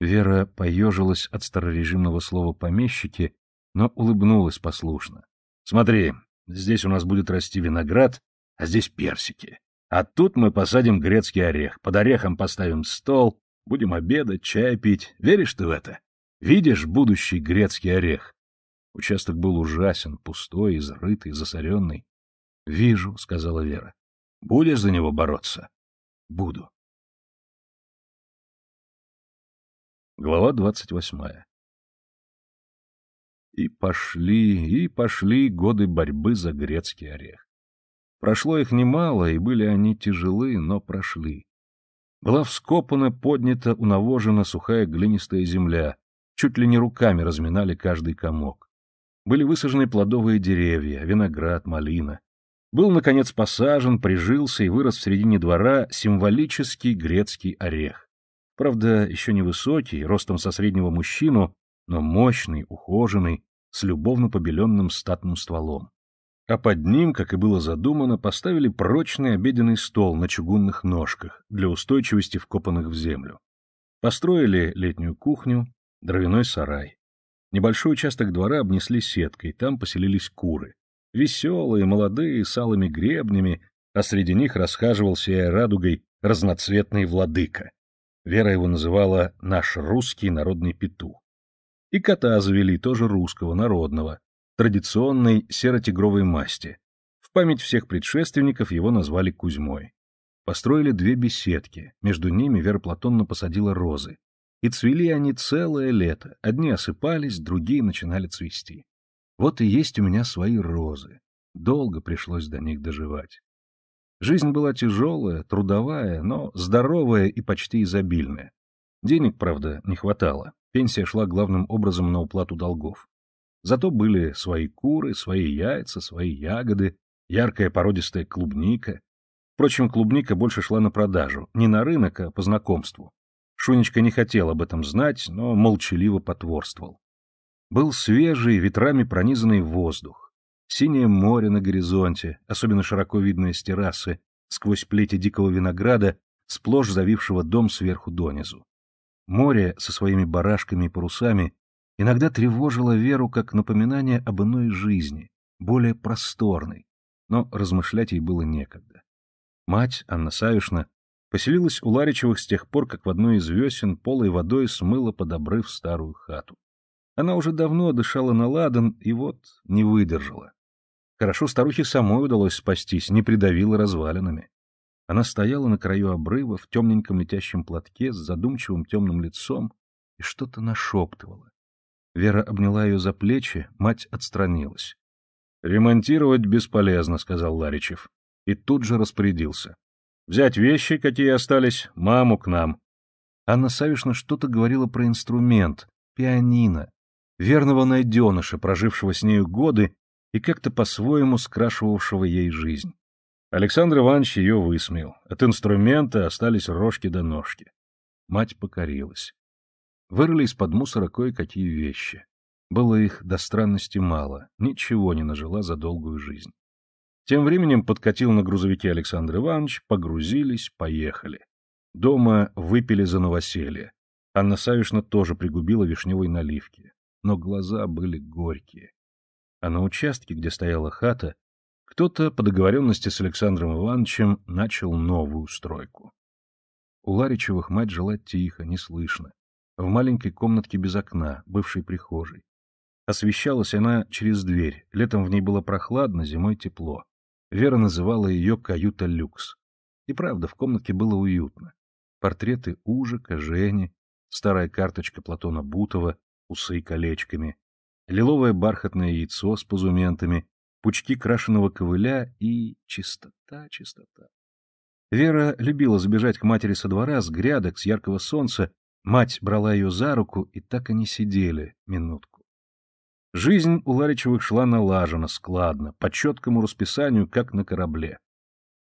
Вера поежилась от старорежимного слова «помещики», но улыбнулась послушно. «Смотри, здесь у нас будет расти виноград, а здесь персики. А тут мы посадим грецкий орех, под орехом поставим стол, будем обедать, чай пить. Веришь ты в это? Видишь будущий грецкий орех?» Участок был ужасен, пустой, изрытый, засоренный. «Вижу», — сказала Вера. «Будешь за него бороться?» «Буду». Глава двадцать восьмая. И пошли, и пошли годы борьбы за грецкий орех. Прошло их немало, и были они тяжелы, но прошли. Была вскопана, поднята, унавожена сухая глинистая земля, чуть ли не руками разминали каждый комок. Были высажены плодовые деревья, виноград, малина. Был, наконец, посажен, прижился и вырос в середине двора символический грецкий орех Правда, еще невысокий, ростом со среднего мужчину, но мощный, ухоженный, с любовно побеленным статным стволом. А под ним, как и было задумано, поставили прочный обеденный стол на чугунных ножках для устойчивости вкопанных в землю. Построили летнюю кухню, дровяной сарай. Небольшой участок двора обнесли сеткой, там поселились куры. Веселые, молодые, с алыми гребнями, а среди них расхаживался радугой разноцветный владыка. Вера его называла «наш русский народный петух». И кота завели, тоже русского, народного, традиционной серо-тигровой масти. В память всех предшественников его назвали Кузьмой. Построили две беседки, между ними Вера Платонна посадила розы. И цвели они целое лето, одни осыпались, другие начинали цвести. Вот и есть у меня свои розы. Долго пришлось до них доживать. Жизнь была тяжелая, трудовая, но здоровая и почти изобильная. Денег, правда, не хватало. Пенсия шла главным образом на уплату долгов. Зато были свои куры, свои яйца, свои ягоды, яркая породистая клубника. Впрочем, клубника больше шла на продажу, не на рынок, а по знакомству. Шунечка не хотел об этом знать, но молчаливо потворствовал. Был свежий, ветрами пронизанный воздух. Синее море на горизонте, особенно широко видные с террасы, сквозь плети дикого винограда, сплошь завившего дом сверху донизу. Море со своими барашками и парусами иногда тревожило Веру как напоминание об иной жизни, более просторной, но размышлять ей было некогда. Мать, Анна Савишна, поселилась у Ларичевых с тех пор, как в одной из весен полой водой смыла под обрыв старую хату. Она уже давно дышала на ладан и вот не выдержала. Хорошо старухе самой удалось спастись, не придавила развалинами. Она стояла на краю обрыва в темненьком летящем платке с задумчивым темным лицом и что-то нашептывала. Вера обняла ее за плечи, мать отстранилась. — Ремонтировать бесполезно, — сказал Ларичев. И тут же распорядился. — Взять вещи, какие остались, маму к нам. Анна Савишна что-то говорила про инструмент, пианино верного найденыша, прожившего с нею годы и как-то по-своему скрашивавшего ей жизнь. Александр Иванович ее высмеял. От инструмента остались рожки до ножки. Мать покорилась. Вырыли из-под мусора кое-какие вещи. Было их до странности мало, ничего не нажила за долгую жизнь. Тем временем подкатил на грузовике Александр Иванович, погрузились, поехали. Дома выпили за новоселье. Анна Савишна тоже пригубила вишневой наливки но глаза были горькие. А на участке, где стояла хата, кто-то по договоренности с Александром Ивановичем начал новую стройку. У Ларичевых мать жила тихо, неслышно, в маленькой комнатке без окна, бывшей прихожей. Освещалась она через дверь, летом в ней было прохладно, зимой тепло. Вера называла ее «каюта люкс». И правда, в комнатке было уютно. Портреты Ужика, Жени, старая карточка Платона Бутова, усы колечками, лиловое бархатное яйцо с пузументами, пучки крашеного ковыля и чистота, чистота. Вера любила забежать к матери со двора, с грядок, с яркого солнца. Мать брала ее за руку, и так они сидели минутку. Жизнь у Ларичевых шла налаженно, складно, по четкому расписанию, как на корабле.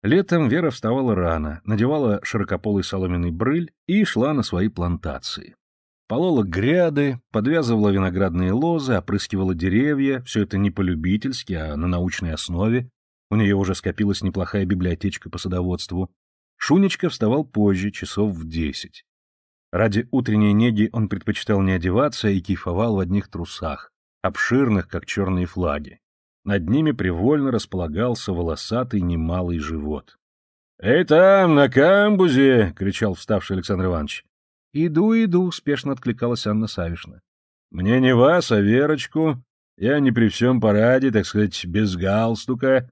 Летом Вера вставала рано, надевала широкополый соломенный брыль и шла на свои плантации. Полола гряды, подвязывала виноградные лозы, опрыскивала деревья, все это не по-любительски, а на научной основе. У нее уже скопилась неплохая библиотечка по садоводству. Шунечка вставал позже, часов в десять. Ради утренней неги он предпочитал не одеваться и кайфовал в одних трусах, обширных, как черные флаги. Над ними привольно располагался волосатый немалый живот. — Эй там, на камбузе! — кричал вставший Александр Иванович. «Иду, иду», — спешно откликалась Анна Савишна. «Мне не вас, а Верочку. Я не при всем параде, так сказать, без галстука».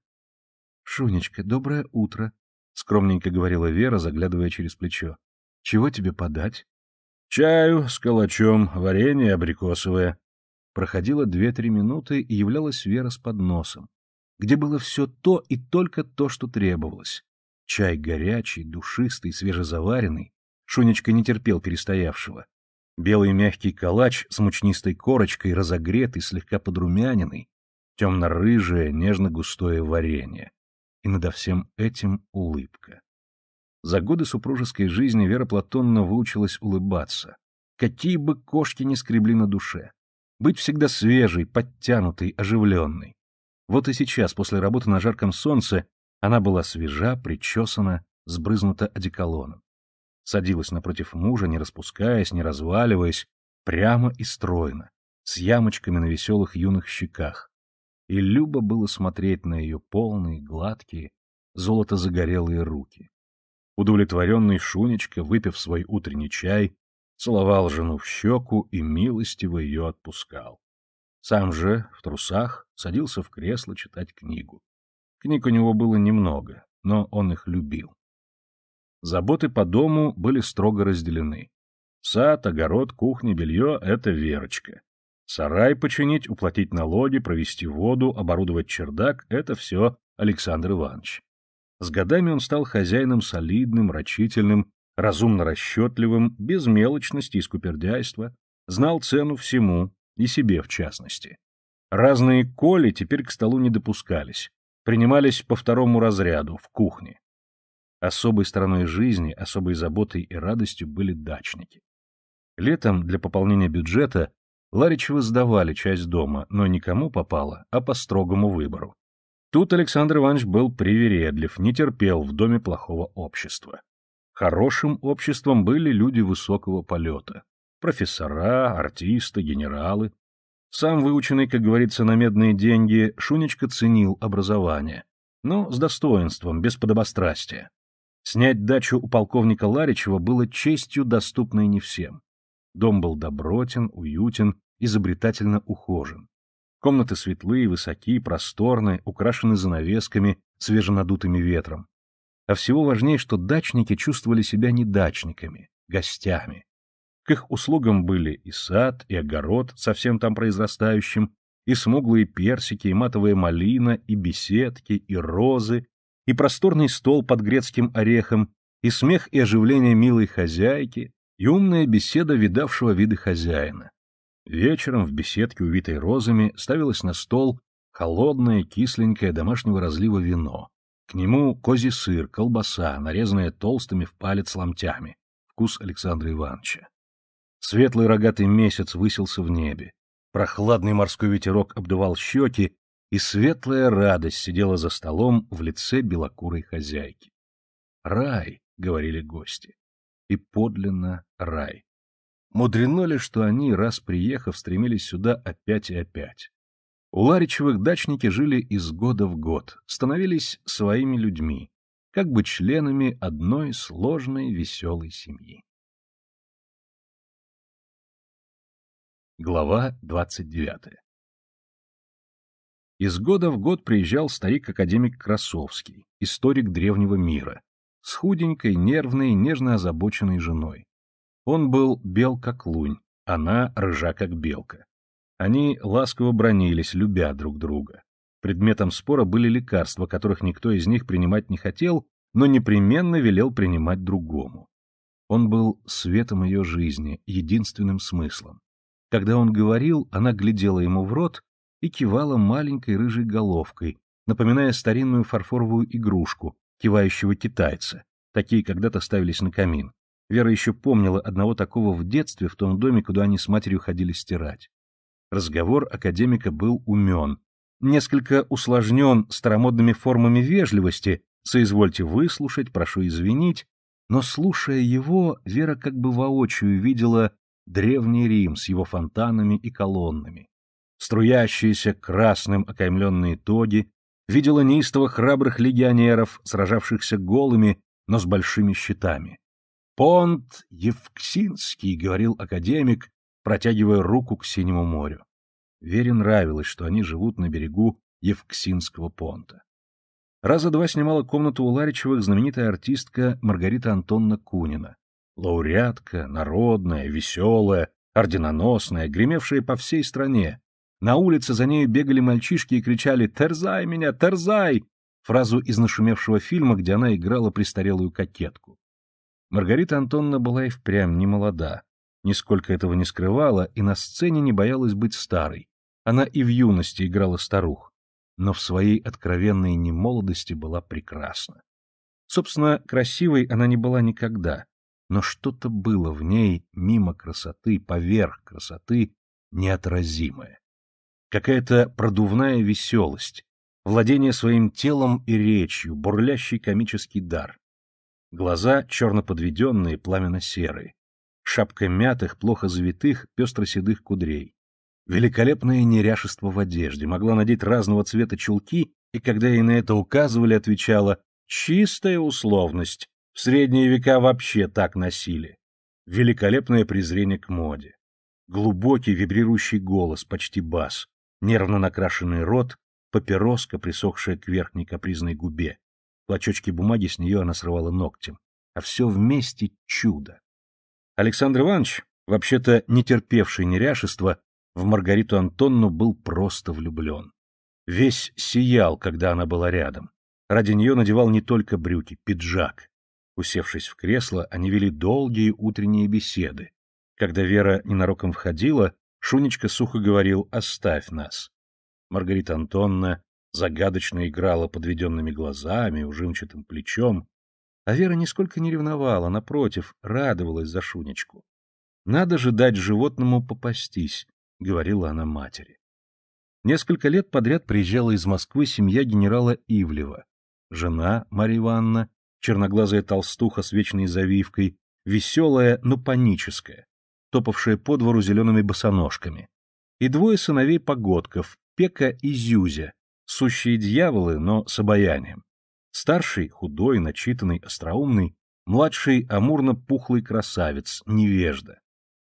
«Шунечка, доброе утро», — скромненько говорила Вера, заглядывая через плечо. «Чего тебе подать?» «Чаю с калачом, варенье абрикосовое». Проходило две-три минуты, и являлась Вера с подносом, где было все то и только то, что требовалось. Чай горячий, душистый, свежезаваренный, Шунечка не терпел перестоявшего. Белый мягкий калач с мучнистой корочкой, разогретый, слегка подрумяненный, темно-рыжее, нежно-густое варенье. И надо всем этим улыбка. За годы супружеской жизни Вера Платонна выучилась улыбаться. Какие бы кошки ни скребли на душе. Быть всегда свежей, подтянутой, оживленной. Вот и сейчас, после работы на жарком солнце, она была свежа, причесана, сбрызнута одеколоном садилась напротив мужа, не распускаясь, не разваливаясь, прямо и стройно, с ямочками на веселых юных щеках. И любо было смотреть на ее полные, гладкие, золото-загорелые руки. Удовлетворенный Шунечка, выпив свой утренний чай, целовал жену в щеку и милостиво ее отпускал. Сам же, в трусах, садился в кресло читать книгу. Книг у него было немного, но он их любил. Заботы по дому были строго разделены. Сад, огород, кухня, белье — это Верочка. Сарай починить, уплатить налоги, провести воду, оборудовать чердак — это все Александр Иванович. С годами он стал хозяином солидным, рачительным, разумно расчетливым, без мелочности и скупердяйства, знал цену всему, и себе в частности. Разные коли теперь к столу не допускались, принимались по второму разряду, в кухне. Особой стороной жизни, особой заботой и радостью были дачники. Летом для пополнения бюджета Ларичевы сдавали часть дома, но никому попало, а по строгому выбору. Тут Александр Иванович был привередлив, не терпел в доме плохого общества. Хорошим обществом были люди высокого полета. Профессора, артисты, генералы. Сам выученный, как говорится, на медные деньги, Шунечка ценил образование. Но с достоинством, без подобострастия. Снять дачу у полковника Ларичева было честью, доступной не всем. Дом был добротен, уютен, изобретательно ухожен. Комнаты светлые, высокие, просторные, украшены занавесками, свеженадутыми ветром. А всего важнее, что дачники чувствовали себя не дачниками, гостями. К их услугам были и сад, и огород, совсем там произрастающим, и смуглые персики, и матовая малина, и беседки, и розы, и просторный стол под грецким орехом, и смех и оживление милой хозяйки, и умная беседа видавшего виды хозяина. Вечером в беседке, увитой розами, ставилось на стол холодное, кисленькое, домашнего разлива вино. К нему козий сыр, колбаса, нарезанная толстыми в палец ломтями. Вкус Александра Ивановича. Светлый рогатый месяц высился в небе. Прохладный морской ветерок обдувал щеки, и светлая радость сидела за столом в лице белокурой хозяйки. «Рай!» — говорили гости. И подлинно рай. Мудрено ли, что они, раз приехав, стремились сюда опять и опять? У Ларичевых дачники жили из года в год, становились своими людьми, как бы членами одной сложной веселой семьи. Глава двадцать 29. Из года в год приезжал старик-академик Красовский, историк древнего мира, с худенькой, нервной, нежно озабоченной женой. Он был бел как лунь, она рыжа как белка. Они ласково бронились, любя друг друга. Предметом спора были лекарства, которых никто из них принимать не хотел, но непременно велел принимать другому. Он был светом ее жизни, единственным смыслом. Когда он говорил, она глядела ему в рот и кивала маленькой рыжей головкой, напоминая старинную фарфоровую игрушку, кивающего китайца. Такие когда-то ставились на камин. Вера еще помнила одного такого в детстве в том доме, куда они с матерью ходили стирать. Разговор академика был умен, несколько усложнен старомодными формами вежливости, соизвольте выслушать, прошу извинить, но, слушая его, Вера как бы воочию видела Древний Рим с его фонтанами и колоннами, струящиеся красным окаймленные тоги, видела неистово храбрых легионеров, сражавшихся голыми, но с большими щитами. «Понт Евксинский», — говорил академик, протягивая руку к синему морю. Вере нравилось, что они живут на берегу Евксинского понта. Раза два снимала комнату у Ларичевых знаменитая артистка Маргарита Антонна Кунина. Лауреатка, народная, веселая, орденоносная, гремевшая по всей стране, на улице за нею бегали мальчишки и кричали «Терзай меня! Терзай!» фразу из нашумевшего фильма, где она играла престарелую кокетку. Маргарита Антонна была и впрямь не молода, нисколько этого не скрывала и на сцене не боялась быть старой. Она и в юности играла старух, но в своей откровенной немолодости была прекрасна. Собственно, красивой она не была никогда, но что-то было в ней мимо красоты, поверх красоты, неотразимое какая-то продувная веселость, владение своим телом и речью, бурлящий комический дар. Глаза черно подведенные, пламенно-серые, шапка мятых, плохо завитых, пестро-седых кудрей. Великолепное неряшество в одежде, могла надеть разного цвета чулки, и когда ей на это указывали, отвечала «чистая условность, в средние века вообще так носили». Великолепное презрение к моде. Глубокий вибрирующий голос, почти бас нервно накрашенный рот, папироска, присохшая к верхней капризной губе. Клочочки бумаги с нее она срывала ногтем. А все вместе чудо. Александр Иванович, вообще-то не терпевший неряшества, в Маргариту Антонну был просто влюблен. Весь сиял, когда она была рядом. Ради нее надевал не только брюки, пиджак. Усевшись в кресло, они вели долгие утренние беседы. Когда Вера ненароком входила, Шунечка сухо говорил «Оставь нас». Маргарита Антонна загадочно играла подведенными глазами, ужимчатым плечом, а Вера нисколько не ревновала, напротив, радовалась за Шунечку. «Надо же дать животному попастись», — говорила она матери. Несколько лет подряд приезжала из Москвы семья генерала Ивлева. Жена Мария Ивановна, черноглазая толстуха с вечной завивкой, веселая, но паническая топавшие по двору зелеными босоножками, и двое сыновей погодков, Пека и Зюзя, сущие дьяволы, но с обаянием. Старший, худой, начитанный, остроумный, младший, амурно-пухлый красавец, невежда.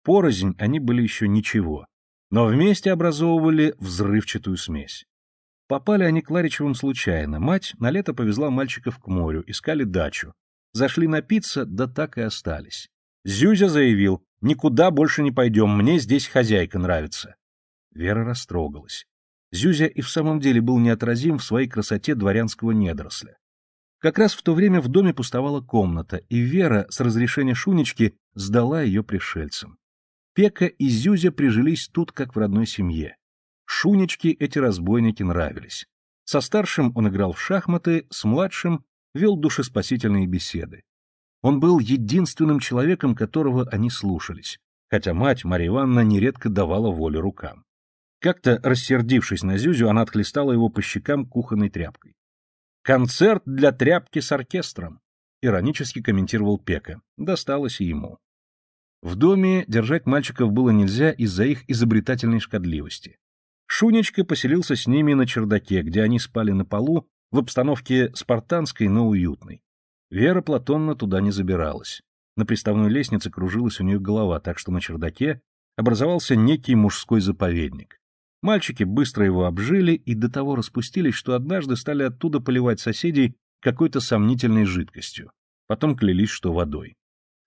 Порознь они были еще ничего, но вместе образовывали взрывчатую смесь. Попали они к Ларичевым случайно. Мать на лето повезла мальчиков к морю, искали дачу. Зашли напиться, да так и остались. Зюзя заявил, Никуда больше не пойдем, мне здесь хозяйка нравится. Вера растрогалась. Зюзя и в самом деле был неотразим в своей красоте дворянского недоросля. Как раз в то время в доме пустовала комната, и Вера с разрешения Шунечки сдала ее пришельцам. Пека и Зюзя прижились тут, как в родной семье. Шунечке эти разбойники нравились. Со старшим он играл в шахматы, с младшим вел душеспасительные беседы. Он был единственным человеком, которого они слушались, хотя мать Марья Ивановна нередко давала волю рукам. Как-то, рассердившись на Зюзю, она отхлестала его по щекам кухонной тряпкой. «Концерт для тряпки с оркестром», — иронически комментировал Пека. Досталось и ему. В доме держать мальчиков было нельзя из-за их изобретательной шкодливости. Шунечка поселился с ними на чердаке, где они спали на полу в обстановке спартанской, но уютной. Вера Платонна туда не забиралась. На приставной лестнице кружилась у нее голова, так что на чердаке образовался некий мужской заповедник. Мальчики быстро его обжили и до того распустились, что однажды стали оттуда поливать соседей какой-то сомнительной жидкостью. Потом клялись, что водой.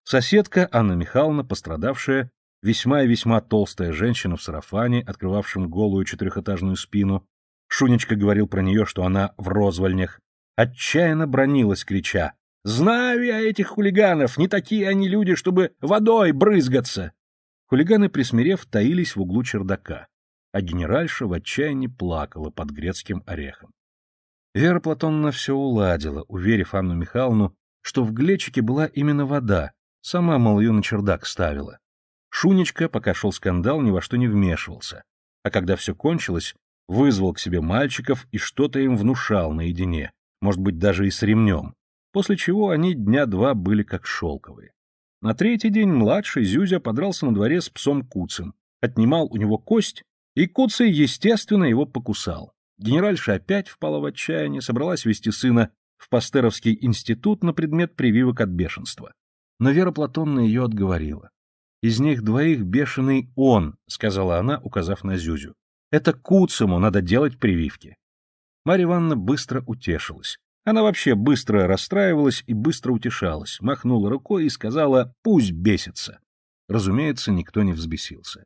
Соседка Анна Михайловна, пострадавшая, весьма и весьма толстая женщина в сарафане, открывавшем голую четырехэтажную спину, Шунечка говорил про нее, что она в розвольнях, отчаянно бронилась, крича Знаю я этих хулиганов, не такие они люди, чтобы водой брызгаться. Хулиганы, присмирев, таились в углу чердака, а генеральша в отчаянии плакала под грецким орехом. Вера Платоновна все уладила, уверив Анну Михайловну, что в глечике была именно вода, сама, мол, ее на чердак ставила. Шунечка, пока шел скандал, ни во что не вмешивался, а когда все кончилось, вызвал к себе мальчиков и что-то им внушал наедине, может быть, даже и с ремнем после чего они дня два были как шелковые. На третий день младший Зюзя подрался на дворе с псом Куцем, отнимал у него кость, и Куцый, естественно, его покусал. Генеральша опять впала в отчаяние, собралась вести сына в Пастеровский институт на предмет прививок от бешенства. Но Вера Платонна ее отговорила. «Из них двоих бешеный он», — сказала она, указав на Зюзю. «Это Куцему надо делать прививки». Марья Ивановна быстро утешилась. Она вообще быстро расстраивалась и быстро утешалась, махнула рукой и сказала «пусть бесится». Разумеется, никто не взбесился.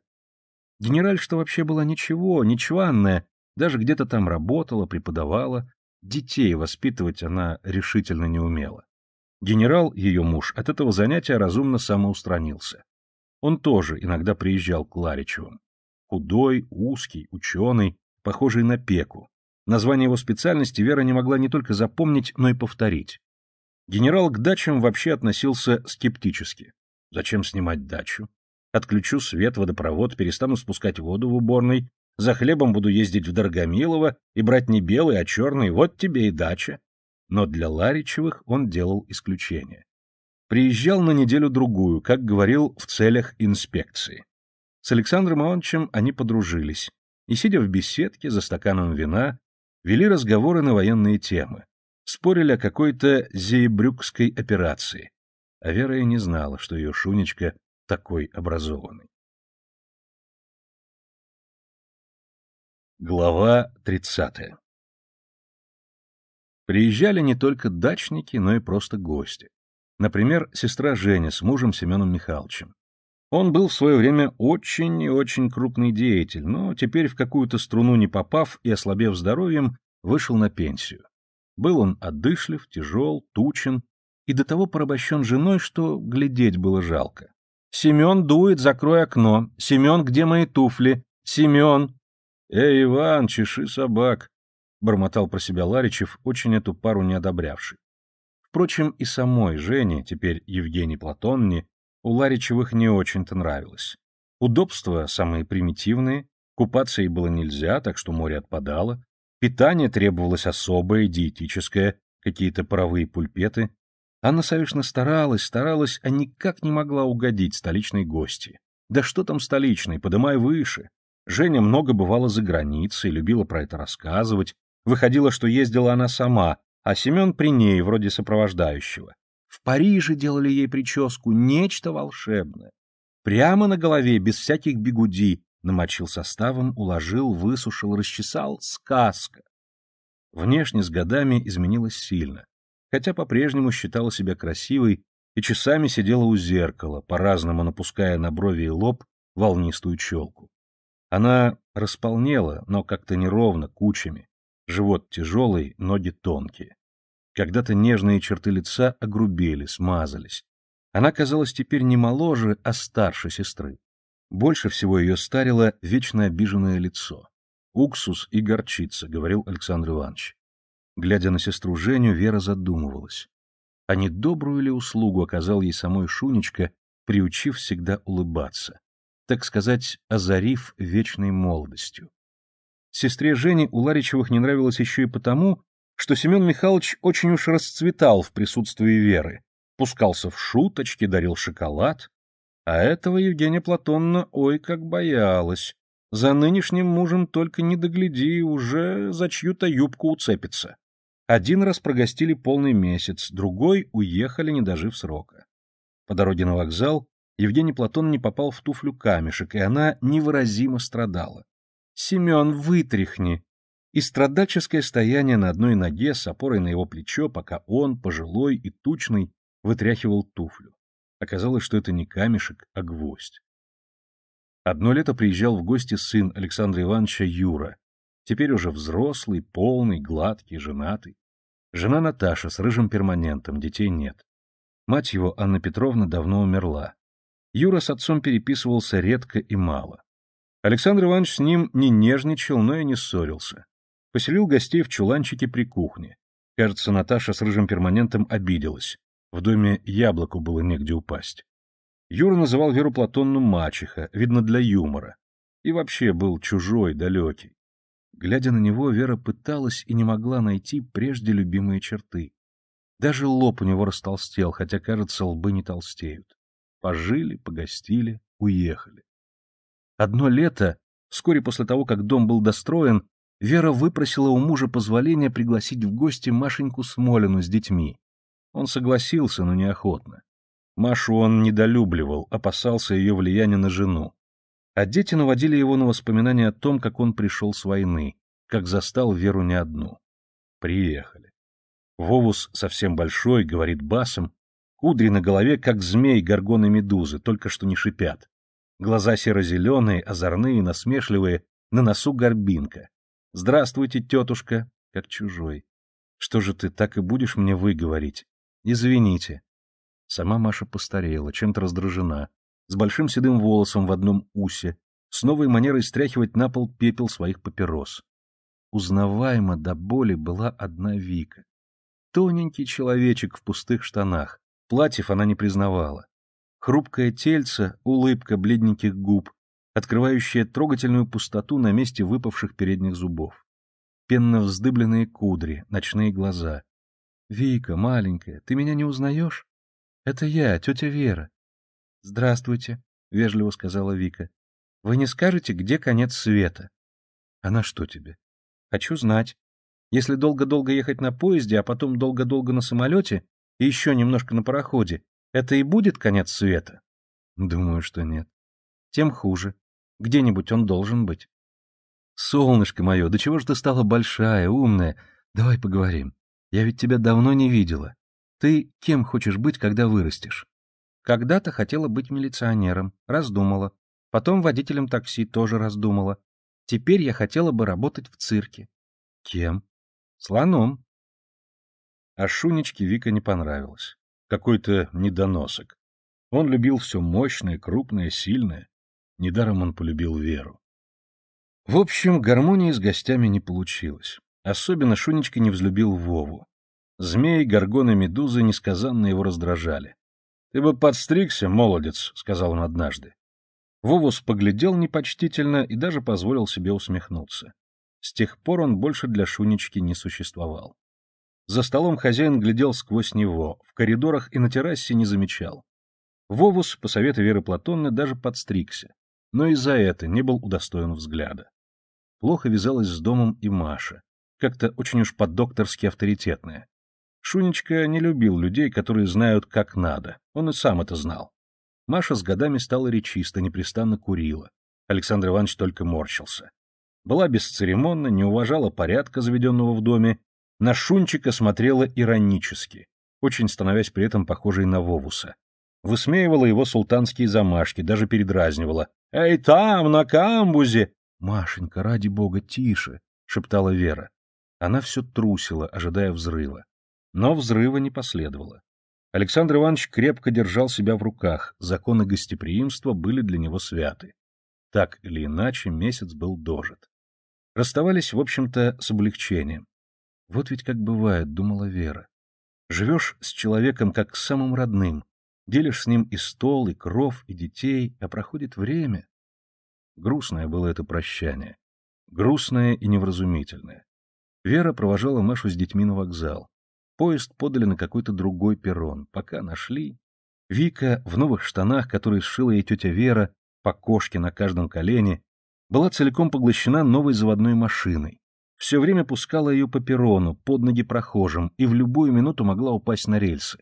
Генераль, что вообще была ничего, ничванная, даже где-то там работала, преподавала, детей воспитывать она решительно не умела. Генерал, ее муж, от этого занятия разумно самоустранился. Он тоже иногда приезжал к Ларичевым. Худой, узкий, ученый, похожий на пеку, Название его специальности Вера не могла не только запомнить, но и повторить. Генерал к дачам вообще относился скептически. Зачем снимать дачу? Отключу свет, водопровод, перестану спускать воду в уборной, за хлебом буду ездить в Дорогомилово и брать не белый, а черный, вот тебе и дача. Но для Ларичевых он делал исключение. Приезжал на неделю-другую, как говорил, в целях инспекции. С Александром Ивановичем они подружились, и, сидя в беседке за стаканом вина, вели разговоры на военные темы, спорили о какой-то зейбрюкской операции. А Вера и не знала, что ее Шунечка такой образованный. Глава 30. Приезжали не только дачники, но и просто гости. Например, сестра Женя с мужем Семеном Михайловичем. Он был в свое время очень и очень крупный деятель, но теперь в какую-то струну не попав и ослабев здоровьем, вышел на пенсию. Был он одышлив, тяжел, тучен и до того порабощен женой, что глядеть было жалко. «Семен дует, закрой окно! Семен, где мои туфли? Семен!» «Эй, Иван, чеши собак!» — бормотал про себя Ларичев, очень эту пару не одобрявший. Впрочем, и самой Жене, теперь Евгений Платонне, у Ларичевых не очень-то нравилось. Удобства самые примитивные, купаться ей было нельзя, так что море отпадало, питание требовалось особое, диетическое, какие-то паровые пульпеты. Анна Савишна старалась, старалась, а никак не могла угодить столичной гости. Да что там столичной, подымай выше. Женя много бывала за границей, любила про это рассказывать. Выходило, что ездила она сама, а Семен при ней, вроде сопровождающего. В Париже делали ей прическу, нечто волшебное. Прямо на голове, без всяких бигуди намочил составом, уложил, высушил, расчесал — сказка. Внешне с годами изменилась сильно, хотя по-прежнему считала себя красивой и часами сидела у зеркала, по-разному напуская на брови и лоб волнистую челку. Она располнела, но как-то неровно, кучами. Живот тяжелый, ноги тонкие. Когда-то нежные черты лица огрубели, смазались. Она казалась теперь не моложе, а старше сестры. Больше всего ее старило вечно обиженное лицо. «Уксус и горчица», — говорил Александр Иванович. Глядя на сестру Женю, Вера задумывалась. А не добрую ли услугу оказал ей самой Шунечка, приучив всегда улыбаться? Так сказать, озарив вечной молодостью. Сестре Жене у Ларичевых не нравилось еще и потому, что Семен Михайлович очень уж расцветал в присутствии Веры, пускался в шуточки, дарил шоколад. А этого Евгения Платонна ой как боялась. За нынешним мужем только не догляди, уже за чью-то юбку уцепится. Один раз прогостили полный месяц, другой уехали, не дожив срока. По дороге на вокзал Евгений Платон не попал в туфлю камешек, и она невыразимо страдала. — Семен, вытряхни! и страдальческое стояние на одной ноге с опорой на его плечо, пока он, пожилой и тучный, вытряхивал туфлю. Оказалось, что это не камешек, а гвоздь. Одно лето приезжал в гости сын Александра Ивановича Юра, теперь уже взрослый, полный, гладкий, женатый. Жена Наташа с рыжим перманентом, детей нет. Мать его, Анна Петровна, давно умерла. Юра с отцом переписывался редко и мало. Александр Иванович с ним не нежничал, но и не ссорился. Поселил гостей в чуланчике при кухне. Кажется, Наташа с рыжим перманентом обиделась. В доме яблоку было негде упасть. Юра называл Веру Платонну мачеха, видно, для юмора. И вообще был чужой, далекий. Глядя на него, Вера пыталась и не могла найти прежде любимые черты. Даже лоб у него растолстел, хотя, кажется, лбы не толстеют. Пожили, погостили, уехали. Одно лето, вскоре после того, как дом был достроен, Вера выпросила у мужа позволения пригласить в гости Машеньку Смолину с детьми. Он согласился, но неохотно. Машу он недолюбливал, опасался ее влияния на жену. А дети наводили его на воспоминания о том, как он пришел с войны, как застал Веру не одну. Приехали. Вовус совсем большой, говорит басом, кудри на голове, как змей горгоны медузы, только что не шипят. Глаза серо-зеленые, озорные, насмешливые, на носу горбинка. «Здравствуйте, тетушка!» Как чужой. «Что же ты, так и будешь мне вы Извините!» Сама Маша постарела, чем-то раздражена, с большим седым волосом в одном усе, с новой манерой стряхивать на пол пепел своих папирос. Узнаваема до боли была одна Вика. Тоненький человечек в пустых штанах, платьев она не признавала. Хрупкое тельце, улыбка бледненьких губ, открывающая трогательную пустоту на месте выпавших передних зубов. Пенно вздыбленные кудри, ночные глаза. «Вика, маленькая, ты меня не узнаешь? Это я, тетя Вера». «Здравствуйте», — вежливо сказала Вика. «Вы не скажете, где конец света?» «Она «А что тебе?» «Хочу знать. Если долго-долго ехать на поезде, а потом долго-долго на самолете и еще немножко на пароходе, это и будет конец света?» «Думаю, что нет тем хуже. Где-нибудь он должен быть. Солнышко мое, до чего же ты стала большая, умная? Давай поговорим. Я ведь тебя давно не видела. Ты кем хочешь быть, когда вырастешь? Когда-то хотела быть милиционером, раздумала. Потом водителем такси тоже раздумала. Теперь я хотела бы работать в цирке. Кем? Слоном. А Шунечке Вика не понравилось. Какой-то недоносок. Он любил все мощное, крупное, сильное. Недаром он полюбил Веру. В общем, гармонии с гостями не получилось. Особенно Шунечка не взлюбил Вову. Змеи, горгоны, медузы несказанно его раздражали. «Ты бы подстригся, молодец», — сказал он однажды. Вовус поглядел непочтительно и даже позволил себе усмехнуться. С тех пор он больше для Шунечки не существовал. За столом хозяин глядел сквозь него, в коридорах и на террасе не замечал. Вовус, по совету Веры Платонны, даже подстригся но и за это не был удостоен взгляда. Плохо вязалась с домом и Маша, как-то очень уж по-докторски авторитетная. Шунечка не любил людей, которые знают, как надо, он и сам это знал. Маша с годами стала речисто, непрестанно курила. Александр Иванович только морщился. Была бесцеремонна, не уважала порядка, заведенного в доме, на Шунчика смотрела иронически, очень становясь при этом похожей на Вовуса. Высмеивала его султанские замашки, даже передразнивала. «Эй, там, на камбузе!» «Машенька, ради бога, тише!» — шептала Вера. Она все трусила, ожидая взрыва. Но взрыва не последовало. Александр Иванович крепко держал себя в руках, законы гостеприимства были для него святы. Так или иначе, месяц был дожит. Расставались, в общем-то, с облегчением. Вот ведь как бывает, думала Вера. Живешь с человеком как с самым родным, Делишь с ним и стол, и кров, и детей, а проходит время. Грустное было это прощание. Грустное и невразумительное. Вера провожала Машу с детьми на вокзал. Поезд подали на какой-то другой перрон. Пока нашли... Вика в новых штанах, которые сшила ей тетя Вера, по кошке на каждом колене, была целиком поглощена новой заводной машиной. Все время пускала ее по перрону, под ноги прохожим, и в любую минуту могла упасть на рельсы.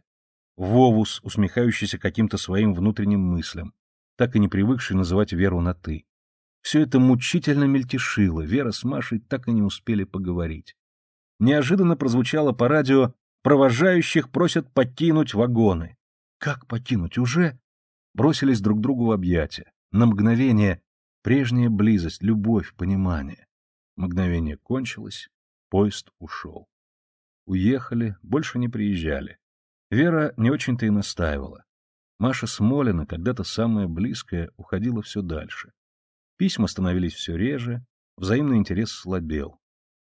Вовус, усмехающийся каким-то своим внутренним мыслям, так и не привыкший называть Веру на «ты». Все это мучительно мельтешило, Вера с Машей так и не успели поговорить. Неожиданно прозвучало по радио «Провожающих просят покинуть вагоны». «Как покинуть? Уже?» Бросились друг другу в объятия. На мгновение прежняя близость, любовь, понимание. Мгновение кончилось, поезд ушел. Уехали, больше не приезжали. Вера не очень-то и настаивала. Маша Смолина, когда-то самая близкая, уходила все дальше. Письма становились все реже, взаимный интерес слабел.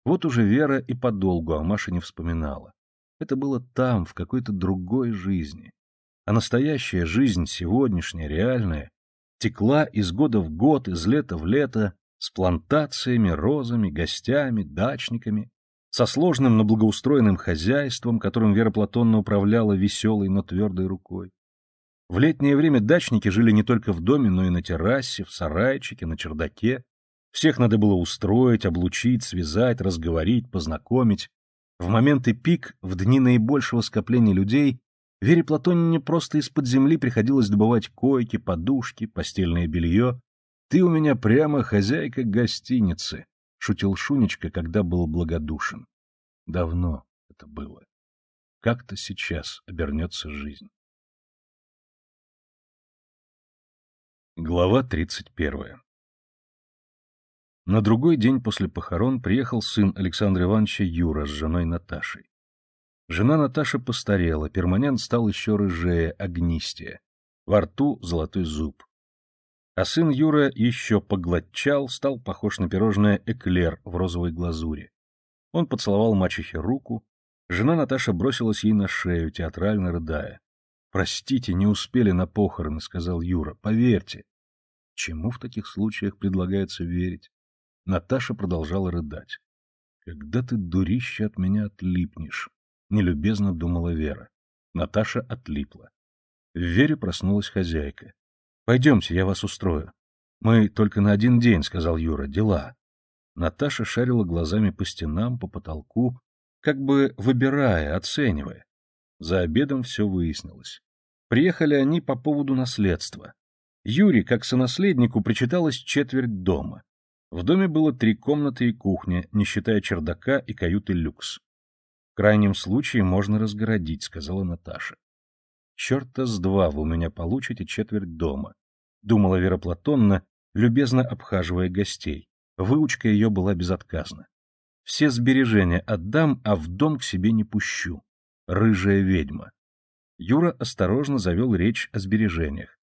Вот уже Вера и подолгу о Маше не вспоминала. Это было там, в какой-то другой жизни. А настоящая жизнь, сегодняшняя, реальная, текла из года в год, из лета в лето, с плантациями, розами, гостями, дачниками, со сложным, но благоустроенным хозяйством, которым Вера Платонна управляла веселой, но твердой рукой. В летнее время дачники жили не только в доме, но и на террасе, в сарайчике, на чердаке. Всех надо было устроить, облучить, связать, разговорить, познакомить. В моменты пик, в дни наибольшего скопления людей, Вере Платонне просто из-под земли приходилось добывать койки, подушки, постельное белье. «Ты у меня прямо хозяйка гостиницы», шутил Шунечка, когда был благодушен. Давно это было. Как-то сейчас обернется жизнь. Глава тридцать первая. На другой день после похорон приехал сын Александра Ивановича Юра с женой Наташей. Жена Наташи постарела, перманент стал еще рыжее, огнистее. Во рту золотой зуб. А сын Юра еще поглотчал, стал похож на пирожное эклер в розовой глазури. Он поцеловал мачехе руку, жена Наташа бросилась ей на шею, театрально рыдая. «Простите, не успели на похороны», — сказал Юра, — «поверьте». Чему в таких случаях предлагается верить? Наташа продолжала рыдать. «Когда ты, дурище, от меня отлипнешь?» — нелюбезно думала Вера. Наташа отлипла. В Вере проснулась хозяйка. Пойдемте, я вас устрою. Мы только на один день, сказал Юра, дела. Наташа шарила глазами по стенам, по потолку, как бы выбирая, оценивая. За обедом все выяснилось. Приехали они по поводу наследства. Юре, как сонаследнику, причиталось четверть дома. В доме было три комнаты и кухня, не считая чердака и каюты люкс. В крайнем случае можно разгородить, сказала Наташа. Черта с два вы у меня получите четверть дома. — думала Вера Платонна, любезно обхаживая гостей. Выучка ее была безотказна. «Все сбережения отдам, а в дом к себе не пущу. Рыжая ведьма». Юра осторожно завел речь о сбережениях.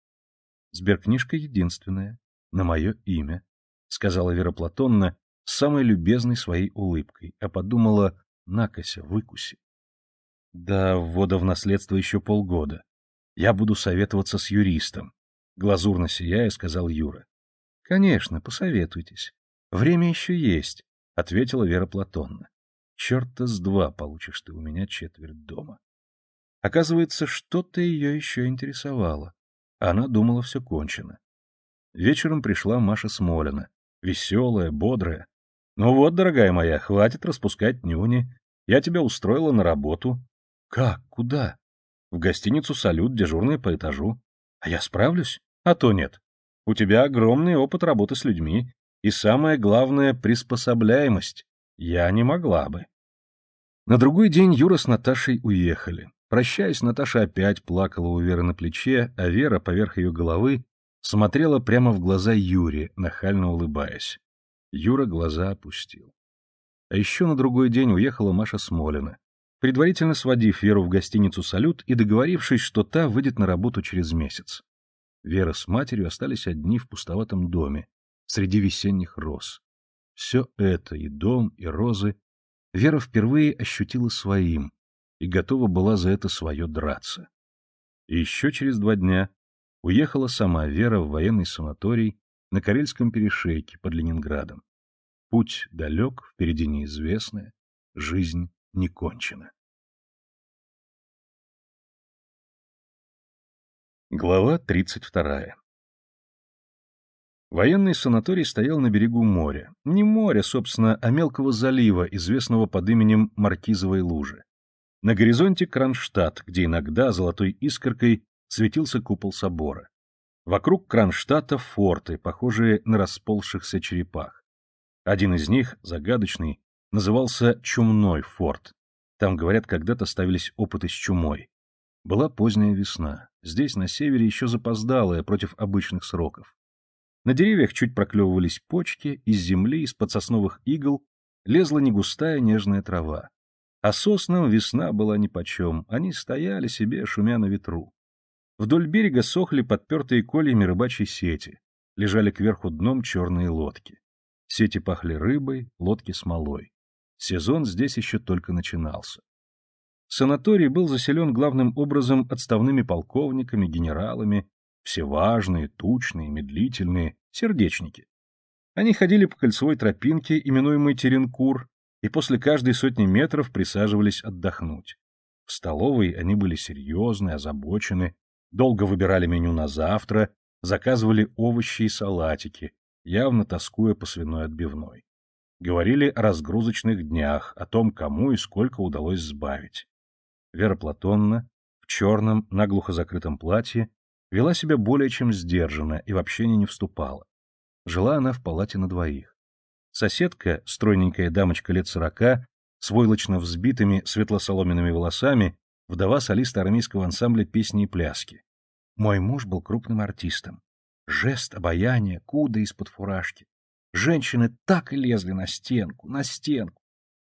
«Сберкнижка единственная, на мое имя», — сказала Вера Платонна с самой любезной своей улыбкой, а подумала «накося, выкуси». «Да, ввода в наследство еще полгода. Я буду советоваться с юристом. Глазурно сияя, сказал Юра. Конечно, посоветуйтесь. Время еще есть, ответила Вера Платонна. Черта с два получишь ты у меня четверть дома. Оказывается, что-то ее еще интересовало. Она думала, все кончено. Вечером пришла Маша Смолина, веселая, бодрая. «Ну вот, дорогая моя, хватит распускать нюни. Я тебя устроила на работу». «Как? Куда?» «В гостиницу «Салют», дежурный по этажу». «А я справлюсь?» А то нет. У тебя огромный опыт работы с людьми и, самое главное, приспособляемость. Я не могла бы. На другой день Юра с Наташей уехали. Прощаясь, Наташа опять плакала у Веры на плече, а Вера поверх ее головы смотрела прямо в глаза Юре, нахально улыбаясь. Юра глаза опустил. А еще на другой день уехала Маша Смолина, предварительно сводив Веру в гостиницу «Салют» и договорившись, что та выйдет на работу через месяц. Вера с матерью остались одни в пустоватом доме, среди весенних роз. Все это, и дом, и розы, Вера впервые ощутила своим и готова была за это свое драться. И еще через два дня уехала сама Вера в военный санаторий на Карельском перешейке под Ленинградом. Путь далек, впереди неизвестное, жизнь не кончена. Глава 32. Военный санаторий стоял на берегу моря. Не моря, собственно, а мелкого залива, известного под именем Маркизовой лужи. На горизонте Кронштадт, где иногда золотой искоркой светился купол собора. Вокруг Кронштадта форты, похожие на расползшихся черепах. Один из них, загадочный, назывался Чумной форт. Там, говорят, когда-то ставились опыты с чумой. Была поздняя весна. Здесь, на севере, еще запоздалая против обычных сроков. На деревьях чуть проклевывались почки, из земли, из-под сосновых игл лезла негустая нежная трава. А соснам весна была нипочем, они стояли себе, шумя на ветру. Вдоль берега сохли подпертые кольями рыбачьи сети, лежали кверху дном черные лодки. Сети пахли рыбой, лодки смолой. Сезон здесь еще только начинался. Санаторий был заселен главным образом отставными полковниками, генералами, все важные, тучные, медлительные, сердечники. Они ходили по кольцевой тропинке, именуемой Теренкур, и после каждой сотни метров присаживались отдохнуть. В столовой они были серьезны, озабочены, долго выбирали меню на завтра, заказывали овощи и салатики, явно тоскуя по свиной отбивной. Говорили о разгрузочных днях, о том, кому и сколько удалось сбавить. Вера Платонна в черном, наглухо закрытом платье вела себя более чем сдержанно и в общение не вступала. Жила она в палате на двоих. Соседка, стройненькая дамочка лет сорока, с войлочно взбитыми соломенными волосами, вдова солиста армейского ансамбля песни и пляски. Мой муж был крупным артистом. Жест, обаяние, куда из-под фуражки. Женщины так и лезли на стенку, на стенку.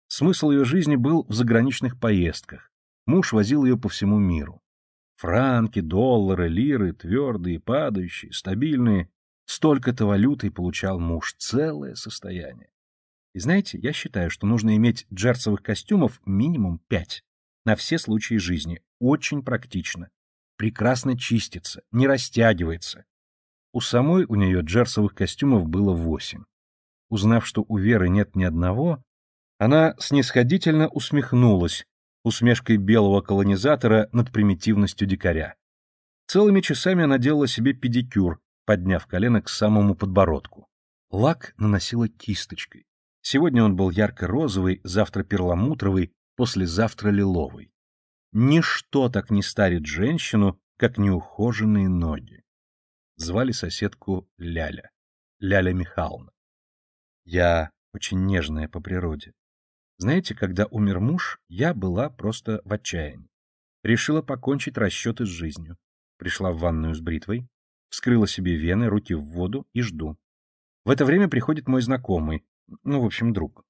Смысл ее жизни был в заграничных поездках, Муж возил ее по всему миру. Франки, доллары, лиры, твердые, падающие, стабильные. Столько-то валюты получал муж, целое состояние. И знаете, я считаю, что нужно иметь джерсовых костюмов минимум пять. На все случаи жизни. Очень практично. Прекрасно чистится, не растягивается. У самой у нее джерсовых костюмов было восемь. Узнав, что у Веры нет ни одного, она снисходительно усмехнулась, усмешкой белого колонизатора над примитивностью дикаря. Целыми часами она делала себе педикюр, подняв колено к самому подбородку. Лак наносила кисточкой. Сегодня он был ярко-розовый, завтра перламутровый, послезавтра лиловый. Ничто так не старит женщину, как неухоженные ноги. Звали соседку Ляля, Ляля Михайловна. Я очень нежная по природе. Знаете, когда умер муж, я была просто в отчаянии. Решила покончить расчеты с жизнью. Пришла в ванную с бритвой, вскрыла себе вены, руки в воду и жду. В это время приходит мой знакомый, ну, в общем, друг.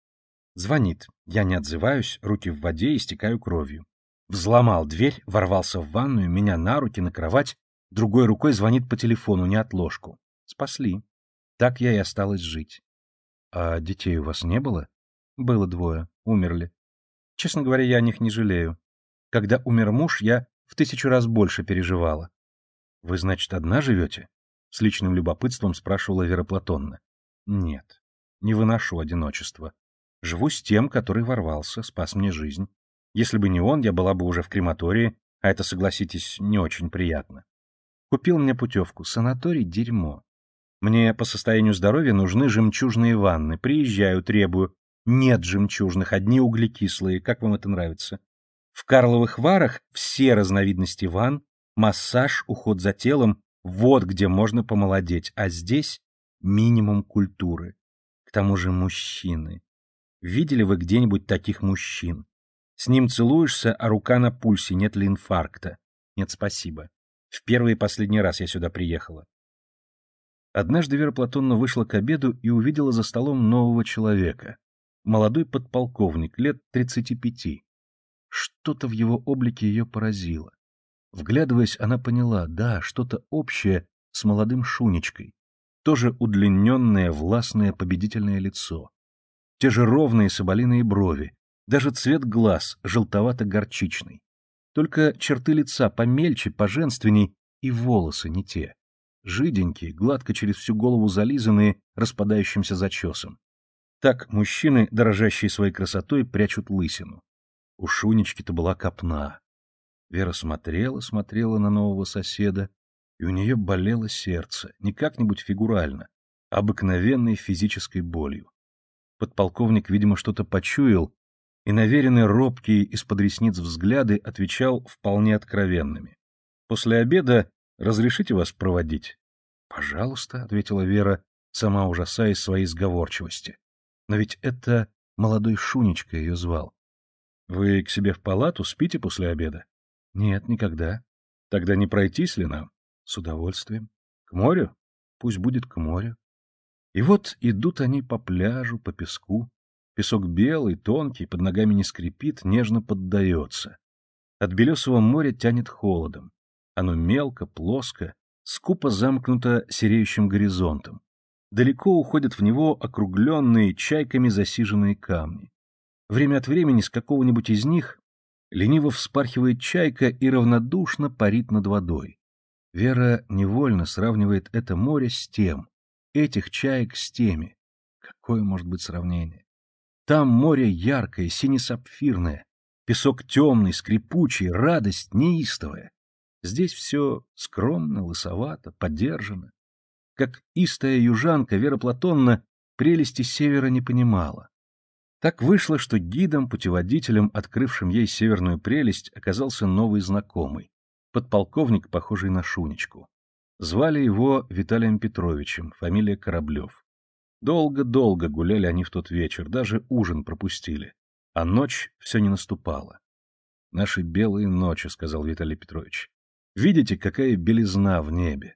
Звонит. Я не отзываюсь, руки в воде и стекаю кровью. Взломал дверь, ворвался в ванную, меня на руки, на кровать, другой рукой звонит по телефону, не отложку. Спасли. Так я и осталась жить. А детей у вас не было? Было двое умерли. Честно говоря, я о них не жалею. Когда умер муж, я в тысячу раз больше переживала. — Вы, значит, одна живете? — с личным любопытством спрашивала Вера Платонна. — Нет, не выношу одиночество. Живу с тем, который ворвался, спас мне жизнь. Если бы не он, я была бы уже в крематории, а это, согласитесь, не очень приятно. Купил мне путевку. Санаторий — дерьмо. Мне по состоянию здоровья нужны жемчужные ванны. Приезжаю, требую. Нет жемчужных, одни углекислые, как вам это нравится. В Карловых Варах все разновидности ван, массаж, уход за телом, вот где можно помолодеть, а здесь минимум культуры. К тому же мужчины. Видели вы где-нибудь таких мужчин? С ним целуешься, а рука на пульсе, нет ли инфаркта? Нет, спасибо. В первый и последний раз я сюда приехала. Однажды Вера Платонна вышла к обеду и увидела за столом нового человека молодой подполковник лет 35. Что-то в его облике ее поразило. Вглядываясь, она поняла, да, что-то общее с молодым Шунечкой. Тоже удлиненное, властное, победительное лицо. Те же ровные соболиные брови, даже цвет глаз желтовато-горчичный. Только черты лица помельче, поженственней, и волосы не те. Жиденькие, гладко через всю голову зализанные, распадающимся зачесом. Так мужчины, дорожащие своей красотой, прячут лысину. У Шунечки-то была копна. Вера смотрела, смотрела на нового соседа, и у нее болело сердце, не как-нибудь фигурально, а обыкновенной физической болью. Подполковник, видимо, что-то почуял, и наверенный робкие из-под ресниц взгляды отвечал вполне откровенными. «После обеда разрешите вас проводить?» «Пожалуйста», — ответила Вера, сама ужасаясь своей сговорчивости. Но ведь это молодой Шунечка ее звал. Вы к себе в палату спите после обеда? Нет, никогда. Тогда не пройтись ли нам? С удовольствием. К морю? Пусть будет к морю. И вот идут они по пляжу, по песку. Песок белый, тонкий, под ногами не скрипит, нежно поддается. От белесого моря тянет холодом. Оно мелко, плоско, скупо замкнуто сереющим горизонтом далеко уходят в него округленные чайками засиженные камни. Время от времени с какого-нибудь из них лениво вспархивает чайка и равнодушно парит над водой. Вера невольно сравнивает это море с тем, этих чаек с теми. Какое может быть сравнение? Там море яркое, сине-сапфирное, песок темный, скрипучий, радость неистовая. Здесь все скромно, лысовато, поддержано. Как истая южанка, Вера Платонна прелести севера не понимала. Так вышло, что гидом, путеводителем, открывшим ей северную прелесть, оказался новый знакомый, подполковник, похожий на Шунечку. Звали его Виталием Петровичем, фамилия Кораблев. Долго-долго гуляли они в тот вечер, даже ужин пропустили. А ночь все не наступала. «Наши белые ночи», — сказал Виталий Петрович. «Видите, какая белизна в небе?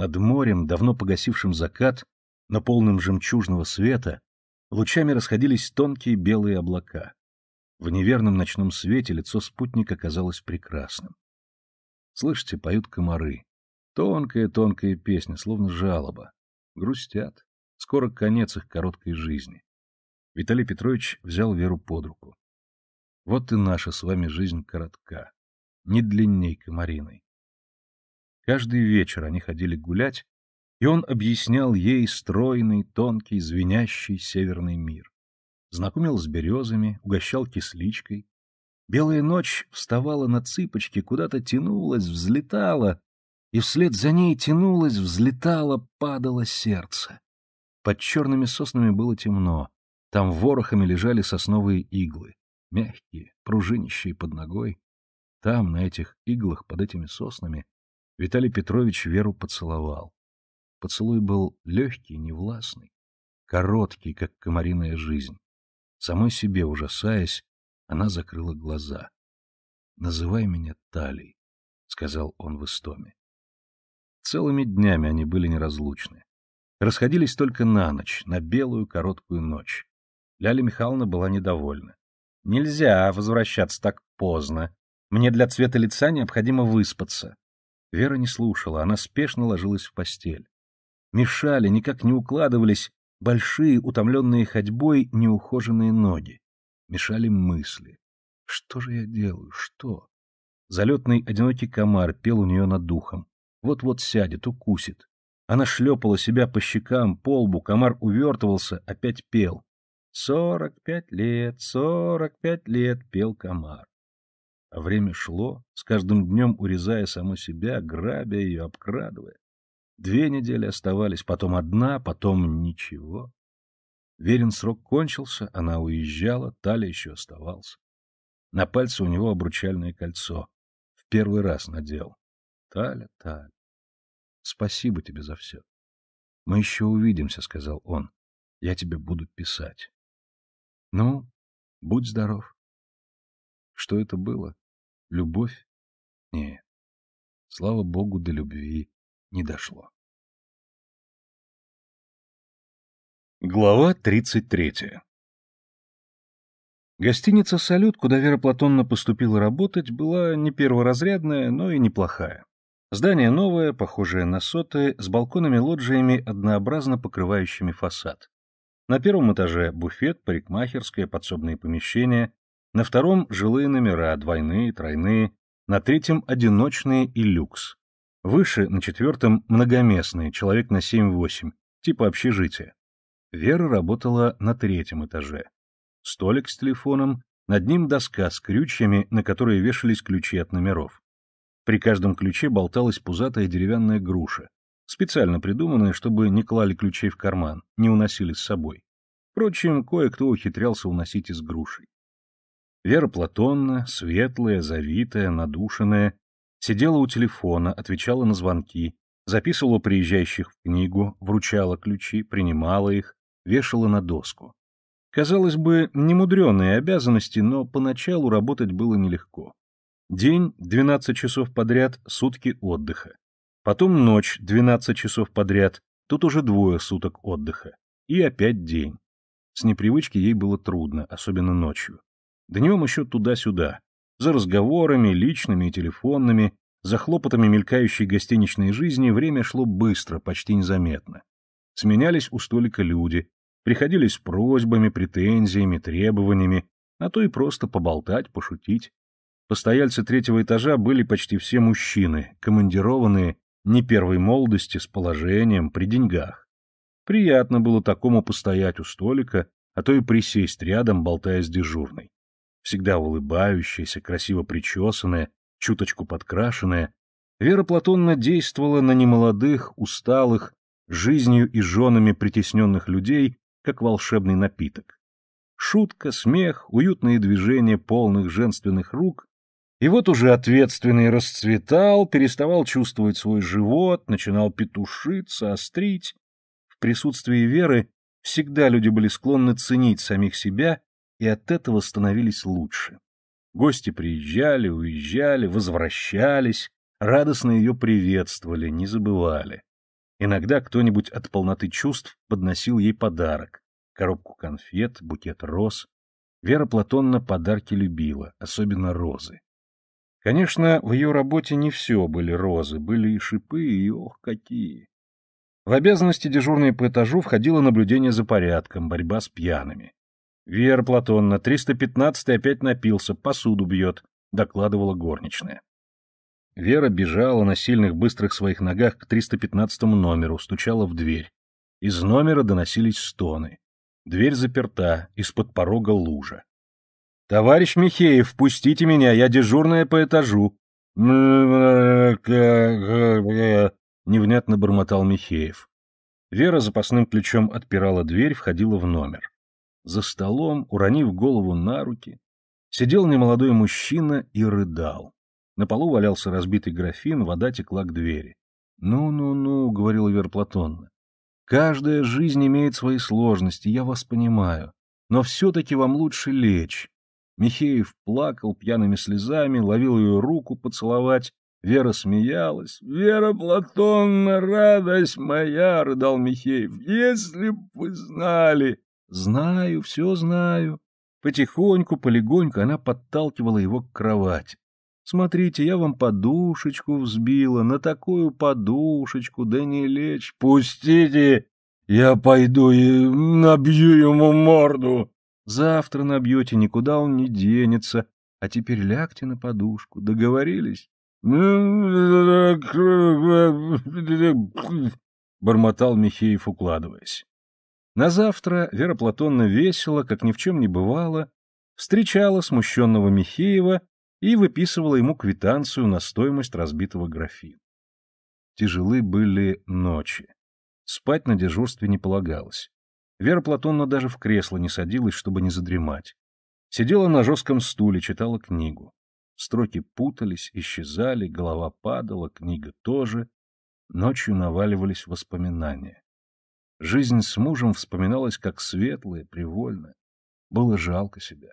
Над морем, давно погасившим закат, но полным жемчужного света, лучами расходились тонкие белые облака. В неверном ночном свете лицо спутника казалось прекрасным. Слышите, поют комары. Тонкая-тонкая песня, словно жалоба. Грустят. Скоро конец их короткой жизни. Виталий Петрович взял Веру под руку. Вот и наша с вами жизнь коротка. Не длинней комариной. Каждый вечер они ходили гулять, и он объяснял ей стройный, тонкий, звенящий северный мир. Знакомил с березами, угощал кисличкой. Белая ночь вставала на цыпочки, куда-то тянулась, взлетала, и вслед за ней тянулась, взлетала, падало сердце. Под черными соснами было темно, там ворохами лежали сосновые иглы, мягкие, пружинищие под ногой. Там, на этих иглах, под этими соснами, Виталий Петрович Веру поцеловал. Поцелуй был легкий, невластный, короткий, как комариная жизнь. Самой себе ужасаясь, она закрыла глаза. «Называй меня Талей», — сказал он в истоме. Целыми днями они были неразлучны. Расходились только на ночь, на белую короткую ночь. Ляля Михайловна была недовольна. «Нельзя возвращаться так поздно. Мне для цвета лица необходимо выспаться». Вера не слушала, она спешно ложилась в постель. Мешали, никак не укладывались большие, утомленные ходьбой, неухоженные ноги. Мешали мысли. Что же я делаю? Что? Залетный одинокий комар пел у нее над духом. Вот-вот сядет, укусит. Она шлепала себя по щекам, по лбу, комар увертывался, опять пел. «Сорок пять лет, сорок пять лет», — пел комар. А время шло, с каждым днем урезая саму себя, грабя ее, обкрадывая. Две недели оставались, потом одна, потом ничего. Верен срок кончился, она уезжала, Таля еще оставался. На пальце у него обручальное кольцо. В первый раз надел. Таля, Таля, спасибо тебе за все. Мы еще увидимся, — сказал он. Я тебе буду писать. Ну, будь здоров. Что это было? Любовь? Нет. Слава богу, до любви не дошло. Глава 33 Гостиница «Салют», куда Вера Платонна поступила работать, была не перворазрядная, но и неплохая. Здание новое, похожее на соты, с балконами-лоджиями, однообразно покрывающими фасад. На первом этаже буфет, парикмахерская, подсобные помещения, на втором – жилые номера, двойные, тройные. На третьем – одиночные и люкс. Выше, на четвертом – многоместные, человек на 7-8, типа общежития. Вера работала на третьем этаже. Столик с телефоном, над ним доска с крючьями, на которые вешались ключи от номеров. При каждом ключе болталась пузатая деревянная груша, специально придуманная, чтобы не клали ключей в карман, не уносили с собой. Впрочем, кое-кто ухитрялся уносить из грушей. Вера Платонна, светлая, завитая, надушенная, сидела у телефона, отвечала на звонки, записывала приезжающих в книгу, вручала ключи, принимала их, вешала на доску. Казалось бы, немудреные обязанности, но поначалу работать было нелегко. День — 12 часов подряд, сутки отдыха. Потом ночь — 12 часов подряд, тут уже двое суток отдыха. И опять день. С непривычки ей было трудно, особенно ночью. Днем еще туда-сюда, за разговорами, личными и телефонными, за хлопотами мелькающей гостиничной жизни время шло быстро, почти незаметно. Сменялись у столика люди, приходили с просьбами, претензиями, требованиями, а то и просто поболтать, пошутить. Постояльцы третьего этажа были почти все мужчины, командированные не первой молодости, с положением, при деньгах. Приятно было такому постоять у столика, а то и присесть рядом, болтая с дежурной всегда улыбающаяся, красиво причесанная, чуточку подкрашенная, Вера Платонна действовала на немолодых, усталых, жизнью и женами притесненных людей, как волшебный напиток. Шутка, смех, уютные движения полных женственных рук — и вот уже ответственный расцветал, переставал чувствовать свой живот, начинал петушиться, острить. В присутствии Веры всегда люди были склонны ценить самих себя и от этого становились лучше. Гости приезжали, уезжали, возвращались, радостно ее приветствовали, не забывали. Иногда кто-нибудь от полноты чувств подносил ей подарок — коробку конфет, букет роз. Вера Платонна подарки любила, особенно розы. Конечно, в ее работе не все были розы, были и шипы, и ох, какие. В обязанности дежурной по этажу входило наблюдение за порядком, борьба с пьяными. Вера Платонна, 315-й опять напился, посуду бьет, докладывала горничная. Вера бежала на сильных быстрых своих ногах к 315-му номеру, стучала в дверь. Из номера доносились стоны. Дверь заперта, из-под порога лужа. «Товарищ Михеев, впустите меня, я дежурная по этажу!» Невнятно бормотал Михеев. Вера запасным ключом отпирала дверь, входила в номер. За столом, уронив голову на руки, сидел немолодой мужчина и рыдал. На полу валялся разбитый графин, вода текла к двери. «Ну-ну-ну», — говорил Вера Платонна, — «каждая жизнь имеет свои сложности, я вас понимаю, но все-таки вам лучше лечь». Михеев плакал пьяными слезами, ловил ее руку поцеловать. Вера смеялась. «Вера Платонна, радость моя!» — рыдал Михеев. «Если б вы знали!» Знаю, все знаю. Потихоньку, полегоньку она подталкивала его к кровати. Смотрите, я вам подушечку взбила, на такую подушечку, да не лечь. Пустите, я пойду и набью ему морду. Завтра набьете, никуда он не денется. А теперь лягте на подушку, договорились? Бормотал Михеев, укладываясь. На завтра Вера Платонна весело, как ни в чем не бывало, встречала смущенного Михеева и выписывала ему квитанцию на стоимость разбитого графина. Тяжелы были ночи. Спать на дежурстве не полагалось. Вера Платонна даже в кресло не садилась, чтобы не задремать. Сидела на жестком стуле, читала книгу. Строки путались, исчезали, голова падала, книга тоже. Ночью наваливались воспоминания. Жизнь с мужем вспоминалась как светлая, привольная. Было жалко себя.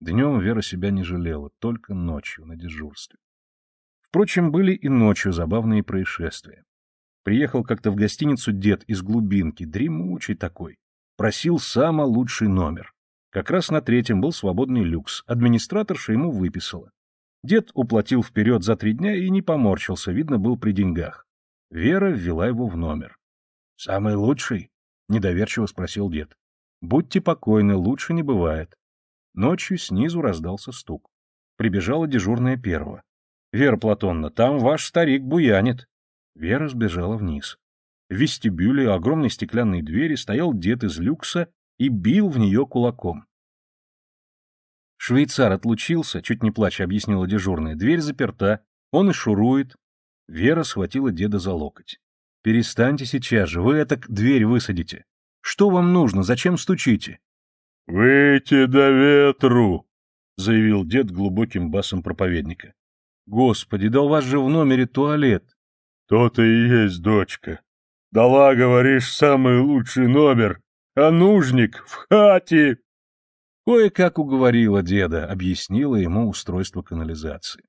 Днем Вера себя не жалела, только ночью на дежурстве. Впрочем, были и ночью забавные происшествия. Приехал как-то в гостиницу дед из глубинки, дремучий такой. Просил самый лучший номер. Как раз на третьем был свободный люкс, администраторша ему выписала. Дед уплатил вперед за три дня и не поморщился, видно, был при деньгах. Вера ввела его в номер. «Самый лучший?» — недоверчиво спросил дед. «Будьте покойны, лучше не бывает». Ночью снизу раздался стук. Прибежала дежурная первого. «Вера Платонна, там ваш старик буянит». Вера сбежала вниз. В вестибюле огромной стеклянной двери стоял дед из люкса и бил в нее кулаком. Швейцар отлучился, чуть не плача объяснила дежурная, дверь заперта, он и шурует. Вера схватила деда за локоть. Перестаньте сейчас же, вы так дверь высадите. Что вам нужно, зачем стучите? Выйти до ветру, заявил дед глубоким басом проповедника. Господи, да у вас же в номере туалет. То-то и есть, дочка. Дала, говоришь, самый лучший номер, а нужник в хате. Кое-как уговорила деда, объяснила ему устройство канализации.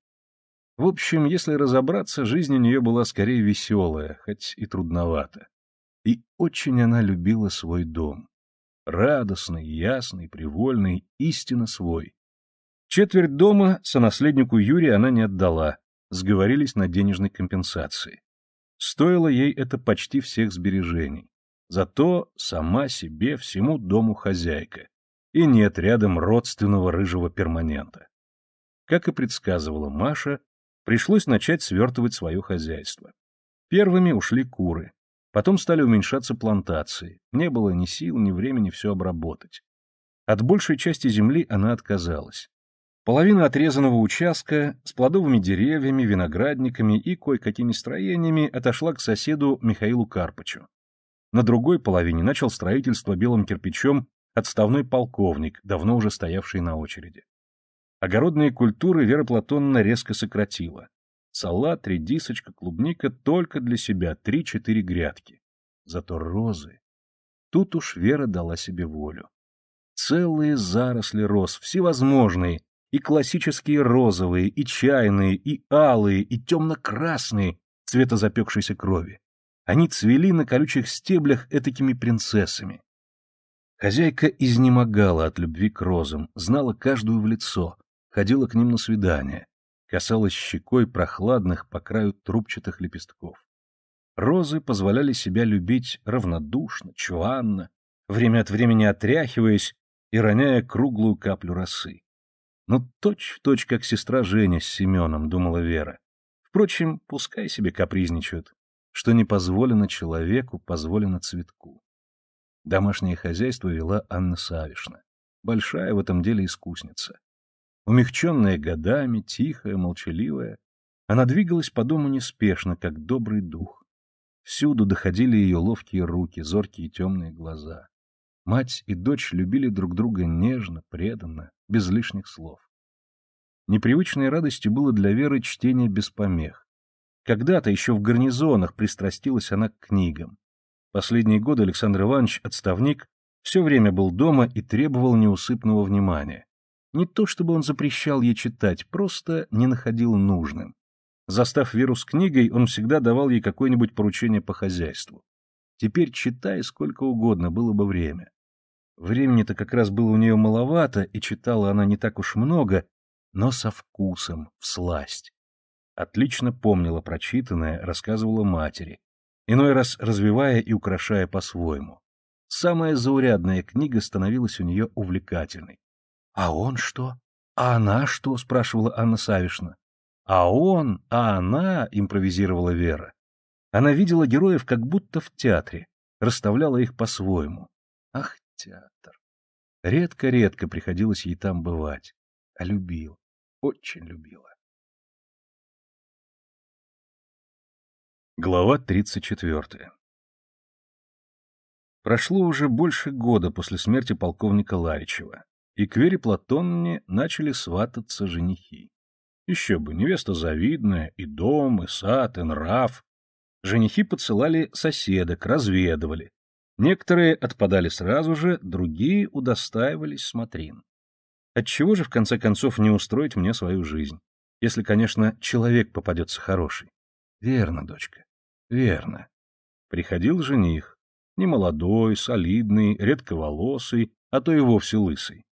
В общем, если разобраться, жизнь у нее была скорее веселая, хоть и трудновата. И очень она любила свой дом. Радостный, ясный, привольный, истинно свой. Четверть дома сонаследнику Юрия она не отдала, сговорились на денежной компенсации. Стоило ей это почти всех сбережений. Зато сама себе всему дому хозяйка. И нет рядом родственного рыжего перманента. Как и предсказывала Маша, Пришлось начать свертывать свое хозяйство. Первыми ушли куры. Потом стали уменьшаться плантации. Не было ни сил, ни времени все обработать. От большей части земли она отказалась. Половина отрезанного участка с плодовыми деревьями, виноградниками и кое-какими строениями отошла к соседу Михаилу Карпачу. На другой половине начал строительство белым кирпичом отставной полковник, давно уже стоявший на очереди. Огородные культуры Вера Платонна резко сократила. Салат, редисочка, клубника только для себя, три-четыре грядки. Зато розы... Тут уж Вера дала себе волю. Целые заросли роз, всевозможные, и классические розовые, и чайные, и алые, и темно-красные, цвета запекшейся крови. Они цвели на колючих стеблях этакими принцессами. Хозяйка изнемогала от любви к розам, знала каждую в лицо, ходила к ним на свидание, касалась щекой прохладных по краю трубчатых лепестков. Розы позволяли себя любить равнодушно, чванно, время от времени отряхиваясь и роняя круглую каплю росы. Но «Ну, точь в точь, как сестра Женя с Семеном, думала Вера. Впрочем, пускай себе капризничают. Что не позволено человеку, позволено цветку. Домашнее хозяйство вела Анна Савишна. Большая в этом деле искусница. Умягченная годами, тихая, молчаливая, она двигалась по дому неспешно, как добрый дух. Всюду доходили ее ловкие руки, зоркие темные глаза. Мать и дочь любили друг друга нежно, преданно, без лишних слов. Непривычной радостью было для Веры чтение без помех. Когда-то еще в гарнизонах пристрастилась она к книгам. Последние годы Александр Иванович, отставник, все время был дома и требовал неусыпного внимания. Не то чтобы он запрещал ей читать, просто не находил нужным. Застав Веру с книгой, он всегда давал ей какое-нибудь поручение по хозяйству. Теперь читай сколько угодно, было бы время. Времени-то как раз было у нее маловато, и читала она не так уж много, но со вкусом, в сласть. Отлично помнила прочитанное, рассказывала матери, иной раз развивая и украшая по-своему. Самая заурядная книга становилась у нее увлекательной. «А он что? А она что?» — спрашивала Анна Савишна. «А он, а она!» — импровизировала Вера. Она видела героев как будто в театре, расставляла их по-своему. Ах, театр! Редко-редко приходилось ей там бывать. А любила, очень любила. Глава тридцать четвертая. Прошло уже больше года после смерти полковника Ларичева и к Вере Платонне начали свататься женихи. Еще бы, невеста завидная, и дом, и сад, и нрав. Женихи подсылали соседок, разведывали. Некоторые отпадали сразу же, другие удостаивались смотрин. Отчего же, в конце концов, не устроить мне свою жизнь? Если, конечно, человек попадется хороший. Верно, дочка, верно. Приходил жених, немолодой, солидный, редковолосый, а то и вовсе лысый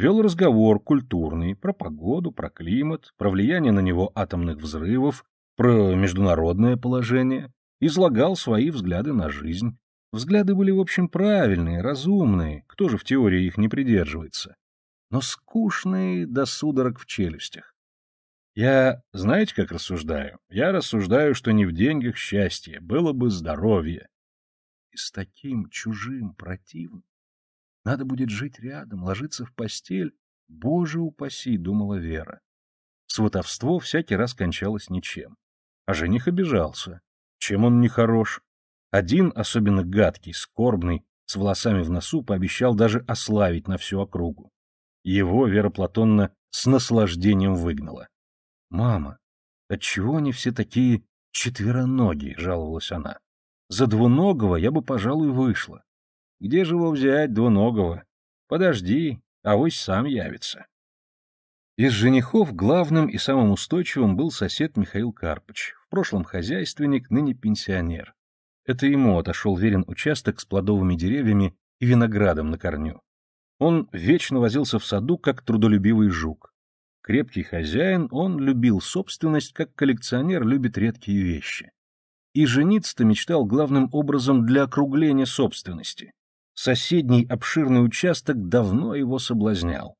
вел разговор культурный про погоду, про климат, про влияние на него атомных взрывов, про международное положение, излагал свои взгляды на жизнь. Взгляды были, в общем, правильные, разумные, кто же в теории их не придерживается, но скучные до судорог в челюстях. Я, знаете, как рассуждаю? Я рассуждаю, что не в деньгах счастье, было бы здоровье. И с таким чужим противным надо будет жить рядом, ложиться в постель. Боже упаси, думала Вера. Сватовство всякий раз кончалось ничем. А жених обижался. Чем он не хорош? Один, особенно гадкий, скорбный, с волосами в носу, пообещал даже ославить на всю округу. Его Вера Платонна с наслаждением выгнала. «Мама, отчего они все такие четвероногие?» — жаловалась она. «За двуногого я бы, пожалуй, вышла. Где же его взять, двуногого? Подожди, а авось сам явится. Из женихов главным и самым устойчивым был сосед Михаил Карпыч, в прошлом хозяйственник, ныне пенсионер. Это ему отошел верен участок с плодовыми деревьями и виноградом на корню. Он вечно возился в саду, как трудолюбивый жук. Крепкий хозяин, он любил собственность, как коллекционер любит редкие вещи. И жениться-то мечтал главным образом для округления собственности соседний обширный участок давно его соблазнял.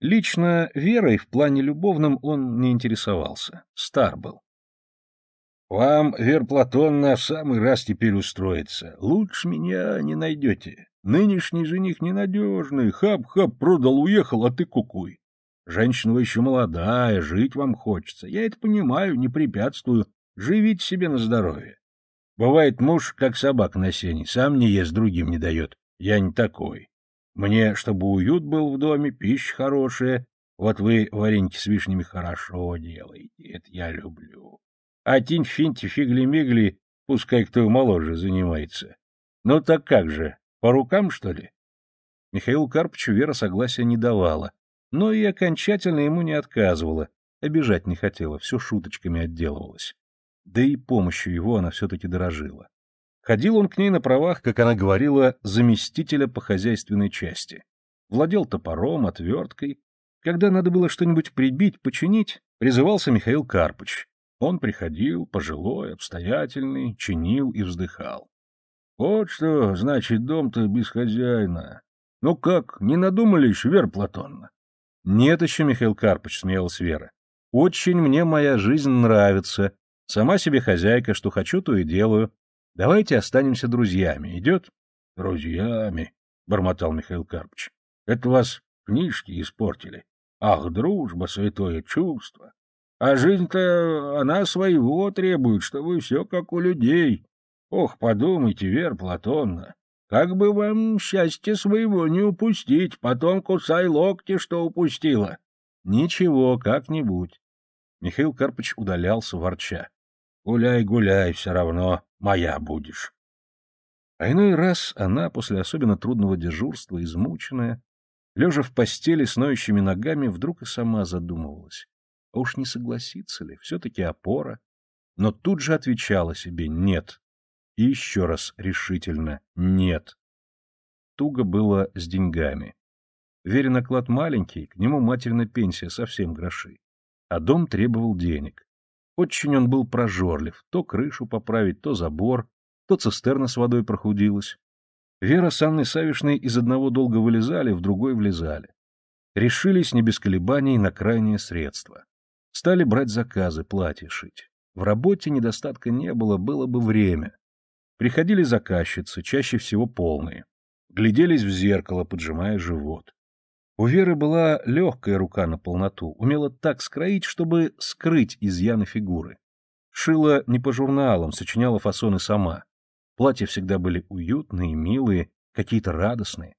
Лично верой в плане любовном он не интересовался, стар был. «Вам, Вер Платонна, в самый раз теперь устроиться. Лучше меня не найдете. Нынешний жених ненадежный. Хап-хап, продал, уехал, а ты кукуй. Женщина вы еще молодая, жить вам хочется. Я это понимаю, не препятствую. Живите себе на здоровье. Бывает муж, как собак на сене, сам не ест, другим не дает. Я не такой. Мне, чтобы уют был в доме, пища хорошая. Вот вы вареньки с вишнями хорошо делаете, это я люблю. А тинь-финти, фигли-мигли, пускай кто моложе занимается. Ну так как же, по рукам, что ли? Михаил Карповичу Вера согласия не давала, но и окончательно ему не отказывала, обижать не хотела, все шуточками отделывалась. Да и помощью его она все-таки дорожила. Ходил он к ней на правах, как она говорила, заместителя по хозяйственной части. Владел топором, отверткой. Когда надо было что-нибудь прибить, починить, призывался Михаил Карпыч. Он приходил, пожилой, обстоятельный, чинил и вздыхал. «Вот что значит дом-то без хозяина. Ну как, не надумали еще, Вера Платонна?» «Нет еще, Михаил Карпыч», — смеялась Вера. «Очень мне моя жизнь нравится. Сама себе хозяйка, что хочу, то и делаю. Давайте останемся друзьями. Идет? — Друзьями, — бормотал Михаил Карпович. — Это вас книжки испортили. Ах, дружба, святое чувство. А жизнь-то она своего требует, что вы все как у людей. Ох, подумайте, Вера Платонна, как бы вам счастье своего не упустить, потом кусай локти, что упустила. Ничего, как-нибудь. Михаил Карпович удалялся, ворча. Гуляй, гуляй, все равно моя будешь. А иной раз она, после особенно трудного дежурства, измученная, лежа в постели с ноющими ногами, вдруг и сама задумывалась. А уж не согласится ли, все-таки опора. Но тут же отвечала себе «нет». И еще раз решительно «нет». Туго было с деньгами. Верен оклад маленький, к нему материна пенсия совсем гроши. А дом требовал денег. Очень он был прожорлив, то крышу поправить, то забор, то цистерна с водой прохудилась. Вера с Анной Савишной из одного долго вылезали, в другой влезали. Решились не без колебаний на крайнее средство. Стали брать заказы, платье шить. В работе недостатка не было, было бы время. Приходили заказчицы, чаще всего полные. Гляделись в зеркало, поджимая живот. У Веры была легкая рука на полноту, умела так скроить, чтобы скрыть изъяны фигуры. Шила не по журналам, сочиняла фасоны сама. Платья всегда были уютные, милые, какие-то радостные.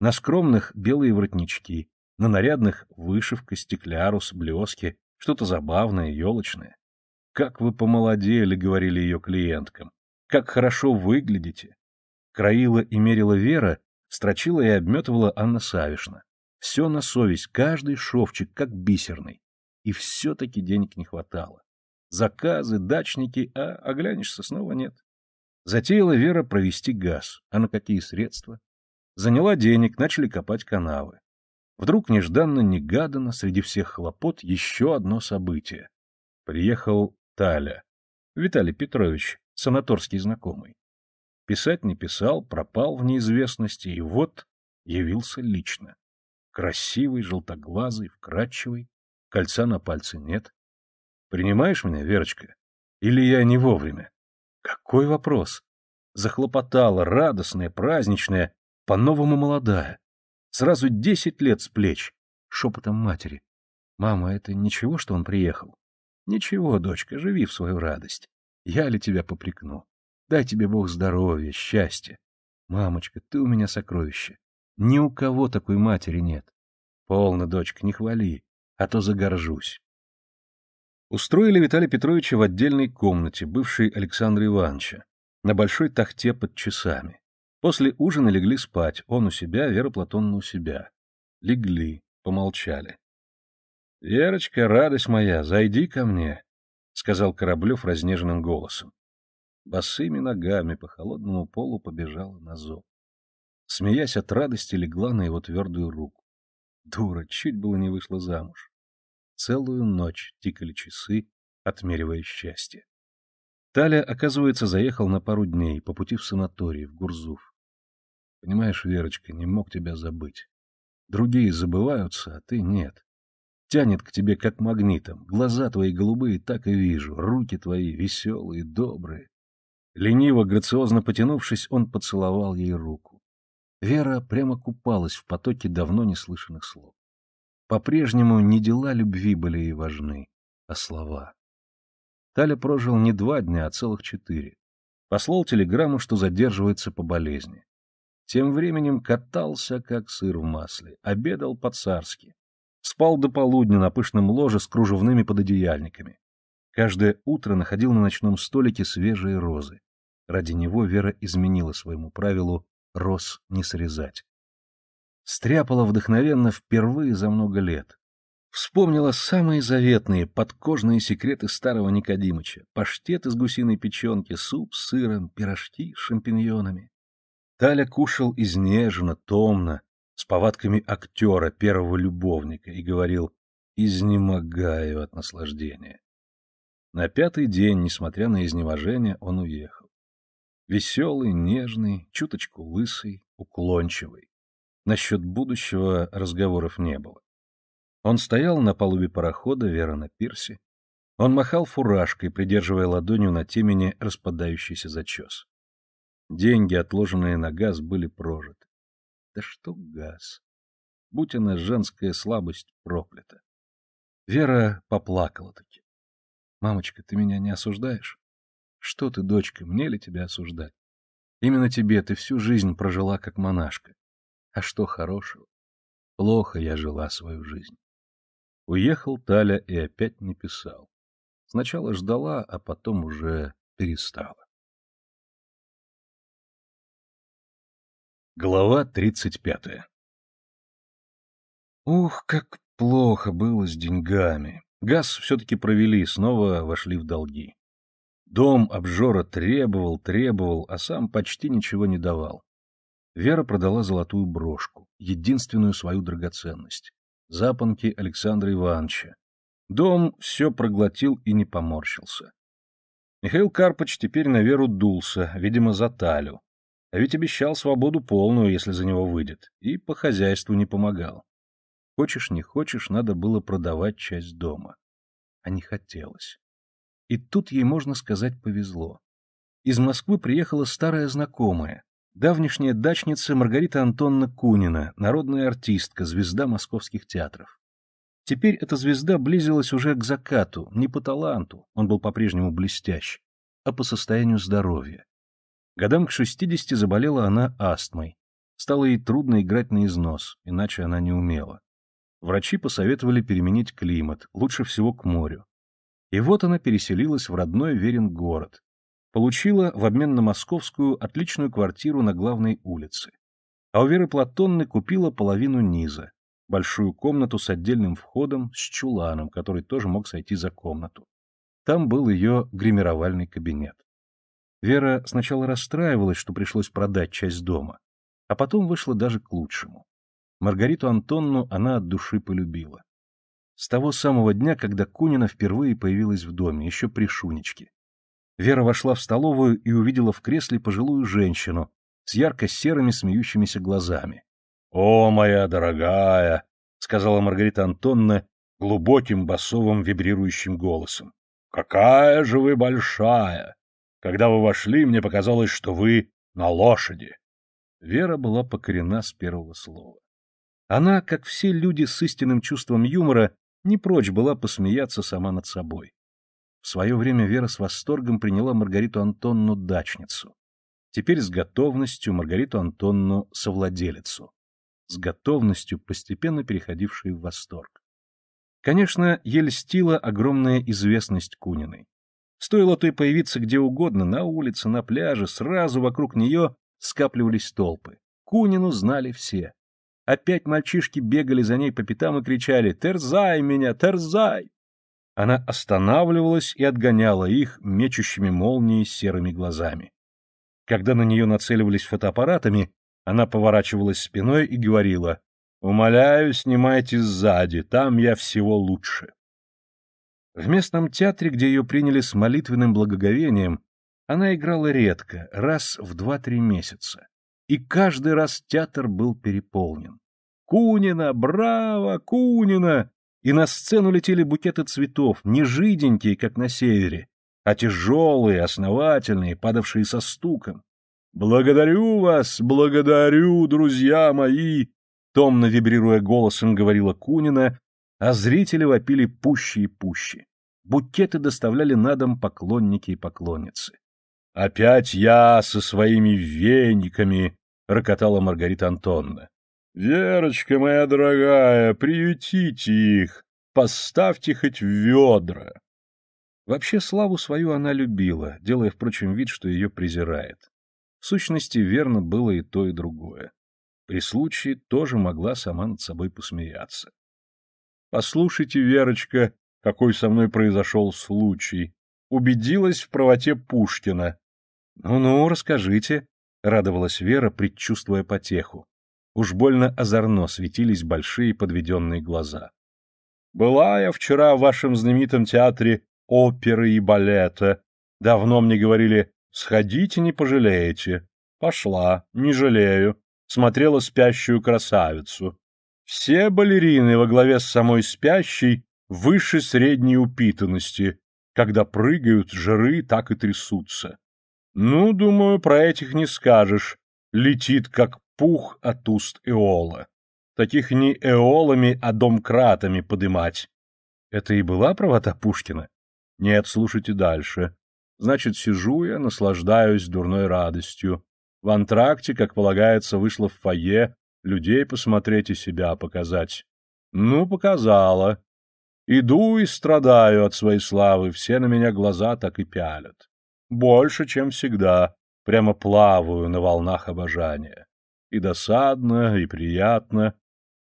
На скромных белые воротнички, на нарядных вышивка, стеклярус, блески, что-то забавное, елочное. «Как вы помолодели», — говорили ее клиенткам. «Как хорошо выглядите». Краила и мерила Вера, строчила и обметывала Анна Савишна. Все на совесть, каждый шовчик, как бисерный. И все-таки денег не хватало. Заказы, дачники, а оглянешься, снова нет. Затеяла Вера провести газ. А на какие средства? Заняла денег, начали копать канавы. Вдруг нежданно-негаданно среди всех хлопот еще одно событие. Приехал Таля. Виталий Петрович, санаторский знакомый. Писать не писал, пропал в неизвестности, и вот явился лично. Красивый, желтоглазый, вкрадчивый. Кольца на пальце нет. Принимаешь меня, Верочка? Или я не вовремя? Какой вопрос? Захлопотала, радостная, праздничная, по-новому молодая. Сразу десять лет с плеч. Шепотом матери. Мама, это ничего, что он приехал? Ничего, дочка, живи в свою радость. Я ли тебя попрекну? Дай тебе Бог здоровья, счастья. Мамочка, ты у меня сокровище. Ни у кого такой матери нет. Полно, дочка, не хвали, а то загоржусь. Устроили Виталия Петровича в отдельной комнате, бывшей Александра Ивановича, на большой тахте под часами. После ужина легли спать, он у себя, Вера Платонна у себя. Легли, помолчали. — Верочка, радость моя, зайди ко мне, — сказал Кораблев разнеженным голосом. Босыми ногами по холодному полу побежала на зов смеясь от радости, легла на его твердую руку. Дура, чуть было не вышла замуж. Целую ночь тикали часы, отмеривая счастье. Таля, оказывается, заехал на пару дней по пути в санаторий, в Гурзуф. Понимаешь, Верочка, не мог тебя забыть. Другие забываются, а ты нет. Тянет к тебе как магнитом. Глаза твои голубые так и вижу, руки твои веселые, добрые. Лениво, грациозно потянувшись, он поцеловал ей руку. Вера прямо купалась в потоке давно неслышанных слов. По-прежнему не дела любви были ей важны, а слова. Таля прожил не два дня, а целых четыре. Послал телеграмму, что задерживается по болезни. Тем временем катался, как сыр в масле, обедал по-царски. Спал до полудня на пышном ложе с кружевными пододеяльниками. Каждое утро находил на ночном столике свежие розы. Ради него Вера изменила своему правилу роз не срезать. Стряпала вдохновенно впервые за много лет. Вспомнила самые заветные подкожные секреты старого Никодимыча. Паштет из гусиной печенки, суп с сыром, пирожки с шампиньонами. Таля кушал изнеженно, томно, с повадками актера, первого любовника, и говорил «изнемогаю от наслаждения». На пятый день, несмотря на изнеможение, он уехал. Веселый, нежный, чуточку лысый, уклончивый. Насчет будущего разговоров не было. Он стоял на палубе парохода, Вера на пирсе. Он махал фуражкой, придерживая ладонью на темени распадающийся зачес. Деньги, отложенные на газ, были прожиты. Да что газ? Будь она женская слабость проклята. Вера поплакала таки. — Мамочка, ты меня не осуждаешь? Что ты, дочка, мне ли тебя осуждать? Именно тебе ты всю жизнь прожила как монашка. А что хорошего? Плохо я жила свою жизнь. Уехал Таля и опять не писал. Сначала ждала, а потом уже перестала. Глава тридцать пятая Ух, как плохо было с деньгами. Газ все-таки провели, снова вошли в долги. Дом обжора требовал, требовал, а сам почти ничего не давал. Вера продала золотую брошку, единственную свою драгоценность, запонки Александра Ивановича. Дом все проглотил и не поморщился. Михаил Карпыч теперь на Веру дулся, видимо, за талю. А ведь обещал свободу полную, если за него выйдет, и по хозяйству не помогал. Хочешь, не хочешь, надо было продавать часть дома. А не хотелось. И тут ей, можно сказать, повезло. Из Москвы приехала старая знакомая, давнишняя дачница Маргарита Антонна Кунина, народная артистка, звезда московских театров. Теперь эта звезда близилась уже к закату, не по таланту, он был по-прежнему блестящ, а по состоянию здоровья. Годам к 60 заболела она астмой. Стало ей трудно играть на износ, иначе она не умела. Врачи посоветовали переменить климат, лучше всего к морю. И вот она переселилась в родной Верен город. Получила в обмен на московскую отличную квартиру на главной улице. А у Веры Платонны купила половину низа. Большую комнату с отдельным входом, с чуланом, который тоже мог сойти за комнату. Там был ее гримировальный кабинет. Вера сначала расстраивалась, что пришлось продать часть дома, а потом вышла даже к лучшему. Маргариту Антонну она от души полюбила. С того самого дня, когда Кунина впервые появилась в доме, еще при Шунечке. Вера вошла в столовую и увидела в кресле пожилую женщину с ярко-серыми смеющимися глазами. — О, моя дорогая! — сказала Маргарита Антонна глубоким басовым вибрирующим голосом. — Какая же вы большая! Когда вы вошли, мне показалось, что вы на лошади. Вера была покорена с первого слова. Она, как все люди с истинным чувством юмора, не прочь была посмеяться сама над собой. В свое время Вера с восторгом приняла Маргариту Антонну дачницу. Теперь с готовностью Маргариту Антонну совладелицу. С готовностью, постепенно переходившей в восторг. Конечно, ей стила огромная известность Куниной. Стоило той появиться где угодно, на улице, на пляже, сразу вокруг нее скапливались толпы. Кунину знали все. Опять мальчишки бегали за ней по пятам и кричали «Терзай меня! Терзай!» Она останавливалась и отгоняла их мечущими молнией серыми глазами. Когда на нее нацеливались фотоаппаратами, она поворачивалась спиной и говорила «Умоляю, снимайте сзади, там я всего лучше». В местном театре, где ее приняли с молитвенным благоговением, она играла редко, раз в два-три месяца и каждый раз театр был переполнен. «Кунина! Браво! Кунина!» И на сцену летели букеты цветов, не жиденькие, как на севере, а тяжелые, основательные, падавшие со стуком. «Благодарю вас! Благодарю, друзья мои!» Томно вибрируя голосом, говорила Кунина, а зрители вопили пуще и пуще. Букеты доставляли на дом поклонники и поклонницы. «Опять я со своими вениками!» рокотала Маргарита Антонна. «Верочка моя дорогая, приютите их, поставьте хоть в ведра!» Вообще славу свою она любила, делая, впрочем, вид, что ее презирает. В сущности, верно было и то, и другое. При случае тоже могла сама над собой посмеяться. «Послушайте, Верочка, какой со мной произошел случай. Убедилась в правоте Пушкина». «Ну-ну, расскажите», — радовалась Вера, предчувствуя потеху. Уж больно озорно светились большие подведенные глаза. «Была я вчера в вашем знаменитом театре оперы и балета. Давно мне говорили, сходите, не пожалеете. Пошла, не жалею. Смотрела спящую красавицу. Все балерины во главе с самой спящей выше средней упитанности. Когда прыгают, жиры так и трясутся. Ну, думаю, про этих не скажешь. Летит, как пух от уст Эола. Таких не Эолами, а домкратами подымать. Это и была правота Пушкина? Нет, слушайте дальше. Значит, сижу я, наслаждаюсь дурной радостью. В антракте, как полагается, вышла в фойе, людей посмотреть и себя показать. Ну, показала. Иду и страдаю от своей славы, все на меня глаза так и пялят. Больше, чем всегда. Прямо плаваю на волнах обожания. И досадно, и приятно.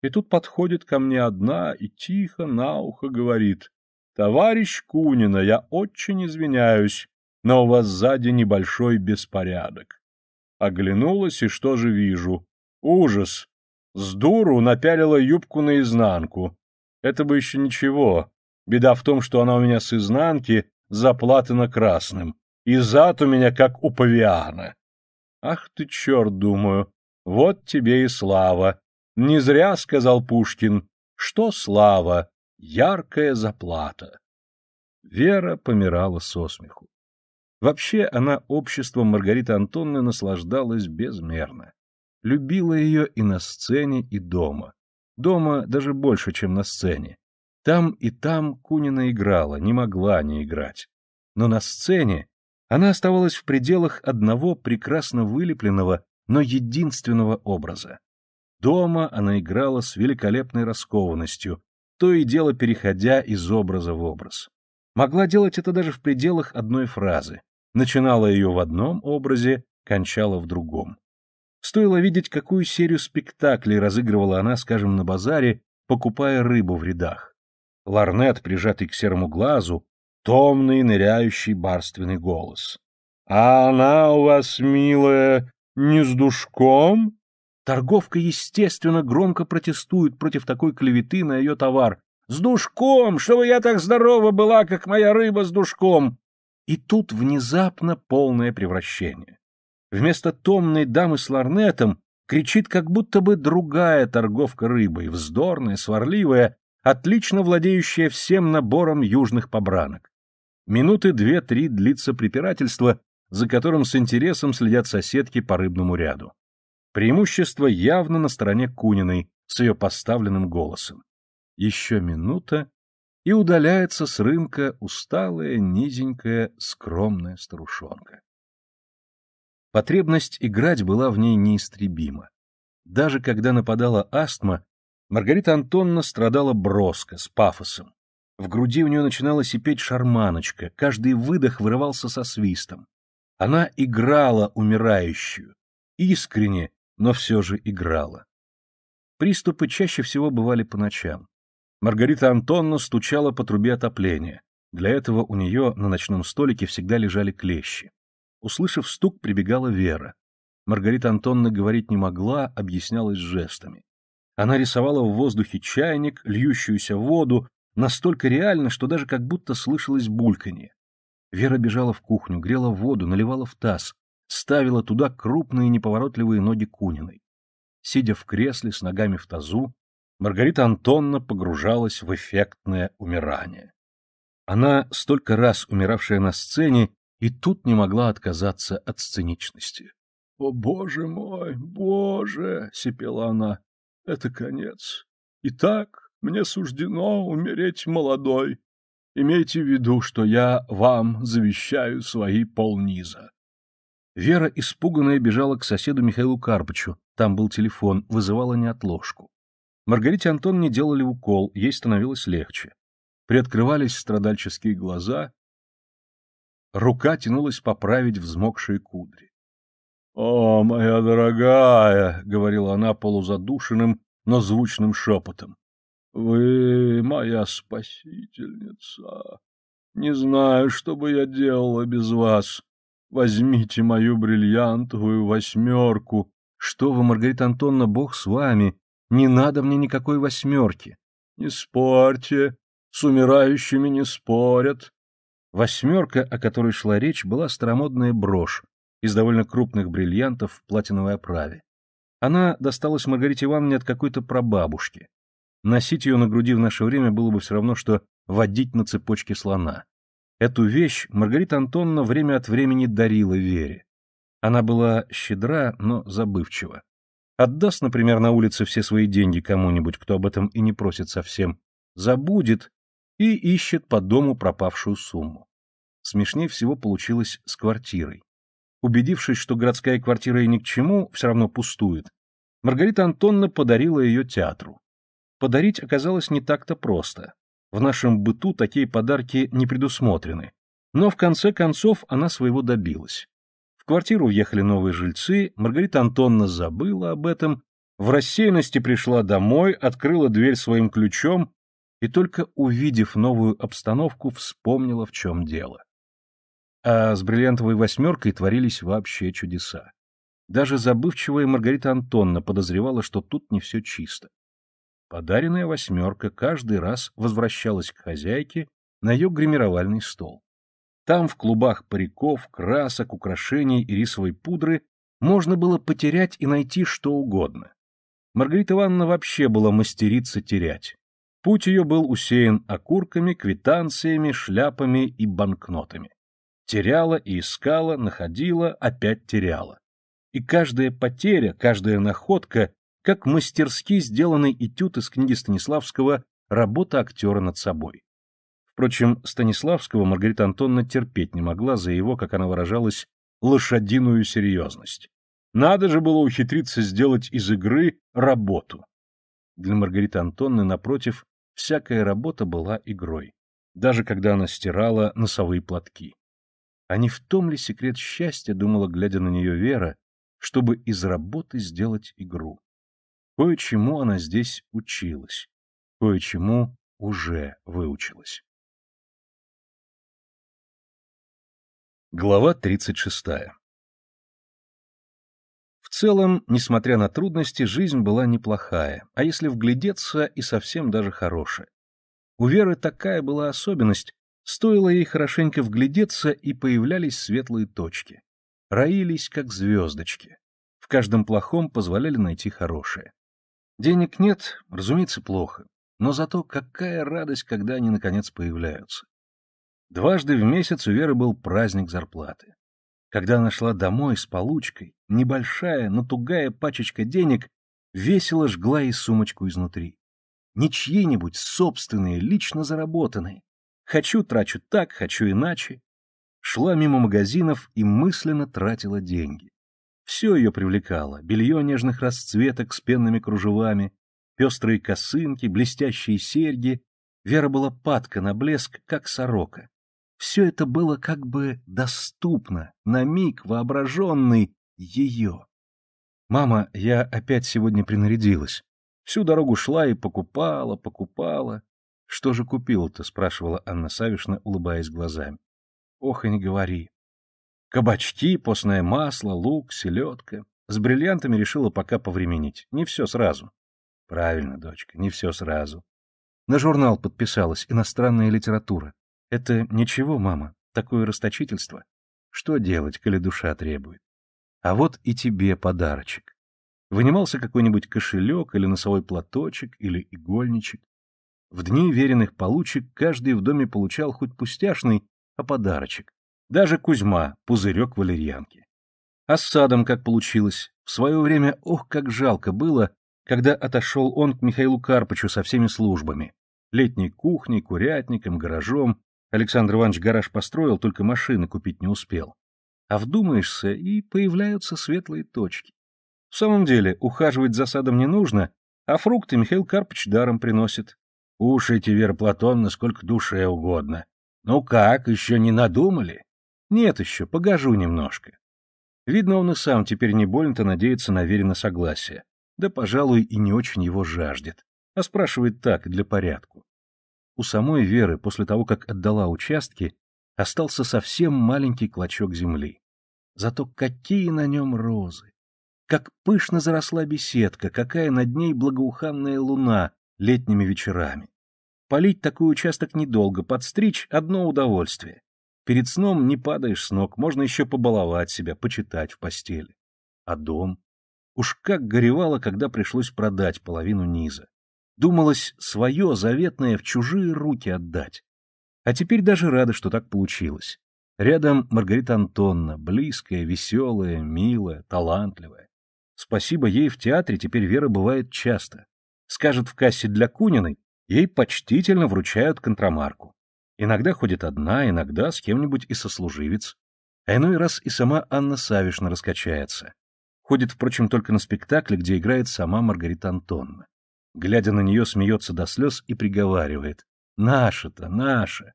И тут подходит ко мне одна и тихо на ухо говорит. «Товарищ Кунина, я очень извиняюсь, но у вас сзади небольшой беспорядок». Оглянулась, и что же вижу? Ужас! С дуру напялила юбку наизнанку. Это бы еще ничего. Беда в том, что она у меня с изнанки заплатана красным и зад у меня, как у павиана. Ах ты черт, думаю, вот тебе и слава. Не зря сказал Пушкин, что слава, яркая заплата. Вера помирала со смеху. Вообще она обществом Маргариты Антонны наслаждалась безмерно. Любила ее и на сцене, и дома. Дома даже больше, чем на сцене. Там и там Кунина играла, не могла не играть. Но на сцене она оставалась в пределах одного прекрасно вылепленного, но единственного образа. Дома она играла с великолепной раскованностью, то и дело переходя из образа в образ. Могла делать это даже в пределах одной фразы. Начинала ее в одном образе, кончала в другом. Стоило видеть, какую серию спектаклей разыгрывала она, скажем, на базаре, покупая рыбу в рядах. Ларнет, прижатый к серому глазу, томный, ныряющий барственный голос. «А она у вас, милая, не с душком?» Торговка, естественно, громко протестует против такой клеветы на ее товар. «С душком! Чтобы я так здорова была, как моя рыба с душком!» И тут внезапно полное превращение. Вместо томной дамы с ларнетом кричит как будто бы другая торговка рыбой, вздорная, сварливая, отлично владеющая всем набором южных побранок. Минуты две-три длится препирательство, за которым с интересом следят соседки по рыбному ряду. Преимущество явно на стороне Куниной с ее поставленным голосом. Еще минута, и удаляется с рынка усталая, низенькая, скромная старушонка. Потребность играть была в ней неистребима. Даже когда нападала астма, Маргарита Антонна страдала броско, с пафосом. В груди у нее начинала сипеть шарманочка, каждый выдох вырывался со свистом. Она играла умирающую. Искренне, но все же играла. Приступы чаще всего бывали по ночам. Маргарита Антонна стучала по трубе отопления. Для этого у нее на ночном столике всегда лежали клещи. Услышав стук, прибегала Вера. Маргарита Антонна говорить не могла, объяснялась жестами. Она рисовала в воздухе чайник, льющуюся воду, настолько реально, что даже как будто слышалось бульканье. Вера бежала в кухню, грела воду, наливала в таз, ставила туда крупные неповоротливые ноги Куниной. Сидя в кресле с ногами в тазу, Маргарита Антонна погружалась в эффектное умирание. Она, столько раз умиравшая на сцене, и тут не могла отказаться от сценичности. — О, боже мой, боже! — сипела она. — Это конец. И так мне суждено умереть молодой. Имейте в виду, что я вам завещаю свои полниза. Вера, испуганная, бежала к соседу Михаилу Карпычу. Там был телефон, вызывала неотложку. Маргарите Антон не делали укол, ей становилось легче. Приоткрывались страдальческие глаза. Рука тянулась поправить взмокшие кудри. — О, моя дорогая! — говорила она полузадушенным, но звучным шепотом. Вы моя спасительница. Не знаю, что бы я делала без вас. Возьмите мою бриллиантовую восьмерку. Что вы, Маргарита Антоновна, бог с вами. Не надо мне никакой восьмерки. Не спорьте, с умирающими не спорят. Восьмерка, о которой шла речь, была старомодная брошь из довольно крупных бриллиантов в платиновой оправе. Она досталась Маргарите Ивановне от какой-то прабабушки. Носить ее на груди в наше время было бы все равно, что водить на цепочке слона. Эту вещь Маргарита Антонна время от времени дарила Вере. Она была щедра, но забывчива. Отдаст, например, на улице все свои деньги кому-нибудь, кто об этом и не просит совсем, забудет и ищет по дому пропавшую сумму. Смешнее всего получилось с квартирой. Убедившись, что городская квартира и ни к чему, все равно пустует, Маргарита Антонна подарила ее театру подарить оказалось не так-то просто. В нашем быту такие подарки не предусмотрены. Но в конце концов она своего добилась. В квартиру въехали новые жильцы, Маргарита Антонна забыла об этом, в рассеянности пришла домой, открыла дверь своим ключом и только увидев новую обстановку, вспомнила, в чем дело. А с бриллиантовой восьмеркой творились вообще чудеса. Даже забывчивая Маргарита Антонна подозревала, что тут не все чисто. Подаренная восьмерка каждый раз возвращалась к хозяйке на ее гримировальный стол. Там в клубах париков, красок, украшений и рисовой пудры можно было потерять и найти что угодно. Маргарита Ивановна вообще была мастерица терять. Путь ее был усеян окурками, квитанциями, шляпами и банкнотами. Теряла и искала, находила, опять теряла. И каждая потеря, каждая находка как мастерски сделанный этюд из книги Станиславского «Работа актера над собой». Впрочем, Станиславского Маргарита Антонна терпеть не могла за его, как она выражалась, лошадиную серьезность. Надо же было ухитриться сделать из игры работу. Для Маргариты Антонны, напротив, всякая работа была игрой, даже когда она стирала носовые платки. А не в том ли секрет счастья, думала, глядя на нее Вера, чтобы из работы сделать игру? Кое-чему она здесь училась, кое-чему уже выучилась. Глава 36. В целом, несмотря на трудности, жизнь была неплохая, а если вглядеться, и совсем даже хорошая. У Веры такая была особенность, стоило ей хорошенько вглядеться, и появлялись светлые точки. Роились, как звездочки. В каждом плохом позволяли найти хорошее. Денег нет, разумеется, плохо. Но зато какая радость, когда они наконец появляются. Дважды в месяц у Веры был праздник зарплаты. Когда она шла домой с получкой, небольшая, но тугая пачечка денег весело жгла ей сумочку изнутри. Не чьи-нибудь собственные, лично заработанные. Хочу, трачу так, хочу иначе. Шла мимо магазинов и мысленно тратила деньги. Все ее привлекало — белье нежных расцветок с пенными кружевами, пестрые косынки, блестящие серьги. Вера была падка на блеск, как сорока. Все это было как бы доступно, на миг воображенный ее. «Мама, я опять сегодня принарядилась. Всю дорогу шла и покупала, покупала. Что же купила-то?» — спрашивала Анна Савишна, улыбаясь глазами. «Ох и не говори. Кабачки, постное масло, лук, селедка. С бриллиантами решила пока повременить. Не все сразу. Правильно, дочка, не все сразу. На журнал подписалась иностранная литература. Это ничего, мама, такое расточительство. Что делать, коли душа требует? А вот и тебе подарочек. Вынимался какой-нибудь кошелек или носовой платочек или игольничек. В дни веренных получек каждый в доме получал хоть пустяшный, а подарочек. Даже Кузьма, пузырек валерьянки. А с садом как получилось. В свое время, ох, как жалко было, когда отошел он к Михаилу Карпычу со всеми службами. Летней кухней, курятником, гаражом. Александр Иванович гараж построил, только машины купить не успел. А вдумаешься, и появляются светлые точки. В самом деле, ухаживать за садом не нужно, а фрукты Михаил Карпыч даром приносит. Кушайте, Вера Платонна, сколько душе угодно. Ну как, еще не надумали? Нет еще, погожу немножко. Видно, он и сам теперь не больно-то надеется на верено согласие. Да, пожалуй, и не очень его жаждет. А спрашивает так, для порядку. У самой Веры, после того, как отдала участки, остался совсем маленький клочок земли. Зато какие на нем розы! Как пышно заросла беседка, какая над ней благоуханная луна летними вечерами. Полить такой участок недолго, подстричь — одно удовольствие. Перед сном не падаешь с ног, можно еще побаловать себя, почитать в постели. А дом? Уж как горевало, когда пришлось продать половину низа. Думалось, свое заветное в чужие руки отдать. А теперь даже рада, что так получилось. Рядом Маргарита Антонна, близкая, веселая, милая, талантливая. Спасибо ей в театре теперь Вера бывает часто. Скажет в кассе для Куниной, ей почтительно вручают контрамарку. Иногда ходит одна, иногда с кем-нибудь и сослуживец. А иной раз и сама Анна Савишна раскачается. Ходит, впрочем, только на спектакле, где играет сама Маргарита Антонна. Глядя на нее, смеется до слез и приговаривает. «Наша-то, наша!»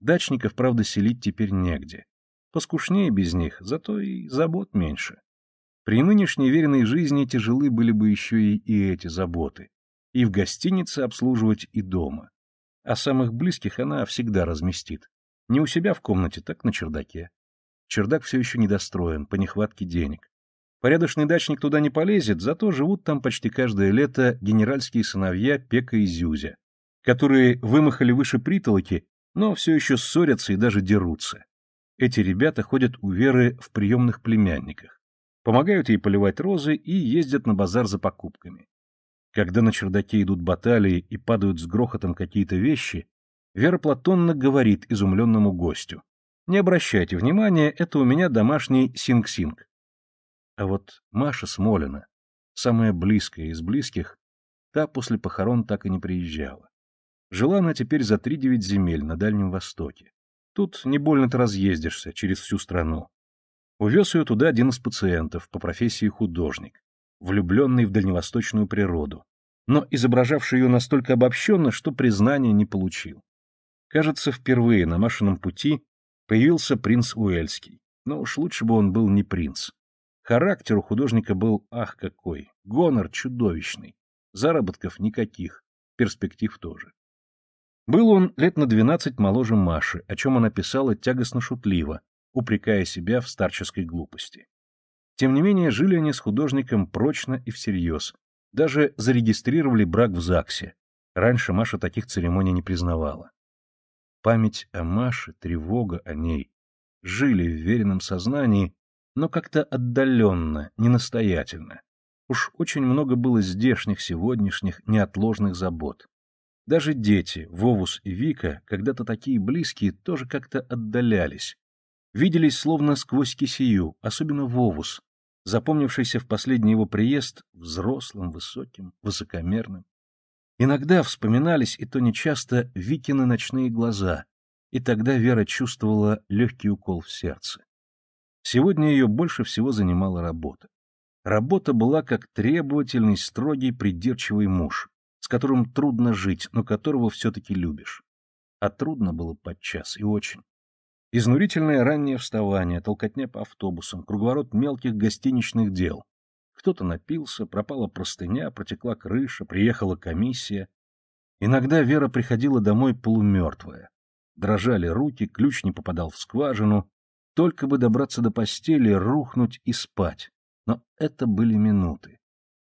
Дачников, правда, селить теперь негде. Поскушнее без них, зато и забот меньше. При нынешней веренной жизни тяжелы были бы еще и, и эти заботы. И в гостинице обслуживать, и дома а самых близких она всегда разместит. Не у себя в комнате, так на чердаке. Чердак все еще недостроен, по нехватке денег. Порядочный дачник туда не полезет, зато живут там почти каждое лето генеральские сыновья Пека и Зюзя, которые вымахали выше притолоки, но все еще ссорятся и даже дерутся. Эти ребята ходят у Веры в приемных племянниках, помогают ей поливать розы и ездят на базар за покупками. Когда на чердаке идут баталии и падают с грохотом какие-то вещи, Вера Платонна говорит изумленному гостю. «Не обращайте внимания, это у меня домашний синг-синг». А вот Маша Смолина, самая близкая из близких, та после похорон так и не приезжала. Жила она теперь за три девять земель на Дальнем Востоке. Тут не больно-то разъездишься через всю страну. Увез ее туда один из пациентов, по профессии художник влюбленный в дальневосточную природу, но изображавший ее настолько обобщенно, что признания не получил. Кажется, впервые на Машином пути появился принц Уэльский, но уж лучше бы он был не принц. Характер у художника был ах какой, гонор чудовищный, заработков никаких, перспектив тоже. Был он лет на двенадцать моложе Маши, о чем она писала тягостно-шутливо, упрекая себя в старческой глупости. Тем не менее, жили они с художником прочно и всерьез. Даже зарегистрировали брак в ЗАГСе. Раньше Маша таких церемоний не признавала. Память о Маше, тревога о ней жили в веренном сознании, но как-то отдаленно, ненастоятельно. Уж очень много было здешних, сегодняшних, неотложных забот. Даже дети, Вовус и Вика, когда-то такие близкие, тоже как-то отдалялись. Виделись словно сквозь кисию, особенно Вовус, запомнившийся в последний его приезд взрослым, высоким, высокомерным. Иногда вспоминались, и то нечасто, Викины ночные глаза, и тогда Вера чувствовала легкий укол в сердце. Сегодня ее больше всего занимала работа. Работа была как требовательный, строгий, придирчивый муж, с которым трудно жить, но которого все-таки любишь. А трудно было подчас и очень. Изнурительное раннее вставание, толкотня по автобусам, круговорот мелких гостиничных дел. Кто-то напился, пропала простыня, протекла крыша, приехала комиссия. Иногда Вера приходила домой полумертвая. Дрожали руки, ключ не попадал в скважину. Только бы добраться до постели, рухнуть и спать. Но это были минуты.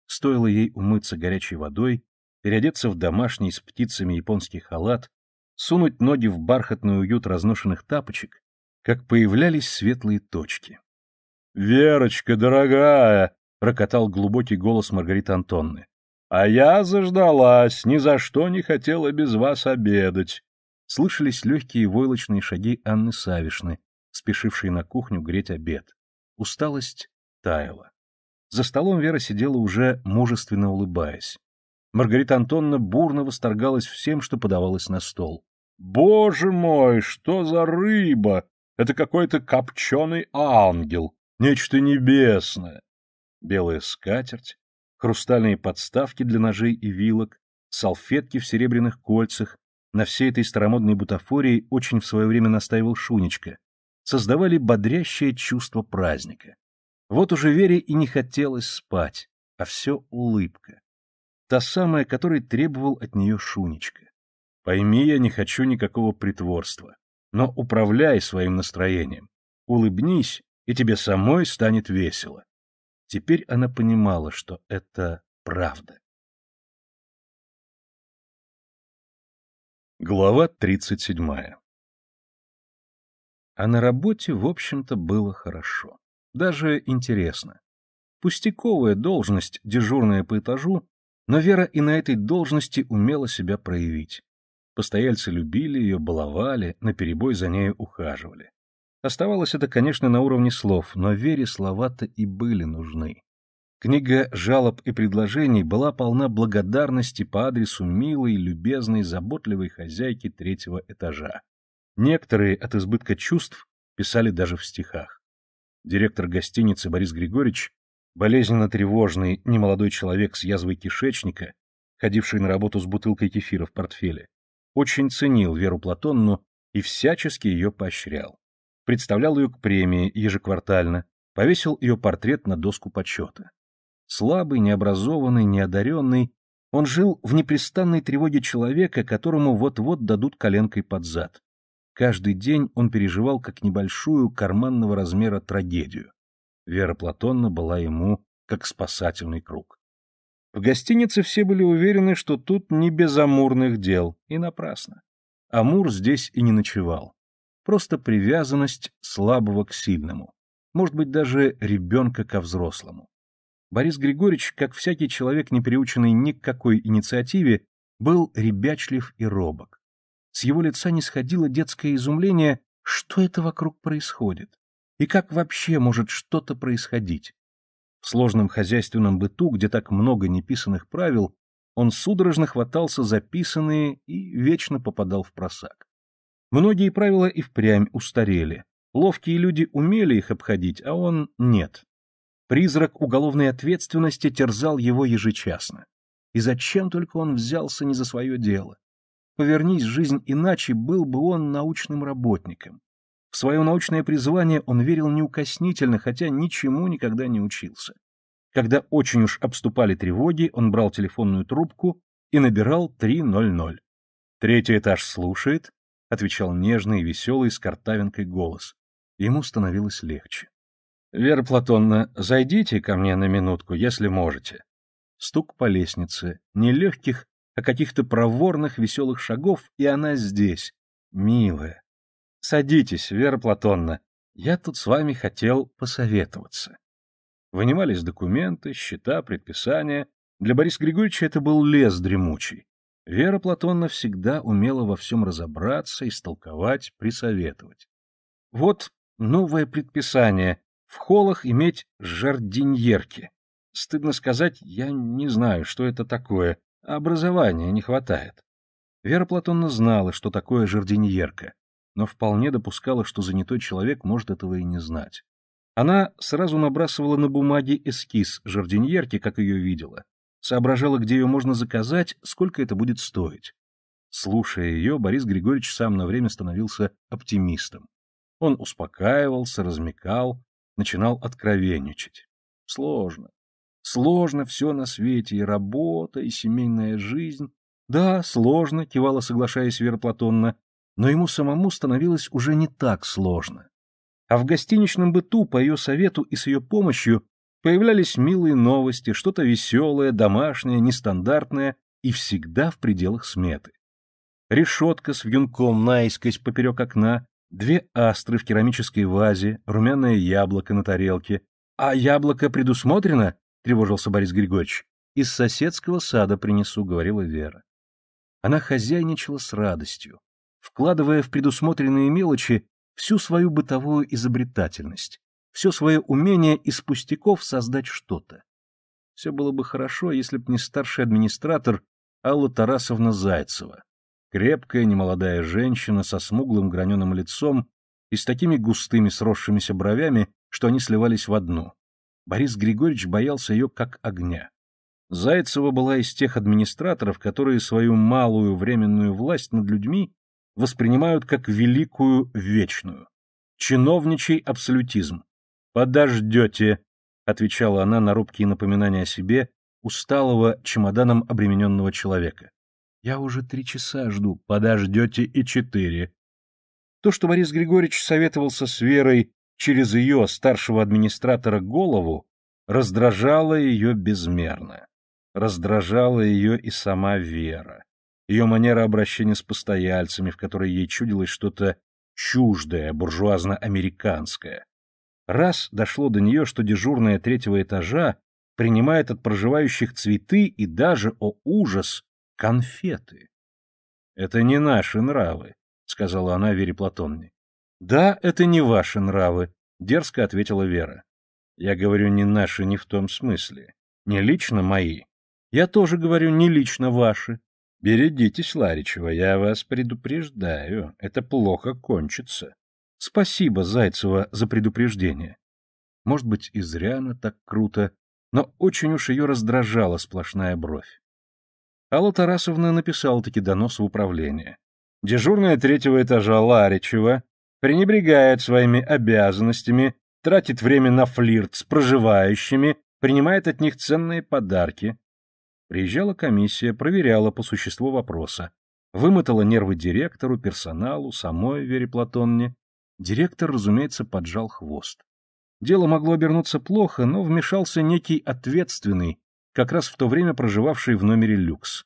Стоило ей умыться горячей водой, переодеться в домашний с птицами японский халат, сунуть ноги в бархатный уют разношенных тапочек, как появлялись светлые точки. «Верочка, дорогая!» — прокатал глубокий голос Маргариты Антонны. «А я заждалась, ни за что не хотела без вас обедать!» Слышались легкие войлочные шаги Анны Савишны, спешившей на кухню греть обед. Усталость таяла. За столом Вера сидела уже, мужественно улыбаясь. Маргарита Антонна бурно восторгалась всем, что подавалось на стол. Боже мой, что за рыба! Это какой-то копченый ангел, нечто небесное. Белая скатерть, хрустальные подставки для ножей и вилок, салфетки в серебряных кольцах. На всей этой старомодной бутафории очень в свое время настаивал Шунечка. Создавали бодрящее чувство праздника. Вот уже Вере и не хотелось спать, а все улыбка. Та самая, которой требовал от нее Шунечка. Пойми, я не хочу никакого притворства. Но управляй своим настроением. Улыбнись, и тебе самой станет весело. Теперь она понимала, что это правда. Глава 37. А на работе, в общем-то, было хорошо. Даже интересно. Пустяковая должность, дежурная по этажу, но Вера и на этой должности умела себя проявить. Постояльцы любили ее, баловали, наперебой за нею ухаживали. Оставалось это, конечно, на уровне слов, но Вере слова-то и были нужны. Книга жалоб и предложений была полна благодарности по адресу милой, любезной, заботливой хозяйки третьего этажа. Некоторые от избытка чувств писали даже в стихах. Директор гостиницы Борис Григорьевич, болезненно тревожный, немолодой человек с язвой кишечника, ходивший на работу с бутылкой кефира в портфеле, очень ценил Веру Платонну и всячески ее поощрял. Представлял ее к премии ежеквартально, повесил ее портрет на доску почета. Слабый, необразованный, неодаренный, он жил в непрестанной тревоге человека, которому вот-вот дадут коленкой под зад. Каждый день он переживал как небольшую карманного размера трагедию. Вера Платонна была ему как спасательный круг. В гостинице все были уверены, что тут не без амурных дел, и напрасно. Амур здесь и не ночевал. Просто привязанность слабого к сильному. Может быть, даже ребенка ко взрослому. Борис Григорьевич, как всякий человек, не приученный ни к какой инициативе, был ребячлив и робок. С его лица не сходило детское изумление, что это вокруг происходит, и как вообще может что-то происходить. В сложном хозяйственном быту, где так много неписанных правил, он судорожно хватался за писанные и вечно попадал в просак. Многие правила и впрямь устарели. Ловкие люди умели их обходить, а он нет. Призрак уголовной ответственности терзал его ежечасно. И зачем только он взялся не за свое дело? Повернись жизнь иначе, был бы он научным работником. В свое научное призвание он верил неукоснительно, хотя ничему никогда не учился. Когда очень уж обступали тревоги, он брал телефонную трубку и набирал 300. «Третий этаж слушает», — отвечал нежный и веселый с картавинкой голос. Ему становилось легче. «Вера Платонна, зайдите ко мне на минутку, если можете». Стук по лестнице, не легких, а каких-то проворных веселых шагов, и она здесь, милая, Садитесь, Вера Платонна. Я тут с вами хотел посоветоваться. Вынимались документы, счета, предписания. Для Бориса Григорьевича это был лес дремучий. Вера Платонна всегда умела во всем разобраться, истолковать, присоветовать. Вот новое предписание — в холлах иметь жардиньерки. Стыдно сказать, я не знаю, что это такое, образования не хватает. Вера Платонна знала, что такое жардиньерка но вполне допускала, что занятой человек может этого и не знать. Она сразу набрасывала на бумаге эскиз жардиньерки, как ее видела, соображала, где ее можно заказать, сколько это будет стоить. Слушая ее, Борис Григорьевич сам на время становился оптимистом. Он успокаивался, размекал, начинал откровенничать. Сложно. Сложно все на свете, и работа, и семейная жизнь. Да, сложно, кивала, соглашаясь Вера Платонна, но ему самому становилось уже не так сложно. А в гостиничном быту по ее совету и с ее помощью появлялись милые новости, что-то веселое, домашнее, нестандартное и всегда в пределах сметы. Решетка с вьюнком наискось поперек окна, две астры в керамической вазе, румяное яблоко на тарелке. «А яблоко предусмотрено?» — тревожился Борис Григорьевич. «Из соседского сада принесу», — говорила Вера. Она хозяйничала с радостью вкладывая в предусмотренные мелочи всю свою бытовую изобретательность, все свое умение из пустяков создать что-то. Все было бы хорошо, если б не старший администратор Алла Тарасовна Зайцева. Крепкая, немолодая женщина со смуглым граненым лицом и с такими густыми сросшимися бровями, что они сливались в одну. Борис Григорьевич боялся ее как огня. Зайцева была из тех администраторов, которые свою малую временную власть над людьми воспринимают как великую вечную. Чиновничий абсолютизм. «Подождете», — отвечала она на робкие напоминания о себе усталого, чемоданом обремененного человека. «Я уже три часа жду, подождете и четыре». То, что Борис Григорьевич советовался с Верой через ее, старшего администратора, голову, раздражало ее безмерно. Раздражала ее и сама Вера ее манера обращения с постояльцами, в которой ей чудилось что-то чуждое, буржуазно-американское. Раз дошло до нее, что дежурная третьего этажа принимает от проживающих цветы и даже, о ужас, конфеты. «Это не наши нравы», — сказала она Вере Платонне. «Да, это не ваши нравы», — дерзко ответила Вера. «Я говорю не наши не в том смысле. Не лично мои. Я тоже говорю не лично ваши», Бередитесь, Ларичева, я вас предупреждаю, это плохо кончится. Спасибо, Зайцева, за предупреждение. Может быть, и зря она так круто, но очень уж ее раздражала сплошная бровь. Алла Тарасовна написала-таки донос в управление. Дежурная третьего этажа Ларичева пренебрегает своими обязанностями, тратит время на флирт с проживающими, принимает от них ценные подарки, Приезжала комиссия, проверяла по существу вопроса, вымотала нервы директору, персоналу, самой Вере Платонне. Директор, разумеется, поджал хвост. Дело могло обернуться плохо, но вмешался некий ответственный, как раз в то время проживавший в номере люкс.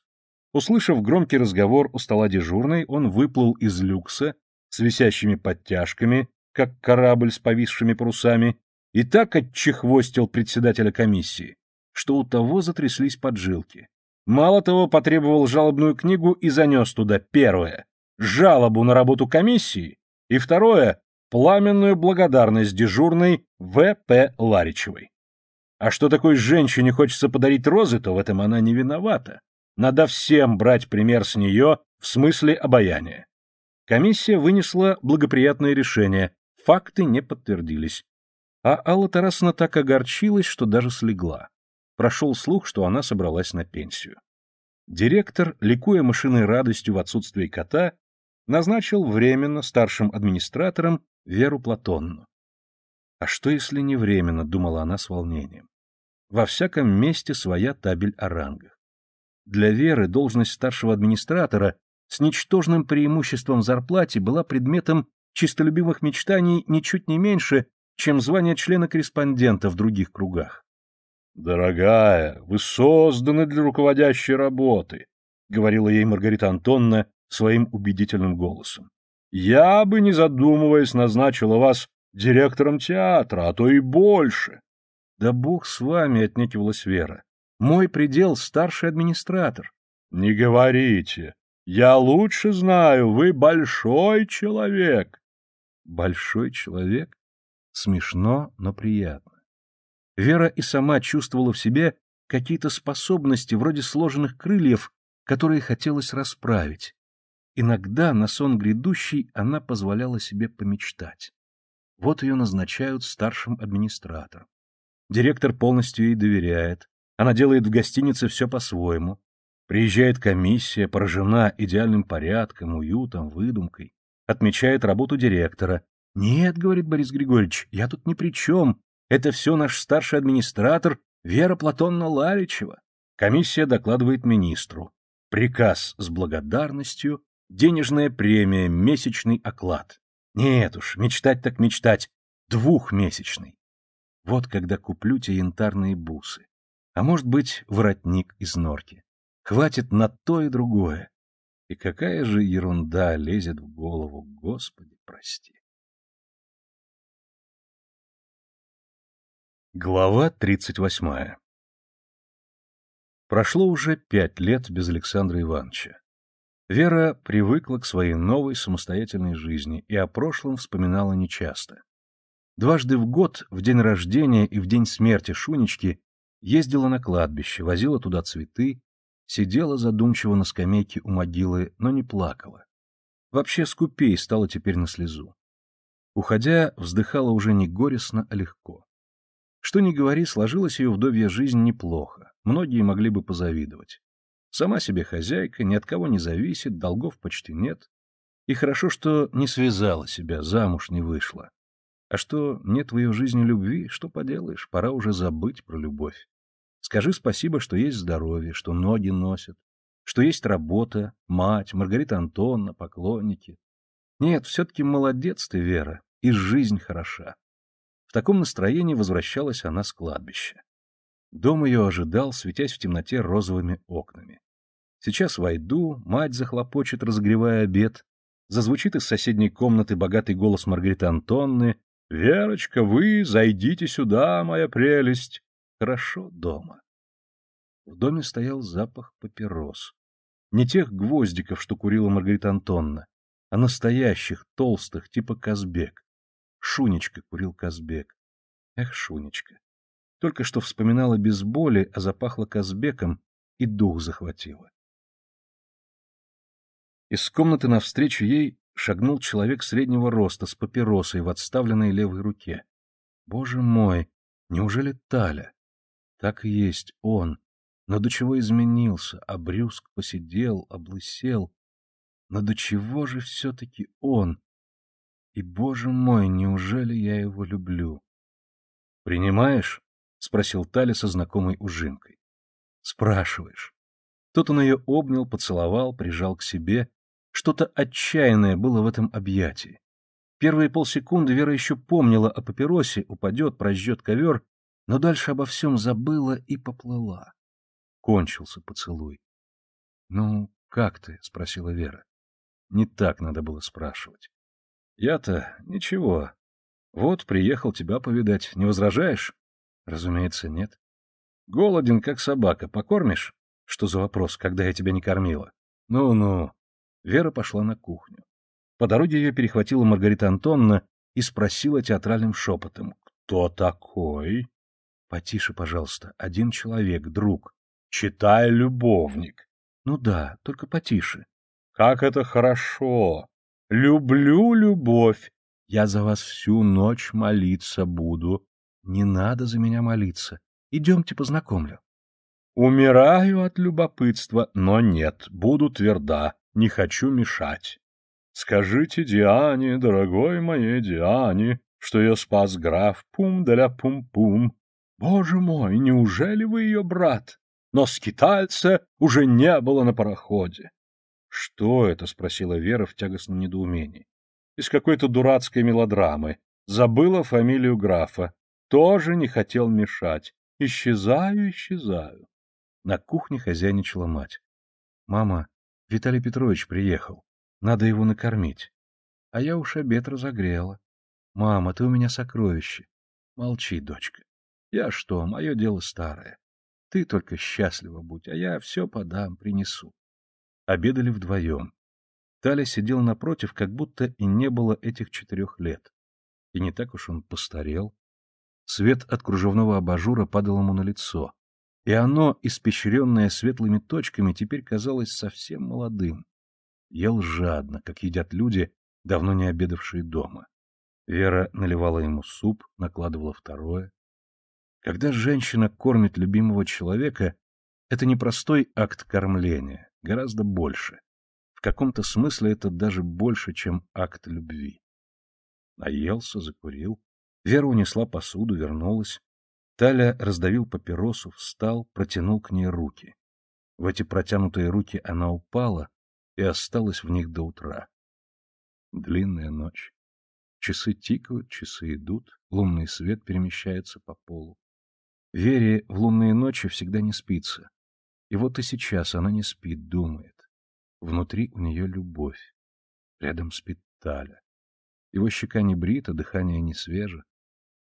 Услышав громкий разговор у стола дежурной, он выплыл из люкса с висящими подтяжками, как корабль с повисшими парусами, и так отчехвостил председателя комиссии, что у того затряслись поджилки. Мало того, потребовал жалобную книгу и занес туда первое – жалобу на работу комиссии, и второе – пламенную благодарность дежурной В.П. Ларичевой. А что такой женщине хочется подарить розы, то в этом она не виновата. Надо всем брать пример с нее в смысле обаяния. Комиссия вынесла благоприятное решение, факты не подтвердились. А Алла Тарасовна так огорчилась, что даже слегла прошел слух, что она собралась на пенсию. Директор, ликуя машиной радостью в отсутствии кота, назначил временно старшим администратором Веру Платонну. «А что, если не временно?» — думала она с волнением. «Во всяком месте своя табель о рангах. Для Веры должность старшего администратора с ничтожным преимуществом в зарплате была предметом чистолюбивых мечтаний ничуть не меньше, чем звание члена-корреспондента в других кругах. «Дорогая, вы созданы для руководящей работы», — говорила ей Маргарита Антонна своим убедительным голосом. «Я бы, не задумываясь, назначила вас директором театра, а то и больше». «Да бог с вами», — отнекивалась Вера. «Мой предел — старший администратор». «Не говорите. Я лучше знаю, вы большой человек». «Большой человек?» Смешно, но приятно. Вера и сама чувствовала в себе какие-то способности вроде сложенных крыльев, которые хотелось расправить. Иногда на сон грядущий она позволяла себе помечтать. Вот ее назначают старшим администратором. Директор полностью ей доверяет. Она делает в гостинице все по-своему. Приезжает комиссия, поражена идеальным порядком, уютом, выдумкой. Отмечает работу директора. «Нет, — говорит Борис Григорьевич, — я тут ни при чем. Это все наш старший администратор Вера Платонна Ларичева. Комиссия докладывает министру. Приказ с благодарностью, денежная премия, месячный оклад. Нет уж, мечтать так мечтать, двухмесячный. Вот когда куплю те янтарные бусы. А может быть, воротник из норки. Хватит на то и другое. И какая же ерунда лезет в голову, Господи, прости. Глава 38 Прошло уже пять лет без Александра Ивановича. Вера привыкла к своей новой самостоятельной жизни и о прошлом вспоминала нечасто. Дважды в год, в день рождения и в день смерти Шунечки, ездила на кладбище, возила туда цветы, сидела задумчиво на скамейке у могилы, но не плакала. Вообще скупей стала теперь на слезу. Уходя, вздыхала уже не горестно, а легко. Что ни говори, сложилась ее вдовья жизнь неплохо, многие могли бы позавидовать. Сама себе хозяйка, ни от кого не зависит, долгов почти нет. И хорошо, что не связала себя, замуж не вышла. А что нет в ее жизни любви, что поделаешь, пора уже забыть про любовь. Скажи спасибо, что есть здоровье, что ноги носят, что есть работа, мать, Маргарита Антонна, поклонники. Нет, все-таки молодец ты, Вера, и жизнь хороша. В таком настроении возвращалась она с кладбища. Дом ее ожидал, светясь в темноте розовыми окнами. Сейчас войду, мать захлопочет, разогревая обед. Зазвучит из соседней комнаты богатый голос Маргариты Антонны. «Верочка, вы зайдите сюда, моя прелесть!» «Хорошо дома». В доме стоял запах папирос. Не тех гвоздиков, что курила Маргарита Антонна, а настоящих, толстых, типа Казбек. Шунечка курил Казбек. Эх, Шунечка. Только что вспоминала без боли, а запахло Казбеком и дух захватило. Из комнаты навстречу ей шагнул человек среднего роста с папиросой в отставленной левой руке. Боже мой, неужели Таля? Так и есть он. Но до чего изменился, обрюзг, посидел, облысел. Но до чего же все-таки он? И, боже мой, неужели я его люблю? «Принимаешь?» — спросил Тали со знакомой ужинкой. «Спрашиваешь». Тут он ее обнял, поцеловал, прижал к себе. Что-то отчаянное было в этом объятии. Первые полсекунды Вера еще помнила о папиросе, упадет, прожжет ковер, но дальше обо всем забыла и поплыла. Кончился поцелуй. «Ну, как ты?» — спросила Вера. Не так надо было спрашивать. Я-то ничего. Вот, приехал тебя повидать. Не возражаешь? Разумеется, нет. Голоден, как собака. Покормишь? Что за вопрос, когда я тебя не кормила? Ну-ну. Вера пошла на кухню. По дороге ее перехватила Маргарита Антонна и спросила театральным шепотом. «Кто такой?» «Потише, пожалуйста. Один человек, друг. Читай, любовник». «Ну да, только потише». «Как это хорошо! Люблю любовь. Я за вас всю ночь молиться буду. Не надо за меня молиться. Идемте познакомлю. Умираю от любопытства, но нет, буду тверда, не хочу мешать. Скажите Диане, дорогой моей Диане, что я спас граф Пум-даля-пум-пум. -пум. Боже мой, неужели вы ее брат? Но скитальца уже не было на пароходе. «Что это?» — спросила Вера в тягостном недоумении. «Из какой-то дурацкой мелодрамы. Забыла фамилию графа. Тоже не хотел мешать. Исчезаю, исчезаю». На кухне хозяйничала мать. «Мама, Виталий Петрович приехал. Надо его накормить. А я уж обед разогрела. Мама, ты у меня сокровище. Молчи, дочка. Я что, мое дело старое. Ты только счастлива будь, а я все подам, принесу. Обедали вдвоем. Таля сидел напротив, как будто и не было этих четырех лет. И не так уж он постарел. Свет от кружевного абажура падал ему на лицо. И оно, испещренное светлыми точками, теперь казалось совсем молодым. Ел жадно, как едят люди, давно не обедавшие дома. Вера наливала ему суп, накладывала второе. Когда женщина кормит любимого человека, это не простой акт кормления. Гораздо больше. В каком-то смысле это даже больше, чем акт любви. Наелся, закурил. Вера унесла посуду, вернулась. Таля раздавил папиросу, встал, протянул к ней руки. В эти протянутые руки она упала и осталась в них до утра. Длинная ночь. Часы тикают, часы идут, лунный свет перемещается по полу. Вере в лунные ночи всегда не спится. И вот и сейчас она не спит, думает. Внутри у нее любовь. Рядом спит Таля. Его щека не брита, дыхание не свеже.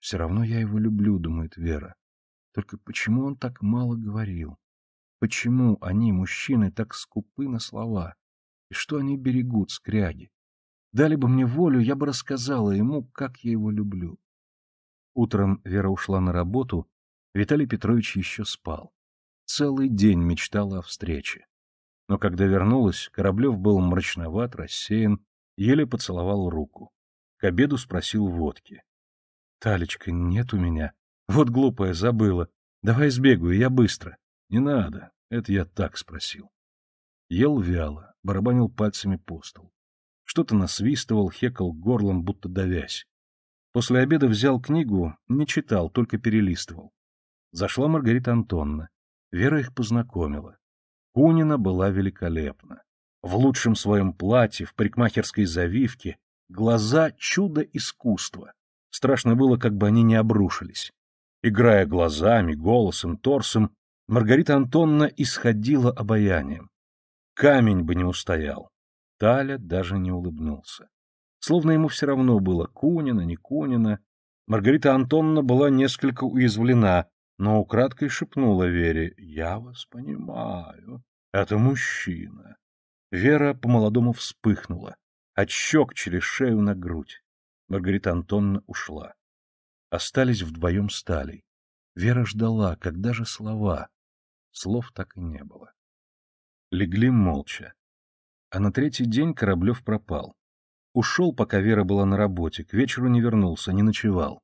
Все равно я его люблю, думает Вера. Только почему он так мало говорил? Почему они, мужчины, так скупы на слова? И что они берегут, скряги? Дали бы мне волю, я бы рассказала ему, как я его люблю. Утром Вера ушла на работу, Виталий Петрович еще спал. Целый день мечтала о встрече. Но когда вернулась, Кораблев был мрачноват, рассеян, еле поцеловал руку. К обеду спросил водки. — Талечка, нет у меня. Вот глупая, забыла. Давай сбегаю, я быстро. — Не надо, это я так спросил. Ел вяло, барабанил пальцами по столу. Что-то насвистывал, хекал горлом, будто давясь. После обеда взял книгу, не читал, только перелистывал. Зашла Маргарита Антонна. Вера их познакомила. Кунина была великолепна. В лучшем своем платье, в парикмахерской завивке, глаза — чудо искусства. Страшно было, как бы они не обрушились. Играя глазами, голосом, торсом, Маргарита Антонна исходила обаянием. Камень бы не устоял. Таля даже не улыбнулся. Словно ему все равно было, Кунина, не Кунина. Маргарита Антонна была несколько уязвлена, но украдкой шепнула Вере, «Я вас понимаю, это мужчина». Вера по-молодому вспыхнула, от щек через шею на грудь. Маргарита Антонна ушла. Остались вдвоем с Вера ждала, когда же слова. Слов так и не было. Легли молча. А на третий день Кораблев пропал. Ушел, пока Вера была на работе, к вечеру не вернулся, не ночевал.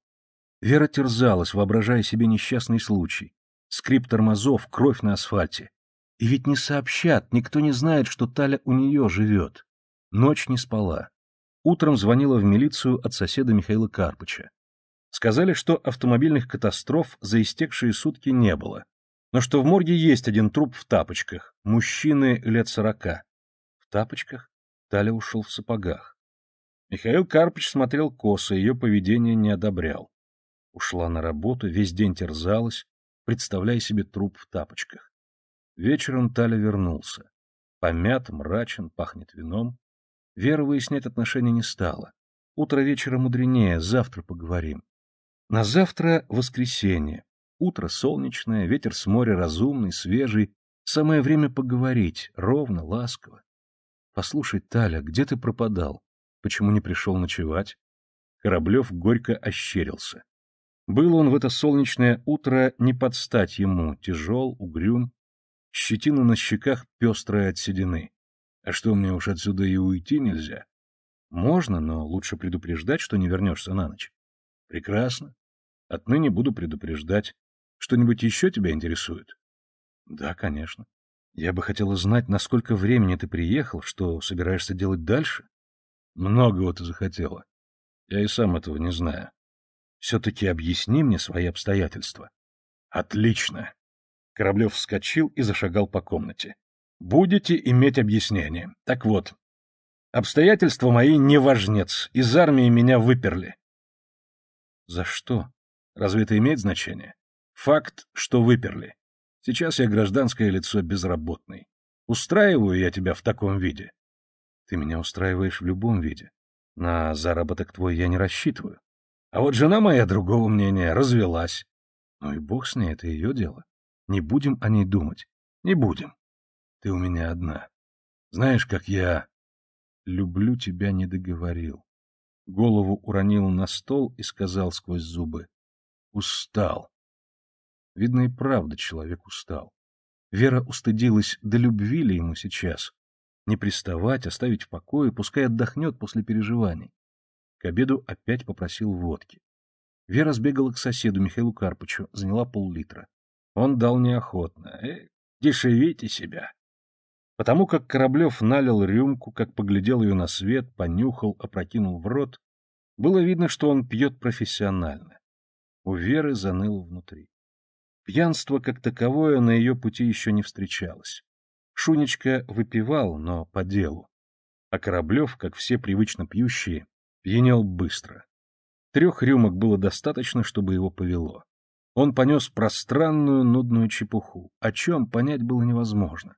Вера терзалась, воображая себе несчастный случай. Скрип тормозов, кровь на асфальте. И ведь не сообщат, никто не знает, что Таля у нее живет. Ночь не спала. Утром звонила в милицию от соседа Михаила Карпыча. Сказали, что автомобильных катастроф за истекшие сутки не было, но что в морге есть один труп в тапочках, мужчины лет сорока. В тапочках? Таля ушел в сапогах. Михаил Карпыч смотрел косо, ее поведение не одобрял. Ушла на работу, весь день терзалась, представляя себе труп в тапочках. Вечером Таля вернулся. Помят, мрачен, пахнет вином. Вера выяснять отношения не стала. Утро вечера мудренее, завтра поговорим. На завтра воскресенье. Утро солнечное, ветер с моря разумный, свежий. Самое время поговорить, ровно, ласково. «Послушай, Таля, где ты пропадал? Почему не пришел ночевать?» Кораблев горько ощерился. Был он в это солнечное утро не под стать ему, тяжел, угрюм, щетина на щеках пестрая от седины. А что, мне уж отсюда и уйти нельзя? Можно, но лучше предупреждать, что не вернешься на ночь. Прекрасно. Отныне буду предупреждать. Что-нибудь еще тебя интересует? Да, конечно. Я бы хотела знать, насколько времени ты приехал, что собираешься делать дальше. Многого ты захотела. Я и сам этого не знаю. Все-таки объясни мне свои обстоятельства. Отлично. Кораблев вскочил и зашагал по комнате. Будете иметь объяснение. Так вот. Обстоятельства мои не важнец. Из армии меня выперли. За что? Разве это имеет значение? Факт, что выперли. Сейчас я гражданское лицо безработный. Устраиваю я тебя в таком виде. Ты меня устраиваешь в любом виде. На заработок твой я не рассчитываю. А вот жена моя другого мнения, развелась. Ну и бог с ней, это ее дело. Не будем о ней думать. Не будем. Ты у меня одна. Знаешь, как я... Люблю тебя не договорил. Голову уронил на стол и сказал сквозь зубы. Устал. Видно и правда человек устал. Вера устыдилась, да любви ли ему сейчас. Не приставать, оставить в покое, пускай отдохнет после переживаний. К обеду опять попросил водки. Вера сбегала к соседу Михаилу Карпычу, заняла пол-литра. Он дал неохотно. Э, дешевите себя. Потому как Кораблев налил рюмку, как поглядел ее на свет, понюхал, опрокинул в рот, было видно, что он пьет профессионально. У Веры заныло внутри. Пьянство как таковое на ее пути еще не встречалось. Шунечка выпивал, но по делу. А Кораблев, как все привычно пьющие, Пьянел быстро. Трех рюмок было достаточно, чтобы его повело. Он понес пространную нудную чепуху, о чем понять было невозможно.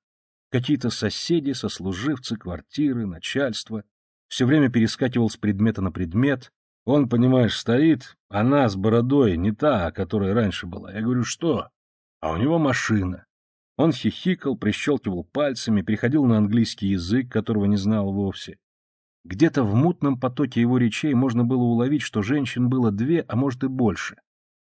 Какие-то соседи, сослуживцы, квартиры, начальство. Все время перескакивал с предмета на предмет. Он, понимаешь, стоит, она с бородой, не та, которая раньше была. Я говорю, что? А у него машина. Он хихикал, прищелкивал пальцами, переходил на английский язык, которого не знал вовсе. Где-то в мутном потоке его речей можно было уловить, что женщин было две, а может и больше.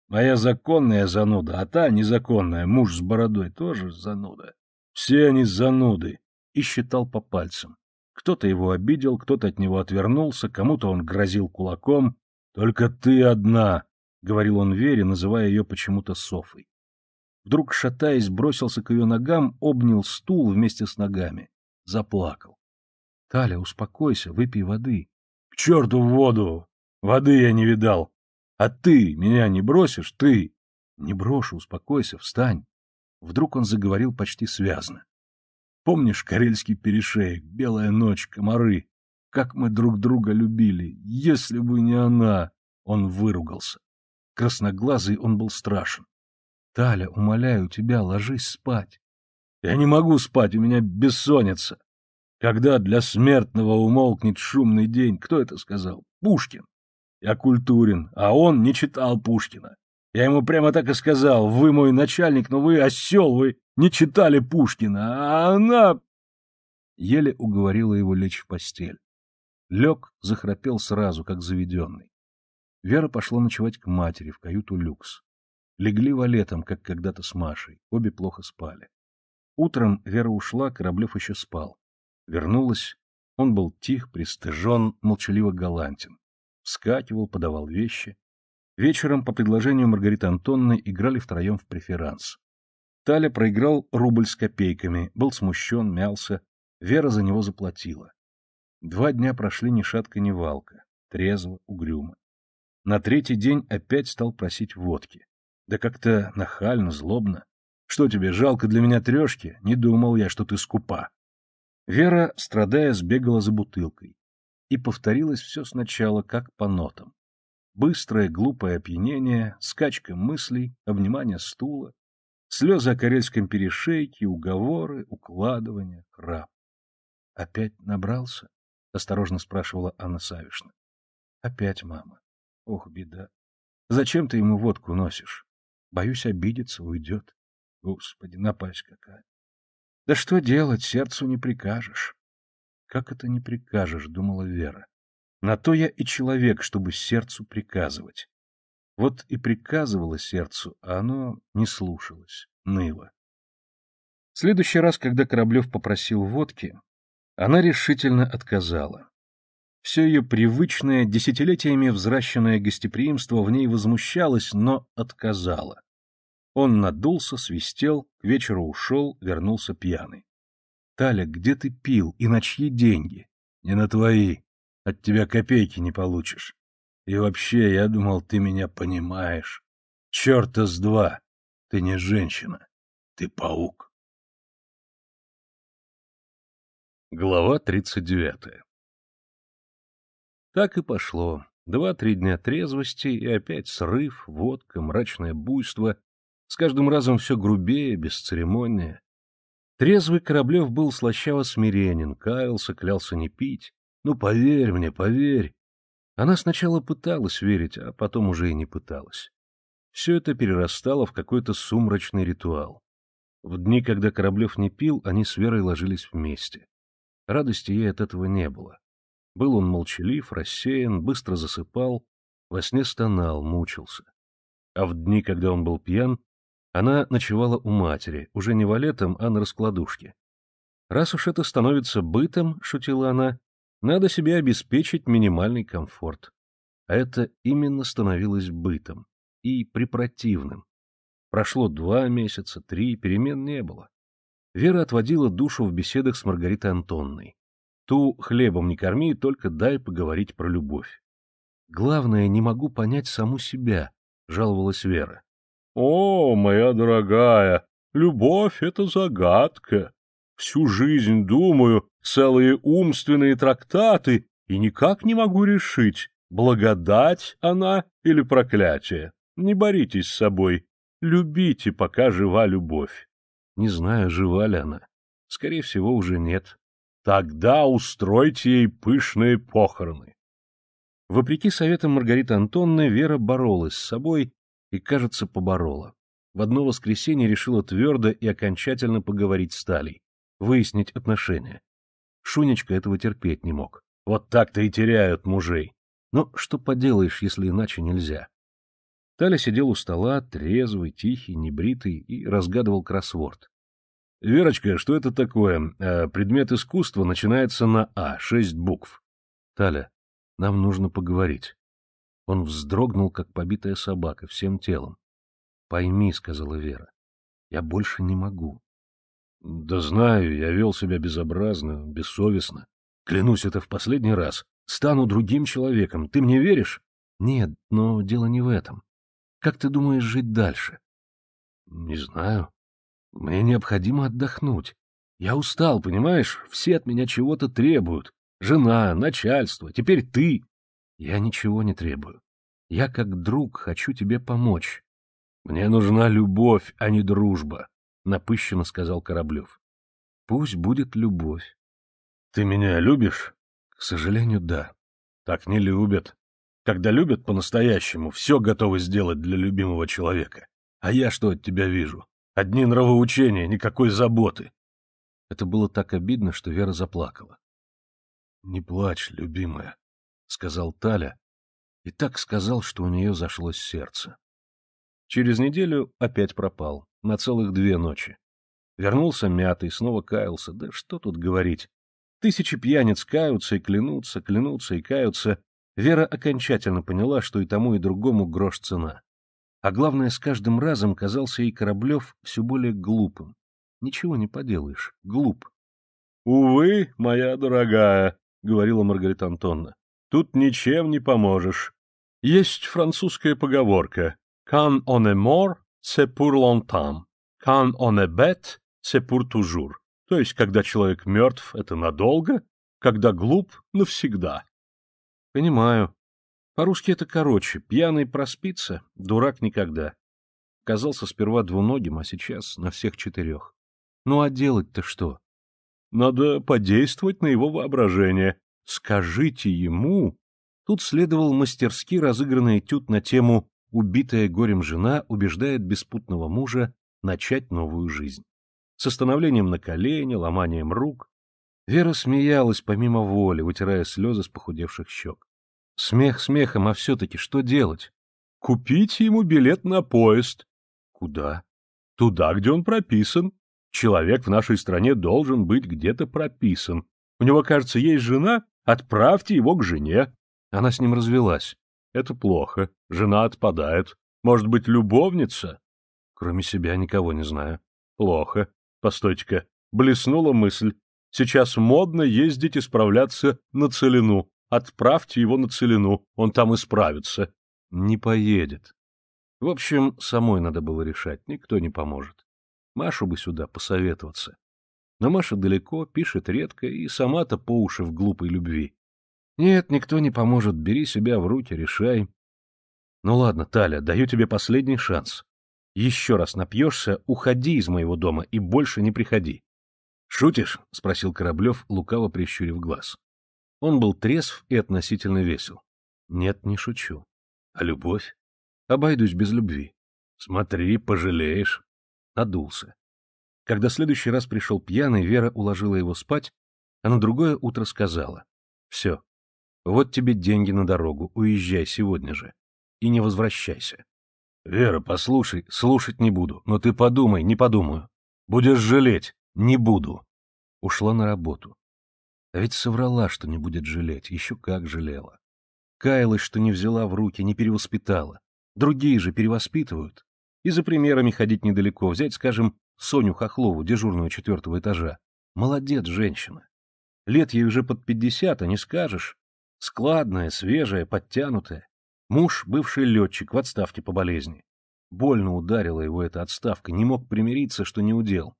Моя законная зануда, а та незаконная, муж с бородой, тоже зануда. Все они зануды. И считал по пальцам. Кто-то его обидел, кто-то от него отвернулся, кому-то он грозил кулаком. «Только ты одна», — говорил он Вере, называя ее почему-то Софой. Вдруг, шатаясь, бросился к ее ногам, обнял стул вместе с ногами. Заплакал. — Таля, успокойся, выпей воды. — К черту в воду! Воды я не видал. А ты меня не бросишь, ты? — Не брошу, успокойся, встань. Вдруг он заговорил почти связно. — Помнишь карельский перешеек, белая ночь, комары? Как мы друг друга любили, если бы не она! Он выругался. Красноглазый он был страшен. — Таля, умоляю тебя, ложись спать. — Я не могу спать, у меня бессонница. Когда для смертного умолкнет шумный день, кто это сказал? Пушкин. Я культурен, а он не читал Пушкина. Я ему прямо так и сказал, вы мой начальник, но вы осел, вы не читали Пушкина, а она... Еле уговорила его лечь в постель. Лег захрапел сразу, как заведенный. Вера пошла ночевать к матери в каюту люкс. Легли валетом, как когда-то с Машей, обе плохо спали. Утром Вера ушла, Кораблев еще спал. Вернулась. Он был тих, пристыжен, молчаливо галантен. Вскакивал, подавал вещи. Вечером по предложению Маргариты Антонны играли втроем в преферанс. Таля проиграл рубль с копейками, был смущен, мялся. Вера за него заплатила. Два дня прошли ни шатка, ни валка. Трезво, угрюмо. На третий день опять стал просить водки. Да как-то нахально, злобно. Что тебе, жалко для меня трешки? Не думал я, что ты скупа. Вера, страдая, сбегала за бутылкой. И повторилось все сначала, как по нотам. Быстрое, глупое опьянение, скачка мыслей, обнимание стула, слезы о карельском перешейке, уговоры, укладывание, храп. — Опять набрался? — осторожно спрашивала Анна Савишна. — Опять, мама. Ох, беда. Зачем ты ему водку носишь? Боюсь, обидится, уйдет. Господи, напасть какая. Да что делать, сердцу не прикажешь. Как это не прикажешь, думала Вера. На то я и человек, чтобы сердцу приказывать. Вот и приказывала сердцу, а оно не слушалось, ныло. В следующий раз, когда Кораблев попросил водки, она решительно отказала. Все ее привычное, десятилетиями взращенное гостеприимство в ней возмущалось, но отказала. Он надулся, свистел, к вечеру ушел, вернулся пьяный. «Таля, где ты пил и на чьи деньги?» «Не на твои. От тебя копейки не получишь. И вообще, я думал, ты меня понимаешь. Черта с два! Ты не женщина. Ты паук». Глава тридцать девятая Так и пошло. Два-три дня трезвости и опять срыв, водка, мрачное буйство, с каждым разом все грубее, бесцеремоннее. Трезвый Кораблев был слащаво смиренен, каялся, клялся не пить. «Ну, поверь мне, поверь!» Она сначала пыталась верить, а потом уже и не пыталась. Все это перерастало в какой-то сумрачный ритуал. В дни, когда Кораблев не пил, они с Верой ложились вместе. Радости ей от этого не было. Был он молчалив, рассеян, быстро засыпал, во сне стонал, мучился. А в дни, когда он был пьян, она ночевала у матери, уже не валетом, а на раскладушке. «Раз уж это становится бытом, — шутила она, — надо себе обеспечить минимальный комфорт. А это именно становилось бытом и препротивным. Прошло два месяца, три, перемен не было. Вера отводила душу в беседах с Маргаритой Антонной. Ту хлебом не корми, только дай поговорить про любовь. «Главное, не могу понять саму себя», — жаловалась Вера. О, моя дорогая, любовь — это загадка. Всю жизнь думаю, целые умственные трактаты, и никак не могу решить, благодать она или проклятие. Не боритесь с собой, любите, пока жива любовь. Не знаю, жива ли она. Скорее всего, уже нет. Тогда устройте ей пышные похороны. Вопреки советам Маргариты Антонны, Вера боролась с собой и, кажется, поборола. В одно воскресенье решила твердо и окончательно поговорить с Талей, выяснить отношения. Шунечка этого терпеть не мог. Вот так-то и теряют мужей. Но что поделаешь, если иначе нельзя? Таля сидел у стола, трезвый, тихий, небритый, и разгадывал кроссворд. — Верочка, что это такое? Э, предмет искусства начинается на А, шесть букв. — Таля, нам нужно поговорить. Он вздрогнул, как побитая собака, всем телом. — Пойми, — сказала Вера, — я больше не могу. — Да знаю, я вел себя безобразно, бессовестно. Клянусь, это в последний раз. Стану другим человеком. Ты мне веришь? — Нет, но дело не в этом. Как ты думаешь жить дальше? — Не знаю. Мне необходимо отдохнуть. Я устал, понимаешь? Все от меня чего-то требуют. Жена, начальство, теперь ты. Я ничего не требую. Я как друг хочу тебе помочь. — Мне нужна любовь, а не дружба, — напыщенно сказал Кораблев. — Пусть будет любовь. — Ты меня любишь? — К сожалению, да. — Так не любят. Когда любят по-настоящему, все готовы сделать для любимого человека. А я что от тебя вижу? Одни нравоучения, никакой заботы. Это было так обидно, что Вера заплакала. — Не плачь, любимая, сказал Таля, и так сказал, что у нее зашлось сердце. Через неделю опять пропал, на целых две ночи. Вернулся мятый, снова каялся, да что тут говорить. Тысячи пьяниц каются и клянутся, клянутся и каются. Вера окончательно поняла, что и тому, и другому грош цена. А главное, с каждым разом казался ей Кораблев все более глупым. Ничего не поделаешь, глуп. — Увы, моя дорогая, — говорила Маргарита Антонна. Тут ничем не поможешь. Есть французская поговорка «Can on est mort, c'est pour longtemps. Can on est bête, c'est pour toujours». То есть, когда человек мертв, это надолго, когда глуп — навсегда. Понимаю. По-русски это короче. Пьяный проспится, дурак никогда. Казался сперва двуногим, а сейчас на всех четырех. Ну а делать-то что? Надо подействовать на его воображение, «Скажите ему...» Тут следовал мастерски разыгранный этюд на тему «Убитая горем жена убеждает беспутного мужа начать новую жизнь». С остановлением на колени, ломанием рук. Вера смеялась помимо воли, вытирая слезы с похудевших щек. Смех смехом, а все-таки что делать? Купите ему билет на поезд. Куда? Туда, где он прописан. Человек в нашей стране должен быть где-то прописан. У него, кажется, есть жена, Отправьте его к жене. Она с ним развелась. Это плохо. Жена отпадает. Может быть, любовница? Кроме себя никого не знаю. Плохо. Постойте-ка. Блеснула мысль. Сейчас модно ездить и справляться на целину. Отправьте его на целину. Он там исправится. Не поедет. В общем, самой надо было решать. Никто не поможет. Машу бы сюда посоветоваться. Но Маша далеко, пишет редко и сама-то по уши в глупой любви. Нет, никто не поможет, бери себя в руки, решай. Ну ладно, Таля, даю тебе последний шанс. Еще раз напьешься, уходи из моего дома и больше не приходи. «Шутишь?» — спросил Кораблев, лукаво прищурив глаз. Он был трезв и относительно весел. «Нет, не шучу. А любовь? Обойдусь без любви. Смотри, пожалеешь». Надулся. Когда в следующий раз пришел пьяный, Вера уложила его спать, а на другое утро сказала. «Все. Вот тебе деньги на дорогу, уезжай сегодня же. И не возвращайся». «Вера, послушай, слушать не буду, но ты подумай, не подумаю. Будешь жалеть, не буду». Ушла на работу. А ведь соврала, что не будет жалеть, еще как жалела. Каялась, что не взяла в руки, не перевоспитала. Другие же перевоспитывают. И за примерами ходить недалеко, взять, скажем, Соню Хохлову, дежурную четвертого этажа. Молодец, женщина. Лет ей уже под пятьдесят, а не скажешь. Складная, свежая, подтянутая. Муж — бывший летчик в отставке по болезни. Больно ударила его эта отставка, не мог примириться, что не удел.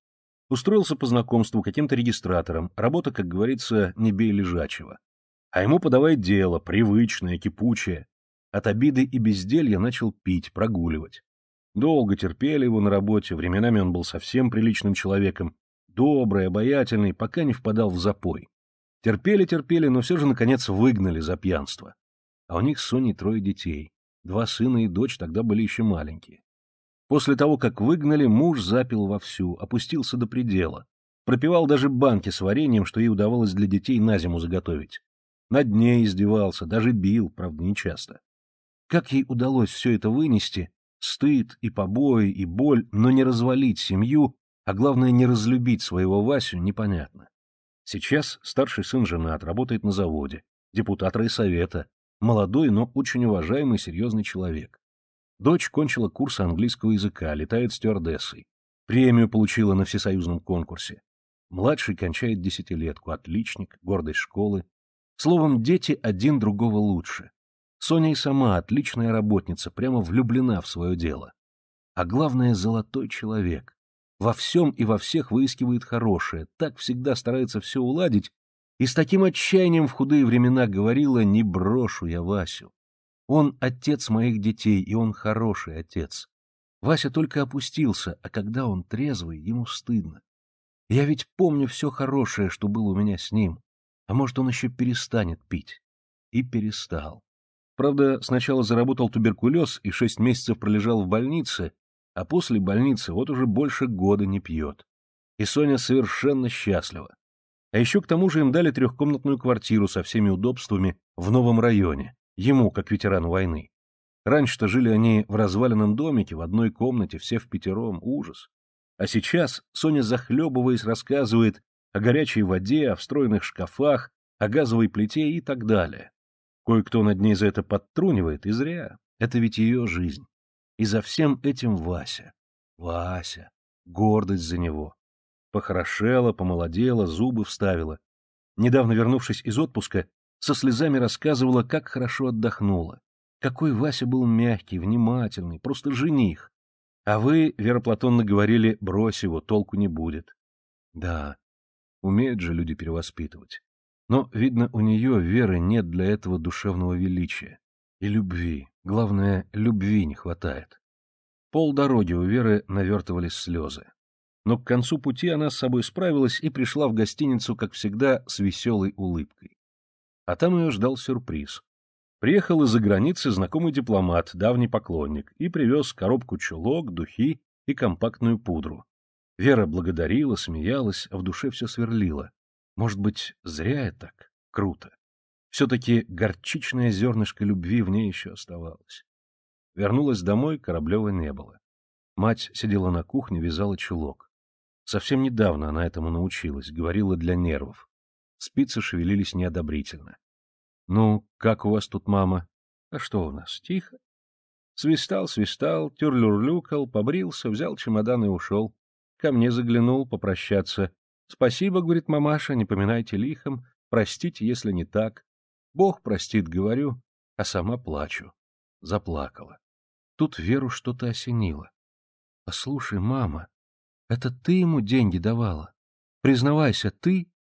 Устроился по знакомству каким-то регистратором, работа, как говорится, не бей лежачего. А ему подавай дело, привычное, кипучее. От обиды и безделья начал пить, прогуливать. Долго терпели его на работе, временами он был совсем приличным человеком, добрый, обаятельный, пока не впадал в запой. Терпели-терпели, но все же, наконец, выгнали за пьянство. А у них с Соней трое детей. Два сына и дочь тогда были еще маленькие. После того, как выгнали, муж запил вовсю, опустился до предела. Пропивал даже банки с вареньем, что ей удавалось для детей на зиму заготовить. Над ней издевался, даже бил, правда, нечасто. Как ей удалось все это вынести, Стыд и побои, и боль, но не развалить семью, а главное не разлюбить своего Васю, непонятно. Сейчас старший сын женат, работает на заводе, депутат райсовета, молодой, но очень уважаемый, серьезный человек. Дочь кончила курс английского языка, летает стюардессой. Премию получила на всесоюзном конкурсе. Младший кончает десятилетку, отличник, гордость школы. Словом, дети один другого лучше. Соня и сама отличная работница, прямо влюблена в свое дело. А главное, золотой человек. Во всем и во всех выискивает хорошее, так всегда старается все уладить, и с таким отчаянием в худые времена говорила «не брошу я Васю». Он отец моих детей, и он хороший отец. Вася только опустился, а когда он трезвый, ему стыдно. Я ведь помню все хорошее, что было у меня с ним. А может, он еще перестанет пить. И перестал. Правда, сначала заработал туберкулез и шесть месяцев пролежал в больнице, а после больницы вот уже больше года не пьет. И Соня совершенно счастлива. А еще к тому же им дали трехкомнатную квартиру со всеми удобствами в новом районе, ему, как ветерану войны. Раньше-то жили они в разваленном домике, в одной комнате, все в пятером, ужас. А сейчас Соня, захлебываясь, рассказывает о горячей воде, о встроенных шкафах, о газовой плите и так далее. Кое-кто над ней за это подтрунивает, и зря. Это ведь ее жизнь. И за всем этим Вася. Вася. Гордость за него. Похорошела, помолодела, зубы вставила. Недавно вернувшись из отпуска, со слезами рассказывала, как хорошо отдохнула. Какой Вася был мягкий, внимательный, просто жених. А вы, Вера Платонна, говорили, брось его, толку не будет. Да, умеют же люди перевоспитывать. Но, видно, у нее веры нет для этого душевного величия. И любви. Главное, любви не хватает. Пол дороги у Веры навертывались слезы. Но к концу пути она с собой справилась и пришла в гостиницу, как всегда, с веселой улыбкой. А там ее ждал сюрприз. Приехал из-за границы знакомый дипломат, давний поклонник, и привез коробку чулок, духи и компактную пудру. Вера благодарила, смеялась, а в душе все сверлила. Может быть, зря я так. Круто. Все-таки горчичное зернышко любви в ней еще оставалось. Вернулась домой, Кораблева не было. Мать сидела на кухне, вязала чулок. Совсем недавно она этому научилась, говорила для нервов. Спицы шевелились неодобрительно. «Ну, как у вас тут мама?» «А что у нас, тихо?» Свистал, свистал, тюрлюрлюкал, побрился, взял чемодан и ушел. Ко мне заглянул попрощаться. Спасибо, говорит мамаша, не поминайте лихом, простите, если не так. Бог простит, говорю, а сама плачу. Заплакала. Тут Веру что-то осенило. Послушай, мама, это ты ему деньги давала? Признавайся, ты?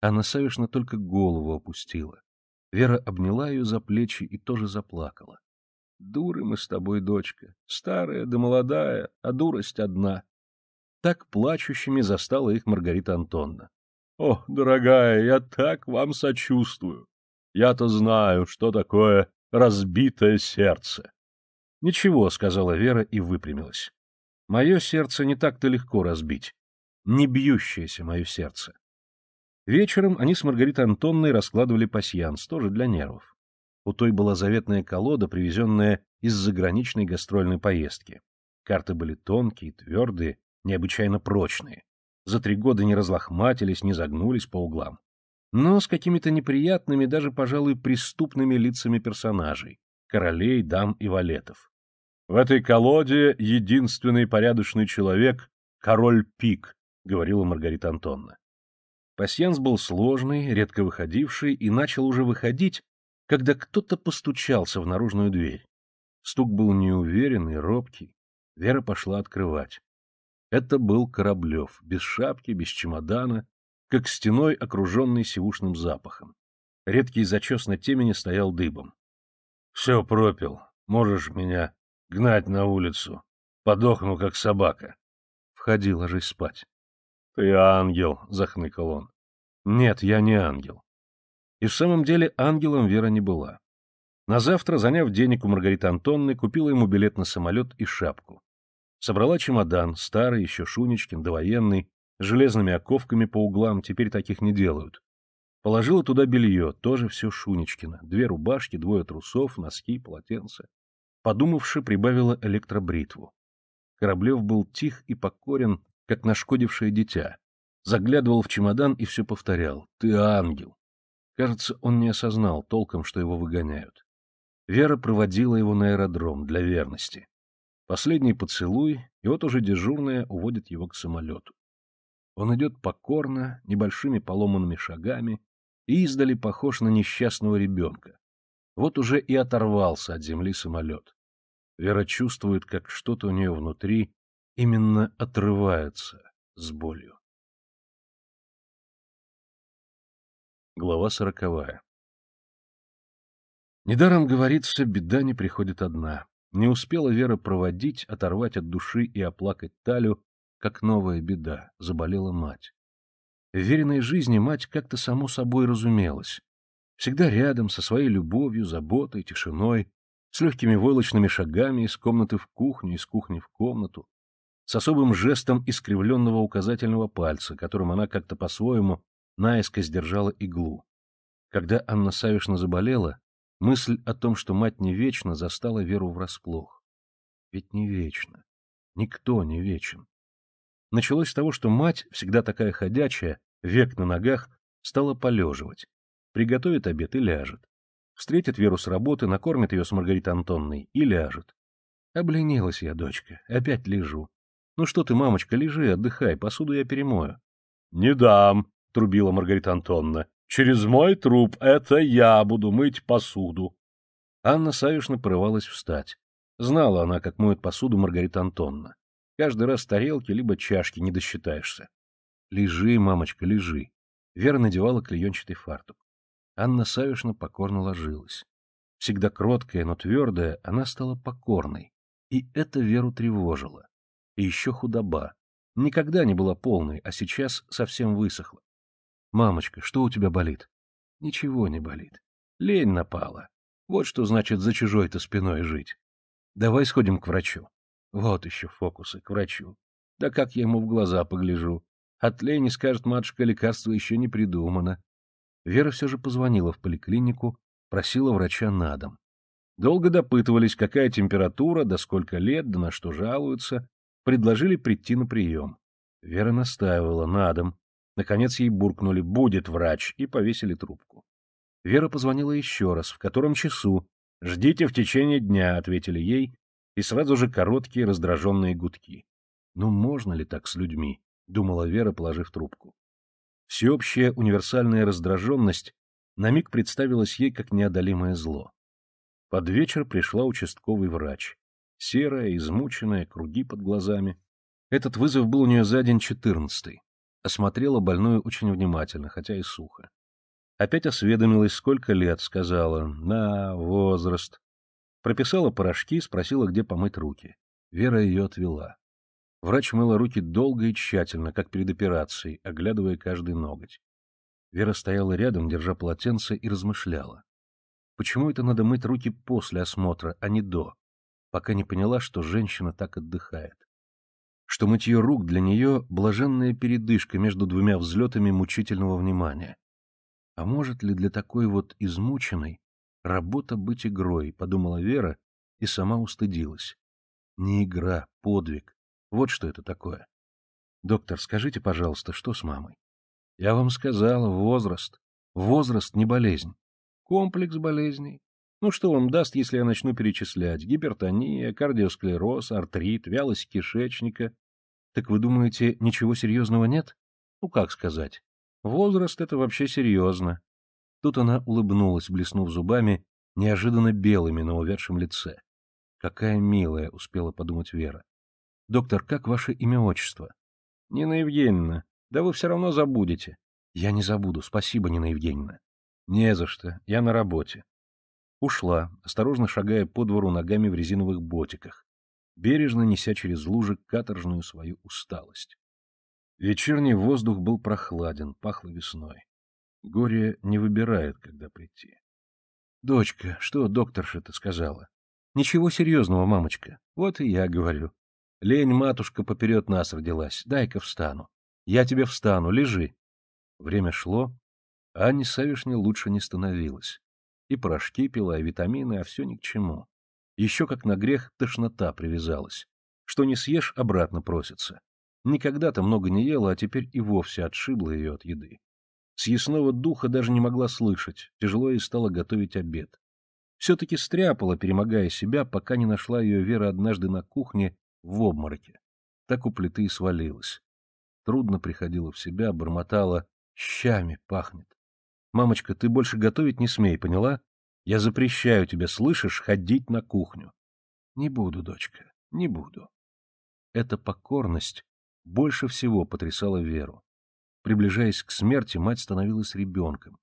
Она Савишна только голову опустила. Вера обняла ее за плечи и тоже заплакала. Дуры мы с тобой, дочка, старая да молодая, а дурость одна. Так плачущими застала их Маргарита Антонна. — О, дорогая, я так вам сочувствую. Я-то знаю, что такое разбитое сердце. — Ничего, — сказала Вера и выпрямилась. — Мое сердце не так-то легко разбить. Не бьющееся мое сердце. Вечером они с Маргаритой Антонной раскладывали пасьянс, тоже для нервов. У той была заветная колода, привезенная из заграничной гастрольной поездки. Карты были тонкие, твердые, необычайно прочные. За три года не разлохматились, не загнулись по углам. Но с какими-то неприятными, даже, пожалуй, преступными лицами персонажей, королей, дам и валетов. В этой колоде единственный порядочный человек — король Пик, — говорила Маргарита Антонна. Пасьянс был сложный, редко выходивший, и начал уже выходить, когда кто-то постучался в наружную дверь. Стук был неуверенный, робкий. Вера пошла открывать. Это был Кораблев, без шапки, без чемодана, как стеной, окруженный сивушным запахом. Редкий зачес на темени стоял дыбом. — Все пропил. Можешь меня гнать на улицу. Подохну, как собака. — Входи, ложись спать. — Ты ангел, — захныкал он. — Нет, я не ангел. И в самом деле ангелом Вера не была. На завтра, заняв денег у Маргариты Антонны, купила ему билет на самолет и шапку. Собрала чемодан, старый, еще Шунечкин, довоенный, с железными оковками по углам, теперь таких не делают. Положила туда белье, тоже все Шунечкина, две рубашки, двое трусов, носки, полотенца. Подумавши, прибавила электробритву. Кораблев был тих и покорен, как нашкодившее дитя. Заглядывал в чемодан и все повторял «Ты ангел!». Кажется, он не осознал толком, что его выгоняют. Вера проводила его на аэродром для верности. Последний поцелуй, и вот уже дежурная уводит его к самолету. Он идет покорно, небольшими поломанными шагами, и издали похож на несчастного ребенка. Вот уже и оторвался от земли самолет. Вера чувствует, как что-то у нее внутри именно отрывается с болью. Глава сороковая. Недаром говорится, беда не приходит одна. Не успела Вера проводить, оторвать от души и оплакать Талю, как новая беда — заболела мать. В веренной жизни мать как-то само собой разумелась. Всегда рядом, со своей любовью, заботой, тишиной, с легкими войлочными шагами из комнаты в кухню, из кухни в комнату, с особым жестом искривленного указательного пальца, которым она как-то по-своему наискось держала иглу. Когда Анна Савишна заболела, Мысль о том, что мать не вечна, застала Веру врасплох. Ведь не вечно. Никто не вечен. Началось с того, что мать, всегда такая ходячая, век на ногах, стала полеживать. Приготовит обед и ляжет. Встретит Веру с работы, накормит ее с Маргаритой Антонной и ляжет. Обленилась я, дочка, опять лежу. Ну что ты, мамочка, лежи, отдыхай, посуду я перемою. — Не дам, — трубила Маргарита Антонна. Через мой труп это я буду мыть посуду. Анна Савишна порывалась встать. Знала она, как моет посуду Маргарита Антонна. Каждый раз тарелки либо чашки не досчитаешься. Лежи, мамочка, лежи. Вера надевала клеенчатый фартук. Анна Савишна покорно ложилась. Всегда кроткая, но твердая, она стала покорной. И это Веру тревожило. И еще худоба. Никогда не была полной, а сейчас совсем высохла. Мамочка, что у тебя болит? Ничего не болит. Лень напала. Вот что значит за чужой-то спиной жить. Давай сходим к врачу. Вот еще фокусы, к врачу. Да как я ему в глаза погляжу. От лени, скажет матушка, лекарство еще не придумано. Вера все же позвонила в поликлинику, просила врача на дом. Долго допытывались, какая температура, да сколько лет, да на что жалуются. Предложили прийти на прием. Вера настаивала на дом. Наконец ей буркнули «Будет врач» и повесили трубку. Вера позвонила еще раз, в котором часу. «Ждите в течение дня», — ответили ей, и сразу же короткие раздраженные гудки. «Ну можно ли так с людьми?» — думала Вера, положив трубку. Всеобщая универсальная раздраженность на миг представилась ей как неодолимое зло. Под вечер пришла участковый врач. Серая, измученная, круги под глазами. Этот вызов был у нее за день четырнадцатый осмотрела больную очень внимательно, хотя и сухо. Опять осведомилась, сколько лет, сказала, на возраст. Прописала порошки, спросила, где помыть руки. Вера ее отвела. Врач мыла руки долго и тщательно, как перед операцией, оглядывая каждый ноготь. Вера стояла рядом, держа полотенце, и размышляла. Почему это надо мыть руки после осмотра, а не до? Пока не поняла, что женщина так отдыхает что мытье рук для нее — блаженная передышка между двумя взлетами мучительного внимания. А может ли для такой вот измученной работа быть игрой, подумала Вера и сама устыдилась. Не игра, подвиг. Вот что это такое. Доктор, скажите, пожалуйста, что с мамой? Я вам сказала, возраст. Возраст не болезнь. Комплекс болезней. Ну что вам даст, если я начну перечислять? Гипертония, кардиосклероз, артрит, вялость кишечника. Так вы думаете, ничего серьезного нет? Ну как сказать? Возраст — это вообще серьезно. Тут она улыбнулась, блеснув зубами, неожиданно белыми на увядшем лице. «Какая милая!» — успела подумать Вера. «Доктор, как ваше имя-отчество?» «Нина Евгеньевна, да вы все равно забудете». «Я не забуду, спасибо, Нина Евгеньевна». «Не за что, я на работе». Ушла, осторожно шагая по двору ногами в резиновых ботиках, бережно неся через лужи каторжную свою усталость. Вечерний воздух был прохладен, пахло весной. Горе не выбирает, когда прийти. «Дочка, что докторша-то сказала?» «Ничего серьезного, мамочка. Вот и я говорю. Лень, матушка, поперед нас родилась. Дай-ка встану. Я тебе встану, лежи». Время шло, а Анне Савишне лучше не становилось. И порошки пила, и витамины, а все ни к чему. Еще как на грех тошнота привязалась. Что не съешь, обратно просится. Никогда-то много не ела, а теперь и вовсе отшибла ее от еды. Съясного духа даже не могла слышать, тяжело ей стало готовить обед. Все-таки стряпала, перемогая себя, пока не нашла ее Вера однажды на кухне в обмороке. Так у плиты и свалилась. Трудно приходила в себя, бормотала «щами пахнет». Мамочка, ты больше готовить не смей, поняла? Я запрещаю тебе, слышишь, ходить на кухню. Не буду, дочка, не буду. Эта покорность больше всего потрясала Веру. Приближаясь к смерти, мать становилась ребенком,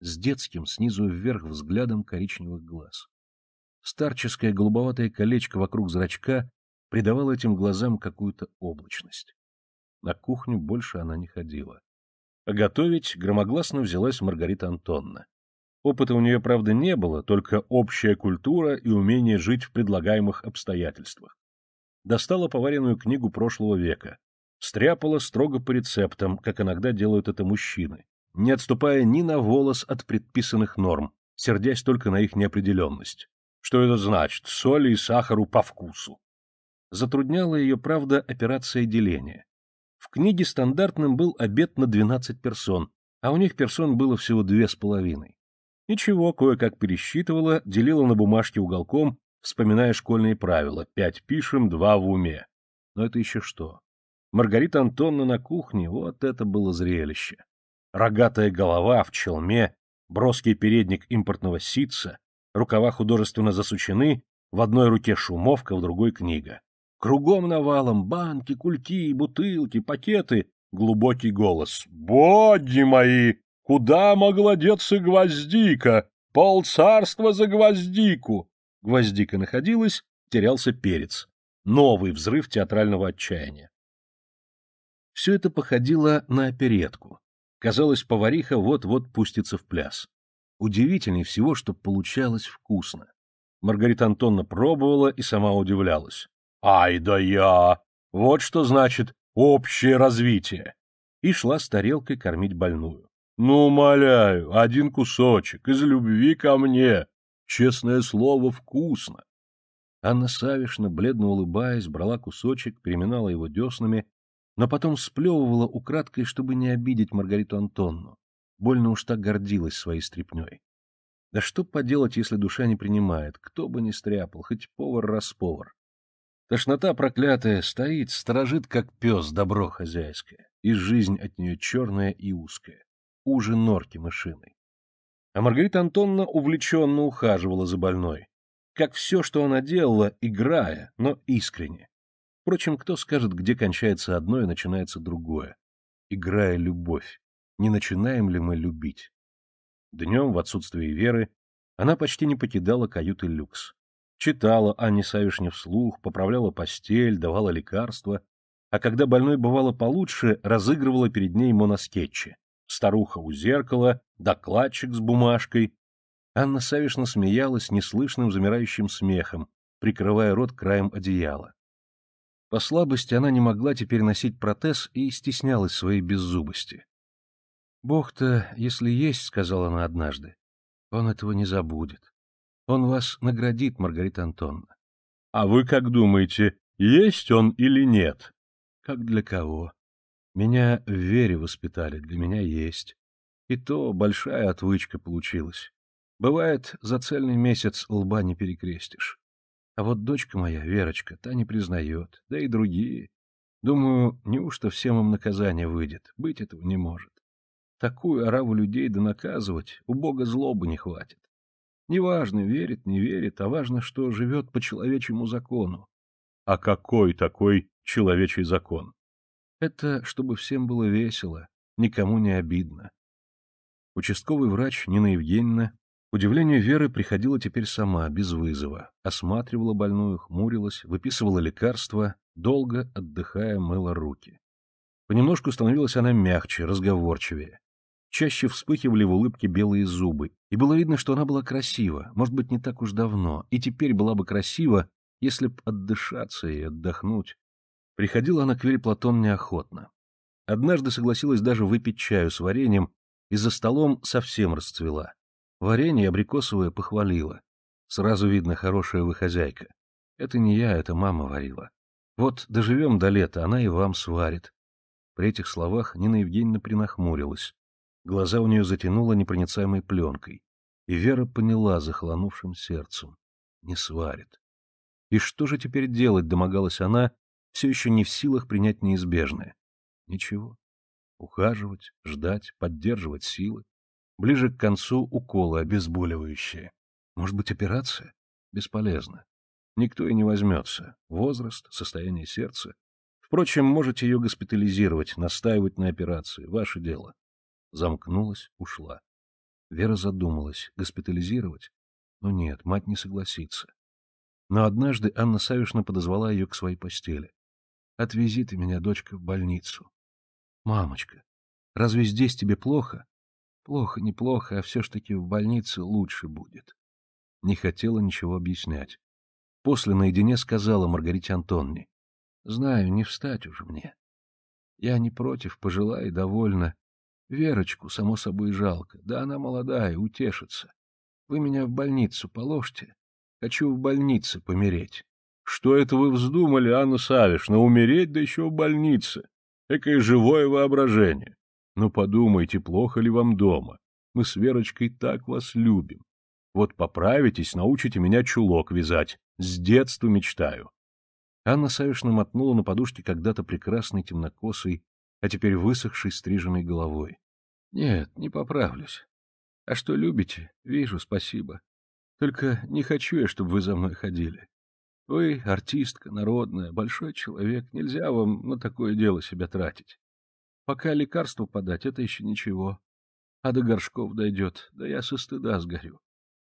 с детским снизу вверх взглядом коричневых глаз. Старческое голубоватое колечко вокруг зрачка придавало этим глазам какую-то облачность. На кухню больше она не ходила готовить громогласно взялась Маргарита Антонна. Опыта у нее, правда, не было, только общая культура и умение жить в предлагаемых обстоятельствах. Достала поваренную книгу прошлого века. Стряпала строго по рецептам, как иногда делают это мужчины, не отступая ни на волос от предписанных норм, сердясь только на их неопределенность. Что это значит? Соли и сахару по вкусу. Затрудняла ее, правда, операция деления. В книге стандартным был обед на 12 персон, а у них персон было всего две с половиной. Ничего, кое-как пересчитывала, делила на бумажке уголком, вспоминая школьные правила «пять пишем, два в уме». Но это еще что? Маргарита Антонна на кухне, вот это было зрелище. Рогатая голова в челме, броский передник импортного ситца, рукава художественно засучены, в одной руке шумовка, в другой книга. Кругом навалом банки, кульки, бутылки, пакеты. Глубокий голос. «Боди мои! Куда могла деться гвоздика? Полцарства за гвоздику!» Гвоздика находилась, терялся перец. Новый взрыв театрального отчаяния. Все это походило на оперетку. Казалось, повариха вот-вот пустится в пляс. Удивительнее всего, что получалось вкусно. Маргарита Антонна пробовала и сама удивлялась. «Ай да я! Вот что значит общее развитие!» И шла с тарелкой кормить больную. «Ну, умоляю, один кусочек, из любви ко мне! Честное слово, вкусно!» Анна Савишна, бледно улыбаясь, брала кусочек, переминала его деснами, но потом сплевывала украдкой, чтобы не обидеть Маргариту Антонну. Больно уж так гордилась своей стряпней. Да что поделать, если душа не принимает, кто бы ни стряпал, хоть повар-расповар. Тошнота проклятая стоит, сторожит, как пес, добро хозяйское, и жизнь от нее черная и узкая, уже норки мышиной. А Маргарита Антонна увлеченно ухаживала за больной, как все, что она делала, играя, но искренне. Впрочем, кто скажет, где кончается одно и начинается другое? Играя любовь, не начинаем ли мы любить? Днем, в отсутствие веры, она почти не покидала каюты люкс. Читала Анне Савишне вслух, поправляла постель, давала лекарства, а когда больной бывало получше, разыгрывала перед ней моноскетчи. Старуха у зеркала, докладчик с бумажкой. Анна Савишна смеялась неслышным замирающим смехом, прикрывая рот краем одеяла. По слабости она не могла теперь носить протез и стеснялась своей беззубости. «Бог-то, если есть, — сказала она однажды, — он этого не забудет. Он вас наградит, Маргарита Антоновна. — А вы как думаете, есть он или нет? — Как для кого? Меня в вере воспитали, для меня есть. И то большая отвычка получилась. Бывает, за цельный месяц лба не перекрестишь. А вот дочка моя, Верочка, та не признает, да и другие. Думаю, неужто всем им наказание выйдет? Быть этого не может. Такую ораву людей да наказывать у Бога злобы не хватит. Неважно, верит, не верит, а важно, что живет по человечьему закону. А какой такой человечий закон? Это чтобы всем было весело, никому не обидно. Участковый врач Нина Евгеньевна, удивление Веры приходила теперь сама, без вызова, осматривала больную, хмурилась, выписывала лекарства, долго, отдыхая, мыла руки. Понемножку становилась она мягче, разговорчивее. Чаще вспыхивали в улыбке белые зубы, и было видно, что она была красива, может быть, не так уж давно, и теперь была бы красива, если б отдышаться и отдохнуть. Приходила она к Вере Платон неохотно. Однажды согласилась даже выпить чаю с вареньем, и за столом совсем расцвела. Варенье абрикосовое похвалила. Сразу видно, хорошая вы хозяйка. Это не я, это мама варила. Вот доживем до лета, она и вам сварит. При этих словах Нина Евгеньевна принахмурилась. Глаза у нее затянуло непроницаемой пленкой, и Вера поняла захолонувшим сердцем. Не сварит. И что же теперь делать, домогалась она, все еще не в силах принять неизбежное. Ничего. Ухаживать, ждать, поддерживать силы. Ближе к концу уколы обезболивающие. Может быть, операция? Бесполезно. Никто и не возьмется. Возраст, состояние сердца. Впрочем, можете ее госпитализировать, настаивать на операции. Ваше дело замкнулась, ушла. Вера задумалась, госпитализировать? Но нет, мать не согласится. Но однажды Анна Савишна подозвала ее к своей постели. «Отвези ты меня, дочка, в больницу». «Мамочка, разве здесь тебе плохо?» «Плохо, неплохо, а все ж таки в больнице лучше будет». Не хотела ничего объяснять. После наедине сказала Маргарите Антонне. «Знаю, не встать уже мне. Я не против, пожила и довольна, Верочку, само собой, жалко. Да она молодая, утешится. Вы меня в больницу положьте. Хочу в больнице помереть. — Что это вы вздумали, Анна Савишна, умереть, да еще в больнице? Экое живое воображение. Ну подумайте, плохо ли вам дома? Мы с Верочкой так вас любим. Вот поправитесь, научите меня чулок вязать. С детства мечтаю. Анна Савишна мотнула на подушке когда-то прекрасный темнокосый а теперь высохшей стриженной головой. Нет, не поправлюсь. А что любите, вижу, спасибо. Только не хочу я, чтобы вы за мной ходили. Вы артистка, народная, большой человек, нельзя вам на такое дело себя тратить. Пока лекарство подать, это еще ничего. А до горшков дойдет, да я со стыда сгорю.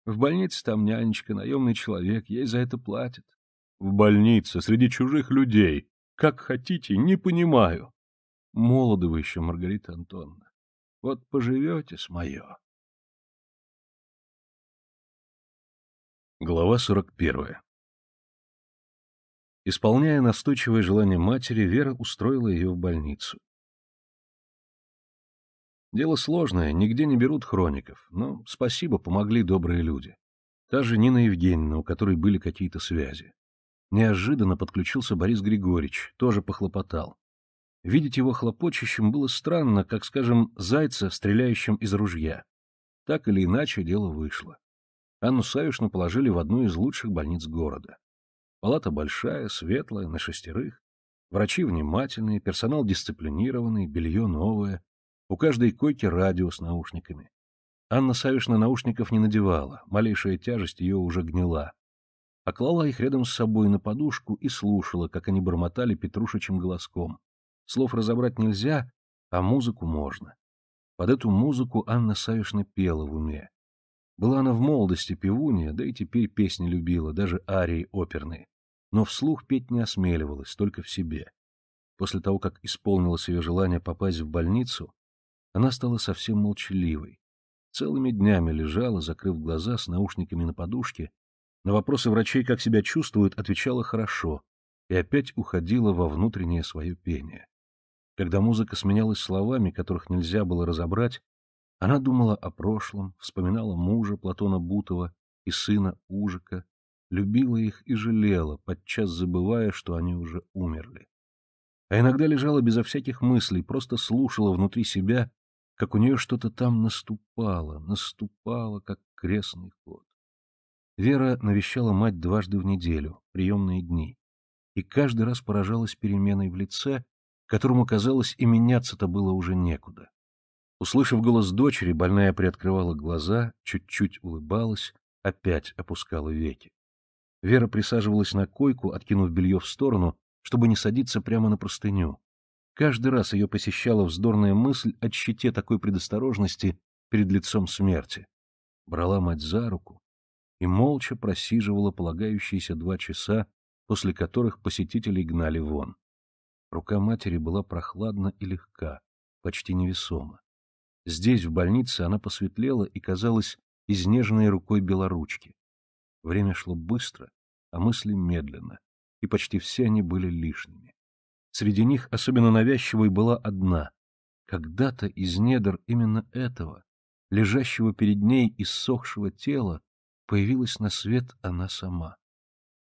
В больнице там нянечка, наемный человек, ей за это платят. В больнице, среди чужих людей. Как хотите, не понимаю. Молодого еще, Маргарита Антоновна. Вот поживете с мое. Глава 41. Исполняя настойчивое желание матери, Вера устроила ее в больницу. Дело сложное, нигде не берут хроников, но спасибо, помогли добрые люди. Та же Нина Евгеньевна, у которой были какие-то связи. Неожиданно подключился Борис Григорьевич, тоже похлопотал. Видеть его хлопочущим было странно, как, скажем, зайца, стреляющим из ружья. Так или иначе, дело вышло. Анну Савишну положили в одну из лучших больниц города. Палата большая, светлая, на шестерых. Врачи внимательные, персонал дисциплинированный, белье новое. У каждой койки радио с наушниками. Анна Савишна наушников не надевала, малейшая тяжесть ее уже гнила. Оклала а их рядом с собой на подушку и слушала, как они бормотали петрушечим голоском. Слов разобрать нельзя, а музыку можно. Под эту музыку Анна Савишна пела в уме. Была она в молодости певунья, да и теперь песни любила, даже арии оперные. Но вслух петь не осмеливалась, только в себе. После того, как исполнилось ее желание попасть в больницу, она стала совсем молчаливой. Целыми днями лежала, закрыв глаза с наушниками на подушке. На вопросы врачей, как себя чувствует, отвечала хорошо и опять уходила во внутреннее свое пение. Когда музыка сменялась словами, которых нельзя было разобрать, она думала о прошлом, вспоминала мужа Платона Бутова и сына Ужика, любила их и жалела, подчас забывая, что они уже умерли. А иногда лежала безо всяких мыслей, просто слушала внутри себя, как у нее что-то там наступало, наступало, как крестный ход. Вера навещала мать дважды в неделю, приемные дни, и каждый раз поражалась переменой в лице, которому, казалось, и меняться-то было уже некуда. Услышав голос дочери, больная приоткрывала глаза, чуть-чуть улыбалась, опять опускала веки. Вера присаживалась на койку, откинув белье в сторону, чтобы не садиться прямо на простыню. Каждый раз ее посещала вздорная мысль о щите такой предосторожности перед лицом смерти. Брала мать за руку и молча просиживала полагающиеся два часа, после которых посетителей гнали вон. Рука матери была прохладна и легка, почти невесома. Здесь, в больнице, она посветлела и казалась изнеженной рукой белоручки. Время шло быстро, а мысли медленно, и почти все они были лишними. Среди них особенно навязчивой была одна. Когда-то из недр именно этого, лежащего перед ней иссохшего тела, появилась на свет она сама.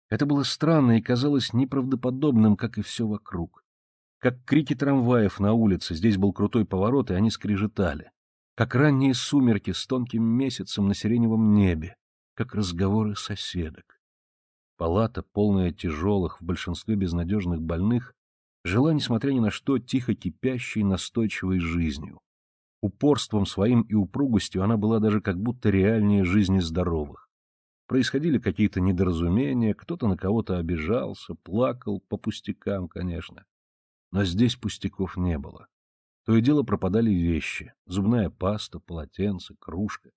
Это было странно и казалось неправдоподобным, как и все вокруг. Как крики трамваев на улице, здесь был крутой поворот, и они скрежетали. Как ранние сумерки с тонким месяцем на сиреневом небе. Как разговоры соседок. Палата, полная тяжелых, в большинстве безнадежных больных, жила, несмотря ни на что, тихо кипящей, настойчивой жизнью. Упорством своим и упругостью она была даже как будто реальнее жизни здоровых. Происходили какие-то недоразумения, кто-то на кого-то обижался, плакал, по пустякам, конечно. Но здесь пустяков не было. То и дело пропадали вещи — зубная паста, полотенце, кружка.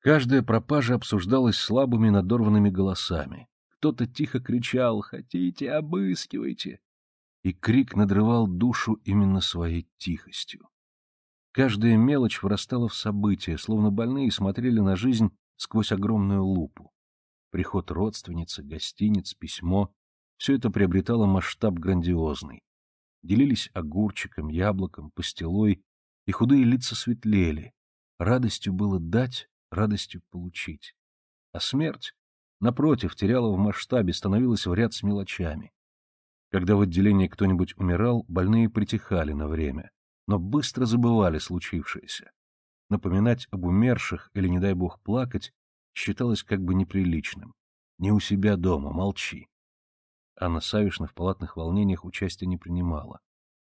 Каждая пропажа обсуждалась слабыми надорванными голосами. Кто-то тихо кричал «Хотите, обыскивайте!» И крик надрывал душу именно своей тихостью. Каждая мелочь вырастала в события, словно больные смотрели на жизнь сквозь огромную лупу. Приход родственницы, гостиниц, письмо — все это приобретало масштаб грандиозный делились огурчиком, яблоком, пастилой, и худые лица светлели. Радостью было дать, радостью получить. А смерть, напротив, теряла в масштабе, становилась в ряд с мелочами. Когда в отделении кто-нибудь умирал, больные притихали на время, но быстро забывали случившееся. Напоминать об умерших или, не дай бог, плакать считалось как бы неприличным. Не у себя дома, молчи. Анна Савишна в палатных волнениях участия не принимала.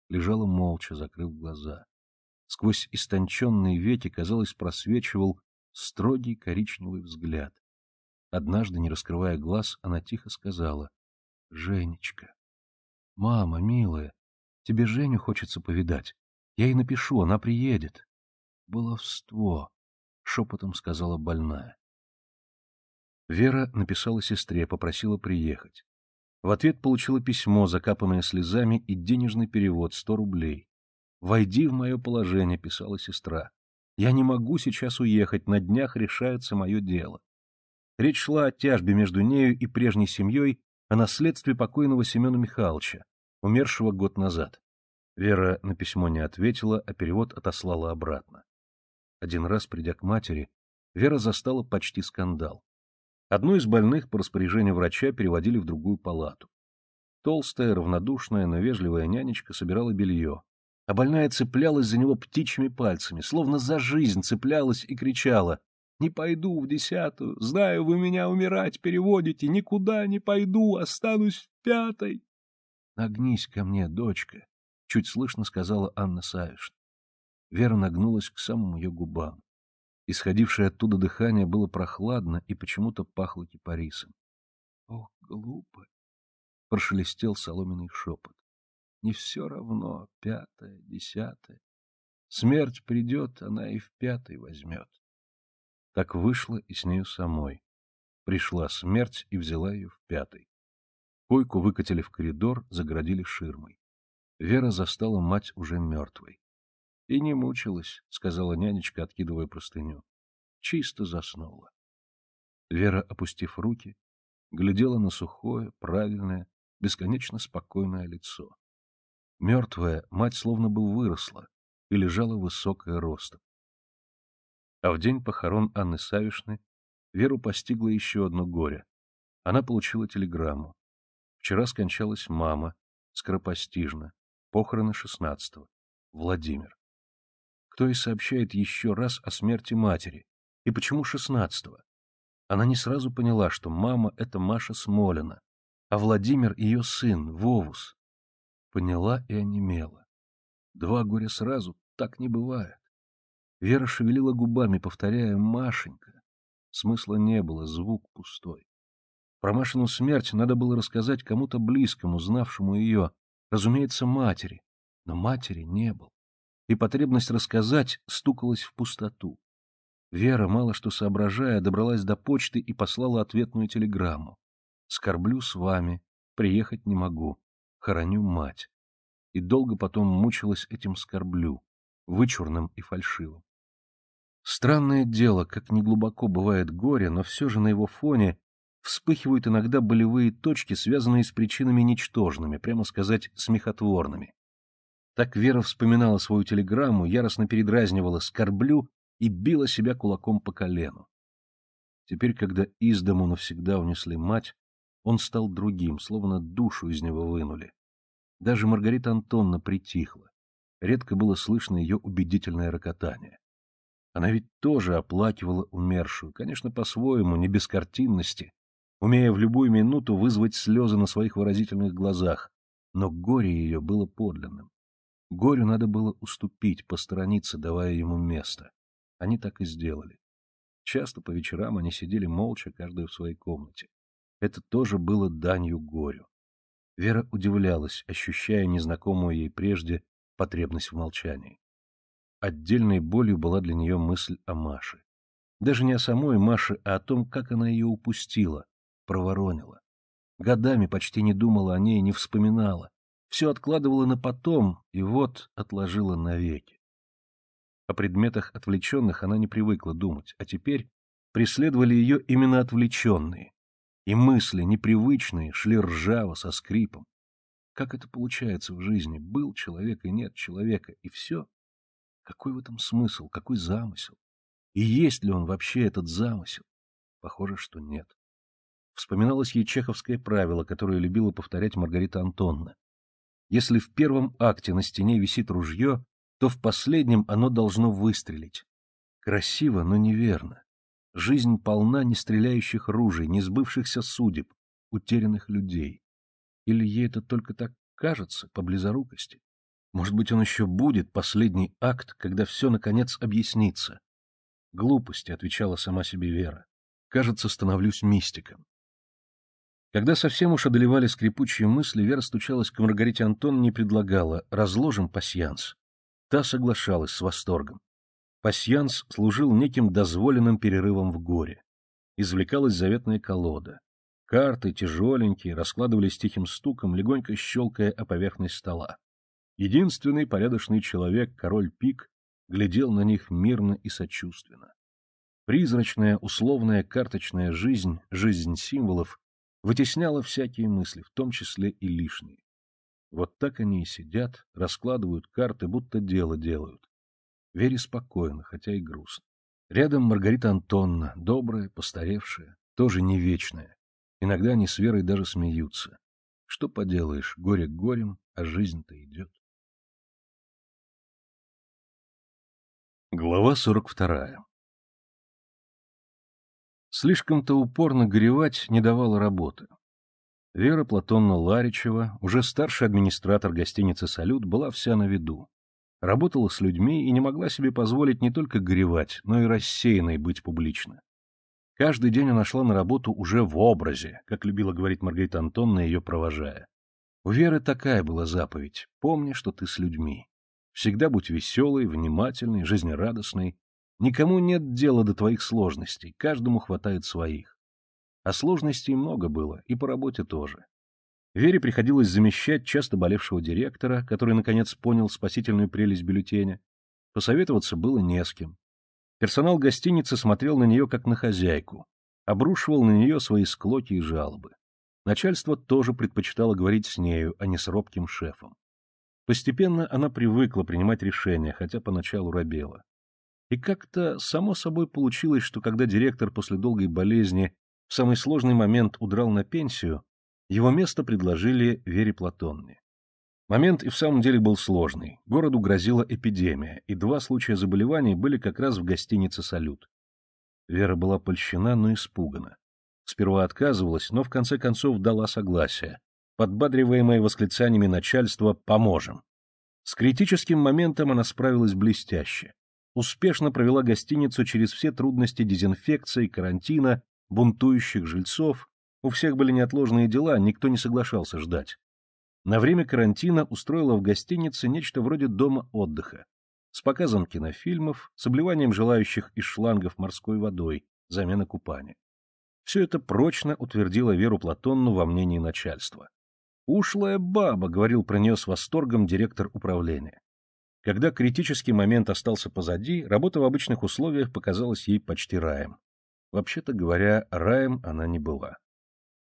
Лежала молча, закрыв глаза. Сквозь истонченные веки, казалось, просвечивал строгий коричневый взгляд. Однажды, не раскрывая глаз, она тихо сказала. — Женечка. — Мама, милая, тебе Женю хочется повидать. Я ей напишу, она приедет. — Баловство, — шепотом сказала больная. Вера написала сестре, попросила приехать. В ответ получила письмо, закапанное слезами, и денежный перевод — сто рублей. «Войди в мое положение», — писала сестра. «Я не могу сейчас уехать, на днях решается мое дело». Речь шла о тяжбе между нею и прежней семьей, о наследстве покойного Семена Михайловича, умершего год назад. Вера на письмо не ответила, а перевод отослала обратно. Один раз, придя к матери, Вера застала почти скандал. Одну из больных по распоряжению врача переводили в другую палату. Толстая, равнодушная, но вежливая нянечка собирала белье, а больная цеплялась за него птичьими пальцами, словно за жизнь цеплялась и кричала «Не пойду в десятую, знаю, вы меня умирать переводите, никуда не пойду, останусь в пятой». «Нагнись ко мне, дочка», — чуть слышно сказала Анна Савишна. Вера нагнулась к самым ее губам. Исходившее оттуда дыхание было прохладно и почему-то пахло кипарисом. — Ох, глупо! — прошелестел соломенный шепот. — Не все равно, пятое, десятое. Смерть придет, она и в пятый возьмет. Так вышло и с нею самой. Пришла смерть и взяла ее в пятый. Койку выкатили в коридор, заградили ширмой. Вера застала мать уже мертвой. — И не мучилась, — сказала нянечка, откидывая простыню. Чисто заснула. Вера, опустив руки, глядела на сухое, правильное, бесконечно спокойное лицо. Мертвая мать словно бы выросла и лежала высокая ростом. А в день похорон Анны Савишны Веру постигло еще одно горе. Она получила телеграмму. Вчера скончалась мама, скоропостижно, похороны шестнадцатого, Владимир кто и сообщает еще раз о смерти матери, и почему шестнадцатого. Она не сразу поняла, что мама — это Маша Смолина, а Владимир — ее сын, Вовус. Поняла и онемела. Два горя сразу так не бывает. Вера шевелила губами, повторяя «Машенька». Смысла не было, звук пустой. Про Машину смерть надо было рассказать кому-то близкому, знавшему ее, разумеется, матери, но матери не было и потребность рассказать стукалась в пустоту. Вера, мало что соображая, добралась до почты и послала ответную телеграмму. «Скорблю с вами, приехать не могу, хороню мать». И долго потом мучилась этим скорблю, вычурным и фальшивым. Странное дело, как неглубоко бывает горе, но все же на его фоне вспыхивают иногда болевые точки, связанные с причинами ничтожными, прямо сказать, смехотворными. Так Вера вспоминала свою телеграмму, яростно передразнивала «скорблю» и била себя кулаком по колену. Теперь, когда из дому навсегда унесли мать, он стал другим, словно душу из него вынули. Даже Маргарита Антонна притихла. Редко было слышно ее убедительное рокотание. Она ведь тоже оплакивала умершую, конечно, по-своему, не без картинности, умея в любую минуту вызвать слезы на своих выразительных глазах, но горе ее было подлинным. Горю надо было уступить, посторониться, давая ему место. Они так и сделали. Часто по вечерам они сидели молча, каждый в своей комнате. Это тоже было данью горю. Вера удивлялась, ощущая незнакомую ей прежде потребность в молчании. Отдельной болью была для нее мысль о Маше. Даже не о самой Маше, а о том, как она ее упустила, проворонила. Годами почти не думала о ней, не вспоминала, все откладывала на потом и вот отложила навеки. О предметах отвлеченных она не привыкла думать, а теперь преследовали ее именно отвлеченные. И мысли, непривычные, шли ржаво, со скрипом. Как это получается в жизни? Был человек и нет человека, и все? Какой в этом смысл, какой замысел? И есть ли он вообще этот замысел? Похоже, что нет. Вспоминалось ей чеховское правило, которое любила повторять Маргарита Антонна. Если в первом акте на стене висит ружье, то в последнем оно должно выстрелить. Красиво, но неверно. Жизнь полна нестреляющих ружей, не сбывшихся судеб, утерянных людей. Или ей это только так кажется, по близорукости? Может быть, он еще будет, последний акт, когда все, наконец, объяснится. Глупости, — отвечала сама себе Вера. Кажется, становлюсь мистиком. Когда совсем уж одолевали скрипучие мысли, Вера стучалась к Маргарите Антоновне и предлагала «разложим пасьянс». Та соглашалась с восторгом. Пасьянс служил неким дозволенным перерывом в горе. Извлекалась заветная колода. Карты, тяжеленькие, раскладывались тихим стуком, легонько щелкая о поверхность стола. Единственный порядочный человек, король Пик, глядел на них мирно и сочувственно. Призрачная, условная, карточная жизнь, жизнь символов, вытесняла всякие мысли, в том числе и лишние. Вот так они и сидят, раскладывают карты, будто дело делают. Вере спокойно, хотя и грустно. Рядом Маргарита Антонна, добрая, постаревшая, тоже не вечная. Иногда они с Верой даже смеются. Что поделаешь, горе к горем, а жизнь-то идет. Глава сорок вторая. Слишком-то упорно горевать не давала работы. Вера Платонна Ларичева, уже старший администратор гостиницы «Салют», была вся на виду. Работала с людьми и не могла себе позволить не только горевать, но и рассеянной быть публично. Каждый день она шла на работу уже в образе, как любила говорить Маргарита Антонна, ее провожая. У Веры такая была заповедь — помни, что ты с людьми. Всегда будь веселой, внимательной, жизнерадостной, Никому нет дела до твоих сложностей, каждому хватает своих. А сложностей много было, и по работе тоже. Вере приходилось замещать часто болевшего директора, который, наконец, понял спасительную прелесть бюллетеня. Посоветоваться было не с кем. Персонал гостиницы смотрел на нее как на хозяйку, обрушивал на нее свои склоки и жалобы. Начальство тоже предпочитало говорить с нею, а не с робким шефом. Постепенно она привыкла принимать решения, хотя поначалу робела. И как-то само собой получилось, что когда директор после долгой болезни в самый сложный момент удрал на пенсию, его место предложили Вере Платонне. Момент и в самом деле был сложный. Городу грозила эпидемия, и два случая заболеваний были как раз в гостинице «Салют». Вера была польщена, но испугана. Сперва отказывалась, но в конце концов дала согласие, подбадриваемое восклицаниями начальства «поможем». С критическим моментом она справилась блестяще успешно провела гостиницу через все трудности дезинфекции, карантина, бунтующих жильцов. У всех были неотложные дела, никто не соглашался ждать. На время карантина устроила в гостинице нечто вроде дома отдыха. С показом кинофильмов, с обливанием желающих из шлангов морской водой, замена купания. Все это прочно утвердило Веру Платонну во мнении начальства. «Ушлая баба», — говорил про нее с восторгом директор управления. Когда критический момент остался позади, работа в обычных условиях показалась ей почти раем. Вообще-то говоря, раем она не была.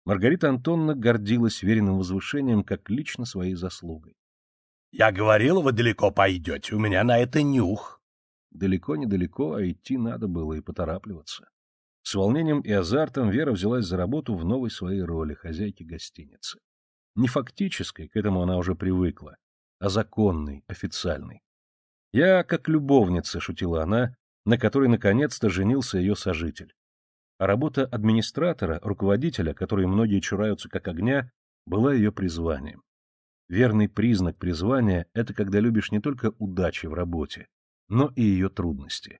Маргарита Антонна гордилась веренным возвышением как лично своей заслугой. — Я говорила, вы далеко пойдете, у меня на это нюх. Далеко недалеко, а идти надо было и поторапливаться. С волнением и азартом Вера взялась за работу в новой своей роли хозяйки гостиницы. Не фактической, к этому она уже привыкла, а законный, официальный. «Я как любовница», — шутила она, на которой наконец-то женился ее сожитель. А работа администратора, руководителя, который многие чураются как огня, была ее призванием. Верный признак призвания — это когда любишь не только удачи в работе, но и ее трудности.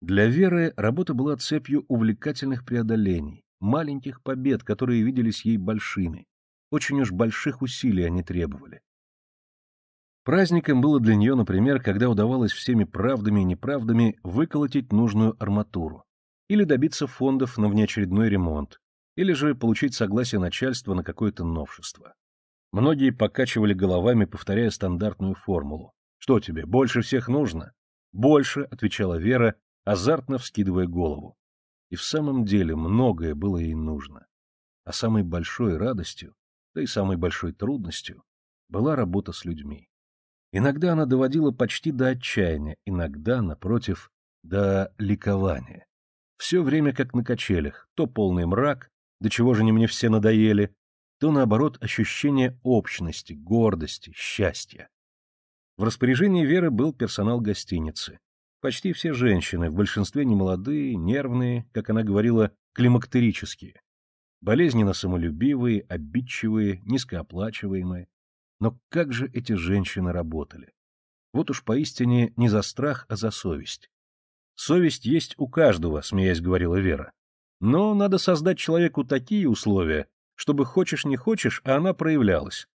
Для Веры работа была цепью увлекательных преодолений, маленьких побед, которые виделись ей большими. Очень уж больших усилий они требовали. Праздником было для нее, например, когда удавалось всеми правдами и неправдами выколотить нужную арматуру, или добиться фондов на внеочередной ремонт, или же получить согласие начальства на какое-то новшество. Многие покачивали головами, повторяя стандартную формулу. «Что тебе, больше всех нужно?» «Больше», — отвечала Вера, азартно вскидывая голову. И в самом деле многое было ей нужно. А самой большой радостью, да и самой большой трудностью была работа с людьми. Иногда она доводила почти до отчаяния, иногда, напротив, до ликования. Все время как на качелях, то полный мрак, до чего же не мне все надоели, то, наоборот, ощущение общности, гордости, счастья. В распоряжении Веры был персонал гостиницы. Почти все женщины, в большинстве немолодые, нервные, как она говорила, климактерические. Болезненно самолюбивые, обидчивые, низкооплачиваемые. Но как же эти женщины работали? Вот уж поистине не за страх, а за совесть. Совесть есть у каждого, смеясь говорила Вера. Но надо создать человеку такие условия, чтобы хочешь не хочешь, а она проявлялась.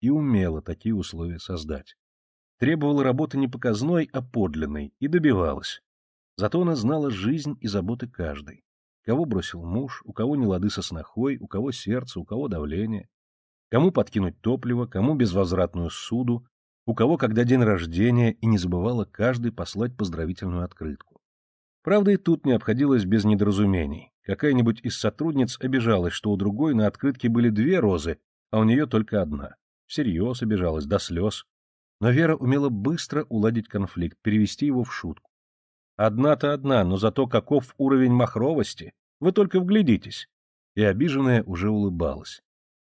И умела такие условия создать. Требовала работы не показной, а подлинной, и добивалась. Зато она знала жизнь и заботы каждой. Кого бросил муж, у кого не лады со снохой, у кого сердце, у кого давление. Кому подкинуть топливо, кому безвозвратную суду, у кого когда день рождения, и не забывала каждый послать поздравительную открытку. Правда, и тут не обходилось без недоразумений. Какая-нибудь из сотрудниц обижалась, что у другой на открытке были две розы, а у нее только одна. Всерьез обижалась, до слез. Но Вера умела быстро уладить конфликт, перевести его в шутку. Одна-то одна, но зато каков уровень махровости! Вы только вглядитесь! И обиженная уже улыбалась.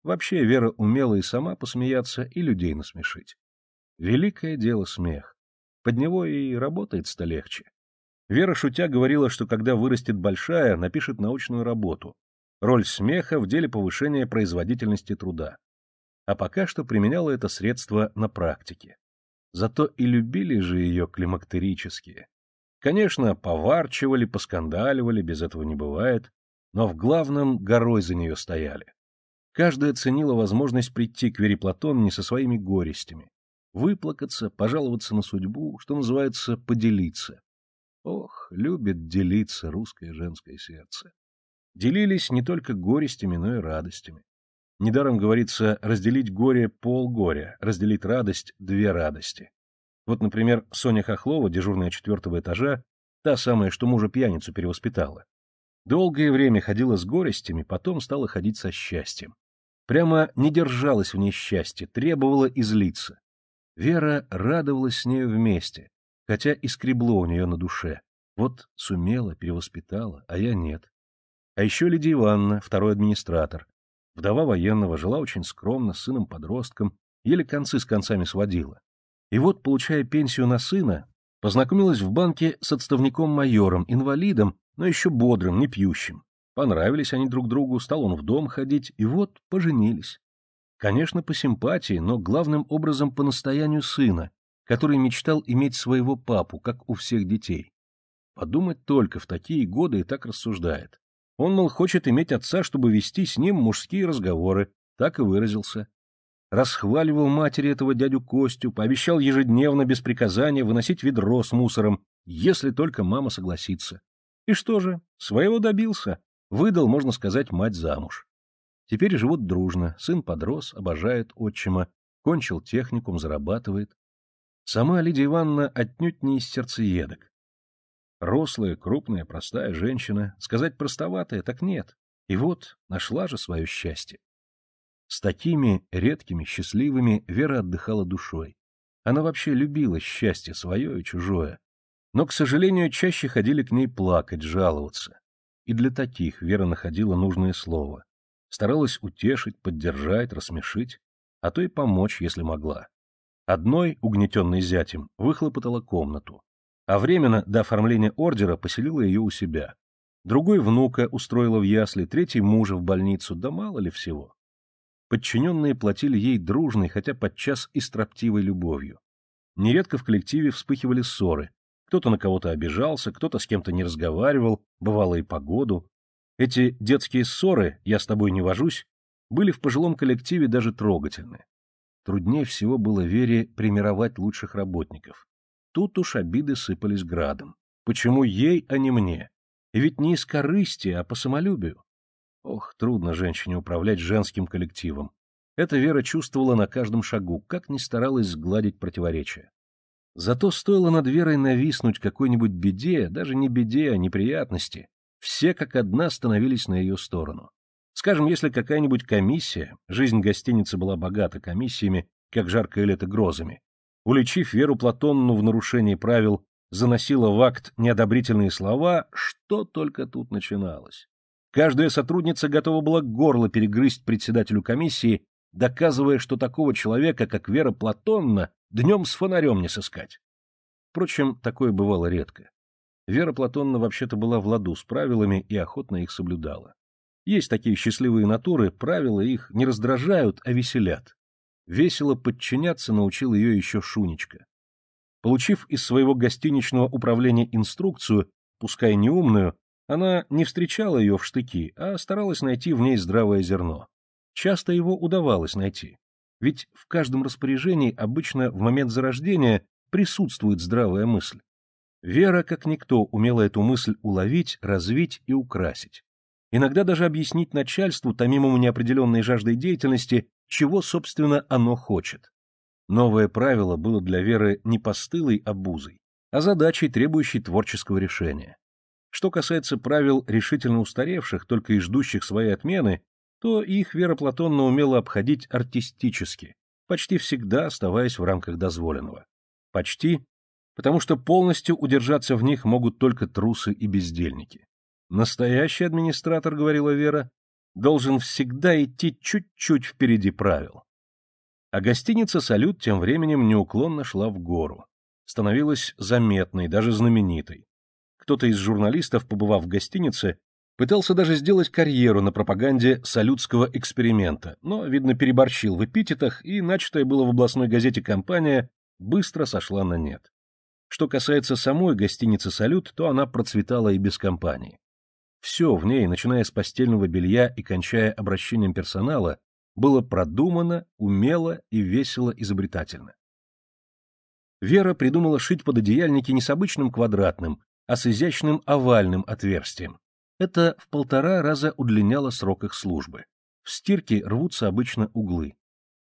Вообще Вера умела и сама посмеяться, и людей насмешить. Великое дело смех. Под него и работает-то легче. Вера шутя говорила, что когда вырастет большая, напишет научную работу. Роль смеха в деле повышения производительности труда. А пока что применяла это средство на практике. Зато и любили же ее климактерические. Конечно, поварчивали, поскандаливали, без этого не бывает, но в главном горой за нее стояли. Каждая ценила возможность прийти к Вере не со своими горестями, выплакаться, пожаловаться на судьбу, что называется, поделиться. Ох, любит делиться русское женское сердце. Делились не только горестями, но и радостями. Недаром говорится разделить горе полгоря, разделить радость две радости. Вот, например, Соня Хохлова, дежурная четвертого этажа, та самая, что мужа пьяницу перевоспитала. Долгое время ходила с горестями, потом стала ходить со счастьем. Прямо не держалась в ней счастье, требовала излиться. Вера радовалась с нею вместе, хотя и скребло у нее на душе. Вот сумела, перевоспитала, а я нет. А еще Лидия Ивановна, второй администратор. Вдова военного, жила очень скромно, с сыном-подростком, еле концы с концами сводила. И вот, получая пенсию на сына, познакомилась в банке с отставником-майором, инвалидом, но еще бодрым, не пьющим. Понравились они друг другу, стал он в дом ходить, и вот поженились. Конечно, по симпатии, но главным образом по настоянию сына, который мечтал иметь своего папу, как у всех детей. Подумать только, в такие годы и так рассуждает. Он, мол, хочет иметь отца, чтобы вести с ним мужские разговоры, так и выразился. Расхваливал матери этого дядю Костю, пообещал ежедневно без приказания выносить ведро с мусором, если только мама согласится. И что же, своего добился. Выдал, можно сказать, мать замуж. Теперь живут дружно, сын подрос, обожает отчима, кончил техникум, зарабатывает. Сама Лидия Ивановна отнюдь не из сердцеедок. Рослая, крупная, простая женщина, сказать простоватая, так нет. И вот нашла же свое счастье. С такими редкими, счастливыми Вера отдыхала душой. Она вообще любила счастье свое и чужое. Но, к сожалению, чаще ходили к ней плакать, жаловаться. И для таких Вера находила нужное слово. Старалась утешить, поддержать, рассмешить, а то и помочь, если могла. Одной, угнетенной зятем, выхлопотала комнату, а временно до оформления ордера поселила ее у себя. Другой внука устроила в ясли, третий мужа в больницу, да мало ли всего. Подчиненные платили ей дружной, хотя подчас и строптивой любовью. Нередко в коллективе вспыхивали ссоры, кто-то на кого-то обижался, кто-то с кем-то не разговаривал, бывало и погоду. Эти детские ссоры «я с тобой не вожусь» были в пожилом коллективе даже трогательны. Труднее всего было Вере примировать лучших работников. Тут уж обиды сыпались градом. Почему ей, а не мне? И ведь не из корысти, а по самолюбию. Ох, трудно женщине управлять женским коллективом. Это Вера чувствовала на каждом шагу, как ни старалась сгладить противоречия. Зато стоило над Верой нависнуть какой-нибудь беде, даже не беде, а неприятности, все как одна становились на ее сторону. Скажем, если какая-нибудь комиссия, жизнь гостиницы была богата комиссиями, как жаркое лето грозами, уличив Веру Платонну в нарушении правил, заносила в акт неодобрительные слова, что только тут начиналось. Каждая сотрудница готова была горло перегрызть председателю комиссии доказывая, что такого человека, как Вера Платонна, днем с фонарем не сыскать. Впрочем, такое бывало редко. Вера Платонна вообще-то была в ладу с правилами и охотно их соблюдала. Есть такие счастливые натуры, правила их не раздражают, а веселят. Весело подчиняться научил ее еще Шунечка. Получив из своего гостиничного управления инструкцию, пускай неумную, она не встречала ее в штыки, а старалась найти в ней здравое зерно часто его удавалось найти. Ведь в каждом распоряжении обычно в момент зарождения присутствует здравая мысль. Вера, как никто, умела эту мысль уловить, развить и украсить. Иногда даже объяснить начальству, томимому неопределенной жаждой деятельности, чего, собственно, оно хочет. Новое правило было для Веры не постылой обузой, а задачей, требующей творческого решения. Что касается правил решительно устаревших, только и ждущих своей отмены, то их Вера Платонна умела обходить артистически, почти всегда оставаясь в рамках дозволенного. Почти, потому что полностью удержаться в них могут только трусы и бездельники. Настоящий администратор, говорила Вера, должен всегда идти чуть-чуть впереди правил. А гостиница «Салют» тем временем неуклонно шла в гору. Становилась заметной, даже знаменитой. Кто-то из журналистов, побывав в гостинице, Пытался даже сделать карьеру на пропаганде салютского эксперимента, но, видно, переборщил в эпитетах, и начатая было в областной газете компания быстро сошла на нет. Что касается самой гостиницы «Салют», то она процветала и без компании. Все в ней, начиная с постельного белья и кончая обращением персонала, было продумано, умело и весело изобретательно. Вера придумала шить пододеяльники не с обычным квадратным, а с изящным овальным отверстием, это в полтора раза удлиняло срок их службы. В стирке рвутся обычно углы.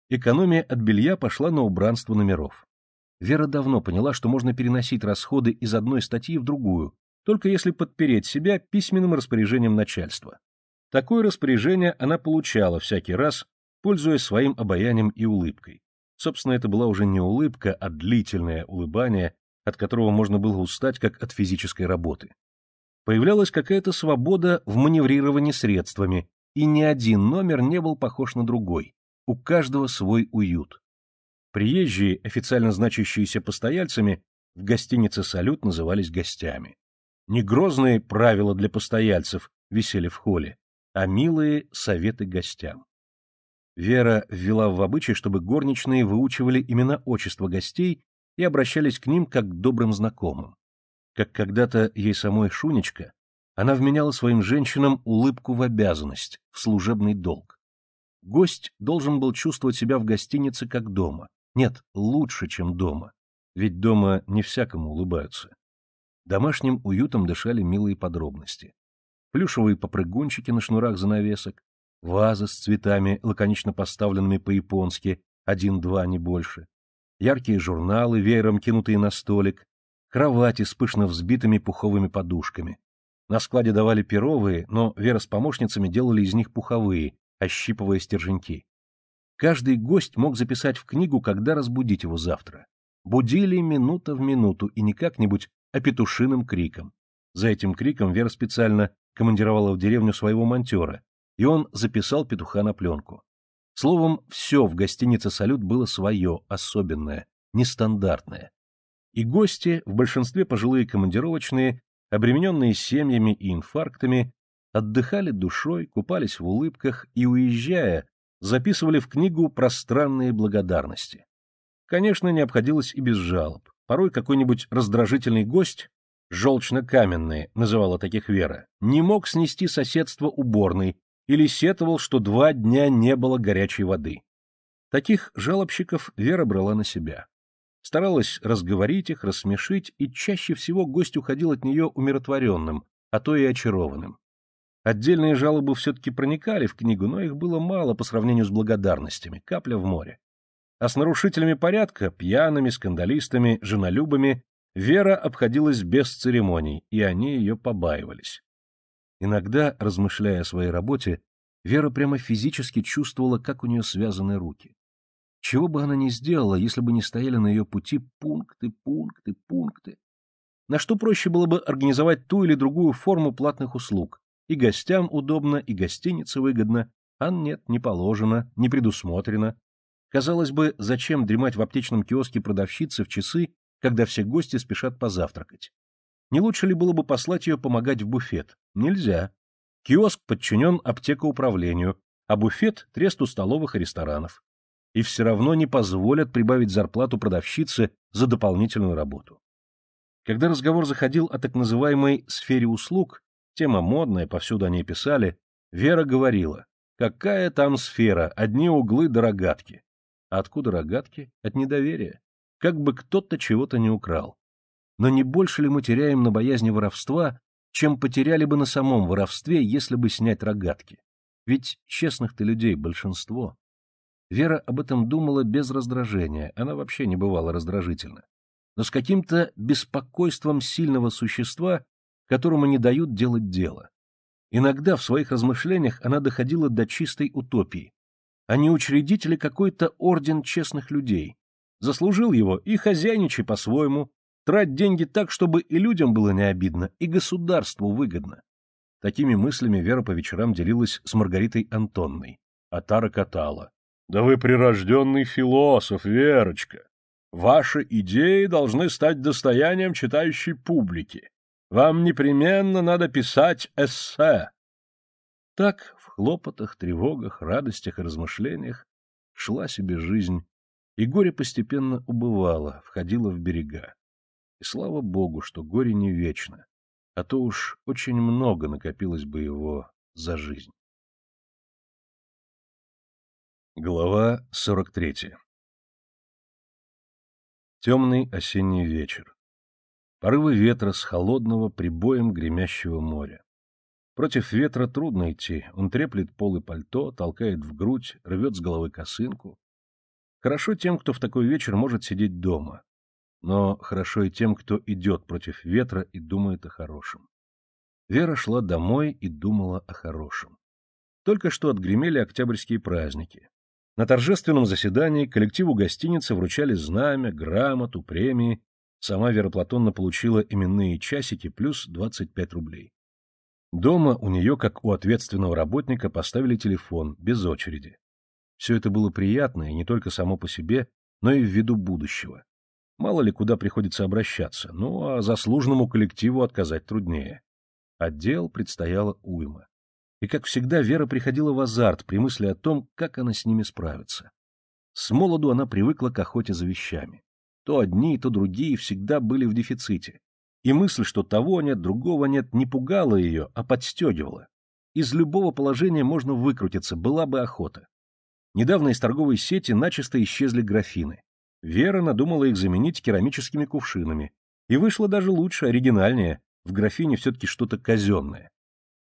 Экономия от белья пошла на убранство номеров. Вера давно поняла, что можно переносить расходы из одной статьи в другую, только если подпереть себя письменным распоряжением начальства. Такое распоряжение она получала всякий раз, пользуясь своим обаянием и улыбкой. Собственно, это была уже не улыбка, а длительное улыбание, от которого можно было устать, как от физической работы появлялась какая-то свобода в маневрировании средствами, и ни один номер не был похож на другой, у каждого свой уют. Приезжие, официально значащиеся постояльцами, в гостинице «Салют» назывались гостями. Не грозные правила для постояльцев висели в холле, а милые советы гостям. Вера ввела в обычай, чтобы горничные выучивали имена отчества гостей и обращались к ним как к добрым знакомым как когда-то ей самой Шунечка, она вменяла своим женщинам улыбку в обязанность, в служебный долг. Гость должен был чувствовать себя в гостинице как дома. Нет, лучше, чем дома. Ведь дома не всякому улыбаются. Домашним уютом дышали милые подробности. Плюшевые попрыгунчики на шнурах занавесок, вазы с цветами, лаконично поставленными по-японски, один-два, не больше, яркие журналы, веером кинутые на столик, кровати с пышно взбитыми пуховыми подушками. На складе давали перовые, но Вера с помощницами делали из них пуховые, ощипывая стерженьки. Каждый гость мог записать в книгу, когда разбудить его завтра. Будили минута в минуту и не как-нибудь, а петушиным криком. За этим криком Вера специально командировала в деревню своего монтера, и он записал петуха на пленку. Словом, все в гостинице «Салют» было свое, особенное, нестандартное и гости, в большинстве пожилые командировочные, обремененные семьями и инфарктами, отдыхали душой, купались в улыбках и, уезжая, записывали в книгу пространные благодарности. Конечно, не обходилось и без жалоб. Порой какой-нибудь раздражительный гость, желчно-каменный, называла таких Вера, не мог снести соседство уборной или сетовал, что два дня не было горячей воды. Таких жалобщиков Вера брала на себя старалась разговорить их, рассмешить, и чаще всего гость уходил от нее умиротворенным, а то и очарованным. Отдельные жалобы все-таки проникали в книгу, но их было мало по сравнению с благодарностями, капля в море. А с нарушителями порядка, пьяными, скандалистами, женолюбами, Вера обходилась без церемоний, и они ее побаивались. Иногда, размышляя о своей работе, Вера прямо физически чувствовала, как у нее связаны руки. Чего бы она ни сделала, если бы не стояли на ее пути пункты, пункты, пункты. На что проще было бы организовать ту или другую форму платных услуг. И гостям удобно, и гостинице выгодно, а нет, не положено, не предусмотрено. Казалось бы, зачем дремать в аптечном киоске продавщицы в часы, когда все гости спешат позавтракать? Не лучше ли было бы послать ее помогать в буфет? Нельзя. Киоск подчинен аптекоуправлению, а буфет — тресту столовых и ресторанов и все равно не позволят прибавить зарплату продавщице за дополнительную работу. Когда разговор заходил о так называемой «сфере услуг», тема модная, повсюду о ней писали, Вера говорила, какая там сфера, одни углы до рогатки. А откуда рогатки? От недоверия. Как бы кто-то чего-то не украл. Но не больше ли мы теряем на боязни воровства, чем потеряли бы на самом воровстве, если бы снять рогатки? Ведь честных-то людей большинство. Вера об этом думала без раздражения, она вообще не бывала раздражительна, но с каким-то беспокойством сильного существа, которому не дают делать дело. Иногда в своих размышлениях она доходила до чистой утопии. Они а учредители какой-то орден честных людей. Заслужил его и хозяйничай по-своему, трать деньги так, чтобы и людям было не обидно, и государству выгодно. Такими мыслями Вера по вечерам делилась с Маргаритой Антонной, а Тара катала. Да вы прирожденный философ, Верочка. Ваши идеи должны стать достоянием читающей публики. Вам непременно надо писать эссе. Так в хлопотах, тревогах, радостях и размышлениях шла себе жизнь, и горе постепенно убывало, входило в берега. И слава богу, что горе не вечно, а то уж очень много накопилось бы его за жизнь. Глава 43 Темный осенний вечер. Порывы ветра с холодного прибоем гремящего моря. Против ветра трудно идти, он треплет пол и пальто, толкает в грудь, рвет с головы косынку. Хорошо тем, кто в такой вечер может сидеть дома, но хорошо и тем, кто идет против ветра и думает о хорошем. Вера шла домой и думала о хорошем. Только что отгремели октябрьские праздники. На торжественном заседании коллективу гостиницы вручали знамя, грамоту, премии. Сама Вера Платонна получила именные часики плюс 25 рублей. Дома у нее, как у ответственного работника, поставили телефон, без очереди. Все это было приятно, и не только само по себе, но и в виду будущего. Мало ли куда приходится обращаться, ну а заслуженному коллективу отказать труднее. Отдел предстояло уйма и, как всегда, Вера приходила в азарт при мысли о том, как она с ними справится. С молоду она привыкла к охоте за вещами. То одни, то другие всегда были в дефиците. И мысль, что того нет, другого нет, не пугала ее, а подстегивала. Из любого положения можно выкрутиться, была бы охота. Недавно из торговой сети начисто исчезли графины. Вера надумала их заменить керамическими кувшинами. И вышло даже лучше, оригинальнее. В графине все-таки что-то казенное.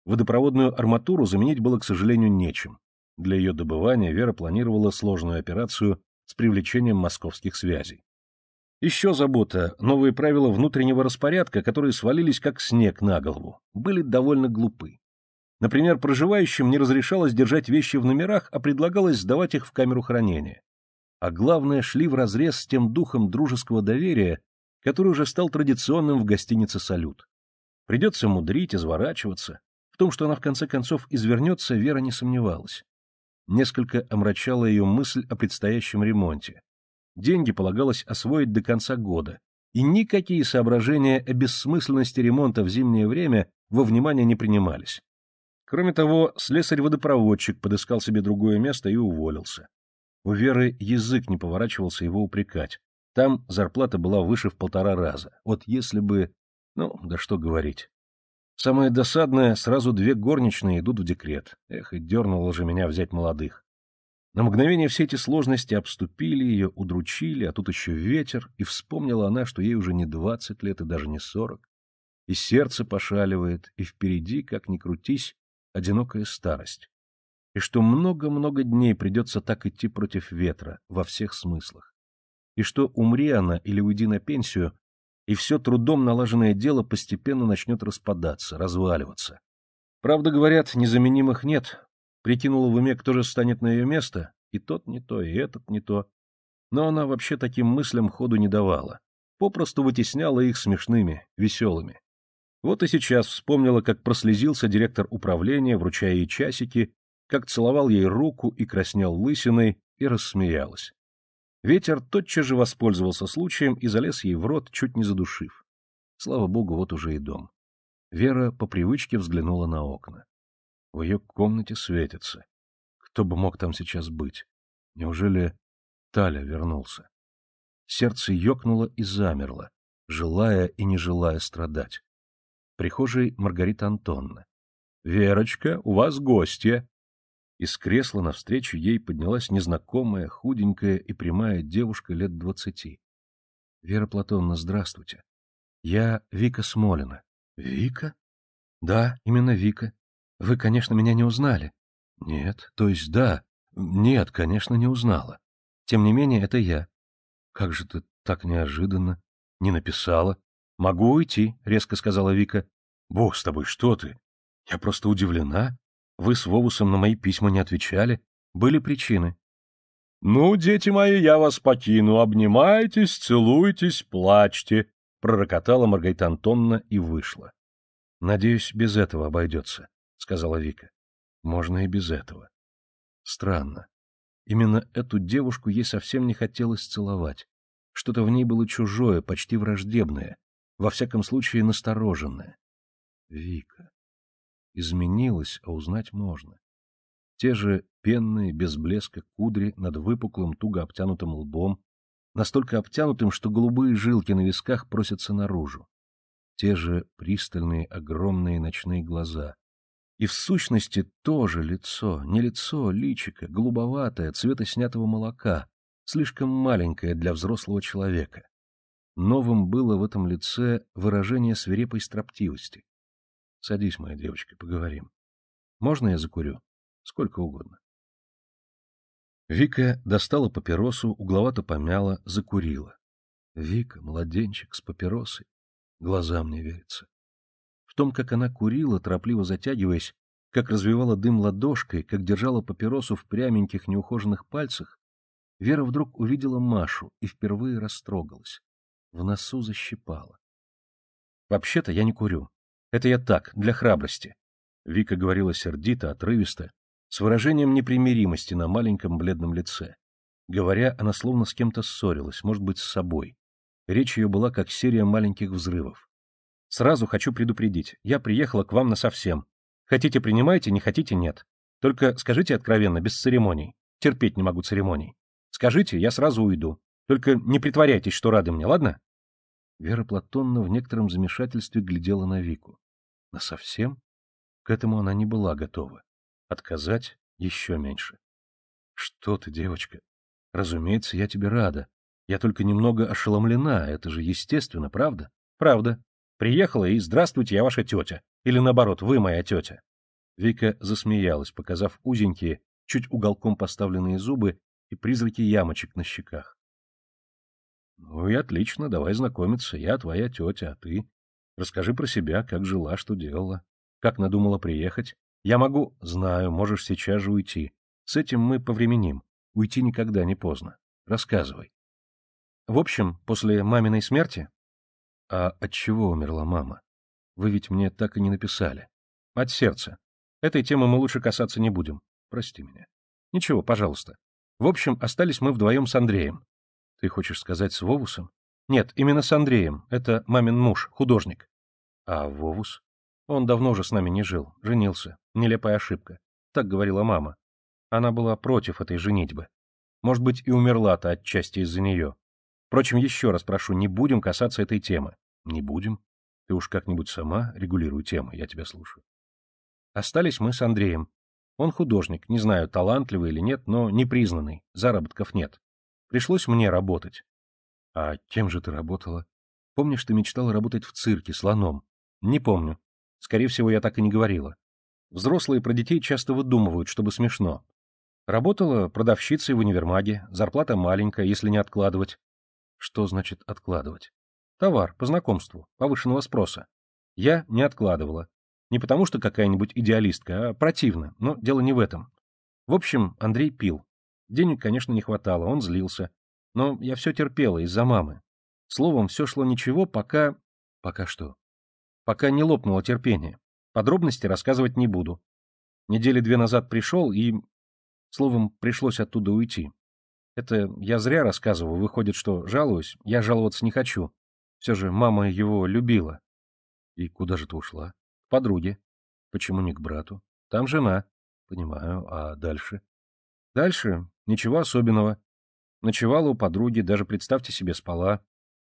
Водопроводную арматуру заменить было, к сожалению, нечем. Для ее добывания Вера планировала сложную операцию с привлечением московских связей. Еще забота – новые правила внутреннего распорядка, которые свалились как снег на голову, были довольно глупы. Например, проживающим не разрешалось держать вещи в номерах, а предлагалось сдавать их в камеру хранения. А главное, шли вразрез с тем духом дружеского доверия, который уже стал традиционным в гостинице «Салют». Придется мудрить, изворачиваться, в том, что она в конце концов извернется, Вера не сомневалась. Несколько омрачала ее мысль о предстоящем ремонте. Деньги полагалось освоить до конца года, и никакие соображения о бессмысленности ремонта в зимнее время во внимание не принимались. Кроме того, слесарь-водопроводчик подыскал себе другое место и уволился. У Веры язык не поворачивался его упрекать. Там зарплата была выше в полтора раза. Вот если бы... Ну, да что говорить. Самое досадное, сразу две горничные идут в декрет. Эх, и дернуло же меня взять молодых. На мгновение все эти сложности обступили ее, удручили, а тут еще ветер, и вспомнила она, что ей уже не двадцать лет и даже не сорок. И сердце пошаливает, и впереди, как ни крутись, одинокая старость. И что много-много дней придется так идти против ветра, во всех смыслах. И что умри она или уйди на пенсию, и все трудом налаженное дело постепенно начнет распадаться, разваливаться. Правда, говорят, незаменимых нет. Прикинула в уме, кто же станет на ее место, и тот не то, и этот не то. Но она вообще таким мыслям ходу не давала. Попросту вытесняла их смешными, веселыми. Вот и сейчас вспомнила, как прослезился директор управления, вручая ей часики, как целовал ей руку и краснел лысиной, и рассмеялась. Ветер тотчас же воспользовался случаем и залез ей в рот, чуть не задушив. Слава богу, вот уже и дом. Вера по привычке взглянула на окна. В ее комнате светится. Кто бы мог там сейчас быть? Неужели Таля вернулся? Сердце ёкнуло и замерло, желая и не желая страдать. Прихожей Маргарита Антонна. «Верочка, у вас гостья!» Из кресла навстречу ей поднялась незнакомая, худенькая и прямая девушка лет двадцати. — Вера Платоновна, здравствуйте. Я Вика Смолина. — Вика? — Да, именно Вика. Вы, конечно, меня не узнали. — Нет, то есть да. Нет, конечно, не узнала. Тем не менее, это я. — Как же ты так неожиданно? Не написала. — Могу уйти, — резко сказала Вика. — Бог с тобой, что ты? Я просто удивлена. Вы с Вовусом на мои письма не отвечали. Были причины. — Ну, дети мои, я вас покину. Обнимайтесь, целуйтесь, плачьте, — пророкотала Маргарита Антонна и вышла. — Надеюсь, без этого обойдется, — сказала Вика. — Можно и без этого. Странно. Именно эту девушку ей совсем не хотелось целовать. Что-то в ней было чужое, почти враждебное, во всяком случае настороженное. Вика изменилось, а узнать можно. Те же пенные, без блеска кудри над выпуклым, туго обтянутым лбом, настолько обтянутым, что голубые жилки на висках просятся наружу. Те же пристальные, огромные ночные глаза. И в сущности тоже лицо, не лицо, а личико, голубоватое, цвета снятого молока, слишком маленькое для взрослого человека. Новым было в этом лице выражение свирепой строптивости. Садись, моя девочка, поговорим. Можно я закурю? Сколько угодно. Вика достала папиросу, угловато помяла, закурила. Вика, младенчик с папиросой. Глазам не верится. В том, как она курила, торопливо затягиваясь, как развивала дым ладошкой, как держала папиросу в пряменьких неухоженных пальцах, Вера вдруг увидела Машу и впервые растрогалась. В носу защипала. «Вообще-то я не курю», это я так, для храбрости. Вика говорила сердито, отрывисто, с выражением непримиримости на маленьком бледном лице. Говоря, она словно с кем-то ссорилась, может быть, с собой. Речь ее была как серия маленьких взрывов. «Сразу хочу предупредить, я приехала к вам насовсем. Хотите принимайте, не хотите нет. Только скажите откровенно, без церемоний. Терпеть не могу церемоний. Скажите, я сразу уйду. Только не притворяйтесь, что рады мне, ладно?» Вера Платонна в некотором замешательстве глядела на Вику на совсем К этому она не была готова. Отказать еще меньше. Что ты, девочка? Разумеется, я тебе рада. Я только немного ошеломлена, это же естественно, правда? Правда. Приехала и «Здравствуйте, я ваша тетя». Или наоборот, «Вы моя тетя». Вика засмеялась, показав узенькие, чуть уголком поставленные зубы и призраки ямочек на щеках. — Ну и отлично, давай знакомиться, я твоя тетя, а ты? Расскажи про себя, как жила, что делала, как надумала приехать. Я могу... Знаю, можешь сейчас же уйти. С этим мы повременим. Уйти никогда не поздно. Рассказывай. В общем, после маминой смерти... А от чего умерла мама? Вы ведь мне так и не написали. От сердца. Этой темы мы лучше касаться не будем. Прости меня. Ничего, пожалуйста. В общем, остались мы вдвоем с Андреем. Ты хочешь сказать с Вовусом? Нет, именно с Андреем. Это мамин муж, художник. А Вовус? Он давно уже с нами не жил, женился. Нелепая ошибка. Так говорила мама. Она была против этой женитьбы. Может быть, и умерла-то отчасти из-за нее. Впрочем, еще раз прошу, не будем касаться этой темы. Не будем. Ты уж как-нибудь сама регулируй тему, я тебя слушаю. Остались мы с Андреем. Он художник, не знаю, талантливый или нет, но непризнанный, заработков нет. Пришлось мне работать. А кем же ты работала? Помнишь, ты мечтала работать в цирке, слоном? Не помню. Скорее всего, я так и не говорила. Взрослые про детей часто выдумывают, чтобы смешно. Работала продавщицей в универмаге, зарплата маленькая, если не откладывать. Что значит откладывать? Товар, по знакомству, повышенного спроса. Я не откладывала. Не потому что какая-нибудь идеалистка, а противно, но дело не в этом. В общем, Андрей пил. Денег, конечно, не хватало, он злился. Но я все терпела из-за мамы. Словом, все шло ничего, пока... Пока что? Пока не лопнуло терпение. Подробности рассказывать не буду. Недели две назад пришел и... Словом, пришлось оттуда уйти. Это я зря рассказываю, выходит, что жалуюсь, я жаловаться не хочу. Все же мама его любила. И куда же ты ушла? К подруге. Почему не к брату? Там жена. Понимаю, а дальше? Дальше ничего особенного. Ночевала у подруги, даже, представьте себе, спала.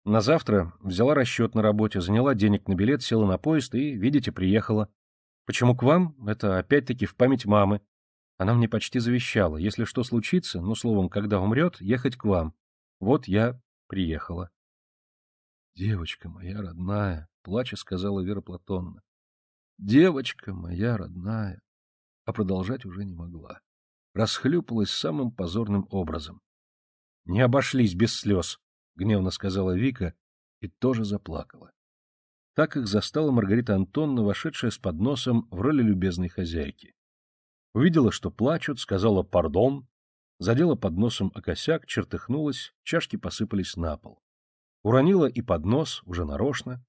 На завтра взяла расчет на работе, заняла денег на билет, села на поезд и, видите, приехала. Почему к вам? Это опять-таки в память мамы. Она мне почти завещала, если что случится, ну, словом, когда умрет, ехать к вам. Вот я приехала. «Девочка моя родная», — плача сказала Вера Платонна. «Девочка моя родная», а продолжать уже не могла. Расхлюпалась самым позорным образом. Не обошлись без слез, — гневно сказала Вика и тоже заплакала. Так их застала Маргарита Антонна, вошедшая с подносом в роли любезной хозяйки. Увидела, что плачут, сказала «пардон», задела подносом о косяк, чертыхнулась, чашки посыпались на пол. Уронила и поднос, уже нарочно,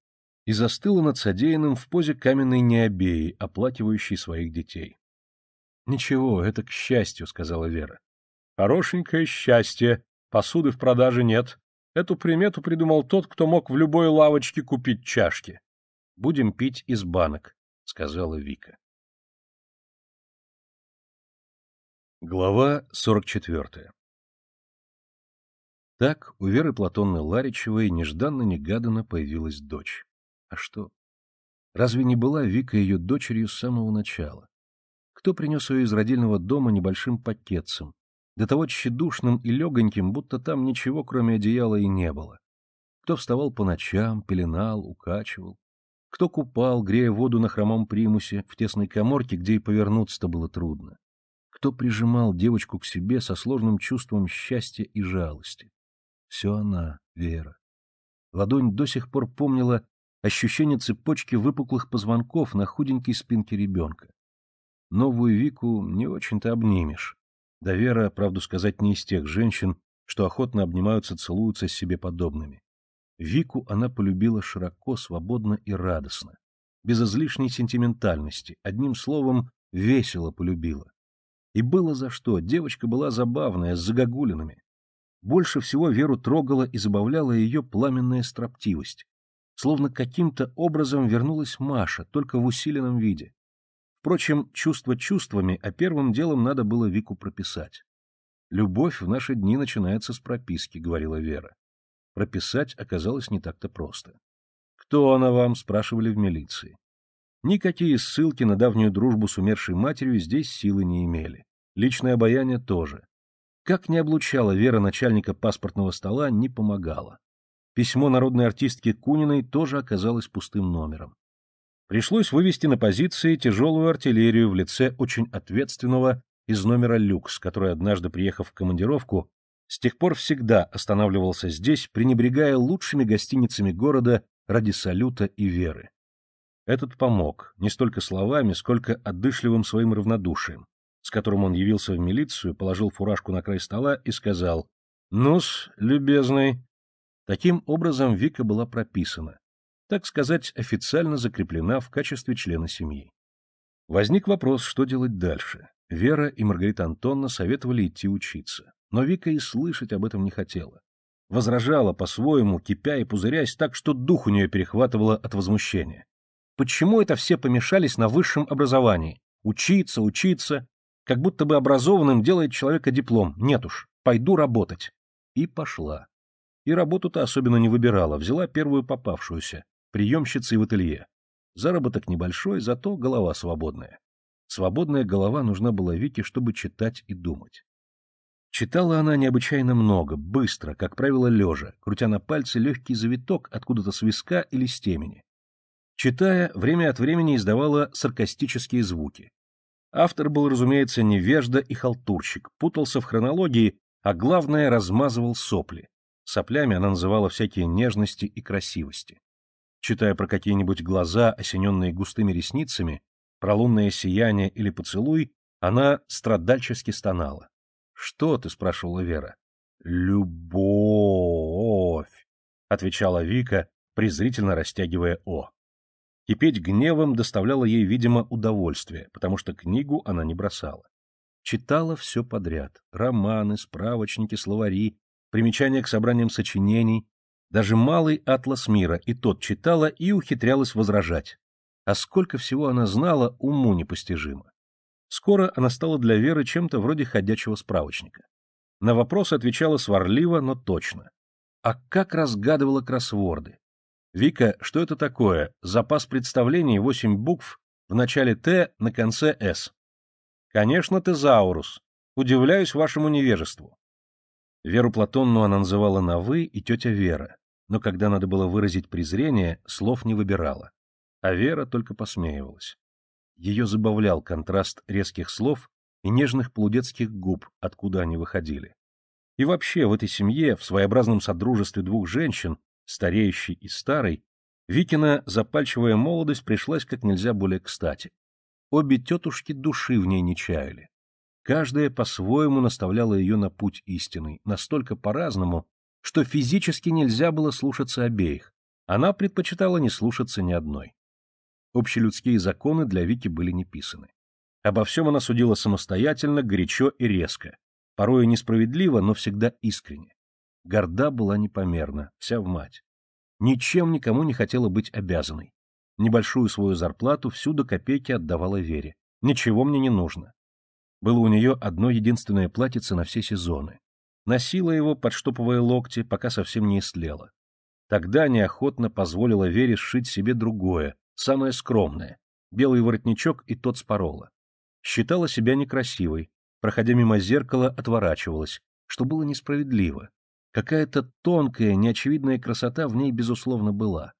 и застыла над содеянным в позе каменной необеи, оплакивающей своих детей. — Ничего, это к счастью, — сказала Вера. — Хорошенькое счастье, Посуды в продаже нет. Эту примету придумал тот, кто мог в любой лавочке купить чашки. Будем пить из банок, — сказала Вика. Глава 44 Так у Веры Платонны Ларичевой нежданно-негаданно появилась дочь. А что? Разве не была Вика ее дочерью с самого начала? Кто принес ее из родильного дома небольшим пакетцем, до того тщедушным и легоньким, будто там ничего, кроме одеяла, и не было. Кто вставал по ночам, пеленал, укачивал, кто купал, грея воду на хромом примусе, в тесной коморке, где и повернуться-то было трудно, кто прижимал девочку к себе со сложным чувством счастья и жалости. Все она, Вера. Ладонь до сих пор помнила ощущение цепочки выпуклых позвонков на худенькой спинке ребенка. Новую Вику не очень-то обнимешь. Да Вера, правду сказать, не из тех женщин, что охотно обнимаются, целуются с себе подобными. Вику она полюбила широко, свободно и радостно, без излишней сентиментальности, одним словом, весело полюбила. И было за что, девочка была забавная, с загогулинами. Больше всего Веру трогала и забавляла ее пламенная строптивость. Словно каким-то образом вернулась Маша, только в усиленном виде. Впрочем, чувство чувствами, а первым делом надо было Вику прописать. «Любовь в наши дни начинается с прописки», — говорила Вера. Прописать оказалось не так-то просто. «Кто она вам?» — спрашивали в милиции. Никакие ссылки на давнюю дружбу с умершей матерью здесь силы не имели. Личное обаяние тоже. Как не облучала Вера начальника паспортного стола, не помогала. Письмо народной артистки Куниной тоже оказалось пустым номером пришлось вывести на позиции тяжелую артиллерию в лице очень ответственного из номера «Люкс», который, однажды приехав в командировку, с тех пор всегда останавливался здесь, пренебрегая лучшими гостиницами города ради салюта и веры. Этот помог, не столько словами, сколько отдышливым своим равнодушием, с которым он явился в милицию, положил фуражку на край стола и сказал «Ну-с, любезный». Таким образом Вика была прописана, так сказать, официально закреплена в качестве члена семьи. Возник вопрос, что делать дальше. Вера и Маргарита Антонна советовали идти учиться, но Вика и слышать об этом не хотела. Возражала по-своему, кипя и пузырясь так, что дух у нее перехватывало от возмущения. Почему это все помешались на высшем образовании? Учиться, учиться. Как будто бы образованным делает человека диплом. Нет уж, пойду работать. И пошла. И работу-то особенно не выбирала, взяла первую попавшуюся приемщицей в ателье. Заработок небольшой, зато голова свободная. Свободная голова нужна была Вике, чтобы читать и думать. Читала она необычайно много, быстро, как правило, лежа, крутя на пальце легкий завиток откуда-то с виска или с темени. Читая, время от времени издавала саркастические звуки. Автор был, разумеется, невежда и халтурщик, путался в хронологии, а главное, размазывал сопли. Соплями она называла всякие нежности и красивости читая про какие-нибудь глаза, осененные густыми ресницами, про лунное сияние или поцелуй, она страдальчески стонала. «Что ты?» — спрашивала Вера. «Любовь!» — отвечала Вика, презрительно растягивая «о». Кипеть гневом доставляло ей, видимо, удовольствие, потому что книгу она не бросала. Читала все подряд — романы, справочники, словари, примечания к собраниям сочинений, даже малый атлас мира и тот читала и ухитрялась возражать. А сколько всего она знала, уму непостижимо. Скоро она стала для Веры чем-то вроде ходячего справочника. На вопросы отвечала сварливо, но точно. А как разгадывала кроссворды? Вика, что это такое? Запас представлений, восемь букв, в начале «Т», на конце «С». Конечно, тезаурус. Удивляюсь вашему невежеству. Веру Платонну она называла на «вы» и тетя Вера но когда надо было выразить презрение, слов не выбирала. А Вера только посмеивалась. Ее забавлял контраст резких слов и нежных полудетских губ, откуда они выходили. И вообще в этой семье, в своеобразном содружестве двух женщин, стареющей и старой, Викина запальчивая молодость пришлась как нельзя более кстати. Обе тетушки души в ней не чаяли. Каждая по-своему наставляла ее на путь истинный, настолько по-разному, что физически нельзя было слушаться обеих, она предпочитала не слушаться ни одной. Общелюдские законы для Вики были не писаны. Обо всем она судила самостоятельно, горячо и резко. Порою несправедливо, но всегда искренне. Горда была непомерна, вся в мать. Ничем никому не хотела быть обязанной. Небольшую свою зарплату всю до копейки отдавала Вере. Ничего мне не нужно. Было у нее одно единственное платьице на все сезоны носила его, подштопывая локти, пока совсем не истлела. Тогда неохотно позволила Вере сшить себе другое, самое скромное, белый воротничок и тот с Считала себя некрасивой, проходя мимо зеркала, отворачивалась, что было несправедливо. Какая-то тонкая, неочевидная красота в ней, безусловно, была.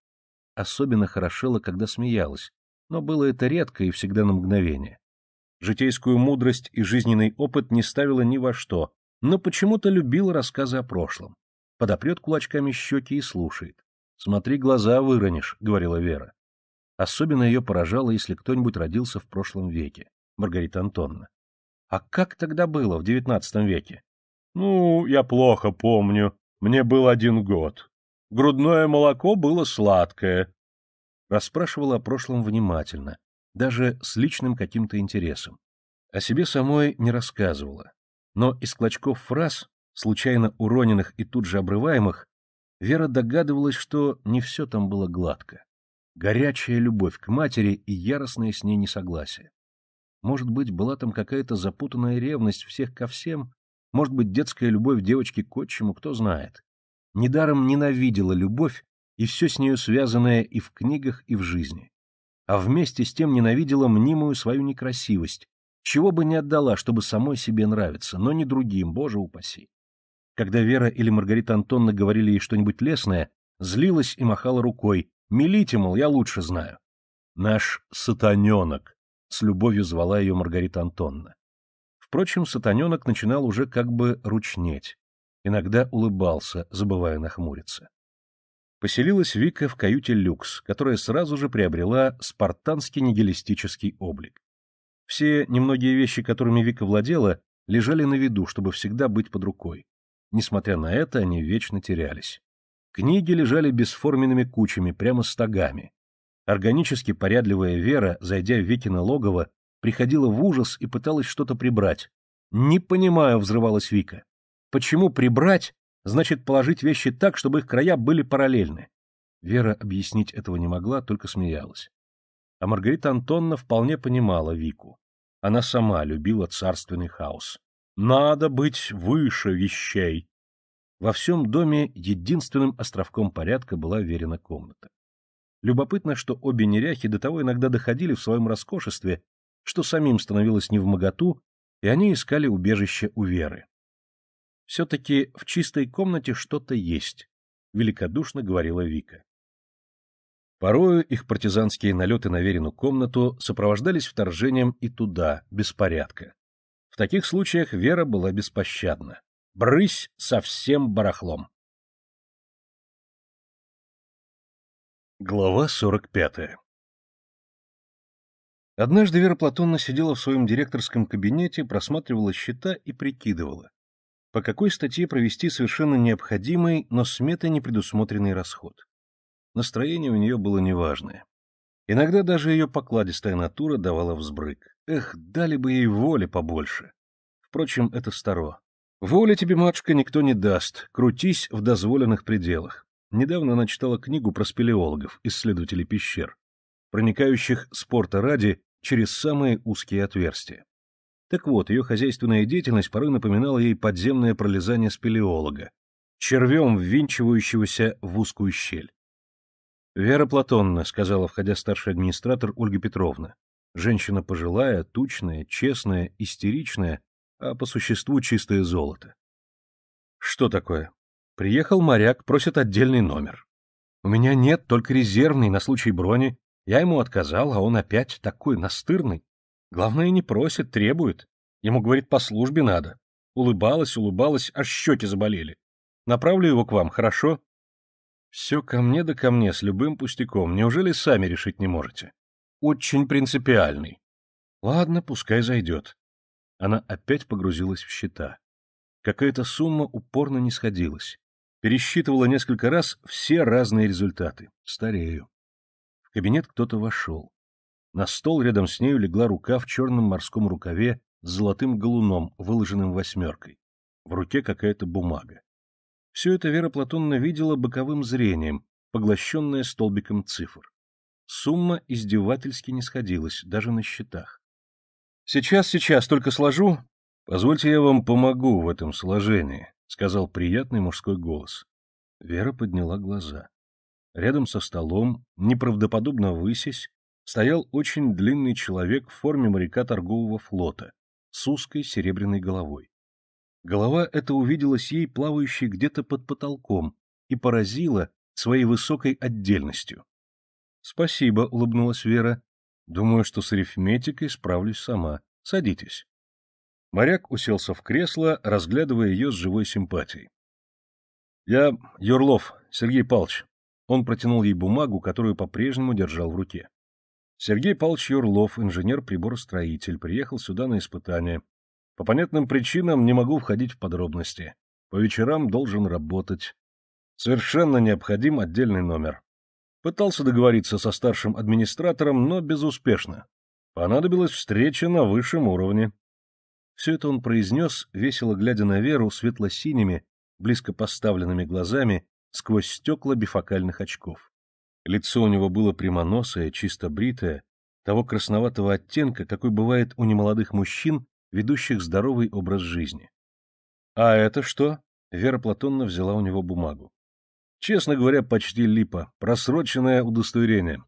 Особенно хорошела, когда смеялась, но было это редко и всегда на мгновение. Житейскую мудрость и жизненный опыт не ставила ни во что, но почему-то любил рассказы о прошлом. Подопрет кулачками щеки и слушает. «Смотри, глаза выронишь», — говорила Вера. Особенно ее поражало, если кто-нибудь родился в прошлом веке. Маргарита Антоновна. «А как тогда было в девятнадцатом веке?» «Ну, я плохо помню. Мне был один год. Грудное молоко было сладкое». Расспрашивала о прошлом внимательно, даже с личным каким-то интересом. О себе самой не рассказывала, но из клочков фраз, случайно уроненных и тут же обрываемых, Вера догадывалась, что не все там было гладко. Горячая любовь к матери и яростное с ней несогласие. Может быть, была там какая-то запутанная ревность всех ко всем, может быть, детская любовь девочки к отчиму, кто знает. Недаром ненавидела любовь и все с нею связанное и в книгах, и в жизни. А вместе с тем ненавидела мнимую свою некрасивость, чего бы ни отдала, чтобы самой себе нравиться, но не другим, боже упаси. Когда Вера или Маргарита Антонна говорили ей что-нибудь лесное, злилась и махала рукой. «Мелите, мол, я лучше знаю». «Наш сатаненок», — с любовью звала ее Маргарита Антонна. Впрочем, сатаненок начинал уже как бы ручнеть. Иногда улыбался, забывая нахмуриться. Поселилась Вика в каюте «Люкс», которая сразу же приобрела спартанский нигилистический облик. Все немногие вещи, которыми Вика владела, лежали на виду, чтобы всегда быть под рукой. Несмотря на это, они вечно терялись. Книги лежали бесформенными кучами, прямо стогами. Органически порядливая Вера, зайдя в Викино логово, приходила в ужас и пыталась что-то прибрать. «Не понимаю», — взрывалась Вика. «Почему прибрать? Значит, положить вещи так, чтобы их края были параллельны». Вера объяснить этого не могла, только смеялась. А Маргарита Антонна вполне понимала Вику. Она сама любила царственный хаос. Надо быть выше вещей. Во всем доме единственным островком порядка была верена комната. Любопытно, что обе неряхи до того иногда доходили в своем роскошестве, что самим становилось невмоготу, и они искали убежище у Веры. «Все-таки в чистой комнате что-то есть», — великодушно говорила Вика. Порою их партизанские налеты на Верину комнату сопровождались вторжением и туда, беспорядка. В таких случаях Вера была беспощадна. Брысь со всем барахлом. Глава 45 Однажды Вера Платонна сидела в своем директорском кабинете, просматривала счета и прикидывала, по какой статье провести совершенно необходимый, но сметой не предусмотренный расход. Настроение у нее было неважное. Иногда даже ее покладистая натура давала взбрык. Эх, дали бы ей воли побольше. Впрочем, это старо. Воли тебе, матушка, никто не даст. Крутись в дозволенных пределах. Недавно она читала книгу про спелеологов, исследователей пещер, проникающих спорта ради через самые узкие отверстия. Так вот, ее хозяйственная деятельность порой напоминала ей подземное пролезание спелеолога, червем ввинчивающегося в узкую щель. «Вера Платонна», — сказала, входя старший администратор Ольга Петровна. Женщина пожилая, тучная, честная, истеричная, а по существу чистое золото. «Что такое?» «Приехал моряк, просит отдельный номер. У меня нет, только резервный на случай брони. Я ему отказал, а он опять такой настырный. Главное, не просит, требует. Ему, говорит, по службе надо. Улыбалась, улыбалась, аж щеки заболели. Направлю его к вам, хорошо?» Все ко мне да ко мне с любым пустяком. Неужели сами решить не можете? Очень принципиальный. Ладно, пускай зайдет. Она опять погрузилась в счета. Какая-то сумма упорно не сходилась. Пересчитывала несколько раз все разные результаты. Старею. В кабинет кто-то вошел. На стол рядом с нею легла рука в черном морском рукаве с золотым галуном, выложенным восьмеркой. В руке какая-то бумага. Все это Вера Платонна видела боковым зрением, поглощенная столбиком цифр. Сумма издевательски не сходилась, даже на счетах. «Сейчас, сейчас, только сложу». «Позвольте я вам помогу в этом сложении», — сказал приятный мужской голос. Вера подняла глаза. Рядом со столом, неправдоподобно высясь стоял очень длинный человек в форме моряка торгового флота с узкой серебряной головой. Голова эта увиделась ей плавающей где-то под потолком и поразила своей высокой отдельностью. — Спасибо, — улыбнулась Вера. — Думаю, что с арифметикой справлюсь сама. Садитесь. Моряк уселся в кресло, разглядывая ее с живой симпатией. — Я Юрлов, Сергей Палч. Он протянул ей бумагу, которую по-прежнему держал в руке. Сергей Павлович Юрлов, инженер-приборостроитель, приехал сюда на испытание, по понятным причинам не могу входить в подробности. По вечерам должен работать. Совершенно необходим отдельный номер. Пытался договориться со старшим администратором, но безуспешно. Понадобилась встреча на высшем уровне. Все это он произнес, весело глядя на Веру светло-синими, близко поставленными глазами сквозь стекла бифокальных очков. Лицо у него было прямоносое, чисто бритое, того красноватого оттенка, какой бывает у немолодых мужчин, ведущих здоровый образ жизни. «А это что?» — Вера Платонна взяла у него бумагу. «Честно говоря, почти липа. Просроченное удостоверение.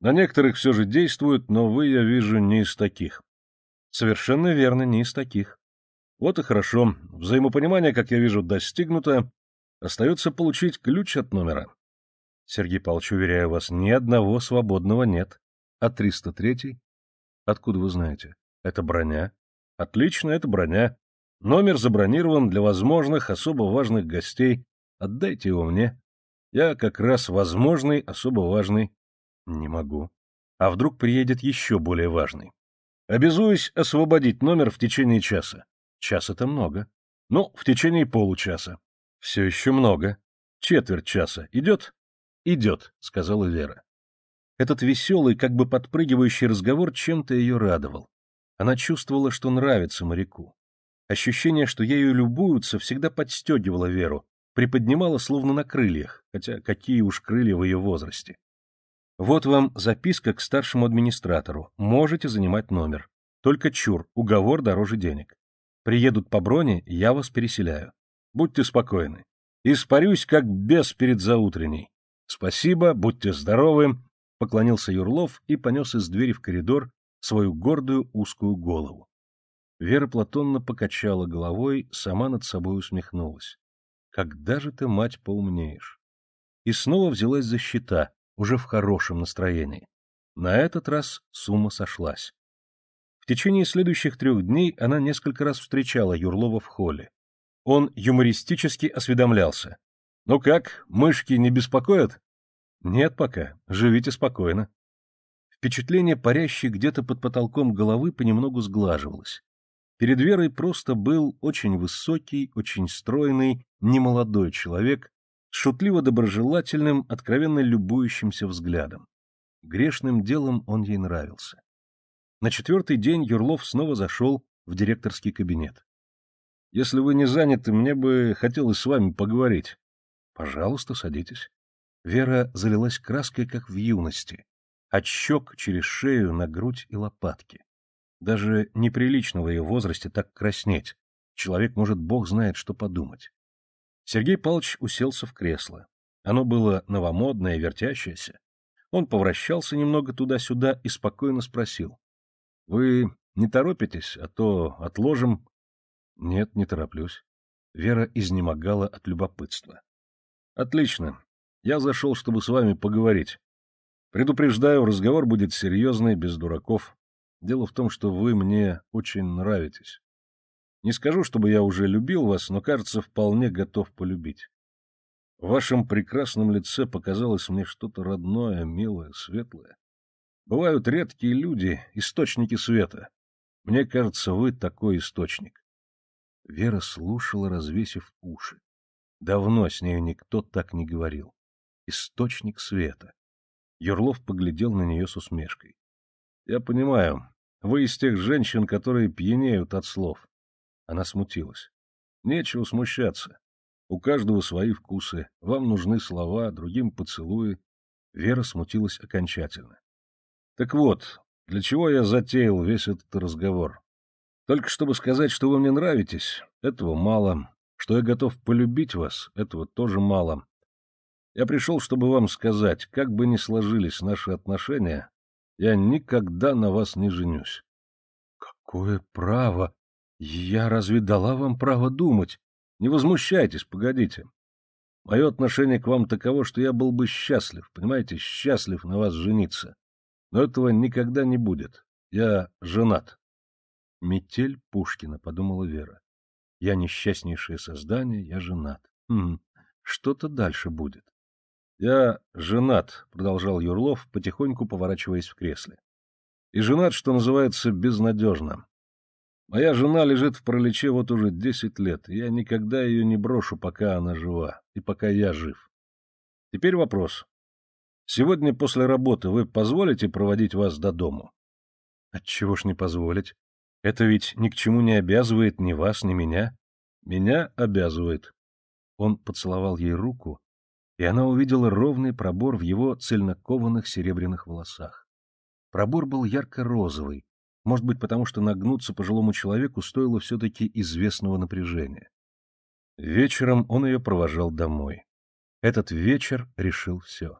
На некоторых все же действуют, но вы, я вижу, не из таких». «Совершенно верно, не из таких». «Вот и хорошо. Взаимопонимание, как я вижу, достигнуто. Остается получить ключ от номера». «Сергей Павлович, уверяю вас, ни одного свободного нет. А 303-й?» «Откуда вы знаете? Это броня?» Отлично, это броня. Номер забронирован для возможных особо важных гостей. Отдайте его мне. Я как раз возможный, особо важный. Не могу. А вдруг приедет еще более важный? Обязуюсь освободить номер в течение часа. Час это много. Ну, в течение получаса. Все еще много. Четверть часа. Идет? Идет, сказала Вера. Этот веселый, как бы подпрыгивающий разговор чем-то ее радовал. Она чувствовала, что нравится моряку. Ощущение, что ею любуются, всегда подстегивало Веру, приподнимало словно на крыльях, хотя какие уж крылья в ее возрасте. Вот вам записка к старшему администратору. Можете занимать номер. Только чур, уговор дороже денег. Приедут по броне, я вас переселяю. Будьте спокойны. Испарюсь, как бес перед заутренней. Спасибо, будьте здоровы, — поклонился Юрлов и понес из двери в коридор, свою гордую узкую голову. Вера Платонна покачала головой, сама над собой усмехнулась. «Когда же ты, мать, поумнеешь?» И снова взялась за счета, уже в хорошем настроении. На этот раз сумма сошлась. В течение следующих трех дней она несколько раз встречала Юрлова в холле. Он юмористически осведомлялся. «Ну как, мышки не беспокоят?» «Нет пока, живите спокойно». Впечатление, парящей где-то под потолком головы, понемногу сглаживалось. Перед Верой просто был очень высокий, очень стройный, немолодой человек с шутливо-доброжелательным, откровенно любующимся взглядом. Грешным делом он ей нравился. На четвертый день Юрлов снова зашел в директорский кабинет. «Если вы не заняты, мне бы хотелось с вами поговорить». «Пожалуйста, садитесь». Вера залилась краской, как в юности от щек через шею на грудь и лопатки. Даже неприлично в ее возрасте так краснеть. Человек может бог знает, что подумать. Сергей Павлович уселся в кресло. Оно было новомодное, вертящееся. Он повращался немного туда-сюда и спокойно спросил. — Вы не торопитесь, а то отложим... — Нет, не тороплюсь. Вера изнемогала от любопытства. — Отлично. Я зашел, чтобы с вами поговорить. Предупреждаю, разговор будет серьезный, без дураков. Дело в том, что вы мне очень нравитесь. Не скажу, чтобы я уже любил вас, но, кажется, вполне готов полюбить. В вашем прекрасном лице показалось мне что-то родное, милое, светлое. Бывают редкие люди, источники света. Мне кажется, вы такой источник. Вера слушала, развесив уши. Давно с нею никто так не говорил. Источник света. Юрлов поглядел на нее с усмешкой. «Я понимаю. Вы из тех женщин, которые пьянеют от слов». Она смутилась. «Нечего смущаться. У каждого свои вкусы. Вам нужны слова, другим поцелуи». Вера смутилась окончательно. «Так вот, для чего я затеял весь этот разговор? Только чтобы сказать, что вы мне нравитесь, этого мало. Что я готов полюбить вас, этого тоже мало. Я пришел, чтобы вам сказать, как бы ни сложились наши отношения, я никогда на вас не женюсь. — Какое право? Я разве дала вам право думать? Не возмущайтесь, погодите. Мое отношение к вам таково, что я был бы счастлив, понимаете, счастлив на вас жениться. Но этого никогда не будет. Я женат. Метель Пушкина, подумала Вера. Я несчастнейшее создание, я женат. Хм, что-то дальше будет. «Я женат», — продолжал Юрлов, потихоньку поворачиваясь в кресле. «И женат, что называется, безнадежно. Моя жена лежит в пролече вот уже десять лет, и я никогда ее не брошу, пока она жива, и пока я жив. Теперь вопрос. Сегодня после работы вы позволите проводить вас до дому?» «Отчего ж не позволить? Это ведь ни к чему не обязывает ни вас, ни меня». «Меня обязывает». Он поцеловал ей руку, — и она увидела ровный пробор в его цельнокованных серебряных волосах. Пробор был ярко-розовый, может быть, потому что нагнуться пожилому человеку стоило все-таки известного напряжения. Вечером он ее провожал домой. Этот вечер решил все.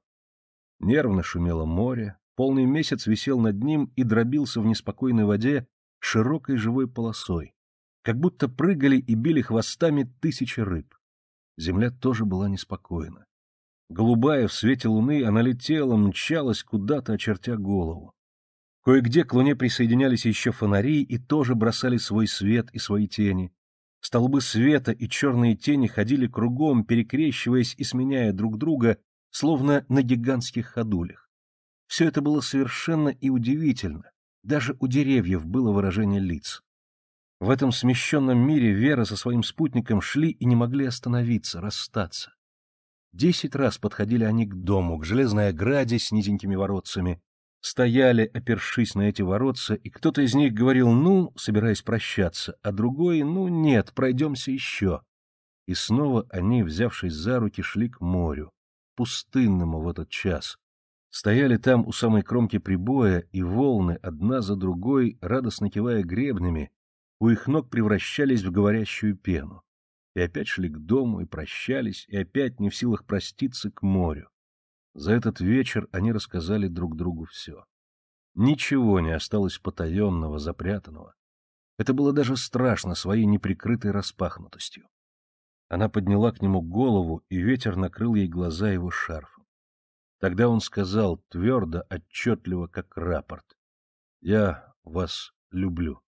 Нервно шумело море, полный месяц висел над ним и дробился в неспокойной воде широкой живой полосой, как будто прыгали и били хвостами тысячи рыб. Земля тоже была неспокойна. Голубая в свете луны, она летела, мчалась куда-то, очертя голову. Кое-где к луне присоединялись еще фонари и тоже бросали свой свет и свои тени. Столбы света и черные тени ходили кругом, перекрещиваясь и сменяя друг друга, словно на гигантских ходулях. Все это было совершенно и удивительно. Даже у деревьев было выражение лиц. В этом смещенном мире Вера со своим спутником шли и не могли остановиться, расстаться. Десять раз подходили они к дому, к железной ограде с низенькими воротцами, стояли, опершись на эти воротца, и кто-то из них говорил «ну», собираясь прощаться, а другой «ну нет, пройдемся еще». И снова они, взявшись за руки, шли к морю, пустынному в этот час. Стояли там у самой кромки прибоя, и волны, одна за другой, радостно кивая гребнями, у их ног превращались в говорящую пену и опять шли к дому, и прощались, и опять не в силах проститься к морю. За этот вечер они рассказали друг другу все. Ничего не осталось потаенного, запрятанного. Это было даже страшно своей неприкрытой распахнутостью. Она подняла к нему голову, и ветер накрыл ей глаза его шарфом. Тогда он сказал твердо, отчетливо, как рапорт. «Я вас люблю».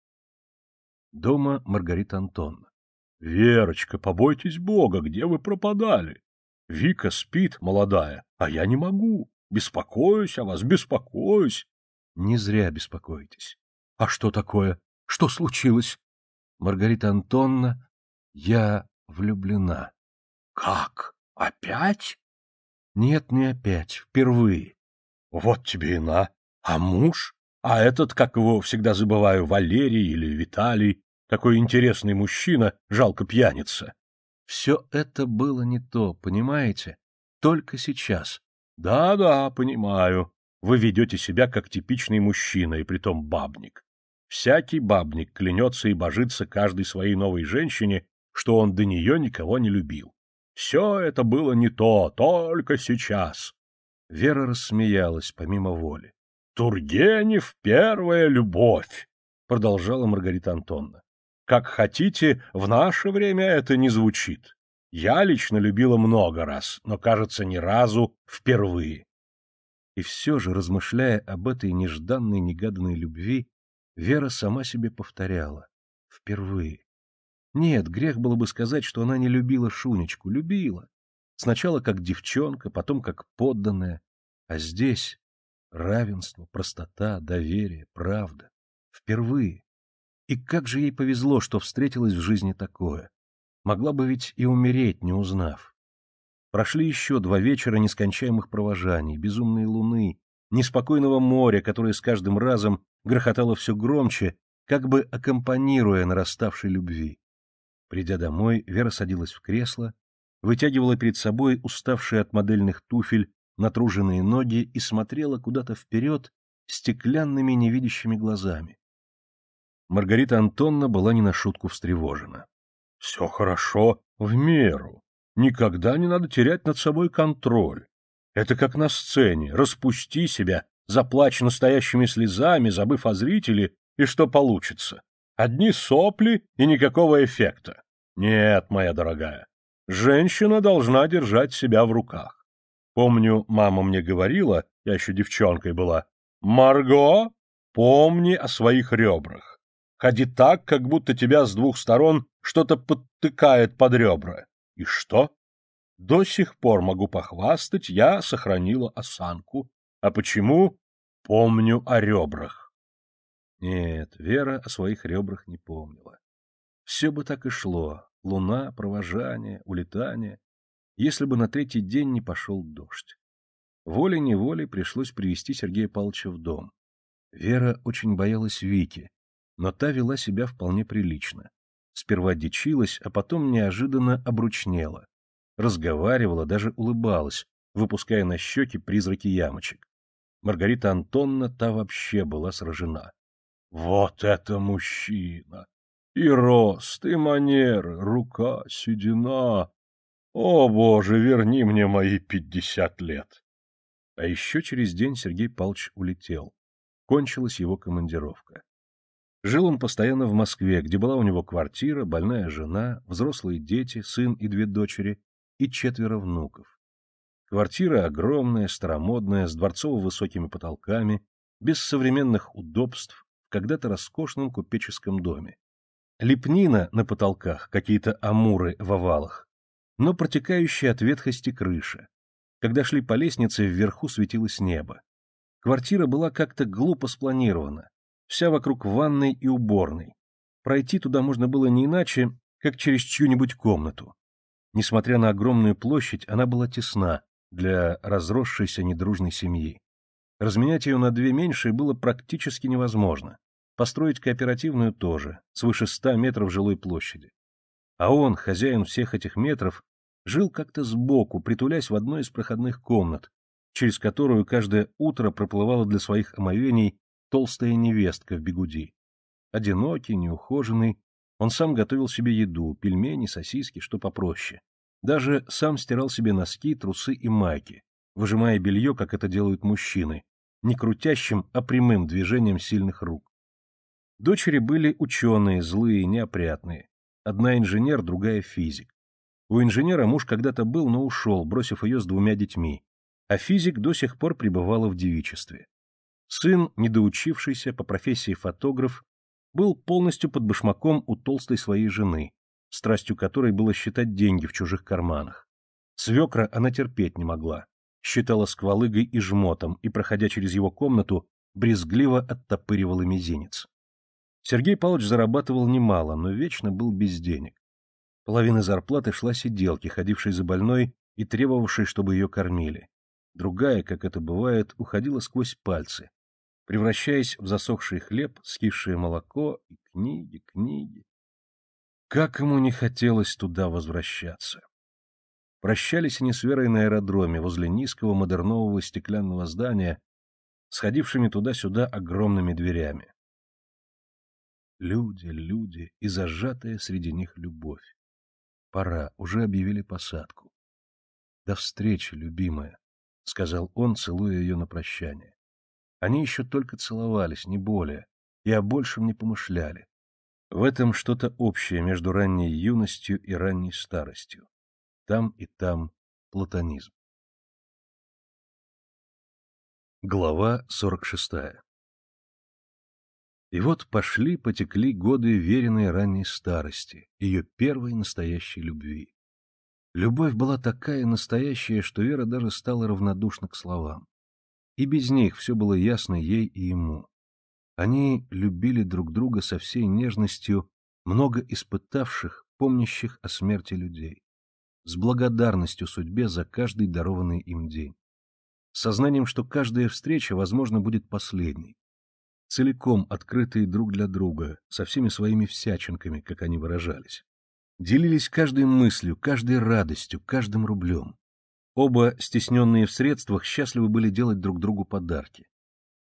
Дома Маргарита Антонна. Верочка, побойтесь Бога, где вы пропадали? Вика спит, молодая, а я не могу. Беспокоюсь о вас, беспокоюсь. Не зря беспокоитесь. А что такое? Что случилось? Маргарита Антонна, я влюблена. Как? Опять? Нет, не опять, впервые. Вот тебе и на. А муж? А этот, как его всегда забываю, Валерий или Виталий, такой интересный мужчина, жалко пьяница. Все это было не то, понимаете? Только сейчас. Да-да, понимаю. Вы ведете себя как типичный мужчина, и притом бабник. Всякий бабник клянется и божится каждой своей новой женщине, что он до нее никого не любил. Все это было не то, только сейчас. Вера рассмеялась помимо воли. — Тургенев — первая любовь! — продолжала Маргарита Антонна. Как хотите, в наше время это не звучит. Я лично любила много раз, но, кажется, ни разу впервые. И все же, размышляя об этой нежданной, негаданной любви, Вера сама себе повторяла. Впервые. Нет, грех было бы сказать, что она не любила Шунечку. Любила. Сначала как девчонка, потом как подданная. А здесь равенство, простота, доверие, правда. Впервые. И как же ей повезло, что встретилось в жизни такое. Могла бы ведь и умереть, не узнав. Прошли еще два вечера нескончаемых провожаний, безумной луны, неспокойного моря, которое с каждым разом грохотало все громче, как бы аккомпанируя нараставшей любви. Придя домой, Вера садилась в кресло, вытягивала перед собой уставшие от модельных туфель натруженные ноги и смотрела куда-то вперед стеклянными невидящими глазами. Маргарита Антонна была не на шутку встревожена. — Все хорошо, в меру. Никогда не надо терять над собой контроль. Это как на сцене. Распусти себя, заплачь настоящими слезами, забыв о зрителе, и что получится? Одни сопли и никакого эффекта. Нет, моя дорогая, женщина должна держать себя в руках. Помню, мама мне говорила, я еще девчонкой была, «Марго, помни о своих ребрах. Ходи так, как будто тебя с двух сторон что-то подтыкает под ребра. И что? До сих пор могу похвастать, я сохранила осанку. А почему? Помню о ребрах. Нет, Вера о своих ребрах не помнила. Все бы так и шло. Луна, провожание, улетание. Если бы на третий день не пошел дождь. Волей-неволей пришлось привести Сергея Павловича в дом. Вера очень боялась Вики, но та вела себя вполне прилично. Сперва дичилась, а потом неожиданно обручнела. Разговаривала, даже улыбалась, выпуская на щеки призраки ямочек. Маргарита Антонна та вообще была сражена. «Вот это мужчина! И рост, и манеры, рука, седина! О, Боже, верни мне мои пятьдесят лет!» А еще через день Сергей Палч улетел. Кончилась его командировка. Жил он постоянно в Москве, где была у него квартира, больная жена, взрослые дети, сын и две дочери и четверо внуков. Квартира огромная, старомодная, с дворцово-высокими потолками, без современных удобств, в когда-то роскошном купеческом доме. Лепнина на потолках, какие-то амуры в овалах, но протекающая от ветхости крыша. Когда шли по лестнице, вверху светилось небо. Квартира была как-то глупо спланирована вся вокруг ванной и уборной. Пройти туда можно было не иначе, как через чью-нибудь комнату. Несмотря на огромную площадь, она была тесна для разросшейся недружной семьи. Разменять ее на две меньшие было практически невозможно. Построить кооперативную тоже, свыше ста метров жилой площади. А он, хозяин всех этих метров, жил как-то сбоку, притулясь в одной из проходных комнат, через которую каждое утро проплывала для своих омовений толстая невестка в бегуди. Одинокий, неухоженный, он сам готовил себе еду, пельмени, сосиски, что попроще. Даже сам стирал себе носки, трусы и майки, выжимая белье, как это делают мужчины, не крутящим, а прямым движением сильных рук. Дочери были ученые, злые, неопрятные. Одна инженер, другая физик. У инженера муж когда-то был, но ушел, бросив ее с двумя детьми, а физик до сих пор пребывала в девичестве. Сын, недоучившийся по профессии фотограф, был полностью под башмаком у толстой своей жены, страстью которой было считать деньги в чужих карманах. Свекра она терпеть не могла, считала сквалыгой и жмотом и, проходя через его комнату, брезгливо оттопыривала мизинец. Сергей Павлович зарабатывал немало, но вечно был без денег. Половина зарплаты шла сиделке, ходившей за больной и требовавшей, чтобы ее кормили. Другая, как это бывает, уходила сквозь пальцы, превращаясь в засохший хлеб, скисшее молоко и книги, книги. Как ему не хотелось туда возвращаться. Прощались они с Верой на аэродроме возле низкого модернового стеклянного здания, сходившими туда-сюда огромными дверями. Люди, люди и зажатая среди них любовь. Пора, уже объявили посадку. «До встречи, любимая», — сказал он, целуя ее на прощание. Они еще только целовались, не более, и о большем не помышляли. В этом что-то общее между ранней юностью и ранней старостью. Там и там платонизм. Глава 46 И вот пошли, потекли годы веренной ранней старости, ее первой настоящей любви. Любовь была такая настоящая, что Вера даже стала равнодушна к словам. И без них все было ясно ей и ему. Они любили друг друга со всей нежностью много испытавших, помнящих о смерти людей. С благодарностью судьбе за каждый дарованный им день. сознанием, что каждая встреча, возможно, будет последней. Целиком открытые друг для друга, со всеми своими всячинками, как они выражались. Делились каждой мыслью, каждой радостью, каждым рублем. Оба, стесненные в средствах, счастливы были делать друг другу подарки.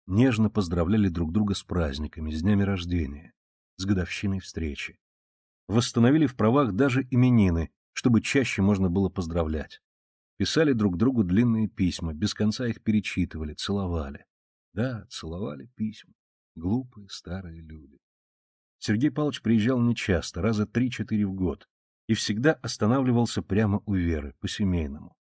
Нежно поздравляли друг друга с праздниками, с днями рождения, с годовщиной встречи. Восстановили в правах даже именины, чтобы чаще можно было поздравлять. Писали друг другу длинные письма, без конца их перечитывали, целовали. Да, целовали письма. Глупые старые люди. Сергей Павлович приезжал нечасто, раза три-четыре в год, и всегда останавливался прямо у Веры, по-семейному.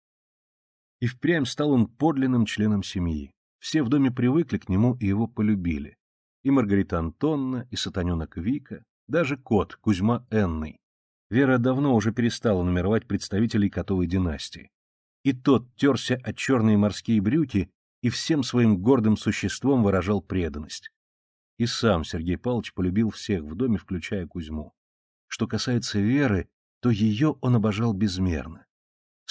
И впрямь стал он подлинным членом семьи. Все в доме привыкли к нему и его полюбили. И Маргарита Антонна, и сатаненок Вика, даже кот Кузьма Энный. Вера давно уже перестала нумеровать представителей котовой династии. И тот терся от черные морские брюки и всем своим гордым существом выражал преданность. И сам Сергей Павлович полюбил всех в доме, включая Кузьму. Что касается Веры, то ее он обожал безмерно.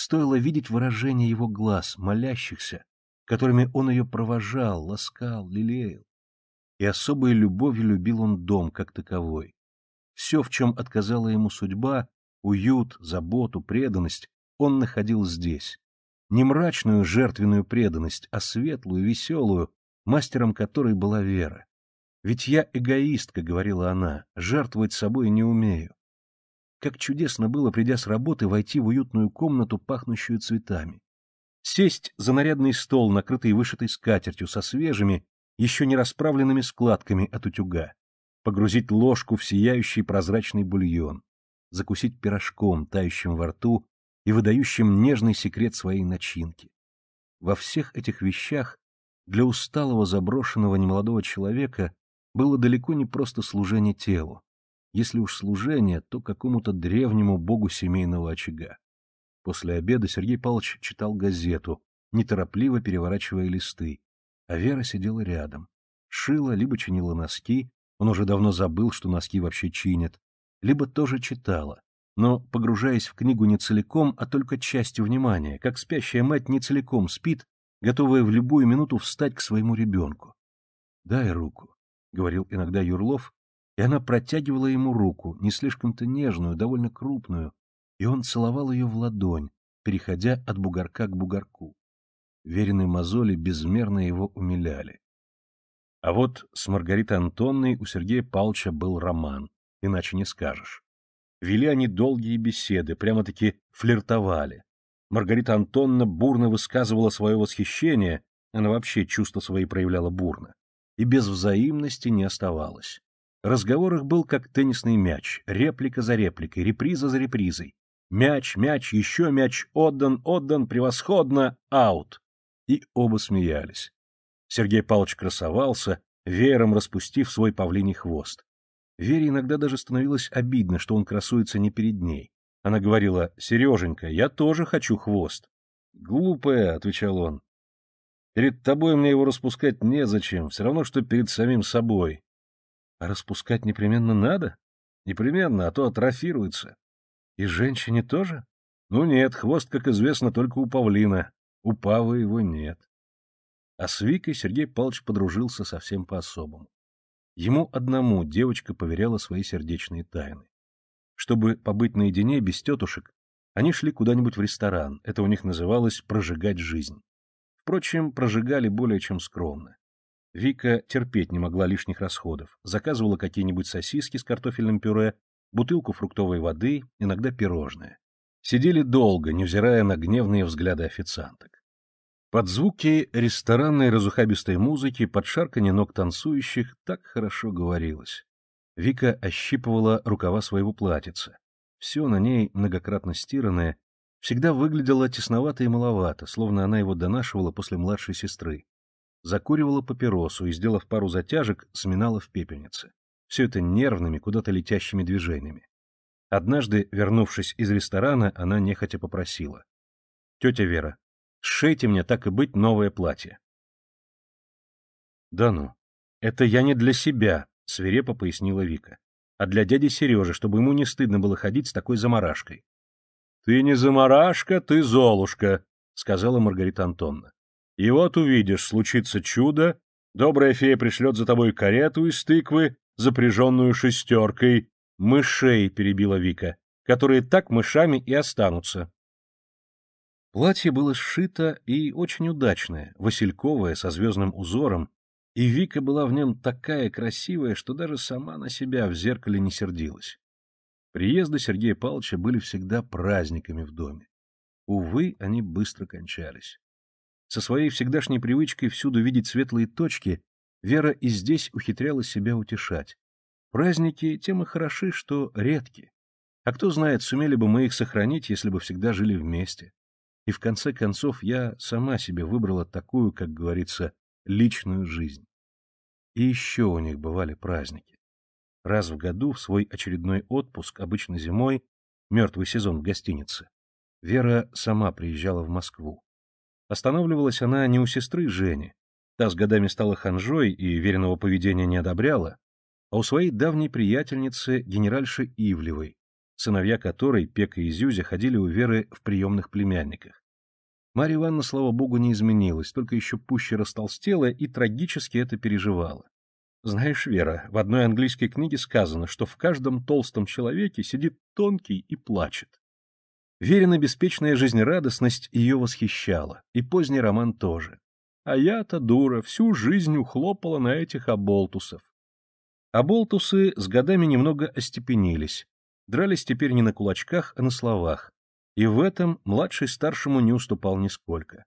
Стоило видеть выражение его глаз, молящихся, которыми он ее провожал, ласкал, лелеял. И особой любовью любил он дом как таковой. Все, в чем отказала ему судьба, уют, заботу, преданность, он находил здесь. Не мрачную жертвенную преданность, а светлую, веселую, мастером которой была вера. «Ведь я эгоистка», — говорила она, — «жертвовать собой не умею. Как чудесно было, придя с работы, войти в уютную комнату, пахнущую цветами. Сесть за нарядный стол, накрытый вышитой скатертью, со свежими, еще не расправленными складками от утюга. Погрузить ложку в сияющий прозрачный бульон. Закусить пирожком, тающим во рту и выдающим нежный секрет своей начинки. Во всех этих вещах для усталого, заброшенного немолодого человека было далеко не просто служение телу, если уж служение, то какому-то древнему богу семейного очага. После обеда Сергей Павлович читал газету, неторопливо переворачивая листы, а Вера сидела рядом. Шила, либо чинила носки, он уже давно забыл, что носки вообще чинят, либо тоже читала, но, погружаясь в книгу не целиком, а только частью внимания, как спящая мать не целиком спит, готовая в любую минуту встать к своему ребенку. «Дай руку», — говорил иногда Юрлов, и она протягивала ему руку, не слишком-то нежную, довольно крупную, и он целовал ее в ладонь, переходя от бугорка к бугорку. Веренные мозоли безмерно его умиляли. А вот с Маргаритой Антонной у Сергея Палча был роман, иначе не скажешь. Вели они долгие беседы, прямо-таки флиртовали. Маргарита Антонна бурно высказывала свое восхищение, она вообще чувства свои проявляла бурно, и без взаимности не оставалась. Разговор их был как теннисный мяч, реплика за репликой, реприза за репризой. Мяч, мяч, еще мяч, отдан, отдан, превосходно, аут. И оба смеялись. Сергей Павлович красовался, веером распустив свой павлиний хвост. Вере иногда даже становилось обидно, что он красуется не перед ней. Она говорила, «Сереженька, я тоже хочу хвост». «Глупая», — отвечал он. «Перед тобой мне его распускать незачем, все равно, что перед самим собой. А распускать непременно надо? Непременно, а то атрофируется. И женщине тоже? Ну нет, хвост, как известно, только у павлина. У павы его нет. А с Викой Сергей Павлович подружился совсем по-особому. Ему одному девочка поверяла свои сердечные тайны. Чтобы побыть наедине без тетушек, они шли куда-нибудь в ресторан, это у них называлось «прожигать жизнь». Впрочем, прожигали более чем скромно. Вика терпеть не могла лишних расходов, заказывала какие-нибудь сосиски с картофельным пюре, бутылку фруктовой воды, иногда пирожное. Сидели долго, невзирая на гневные взгляды официанток. Под звуки ресторанной разухабистой музыки, под шарканье ног танцующих так хорошо говорилось. Вика ощипывала рукава своего платьица. Все на ней, многократно стиранное, всегда выглядело тесновато и маловато, словно она его донашивала после младшей сестры закуривала папиросу и, сделав пару затяжек, сминала в пепельнице. Все это нервными, куда-то летящими движениями. Однажды, вернувшись из ресторана, она нехотя попросила. «Тетя Вера, сшейте мне, так и быть, новое платье». «Да ну, это я не для себя», — свирепо пояснила Вика. «А для дяди Сережи, чтобы ему не стыдно было ходить с такой заморашкой». «Ты не заморашка, ты золушка», — сказала Маргарита Антонна. И вот увидишь, случится чудо, добрая фея пришлет за тобой карету из тыквы, запряженную шестеркой. Мышей, — перебила Вика, — которые так мышами и останутся. Платье было сшито и очень удачное, васильковое, со звездным узором, и Вика была в нем такая красивая, что даже сама на себя в зеркале не сердилась. Приезды Сергея Павловича были всегда праздниками в доме. Увы, они быстро кончались. Со своей всегдашней привычкой всюду видеть светлые точки, Вера и здесь ухитряла себя утешать. Праздники тем и хороши, что редки. А кто знает, сумели бы мы их сохранить, если бы всегда жили вместе. И в конце концов я сама себе выбрала такую, как говорится, личную жизнь. И еще у них бывали праздники. Раз в году, в свой очередной отпуск, обычно зимой, мертвый сезон в гостинице, Вера сама приезжала в Москву. Останавливалась она не у сестры Жени, та с годами стала ханжой и веренного поведения не одобряла, а у своей давней приятельницы, генеральши Ивлевой, сыновья которой, Пека и Зюзя, ходили у Веры в приемных племянниках. Марья Ивановна, слава богу, не изменилась, только еще пуще растолстела и трагически это переживала. Знаешь, Вера, в одной английской книге сказано, что в каждом толстом человеке сидит тонкий и плачет. Верина беспечная жизнерадостность ее восхищала, и поздний роман тоже. А я-то, дура, всю жизнь ухлопала на этих оболтусов. Оболтусы с годами немного остепенились, дрались теперь не на кулачках, а на словах, и в этом младший старшему не уступал нисколько.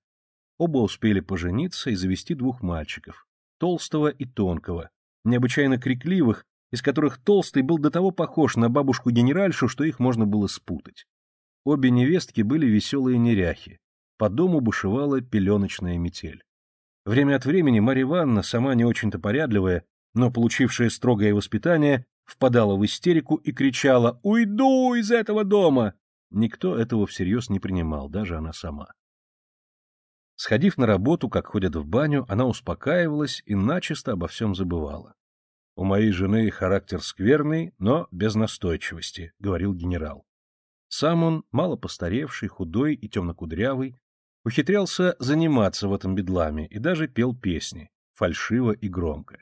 Оба успели пожениться и завести двух мальчиков, толстого и тонкого, необычайно крикливых, из которых толстый был до того похож на бабушку-генеральшу, что их можно было спутать. Обе невестки были веселые неряхи. По дому бушевала пеленочная метель. Время от времени Марья Ивановна, сама не очень-то порядливая, но получившая строгое воспитание, впадала в истерику и кричала «Уйду из этого дома!» Никто этого всерьез не принимал, даже она сама. Сходив на работу, как ходят в баню, она успокаивалась и начисто обо всем забывала. «У моей жены характер скверный, но без настойчивости», — говорил генерал. Сам он, мало постаревший, худой и темнокудрявый, ухитрялся заниматься в этом бедламе и даже пел песни, фальшиво и громко.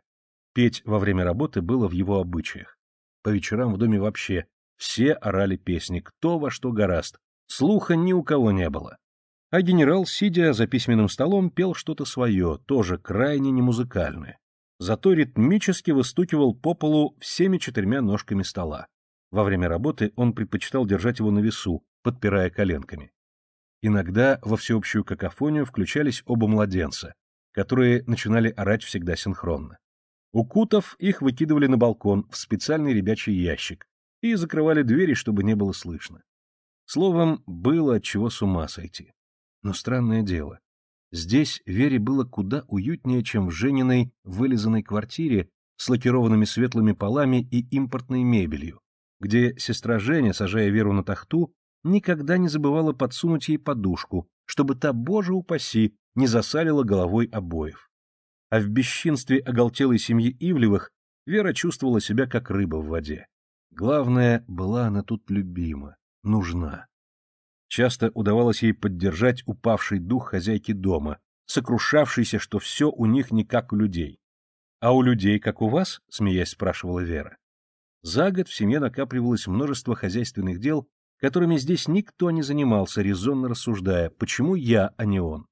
Петь во время работы было в его обычаях. По вечерам в доме вообще все орали песни, кто во что гораст, слуха ни у кого не было. А генерал, сидя за письменным столом, пел что-то свое, тоже крайне немузыкальное, зато ритмически выстукивал по полу всеми четырьмя ножками стола. Во время работы он предпочитал держать его на весу, подпирая коленками. Иногда во всеобщую какофонию включались оба младенца, которые начинали орать всегда синхронно. У кутов их выкидывали на балкон в специальный ребячий ящик и закрывали двери, чтобы не было слышно. Словом, было от чего с ума сойти. Но странное дело. Здесь Вере было куда уютнее, чем в Жениной вылизанной квартире с лакированными светлыми полами и импортной мебелью, где сестра Женя, сажая Веру на тахту, никогда не забывала подсунуть ей подушку, чтобы та, боже упаси, не засалила головой обоев. А в бесчинстве оголтелой семьи Ивлевых Вера чувствовала себя как рыба в воде. Главное, была она тут любима, нужна. Часто удавалось ей поддержать упавший дух хозяйки дома, сокрушавшийся, что все у них не как у людей. «А у людей, как у вас?» — смеясь спрашивала Вера. За год в семье накапливалось множество хозяйственных дел, которыми здесь никто не занимался, резонно рассуждая, почему я, а не он.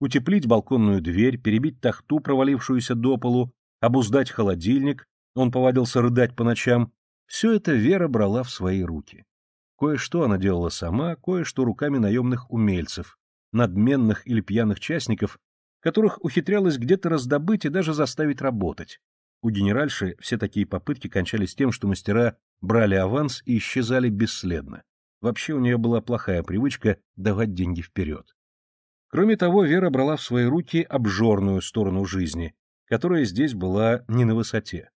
Утеплить балконную дверь, перебить тахту, провалившуюся до полу, обуздать холодильник, он повадился рыдать по ночам, все это Вера брала в свои руки. Кое-что она делала сама, кое-что руками наемных умельцев, надменных или пьяных частников, которых ухитрялась где-то раздобыть и даже заставить работать, у генеральши все такие попытки кончались тем, что мастера брали аванс и исчезали бесследно. Вообще у нее была плохая привычка давать деньги вперед. Кроме того, Вера брала в свои руки обжорную сторону жизни, которая здесь была не на высоте.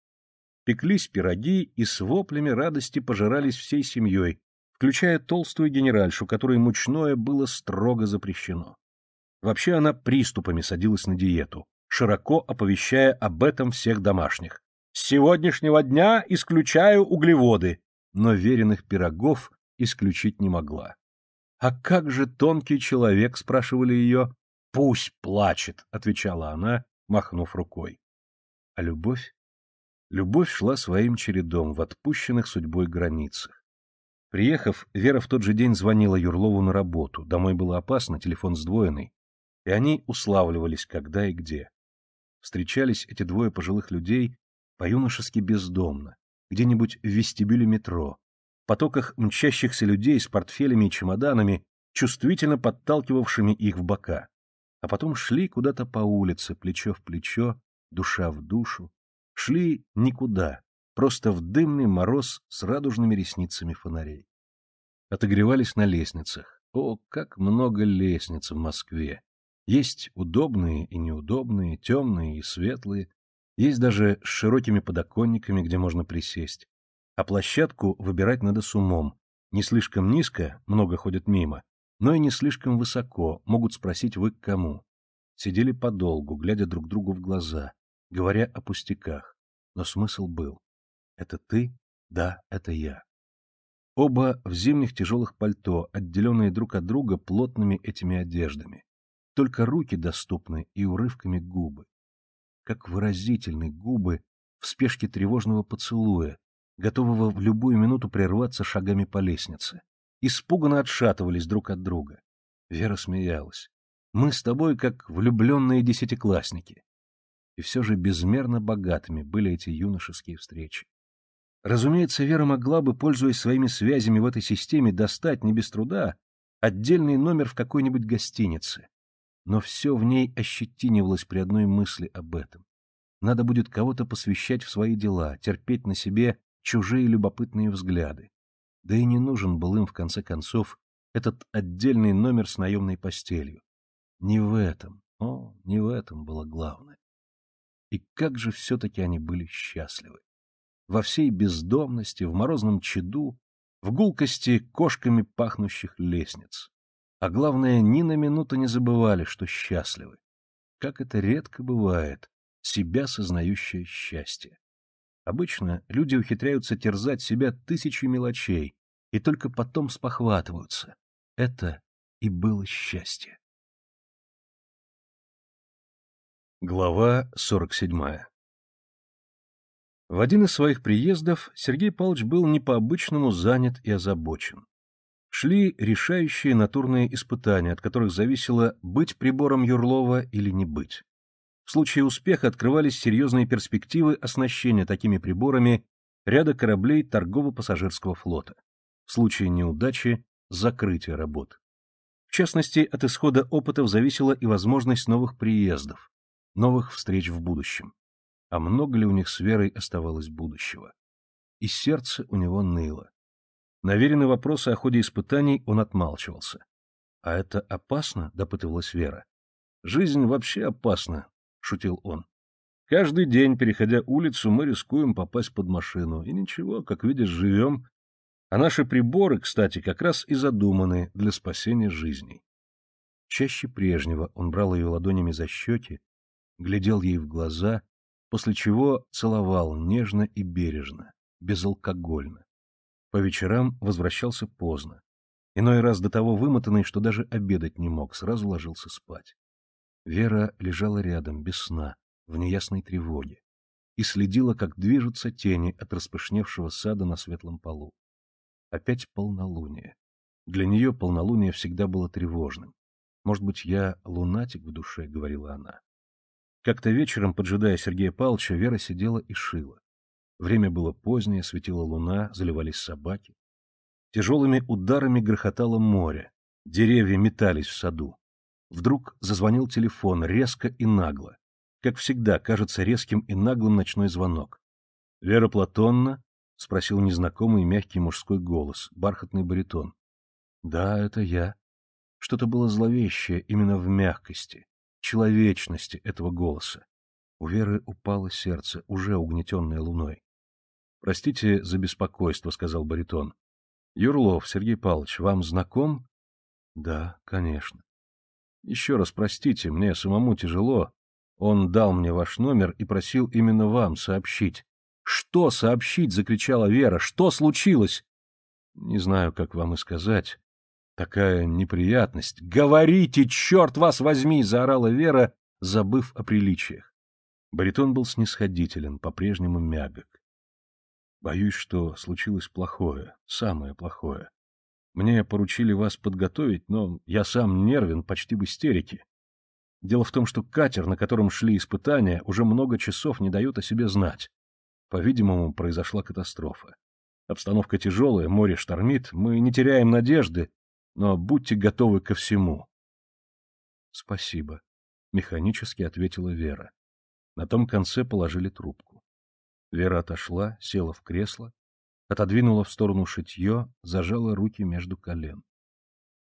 Пеклись пироги и с воплями радости пожирались всей семьей, включая толстую генеральшу, которой мучное было строго запрещено. Вообще она приступами садилась на диету, широко оповещая об этом всех домашних. С сегодняшнего дня исключаю углеводы, но веренных пирогов исключить не могла. «А как же тонкий человек?» — спрашивали ее. «Пусть плачет», — отвечала она, махнув рукой. А любовь? Любовь шла своим чередом в отпущенных судьбой границах. Приехав, Вера в тот же день звонила Юрлову на работу, домой было опасно, телефон сдвоенный, и они уславливались, когда и где встречались эти двое пожилых людей по-юношески бездомно, где-нибудь в вестибюле метро, в потоках мчащихся людей с портфелями и чемоданами, чувствительно подталкивавшими их в бока, а потом шли куда-то по улице, плечо в плечо, душа в душу, шли никуда, просто в дымный мороз с радужными ресницами фонарей. Отогревались на лестницах. О, как много лестниц в Москве! Есть удобные и неудобные, темные и светлые. Есть даже с широкими подоконниками, где можно присесть. А площадку выбирать надо с умом. Не слишком низко, много ходят мимо, но и не слишком высоко, могут спросить вы к кому. Сидели подолгу, глядя друг другу в глаза, говоря о пустяках. Но смысл был. Это ты? Да, это я. Оба в зимних тяжелых пальто, отделенные друг от друга плотными этими одеждами. Только руки доступны и урывками губы. Как выразительны губы в спешке тревожного поцелуя, готового в любую минуту прерваться шагами по лестнице. Испуганно отшатывались друг от друга. Вера смеялась. «Мы с тобой как влюбленные десятиклассники». И все же безмерно богатыми были эти юношеские встречи. Разумеется, Вера могла бы, пользуясь своими связями в этой системе, достать не без труда отдельный номер в какой-нибудь гостинице, но все в ней ощетинивалось при одной мысли об этом. Надо будет кого-то посвящать в свои дела, терпеть на себе чужие любопытные взгляды. Да и не нужен был им, в конце концов, этот отдельный номер с наемной постелью. Не в этом, о, не в этом было главное. И как же все-таки они были счастливы. Во всей бездомности, в морозном чаду, в гулкости кошками пахнущих лестниц. А главное, ни на минуту не забывали, что счастливы. Как это редко бывает, себя сознающее счастье. Обычно люди ухитряются терзать себя тысячи мелочей и только потом спохватываются. Это и было счастье. Глава 47 В один из своих приездов Сергей Павлович был не по-обычному занят и озабочен шли решающие натурные испытания, от которых зависело, быть прибором Юрлова или не быть. В случае успеха открывались серьезные перспективы оснащения такими приборами ряда кораблей торгово-пассажирского флота. В случае неудачи – закрытие работ. В частности, от исхода опытов зависела и возможность новых приездов, новых встреч в будущем. А много ли у них с Верой оставалось будущего? И сердце у него ныло. Наверенные вопросы о ходе испытаний он отмалчивался. «А это опасно?» — допытывалась Вера. «Жизнь вообще опасна», — шутил он. «Каждый день, переходя улицу, мы рискуем попасть под машину. И ничего, как видишь, живем. А наши приборы, кстати, как раз и задуманы для спасения жизней». Чаще прежнего он брал ее ладонями за щеки, глядел ей в глаза, после чего целовал нежно и бережно, безалкогольно. По вечерам возвращался поздно. Иной раз до того вымотанный, что даже обедать не мог, сразу ложился спать. Вера лежала рядом, без сна, в неясной тревоге, и следила, как движутся тени от распышневшего сада на светлом полу. Опять полнолуние. Для нее полнолуние всегда было тревожным. «Может быть, я лунатик в душе», — говорила она. Как-то вечером, поджидая Сергея Павловича, Вера сидела и шила. Время было позднее, светила луна, заливались собаки. Тяжелыми ударами грохотало море, деревья метались в саду. Вдруг зазвонил телефон резко и нагло. Как всегда, кажется резким и наглым ночной звонок. «Вера Платонна?» — спросил незнакомый мягкий мужской голос, бархатный баритон. «Да, это я». Что-то было зловещее именно в мягкости, человечности этого голоса. У Веры упало сердце, уже угнетенное луной. Простите за беспокойство, — сказал баритон. — Юрлов Сергей Павлович, вам знаком? — Да, конечно. — Еще раз простите, мне самому тяжело. Он дал мне ваш номер и просил именно вам сообщить. — Что сообщить? — закричала Вера. — Что случилось? — Не знаю, как вам и сказать. Такая неприятность. — Говорите, черт вас возьми! — заорала Вера, забыв о приличиях. Баритон был снисходителен, по-прежнему мягок. Боюсь, что случилось плохое, самое плохое. Мне поручили вас подготовить, но я сам нервен почти в истерике. Дело в том, что катер, на котором шли испытания, уже много часов не дает о себе знать. По-видимому, произошла катастрофа. Обстановка тяжелая, море штормит, мы не теряем надежды, но будьте готовы ко всему. — Спасибо, — механически ответила Вера. На том конце положили трубку. Вера отошла, села в кресло, отодвинула в сторону шитье, зажала руки между колен.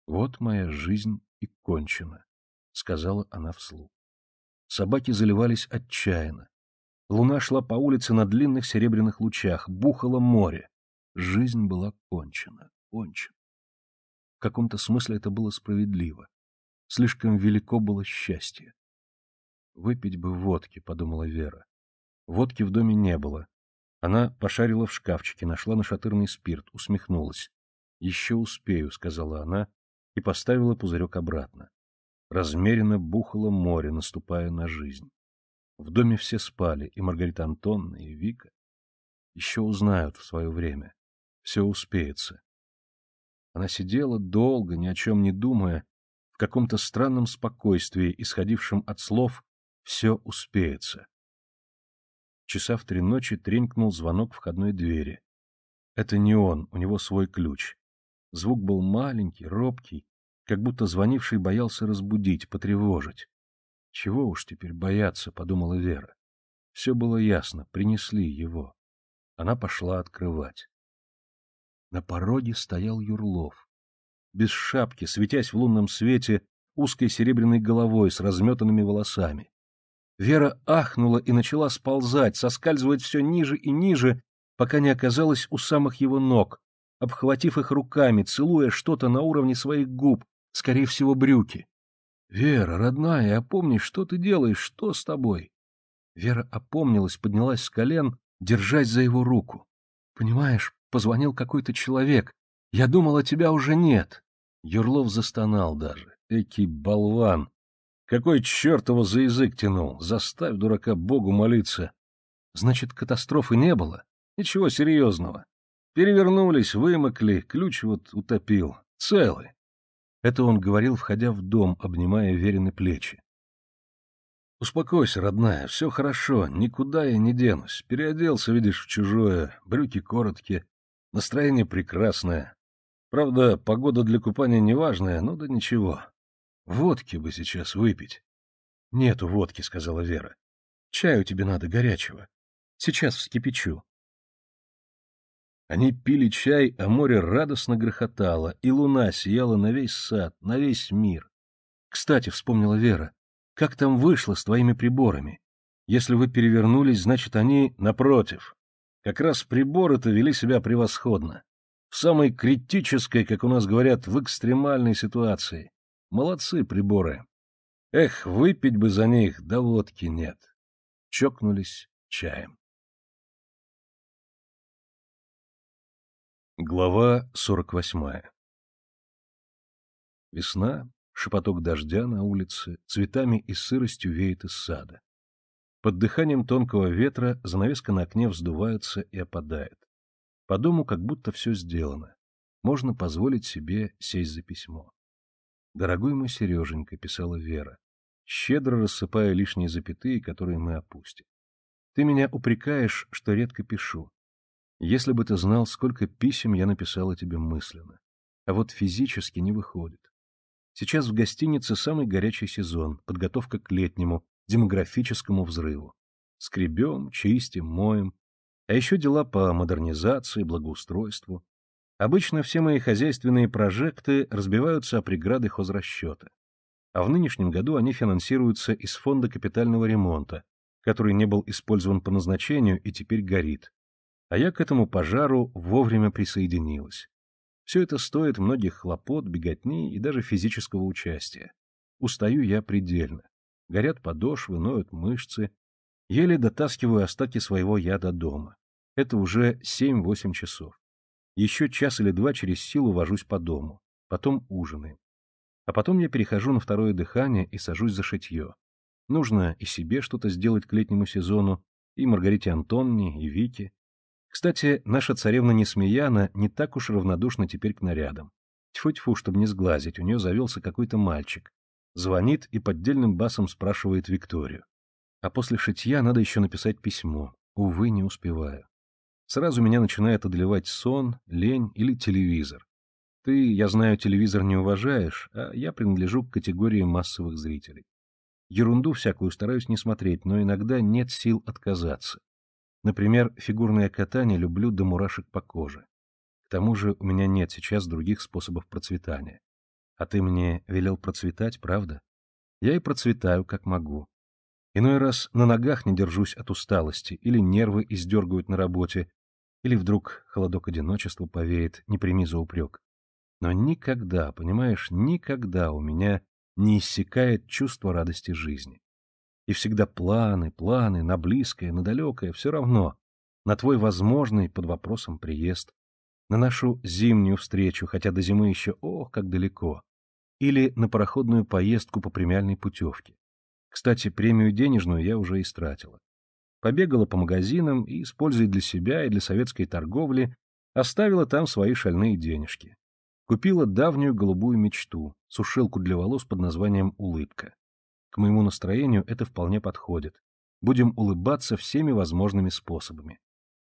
«Вот моя жизнь и кончена», — сказала она вслух. Собаки заливались отчаянно. Луна шла по улице на длинных серебряных лучах, бухало море. Жизнь была кончена, кончена. В каком-то смысле это было справедливо. Слишком велико было счастье. «Выпить бы водки», — подумала Вера. Водки в доме не было. Она пошарила в шкафчике, нашла нашатырный спирт, усмехнулась. «Еще успею», — сказала она и поставила пузырек обратно. Размеренно бухало море, наступая на жизнь. В доме все спали, и Маргарита Антонна, и Вика. Еще узнают в свое время. Все успеется. Она сидела долго, ни о чем не думая, в каком-то странном спокойствии, исходившем от слов «все успеется». Часа в три ночи тренькнул звонок входной двери. Это не он, у него свой ключ. Звук был маленький, робкий, как будто звонивший боялся разбудить, потревожить. Чего уж теперь бояться, подумала Вера. Все было ясно, принесли его. Она пошла открывать. На пороге стоял Юрлов. Без шапки, светясь в лунном свете, узкой серебряной головой с разметанными волосами. Вера ахнула и начала сползать, соскальзывать все ниже и ниже, пока не оказалась у самых его ног, обхватив их руками, целуя что-то на уровне своих губ, скорее всего, брюки. «Вера, родная, опомнись, что ты делаешь, что с тобой?» Вера опомнилась, поднялась с колен, держась за его руку. «Понимаешь, позвонил какой-то человек. Я думала, тебя уже нет». Юрлов застонал даже. «Экий болван!» Какой черт его за язык тянул? Заставь дурака Богу молиться. Значит, катастрофы не было? Ничего серьезного. Перевернулись, вымокли, ключ вот утопил. Целый. Это он говорил, входя в дом, обнимая Верины плечи. «Успокойся, родная, все хорошо, никуда я не денусь. Переоделся, видишь, в чужое, брюки короткие, настроение прекрасное. Правда, погода для купания неважная, но ну да ничего. Водки бы сейчас выпить. — Нету водки, — сказала Вера. — Чаю тебе надо горячего. Сейчас вскипячу. Они пили чай, а море радостно грохотало, и луна сияла на весь сад, на весь мир. Кстати, вспомнила Вера, как там вышло с твоими приборами? Если вы перевернулись, значит, они напротив. Как раз приборы-то вели себя превосходно. В самой критической, как у нас говорят, в экстремальной ситуации. Молодцы приборы. Эх, выпить бы за них, да водки нет. Чокнулись чаем. Глава 48 Весна, шепоток дождя на улице, цветами и сыростью веет из сада. Под дыханием тонкого ветра занавеска на окне вздувается и опадает. По дому как будто все сделано. Можно позволить себе сесть за письмо. «Дорогой мой Сереженька», — писала Вера, щедро рассыпая лишние запятые, которые мы опустим. «Ты меня упрекаешь, что редко пишу. Если бы ты знал, сколько писем я написала тебе мысленно. А вот физически не выходит. Сейчас в гостинице самый горячий сезон, подготовка к летнему, демографическому взрыву. Скребем, чистим, моем. А еще дела по модернизации, благоустройству. Обычно все мои хозяйственные прожекты разбиваются о преграды хозрасчета. А в нынешнем году они финансируются из фонда капитального ремонта, который не был использован по назначению и теперь горит. А я к этому пожару вовремя присоединилась. Все это стоит многих хлопот, беготни и даже физического участия. Устаю я предельно. Горят подошвы, ноют мышцы. Еле дотаскиваю остатки своего я до дома. Это уже 7-8 часов. Еще час или два через силу вожусь по дому. Потом ужины. А потом я перехожу на второе дыхание и сажусь за шитье. Нужно и себе что-то сделать к летнему сезону, и Маргарите Антонне, и Вике. Кстати, наша царевна Несмеяна не так уж равнодушна теперь к нарядам. Тьфу-тьфу, чтобы не сглазить, у нее завелся какой-то мальчик. Звонит и поддельным басом спрашивает Викторию. А после шитья надо еще написать письмо. Увы, не успеваю. Сразу меня начинает одолевать сон, лень или телевизор. Ты, я знаю, телевизор не уважаешь, а я принадлежу к категории массовых зрителей. Ерунду всякую стараюсь не смотреть, но иногда нет сил отказаться. Например, фигурное катание люблю до мурашек по коже. К тому же у меня нет сейчас других способов процветания. А ты мне велел процветать, правда? Я и процветаю, как могу. Иной раз на ногах не держусь от усталости, или нервы издергают на работе, или вдруг холодок одиночества повеет, не прими за упрек. Но никогда, понимаешь, никогда у меня не иссякает чувство радости жизни. И всегда планы, планы, на близкое, на далекое, все равно. На твой возможный под вопросом приезд. На нашу зимнюю встречу, хотя до зимы еще, ох, как далеко. Или на пароходную поездку по премиальной путевке. Кстати, премию денежную я уже истратила. Побегала по магазинам и, используя для себя и для советской торговли, оставила там свои шальные денежки. Купила давнюю голубую мечту, сушилку для волос под названием «Улыбка». К моему настроению это вполне подходит. Будем улыбаться всеми возможными способами.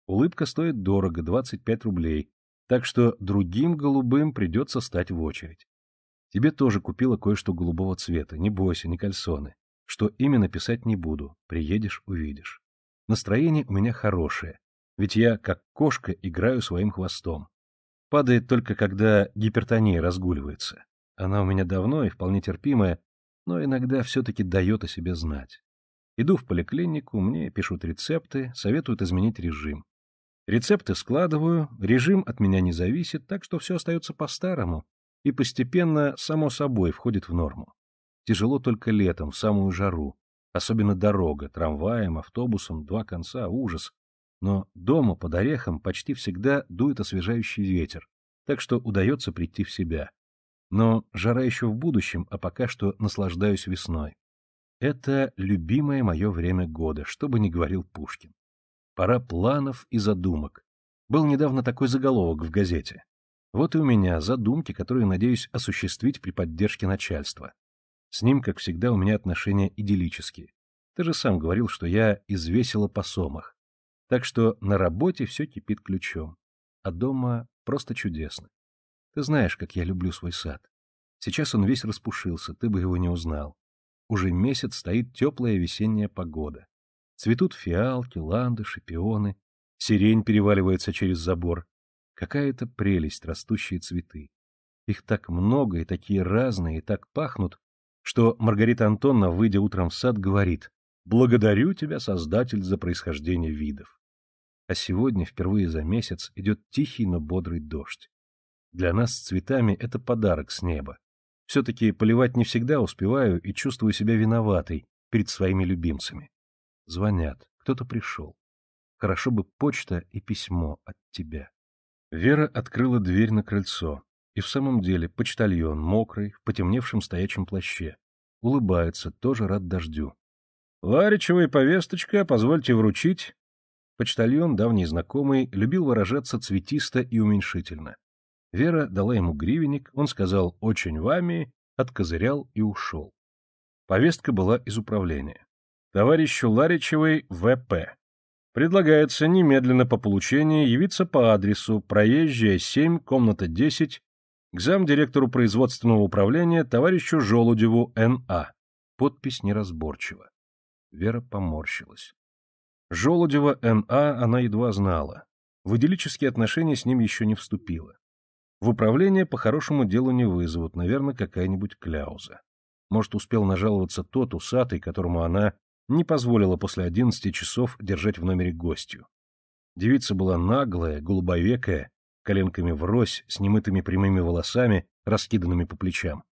Улыбка стоит дорого, 25 рублей, так что другим голубым придется стать в очередь. Тебе тоже купила кое-что голубого цвета, не бойся, не кальсоны. Что именно писать не буду, приедешь — увидишь. Настроение у меня хорошее, ведь я, как кошка, играю своим хвостом. Падает только, когда гипертония разгуливается. Она у меня давно и вполне терпимая, но иногда все-таки дает о себе знать. Иду в поликлинику, мне пишут рецепты, советуют изменить режим. Рецепты складываю, режим от меня не зависит, так что все остается по-старому и постепенно, само собой, входит в норму. Тяжело только летом, в самую жару. Особенно дорога, трамваем, автобусом, два конца, ужас. Но дома под орехом почти всегда дует освежающий ветер, так что удается прийти в себя. Но жара еще в будущем, а пока что наслаждаюсь весной. Это любимое мое время года, что бы ни говорил Пушкин. Пора планов и задумок. Был недавно такой заголовок в газете. Вот и у меня задумки, которые надеюсь осуществить при поддержке начальства. С ним, как всегда, у меня отношения идиллические. Ты же сам говорил, что я извесила по сомах. Так что на работе все кипит ключом. А дома просто чудесно. Ты знаешь, как я люблю свой сад. Сейчас он весь распушился, ты бы его не узнал. Уже месяц стоит теплая весенняя погода. Цветут фиалки, ландыши, пионы. Сирень переваливается через забор. Какая-то прелесть растущие цветы. Их так много и такие разные, и так пахнут, что Маргарита Антонна, выйдя утром в сад, говорит «Благодарю тебя, Создатель, за происхождение видов». А сегодня, впервые за месяц, идет тихий, но бодрый дождь. Для нас с цветами это подарок с неба. Все-таки поливать не всегда успеваю и чувствую себя виноватой перед своими любимцами. Звонят, кто-то пришел. Хорошо бы почта и письмо от тебя. Вера открыла дверь на крыльцо. И в самом деле почтальон, мокрый, в потемневшем стоячем плаще, улыбается, тоже рад дождю. «Ларичевая повесточка, позвольте вручить». Почтальон, давний знакомый, любил выражаться цветисто и уменьшительно. Вера дала ему гривенник, он сказал «очень вами», откозырял и ушел. Повестка была из управления. Товарищу Ларичевой В.П. Предлагается немедленно по получении явиться по адресу проезжая 7, комната 10, к замдиректору производственного управления товарищу Желудеву Н.А. Подпись неразборчива. Вера поморщилась. Желудева Н.А. она едва знала. В идиллические отношения с ним еще не вступила. В управление по хорошему делу не вызовут, наверное, какая-нибудь кляуза. Может, успел нажаловаться тот усатый, которому она не позволила после одиннадцати часов держать в номере гостью. Девица была наглая, голубовекая, коленками врозь, с немытыми прямыми волосами, раскиданными по плечам.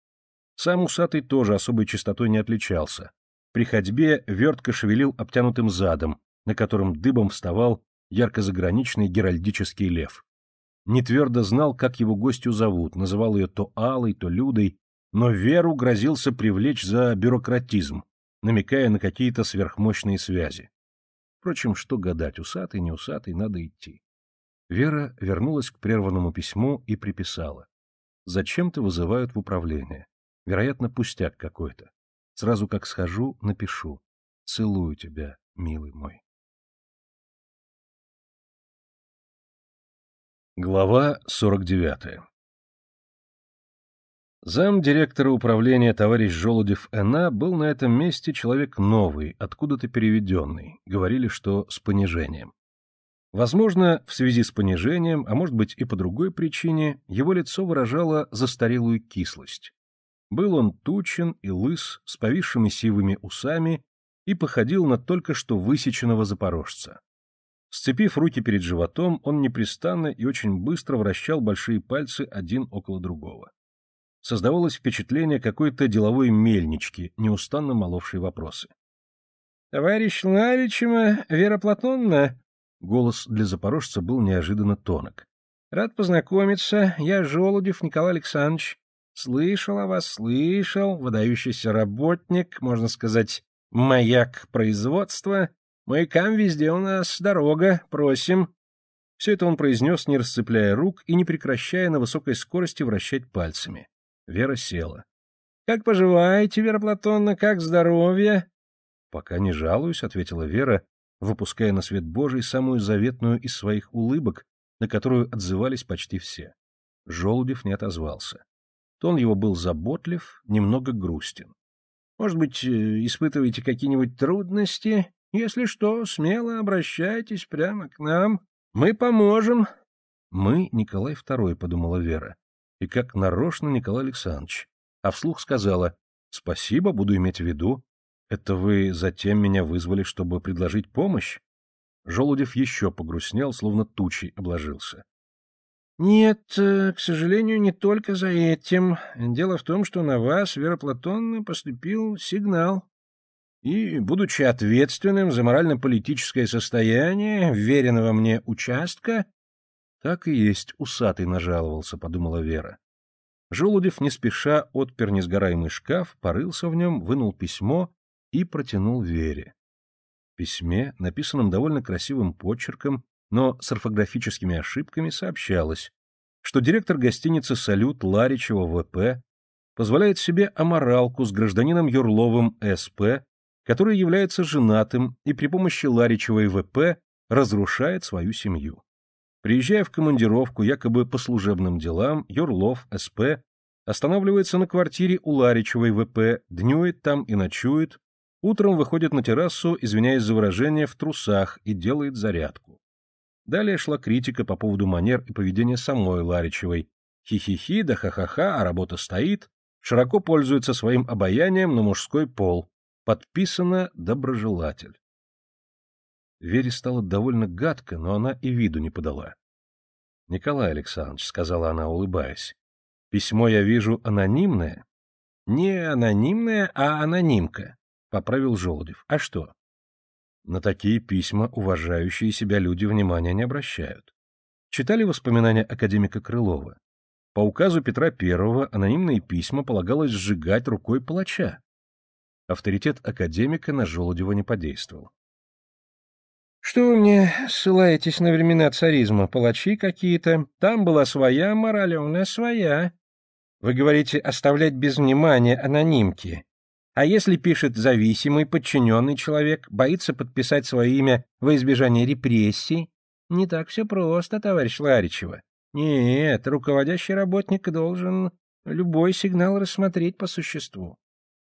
Сам усатый тоже особой чистотой не отличался. При ходьбе вертко шевелил обтянутым задом, на котором дыбом вставал ярко-заграничный геральдический лев. Не твердо знал, как его гостю зовут, называл ее то Алой, то Людой, но Веру грозился привлечь за бюрократизм, намекая на какие-то сверхмощные связи. Впрочем, что гадать, усатый, не усатый, надо идти. Вера вернулась к прерванному письму и приписала. «Зачем-то вызывают в управление. Вероятно, пустяк какой-то. Сразу как схожу, напишу. Целую тебя, милый мой». Глава 49 Зам директора управления товарищ Желудев Н.А. был на этом месте человек новый, откуда-то переведенный, говорили, что с понижением. Возможно, в связи с понижением, а может быть и по другой причине, его лицо выражало застарелую кислость. Был он тучен и лыс, с повисшими сивыми усами, и походил на только что высеченного запорожца. Сцепив руки перед животом, он непрестанно и очень быстро вращал большие пальцы один около другого. Создавалось впечатление какой-то деловой мельнички, неустанно моловшей вопросы. — Товарищ Ларичева Вера Платонна, Голос для запорожца был неожиданно тонок. «Рад познакомиться. Я Желудев Николай Александрович. Слышал о вас, слышал. Выдающийся работник, можно сказать, маяк производства. Маякам везде у нас дорога. Просим». Все это он произнес, не расцепляя рук и не прекращая на высокой скорости вращать пальцами. Вера села. «Как поживаете, Вера Платонна, как здоровье?» «Пока не жалуюсь», — ответила Вера, выпуская на свет Божий самую заветную из своих улыбок, на которую отзывались почти все. Желудев не отозвался. Тон его был заботлив, немного грустен. «Может быть, э, испытываете какие-нибудь трудности? Если что, смело обращайтесь прямо к нам. Мы поможем!» «Мы Николай II», — подумала Вера. И как нарочно Николай Александрович. А вслух сказала «Спасибо, буду иметь в виду». «Это вы затем меня вызвали, чтобы предложить помощь?» Желудев еще погрустнел, словно тучей обложился. «Нет, э, к сожалению, не только за этим. Дело в том, что на вас, Вера Платонна, поступил сигнал. И, будучи ответственным за морально-политическое состояние веренного мне участка...» «Так и есть, усатый нажаловался», — подумала Вера. Желудев не спеша отпер несгораемый шкаф, порылся в нем, вынул письмо и протянул Вере. В письме, написанном довольно красивым почерком, но с орфографическими ошибками, сообщалось, что директор гостиницы «Салют» Ларичева В.П. позволяет себе аморалку с гражданином Юрловым С.П., который является женатым и при помощи Ларичевой В.П. разрушает свою семью. Приезжая в командировку якобы по служебным делам, Юрлов С.П. останавливается на квартире у Ларичевой В.П., днюет там и ночует, Утром выходит на террасу, извиняясь за выражение, в трусах и делает зарядку. Далее шла критика по поводу манер и поведения самой Ларичевой. Хи-хи-хи, да ха-ха-ха, а работа стоит. Широко пользуется своим обаянием на мужской пол. Подписано «Доброжелатель». Вере стало довольно гадко, но она и виду не подала. — Николай Александрович, — сказала она, улыбаясь, — письмо я вижу анонимное. — Не анонимное, а анонимка. — поправил Желудев. — А что? На такие письма уважающие себя люди внимания не обращают. Читали воспоминания академика Крылова? По указу Петра I анонимные письма полагалось сжигать рукой палача. Авторитет академика на Желудева не подействовал. «Что вы мне ссылаетесь на времена царизма? Палачи какие-то? Там была своя мораль, а у нас своя. Вы говорите оставлять без внимания анонимки. А если пишет зависимый, подчиненный человек, боится подписать свое имя во избежание репрессий, не так все просто, товарищ Ларичева. Нет, руководящий работник должен любой сигнал рассмотреть по существу.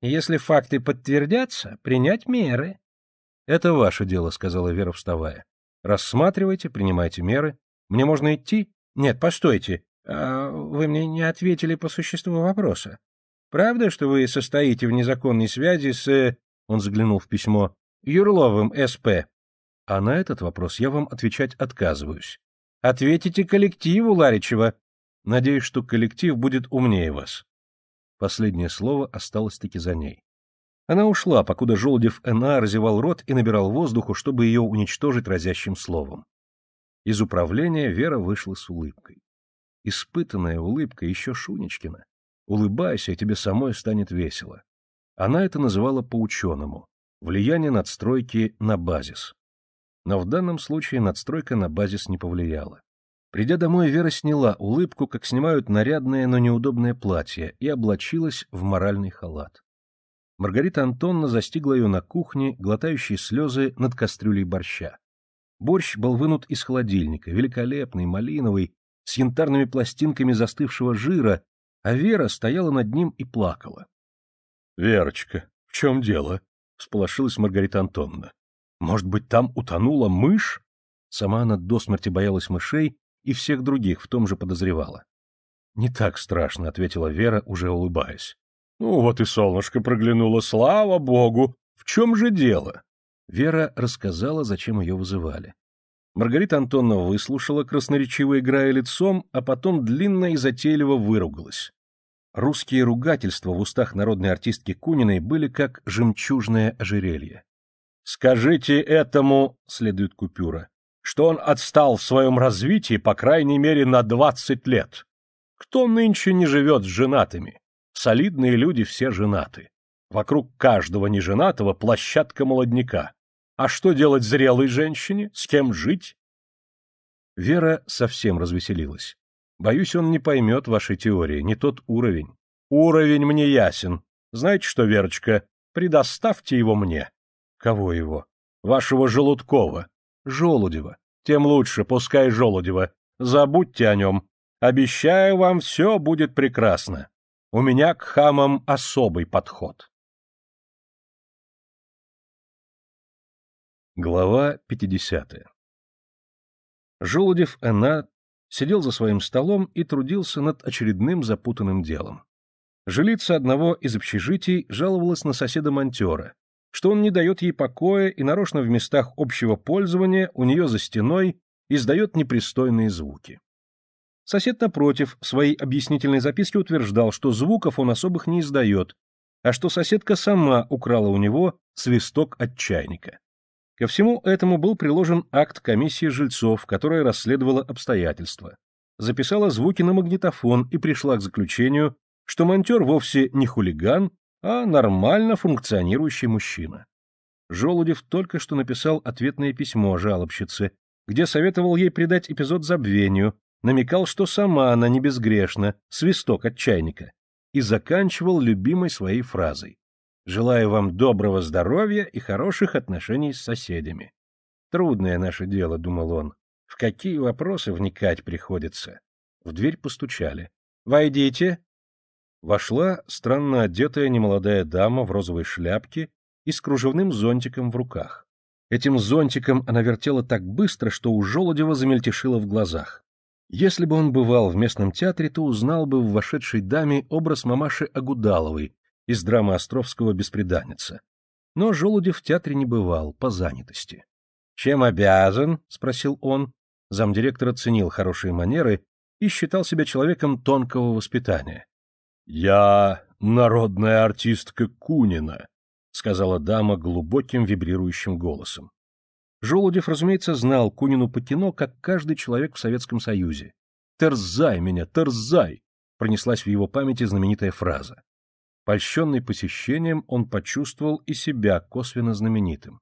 Если факты подтвердятся, принять меры. — Это ваше дело, — сказала Вера, вставая. — Рассматривайте, принимайте меры. Мне можно идти? — Нет, постойте. А вы мне не ответили по существу вопроса. Правда, что вы состоите в незаконной связи с...» э, Он заглянул в письмо. «Юрловым, СП». А на этот вопрос я вам отвечать отказываюсь. Ответите коллективу Ларичева. Надеюсь, что коллектив будет умнее вас. Последнее слово осталось таки за ней. Она ушла, покуда Желудев Н.А. разевал рот и набирал воздуху, чтобы ее уничтожить разящим словом. Из управления Вера вышла с улыбкой. Испытанная улыбка еще Шунечкина. Улыбайся, и тебе самой станет весело. Она это называла по-ученому. Влияние надстройки на базис. Но в данном случае надстройка на базис не повлияла. Придя домой, Вера сняла улыбку, как снимают нарядное, но неудобное платье, и облачилась в моральный халат. Маргарита Антонна застигла ее на кухне, глотающей слезы над кастрюлей борща. Борщ был вынут из холодильника, великолепный, малиновый, с янтарными пластинками застывшего жира, а Вера стояла над ним и плакала. — Верочка, в чем дело? — сполошилась Маргарита Антоновна. — Может быть, там утонула мышь? Сама она до смерти боялась мышей и всех других в том же подозревала. — Не так страшно, — ответила Вера, уже улыбаясь. — Ну вот и солнышко проглянуло, слава богу! В чем же дело? Вера рассказала, зачем ее вызывали. Маргарита Антоновна выслушала, красноречиво играя лицом, а потом длинно и затейливо выругалась. Русские ругательства в устах народной артистки Куниной были как жемчужное ожерелье. «Скажите этому», — следует купюра, — «что он отстал в своем развитии, по крайней мере, на двадцать лет. Кто нынче не живет с женатыми? Солидные люди все женаты. Вокруг каждого неженатого площадка молодняка. А что делать зрелой женщине? С кем жить?» Вера совсем развеселилась. Боюсь, он не поймет ваши теории, не тот уровень. Уровень мне ясен. Знаете что, Верочка, предоставьте его мне. Кого его? Вашего Желудкова. Желудева. Тем лучше, пускай Желудева. Забудьте о нем. Обещаю вам, все будет прекрасно. У меня к хамам особый подход. Глава 50. Желудев Она сидел за своим столом и трудился над очередным запутанным делом. Жилица одного из общежитий жаловалась на соседа монтера, что он не дает ей покоя и нарочно в местах общего пользования у нее за стеной издает непристойные звуки. Сосед, напротив, в своей объяснительной записке утверждал, что звуков он особых не издает, а что соседка сама украла у него свисток от чайника. Ко всему этому был приложен акт комиссии жильцов, которая расследовала обстоятельства, записала звуки на магнитофон и пришла к заключению, что монтер вовсе не хулиган, а нормально функционирующий мужчина. Желудев только что написал ответное письмо жалобщице, где советовал ей придать эпизод забвению, намекал, что сама она не безгрешна, свисток от чайника, и заканчивал любимой своей фразой. Желаю вам доброго здоровья и хороших отношений с соседями. Трудное наше дело, — думал он. В какие вопросы вникать приходится? В дверь постучали. «Войдите!» Вошла странно одетая немолодая дама в розовой шляпке и с кружевным зонтиком в руках. Этим зонтиком она вертела так быстро, что у Желудева замельтешило в глазах. Если бы он бывал в местном театре, то узнал бы в вошедшей даме образ мамаши Агудаловой, из драмы Островского «Беспреданница». Но Желудев в театре не бывал, по занятости. «Чем обязан?» — спросил он. Замдиректор оценил хорошие манеры и считал себя человеком тонкого воспитания. «Я народная артистка Кунина», — сказала дама глубоким вибрирующим голосом. Желудев, разумеется, знал Кунину по кино, как каждый человек в Советском Союзе. «Терзай меня, терзай!» — пронеслась в его памяти знаменитая фраза. Польщенный посещением, он почувствовал и себя косвенно знаменитым.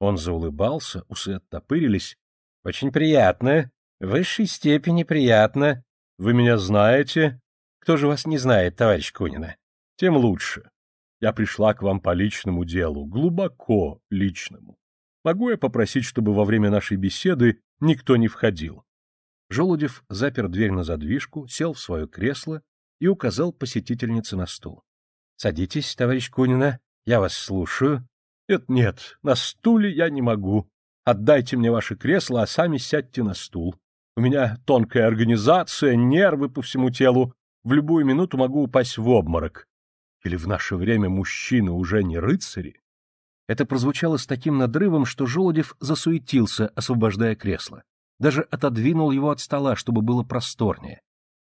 Он заулыбался, усы оттопырились. — Очень приятно. В высшей степени приятно. Вы меня знаете? Кто же вас не знает, товарищ Кунина? Тем лучше. Я пришла к вам по личному делу, глубоко личному. Могу я попросить, чтобы во время нашей беседы никто не входил? Желудев запер дверь на задвижку, сел в свое кресло и указал посетительнице на стул. Садитесь, товарищ Кунина, я вас слушаю. Нет, нет, на стуле я не могу. Отдайте мне ваше кресло, а сами сядьте на стул. У меня тонкая организация, нервы по всему телу. В любую минуту могу упасть в обморок. Или в наше время мужчины уже не рыцари? Это прозвучало с таким надрывом, что Жолодев засуетился, освобождая кресло. Даже отодвинул его от стола, чтобы было просторнее.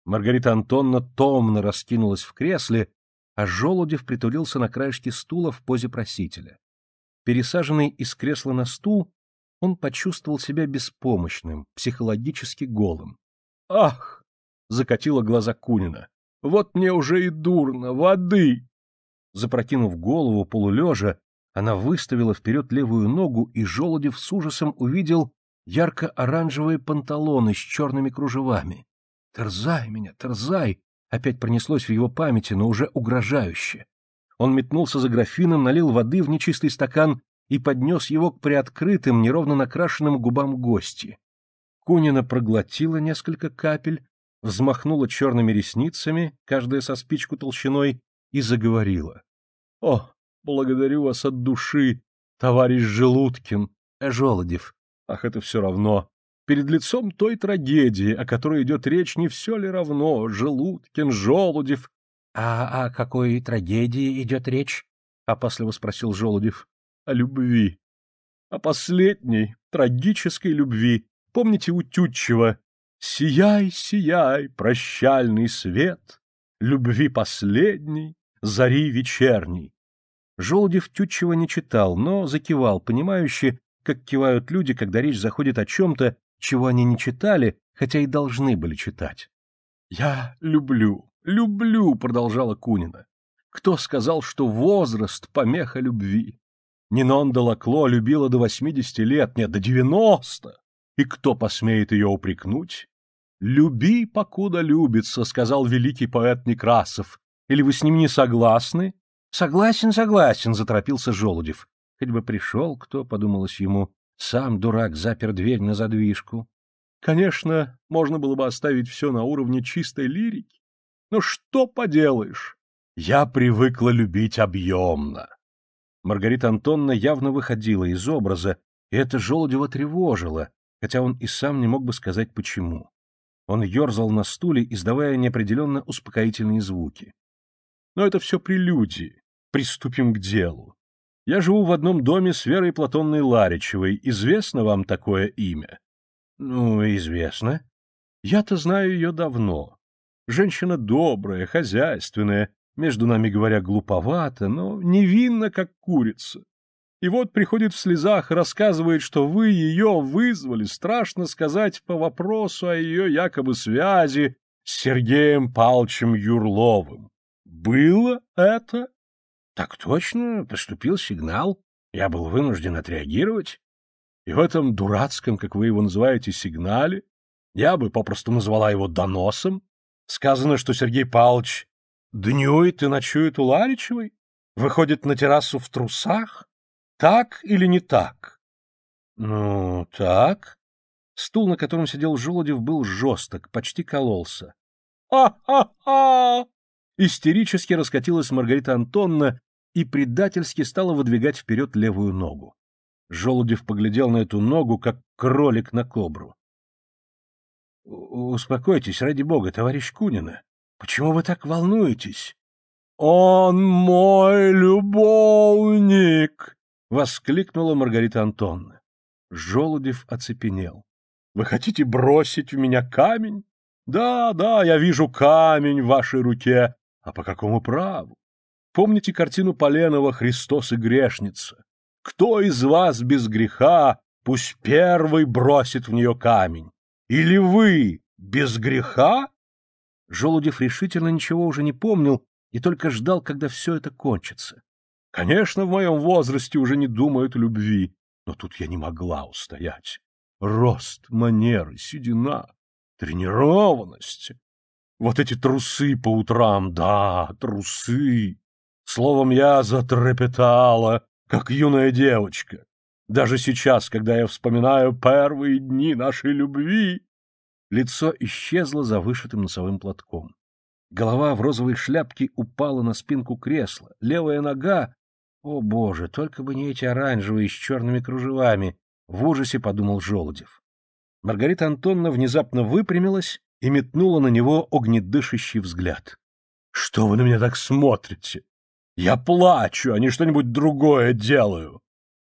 Маргарита Антонна томно раскинулась в кресле, а Желудев притулился на краешке стула в позе просителя. Пересаженный из кресла на стул, он почувствовал себя беспомощным, психологически голым. «Ах!» — закатила глаза Кунина. «Вот мне уже и дурно! Воды!» Запрокинув голову полулежа, она выставила вперед левую ногу, и Желудев с ужасом увидел ярко-оранжевые панталоны с черными кружевами. «Терзай меня, терзай!» Опять пронеслось в его памяти, но уже угрожающе. Он метнулся за графином, налил воды в нечистый стакан и поднес его к приоткрытым, неровно накрашенным губам гости. Кунина проглотила несколько капель, взмахнула черными ресницами, каждая со спичку толщиной, и заговорила. — О, благодарю вас от души, товарищ Желудкин, Эжолодев. Ах, это все равно. Перед лицом той трагедии, о которой идет речь, не все ли равно Желудкин, Желудев? А — А о какой трагедии идет речь? — опасливо спросил Желудев. — О любви. О последней, трагической любви. Помните у Тютчева? «Сияй, сияй, прощальный свет, любви последней, зари вечерней». Желудев Тютчева не читал, но закивал, понимающий, как кивают люди, когда речь заходит о чем-то, чего они не читали, хотя и должны были читать. «Я люблю, люблю», — продолжала Кунина. «Кто сказал, что возраст — помеха любви? Нинон Лакло любила до восьмидесяти лет, нет, до девяносто. И кто посмеет ее упрекнуть? «Люби, покуда любится», — сказал великий поэт Некрасов. «Или вы с ним не согласны?» «Согласен, согласен», — заторопился Желудев. «Хоть бы пришел кто», — подумалось ему, сам дурак запер дверь на задвижку. Конечно, можно было бы оставить все на уровне чистой лирики. Но что поделаешь? Я привыкла любить объемно. Маргарита Антонна явно выходила из образа, и это Желудева тревожило, хотя он и сам не мог бы сказать почему. Он ерзал на стуле, издавая неопределенно успокоительные звуки. Но это все прелюдии. Приступим к делу. Я живу в одном доме с Верой Платонной Ларичевой. Известно вам такое имя? — Ну, известно. Я-то знаю ее давно. Женщина добрая, хозяйственная, между нами говоря, глуповата, но невинна, как курица. И вот приходит в слезах и рассказывает, что вы ее вызвали, страшно сказать, по вопросу о ее якобы связи с Сергеем Палчем Юрловым. Было это? Так точно, поступил сигнал. Я был вынужден отреагировать. И в этом дурацком, как вы его называете, сигнале, я бы попросту назвала его доносом, сказано, что Сергей Павлович днюет и ночует у Ларичевой, выходит на террасу в трусах. Так или не так? Ну, так. Стул, на котором сидел Жолодев, был жесток, почти кололся. «Ха-ха-ха!» Истерически раскатилась Маргарита Антонна, и предательски стала выдвигать вперед левую ногу. Желудев поглядел на эту ногу, как кролик на кобру. — Успокойтесь, ради бога, товарищ Кунина. Почему вы так волнуетесь? — Он мой любовник! — воскликнула Маргарита Антонна. Желудев оцепенел. — Вы хотите бросить в меня камень? — Да, да, я вижу камень в вашей руке. А по какому праву? Помните картину Поленова «Христос и грешница». Кто из вас без греха, пусть первый бросит в нее камень? Или вы без греха? Желудев решительно ничего уже не помнил и только ждал, когда все это кончится. Конечно, в моем возрасте уже не думают любви, но тут я не могла устоять. Рост, манеры, седина, тренированность. Вот эти трусы по утрам, да, трусы. Словом, я затрепетала, как юная девочка. Даже сейчас, когда я вспоминаю первые дни нашей любви, лицо исчезло за вышитым носовым платком. Голова в розовой шляпке упала на спинку кресла, левая нога... О, боже, только бы не эти оранжевые с черными кружевами! В ужасе подумал Желудев. Маргарита Антоновна внезапно выпрямилась и метнула на него огнедышащий взгляд. — Что вы на меня так смотрите? Я плачу, а не что-нибудь другое делаю.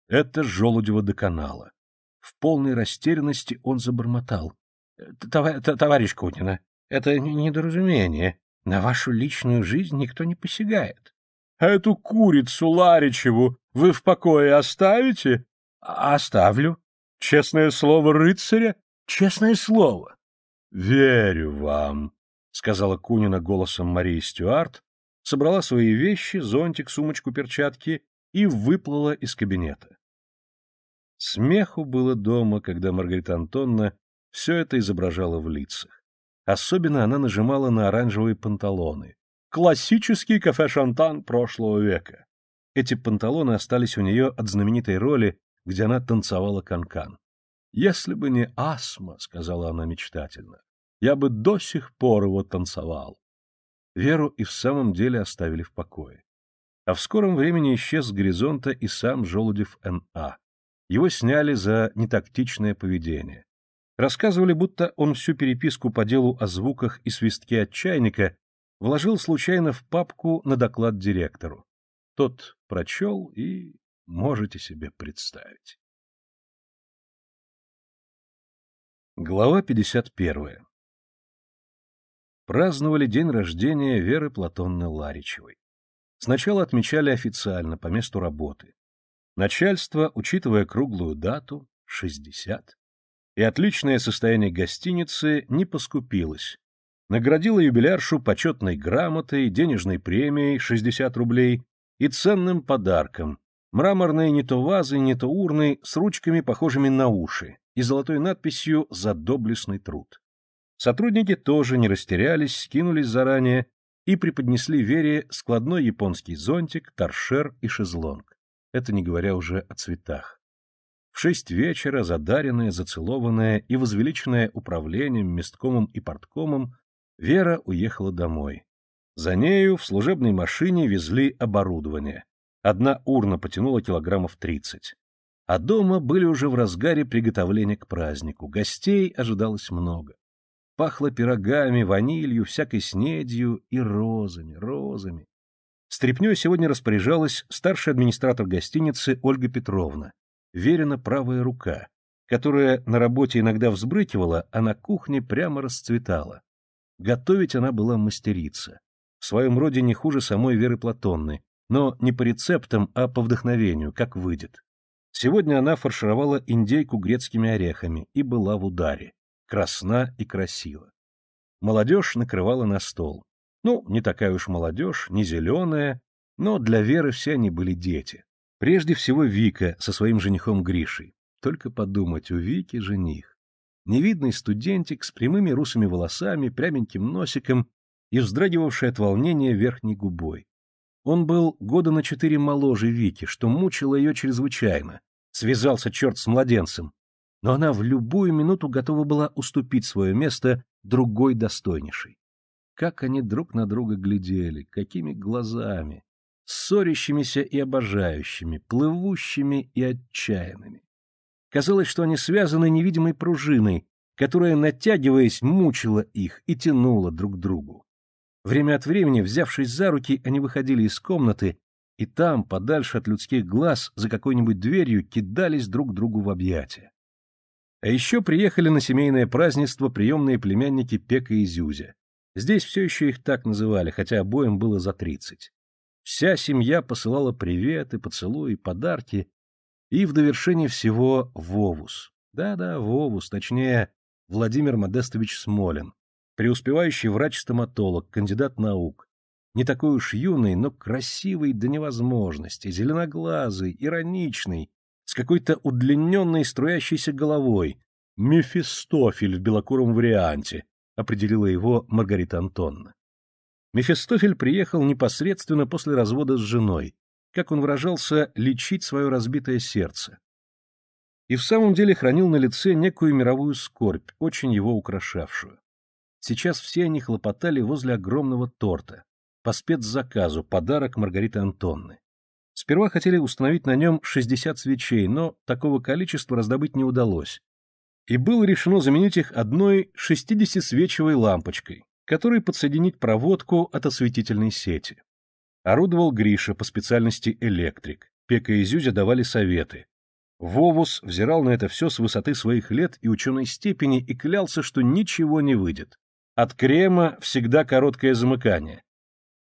Это Желудева канала. В полной растерянности он забормотал. «Э, товарищ Кунина, это недоразумение. На вашу личную жизнь никто не посягает. — А эту курицу Ларичеву вы в покое оставите? А, — Оставлю. — Честное слово рыцаря? — Честное слово. — Верю вам, — сказала Кунина голосом Марии Стюарт, собрала свои вещи, зонтик, сумочку, перчатки и выплыла из кабинета. Смеху было дома, когда Маргарита Антонна все это изображала в лицах. Особенно она нажимала на оранжевые панталоны. Классический кафе-шантан прошлого века. Эти панталоны остались у нее от знаменитой роли, где она танцевала канкан. -кан. «Если бы не астма», — сказала она мечтательно, — «я бы до сих пор его танцевал». Веру и в самом деле оставили в покое. А в скором времени исчез с горизонта и сам Желудев Н.А. Его сняли за нетактичное поведение. Рассказывали, будто он всю переписку по делу о звуках и свистке от чайника вложил случайно в папку на доклад директору. Тот прочел и можете себе представить. Глава 51 праздновали день рождения Веры Платонны Ларичевой. Сначала отмечали официально по месту работы. Начальство, учитывая круглую дату, 60, и отличное состояние гостиницы, не поскупилось. Наградило юбиляршу почетной грамотой, денежной премией 60 рублей и ценным подарком – мраморные не то вазы, не то урны с ручками, похожими на уши, и золотой надписью «За доблестный труд». Сотрудники тоже не растерялись, скинулись заранее и преподнесли Вере складной японский зонтик, торшер и шезлонг. Это не говоря уже о цветах. В шесть вечера задаренная, зацелованная и возвеличенная управлением, месткомом и порткомом, Вера уехала домой. За нею в служебной машине везли оборудование. Одна урна потянула килограммов тридцать. А дома были уже в разгаре приготовления к празднику, гостей ожидалось много пахло пирогами, ванилью, всякой снедью и розами, розами. Стрепнёй сегодня распоряжалась старший администратор гостиницы Ольга Петровна, верена правая рука, которая на работе иногда взбрыкивала, а на кухне прямо расцветала. Готовить она была мастерица. В своем роде не хуже самой Веры Платонны, но не по рецептам, а по вдохновению, как выйдет. Сегодня она фаршировала индейку грецкими орехами и была в ударе красна и красива. Молодежь накрывала на стол. Ну, не такая уж молодежь, не зеленая, но для Веры все они были дети. Прежде всего Вика со своим женихом Гришей. Только подумать, у Вики жених. Невидный студентик с прямыми русыми волосами, пряменьким носиком и вздрагивавший от волнения верхней губой. Он был года на четыре моложе Вики, что мучило ее чрезвычайно. Связался черт с младенцем но она в любую минуту готова была уступить свое место другой достойнейшей. Как они друг на друга глядели, какими глазами, ссорящимися и обожающими, плывущими и отчаянными. Казалось, что они связаны невидимой пружиной, которая, натягиваясь, мучила их и тянула друг к другу. Время от времени, взявшись за руки, они выходили из комнаты, и там, подальше от людских глаз, за какой-нибудь дверью, кидались друг другу в объятия. А еще приехали на семейное празднество приемные племянники Пека и Зюзя. Здесь все еще их так называли, хотя обоим было за тридцать. Вся семья посылала приветы, поцелуи, подарки. И в довершение всего Вовус. Да-да, Вовус, точнее, Владимир Модестович Смолин. Преуспевающий врач-стоматолог, кандидат наук. Не такой уж юный, но красивый до невозможности, зеленоглазый, ироничный, с какой-то удлиненной струящейся головой. Мефистофель в белокуром варианте, определила его Маргарита Антонна. Мефистофель приехал непосредственно после развода с женой, как он выражался, лечить свое разбитое сердце. И в самом деле хранил на лице некую мировую скорбь, очень его украшавшую. Сейчас все они хлопотали возле огромного торта, по спецзаказу, подарок Маргариты Антонны. Сперва хотели установить на нем 60 свечей, но такого количества раздобыть не удалось. И было решено заменить их одной 60-свечевой лампочкой, которой подсоединить проводку от осветительной сети. Орудовал Гриша по специальности электрик. Пека и Зюзя давали советы. Вовус взирал на это все с высоты своих лет и ученой степени и клялся, что ничего не выйдет. От крема всегда короткое замыкание.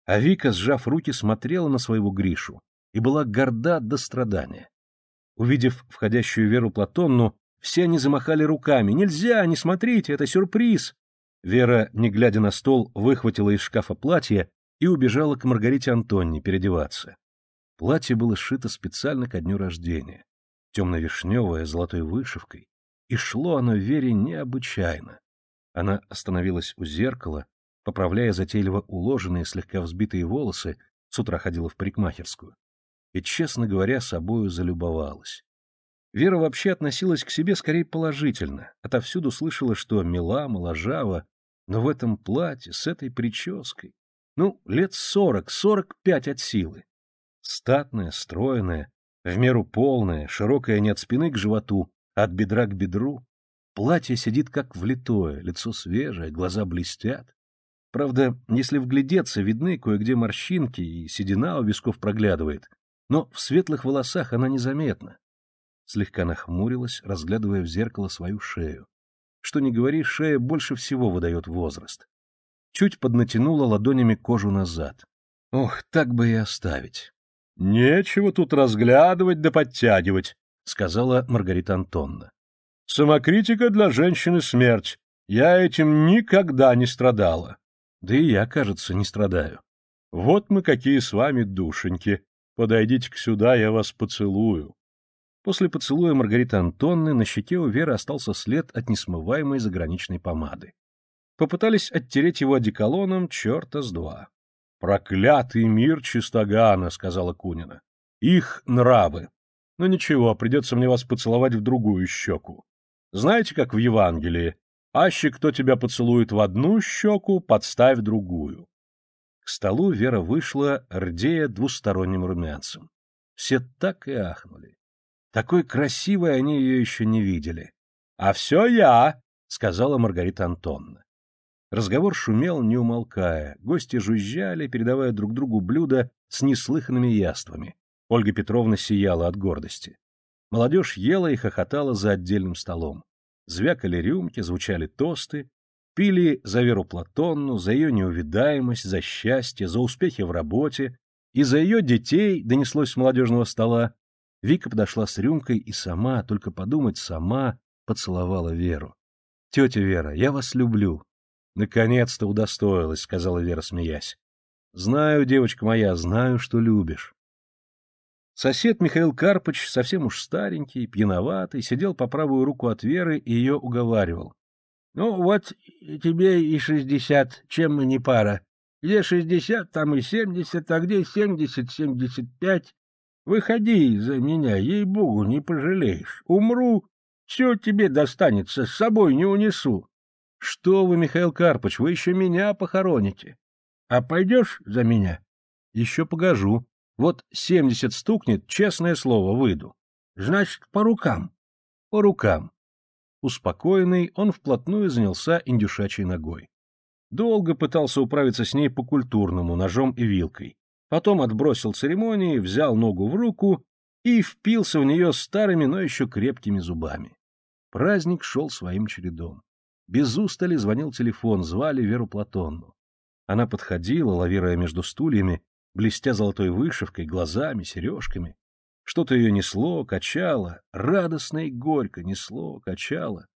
А Вика, сжав руки, смотрела на своего Гришу и была горда до страдания. Увидев входящую Веру Платонну, все они замахали руками. «Нельзя! Не смотрите! Это сюрприз!» Вера, не глядя на стол, выхватила из шкафа платье и убежала к Маргарите Антонне переодеваться. Платье было сшито специально ко дню рождения, темно-вишневое, золотой вышивкой, и шло оно Вере необычайно. Она остановилась у зеркала, поправляя затейливо уложенные, слегка взбитые волосы, с утра ходила в парикмахерскую и, честно говоря, собою залюбовалась. Вера вообще относилась к себе скорее положительно, отовсюду слышала, что мила, моложава, но в этом платье, с этой прической, ну, лет сорок, сорок пять от силы. Статная, стройная, в меру полная, широкая не от спины к животу, а от бедра к бедру. Платье сидит как влитое, лицо свежее, глаза блестят. Правда, если вглядеться, видны кое-где морщинки, и седина у висков проглядывает но в светлых волосах она незаметна. Слегка нахмурилась, разглядывая в зеркало свою шею. Что ни говори, шея больше всего выдает возраст. Чуть поднатянула ладонями кожу назад. Ох, так бы и оставить. — Нечего тут разглядывать да подтягивать, — сказала Маргарита Антонна. — Самокритика для женщины смерть. Я этим никогда не страдала. Да и я, кажется, не страдаю. Вот мы какие с вами душеньки. Подойдите-ка сюда, я вас поцелую. После поцелуя Маргариты Антонны на щеке у Веры остался след от несмываемой заграничной помады. Попытались оттереть его одеколоном черта с два. «Проклятый мир Чистогана», — сказала Кунина. «Их нравы. Но ну ничего, придется мне вас поцеловать в другую щеку. Знаете, как в Евангелии? Аще кто тебя поцелует в одну щеку, подставь другую». К столу Вера вышла, рдея двусторонним румянцем. Все так и ахнули. Такой красивой они ее еще не видели. — А все я! — сказала Маргарита Антонна. Разговор шумел, не умолкая. Гости жужжали, передавая друг другу блюда с неслыханными яствами. Ольга Петровна сияла от гордости. Молодежь ела и хохотала за отдельным столом. Звякали рюмки, звучали тосты, Пили за Веру Платонну, за ее неувидаемость, за счастье, за успехи в работе и за ее детей, донеслось с молодежного стола. Вика подошла с рюмкой и сама, только подумать, сама поцеловала Веру. «Тетя Вера, я вас люблю». «Наконец-то удостоилась», — сказала Вера, смеясь. «Знаю, девочка моя, знаю, что любишь». Сосед Михаил Карпыч, совсем уж старенький, пьяноватый, сидел по правую руку от Веры и ее уговаривал. Ну, вот тебе и шестьдесят, чем мы не пара. Где шестьдесят, там и семьдесят, а где семьдесят, семьдесят пять. Выходи за меня, ей-богу, не пожалеешь. Умру, все тебе достанется, с собой не унесу. — Что вы, Михаил Карпович, вы еще меня похороните. — А пойдешь за меня? — Еще погожу. Вот семьдесят стукнет, честное слово, выйду. — Значит, по рукам. — По рукам успокоенный, он вплотную занялся индюшачьей ногой. Долго пытался управиться с ней по-культурному, ножом и вилкой. Потом отбросил церемонии, взял ногу в руку и впился в нее старыми, но еще крепкими зубами. Праздник шел своим чередом. Без устали звонил телефон, звали Веру Платонну. Она подходила, лавируя между стульями, блестя золотой вышивкой, глазами, сережками. Что-то ее несло, качало, радостно и горько несло, качало.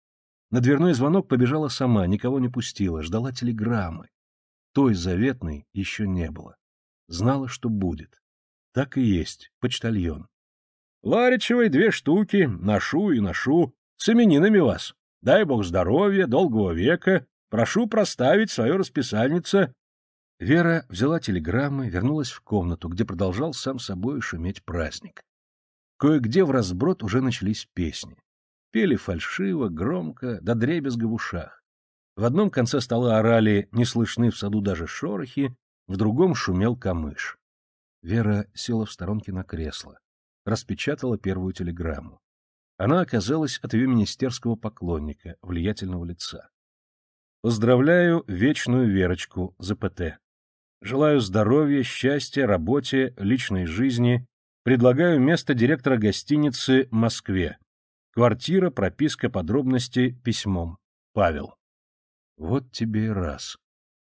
На дверной звонок побежала сама, никого не пустила, ждала телеграммы. Той заветной еще не было. Знала, что будет. Так и есть, почтальон. Ларичевой две штуки, ношу и ношу, с именинами вас. Дай бог здоровья, долгого века, прошу проставить свое расписальнице. Вера взяла телеграммы, вернулась в комнату, где продолжал сам собой шуметь праздник. Кое-где в разброд уже начались песни. Пели фальшиво, громко, до дребезга в ушах. В одном конце стола орали «Не слышны в саду даже шорохи», в другом шумел камыш. Вера села в сторонке на кресло, распечатала первую телеграмму. Она оказалась от ее министерского поклонника, влиятельного лица. «Поздравляю вечную Верочку, ЗПТ. Желаю здоровья, счастья, работе, личной жизни Предлагаю место директора гостиницы «Москве». Квартира, прописка, подробности письмом. Павел. Вот тебе и раз.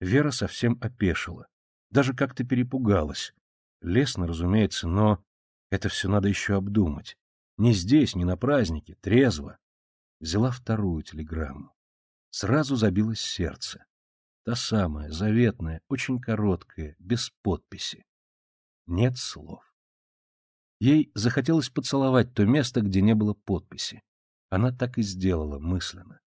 Вера совсем опешила. Даже как-то перепугалась. Лесно, разумеется, но это все надо еще обдумать. Не здесь, не на празднике, трезво. Взяла вторую телеграмму. Сразу забилось сердце. Та самая, заветная, очень короткая, без подписи. Нет слов. Ей захотелось поцеловать то место, где не было подписи. Она так и сделала мысленно.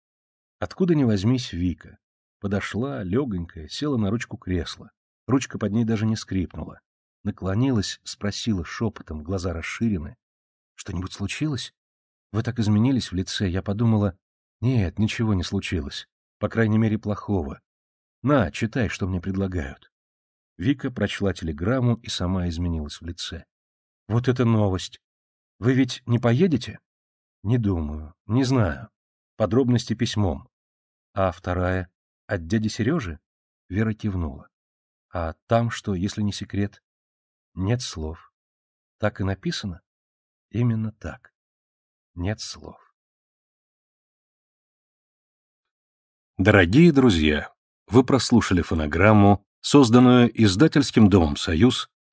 Откуда ни возьмись Вика. Подошла, легонькая, села на ручку кресла. Ручка под ней даже не скрипнула. Наклонилась, спросила шепотом, глаза расширены. «Что-нибудь случилось? Вы так изменились в лице, я подумала...» «Нет, ничего не случилось. По крайней мере, плохого. На, читай, что мне предлагают». Вика прочла телеграмму и сама изменилась в лице. Вот это новость. Вы ведь не поедете? Не думаю, не знаю. Подробности письмом. А вторая? От дяди Сережи? Вера кивнула. А там что, если не секрет? Нет слов. Так и написано? Именно так. Нет слов. Дорогие друзья, вы прослушали фонограмму, созданную издательским домом «Союз»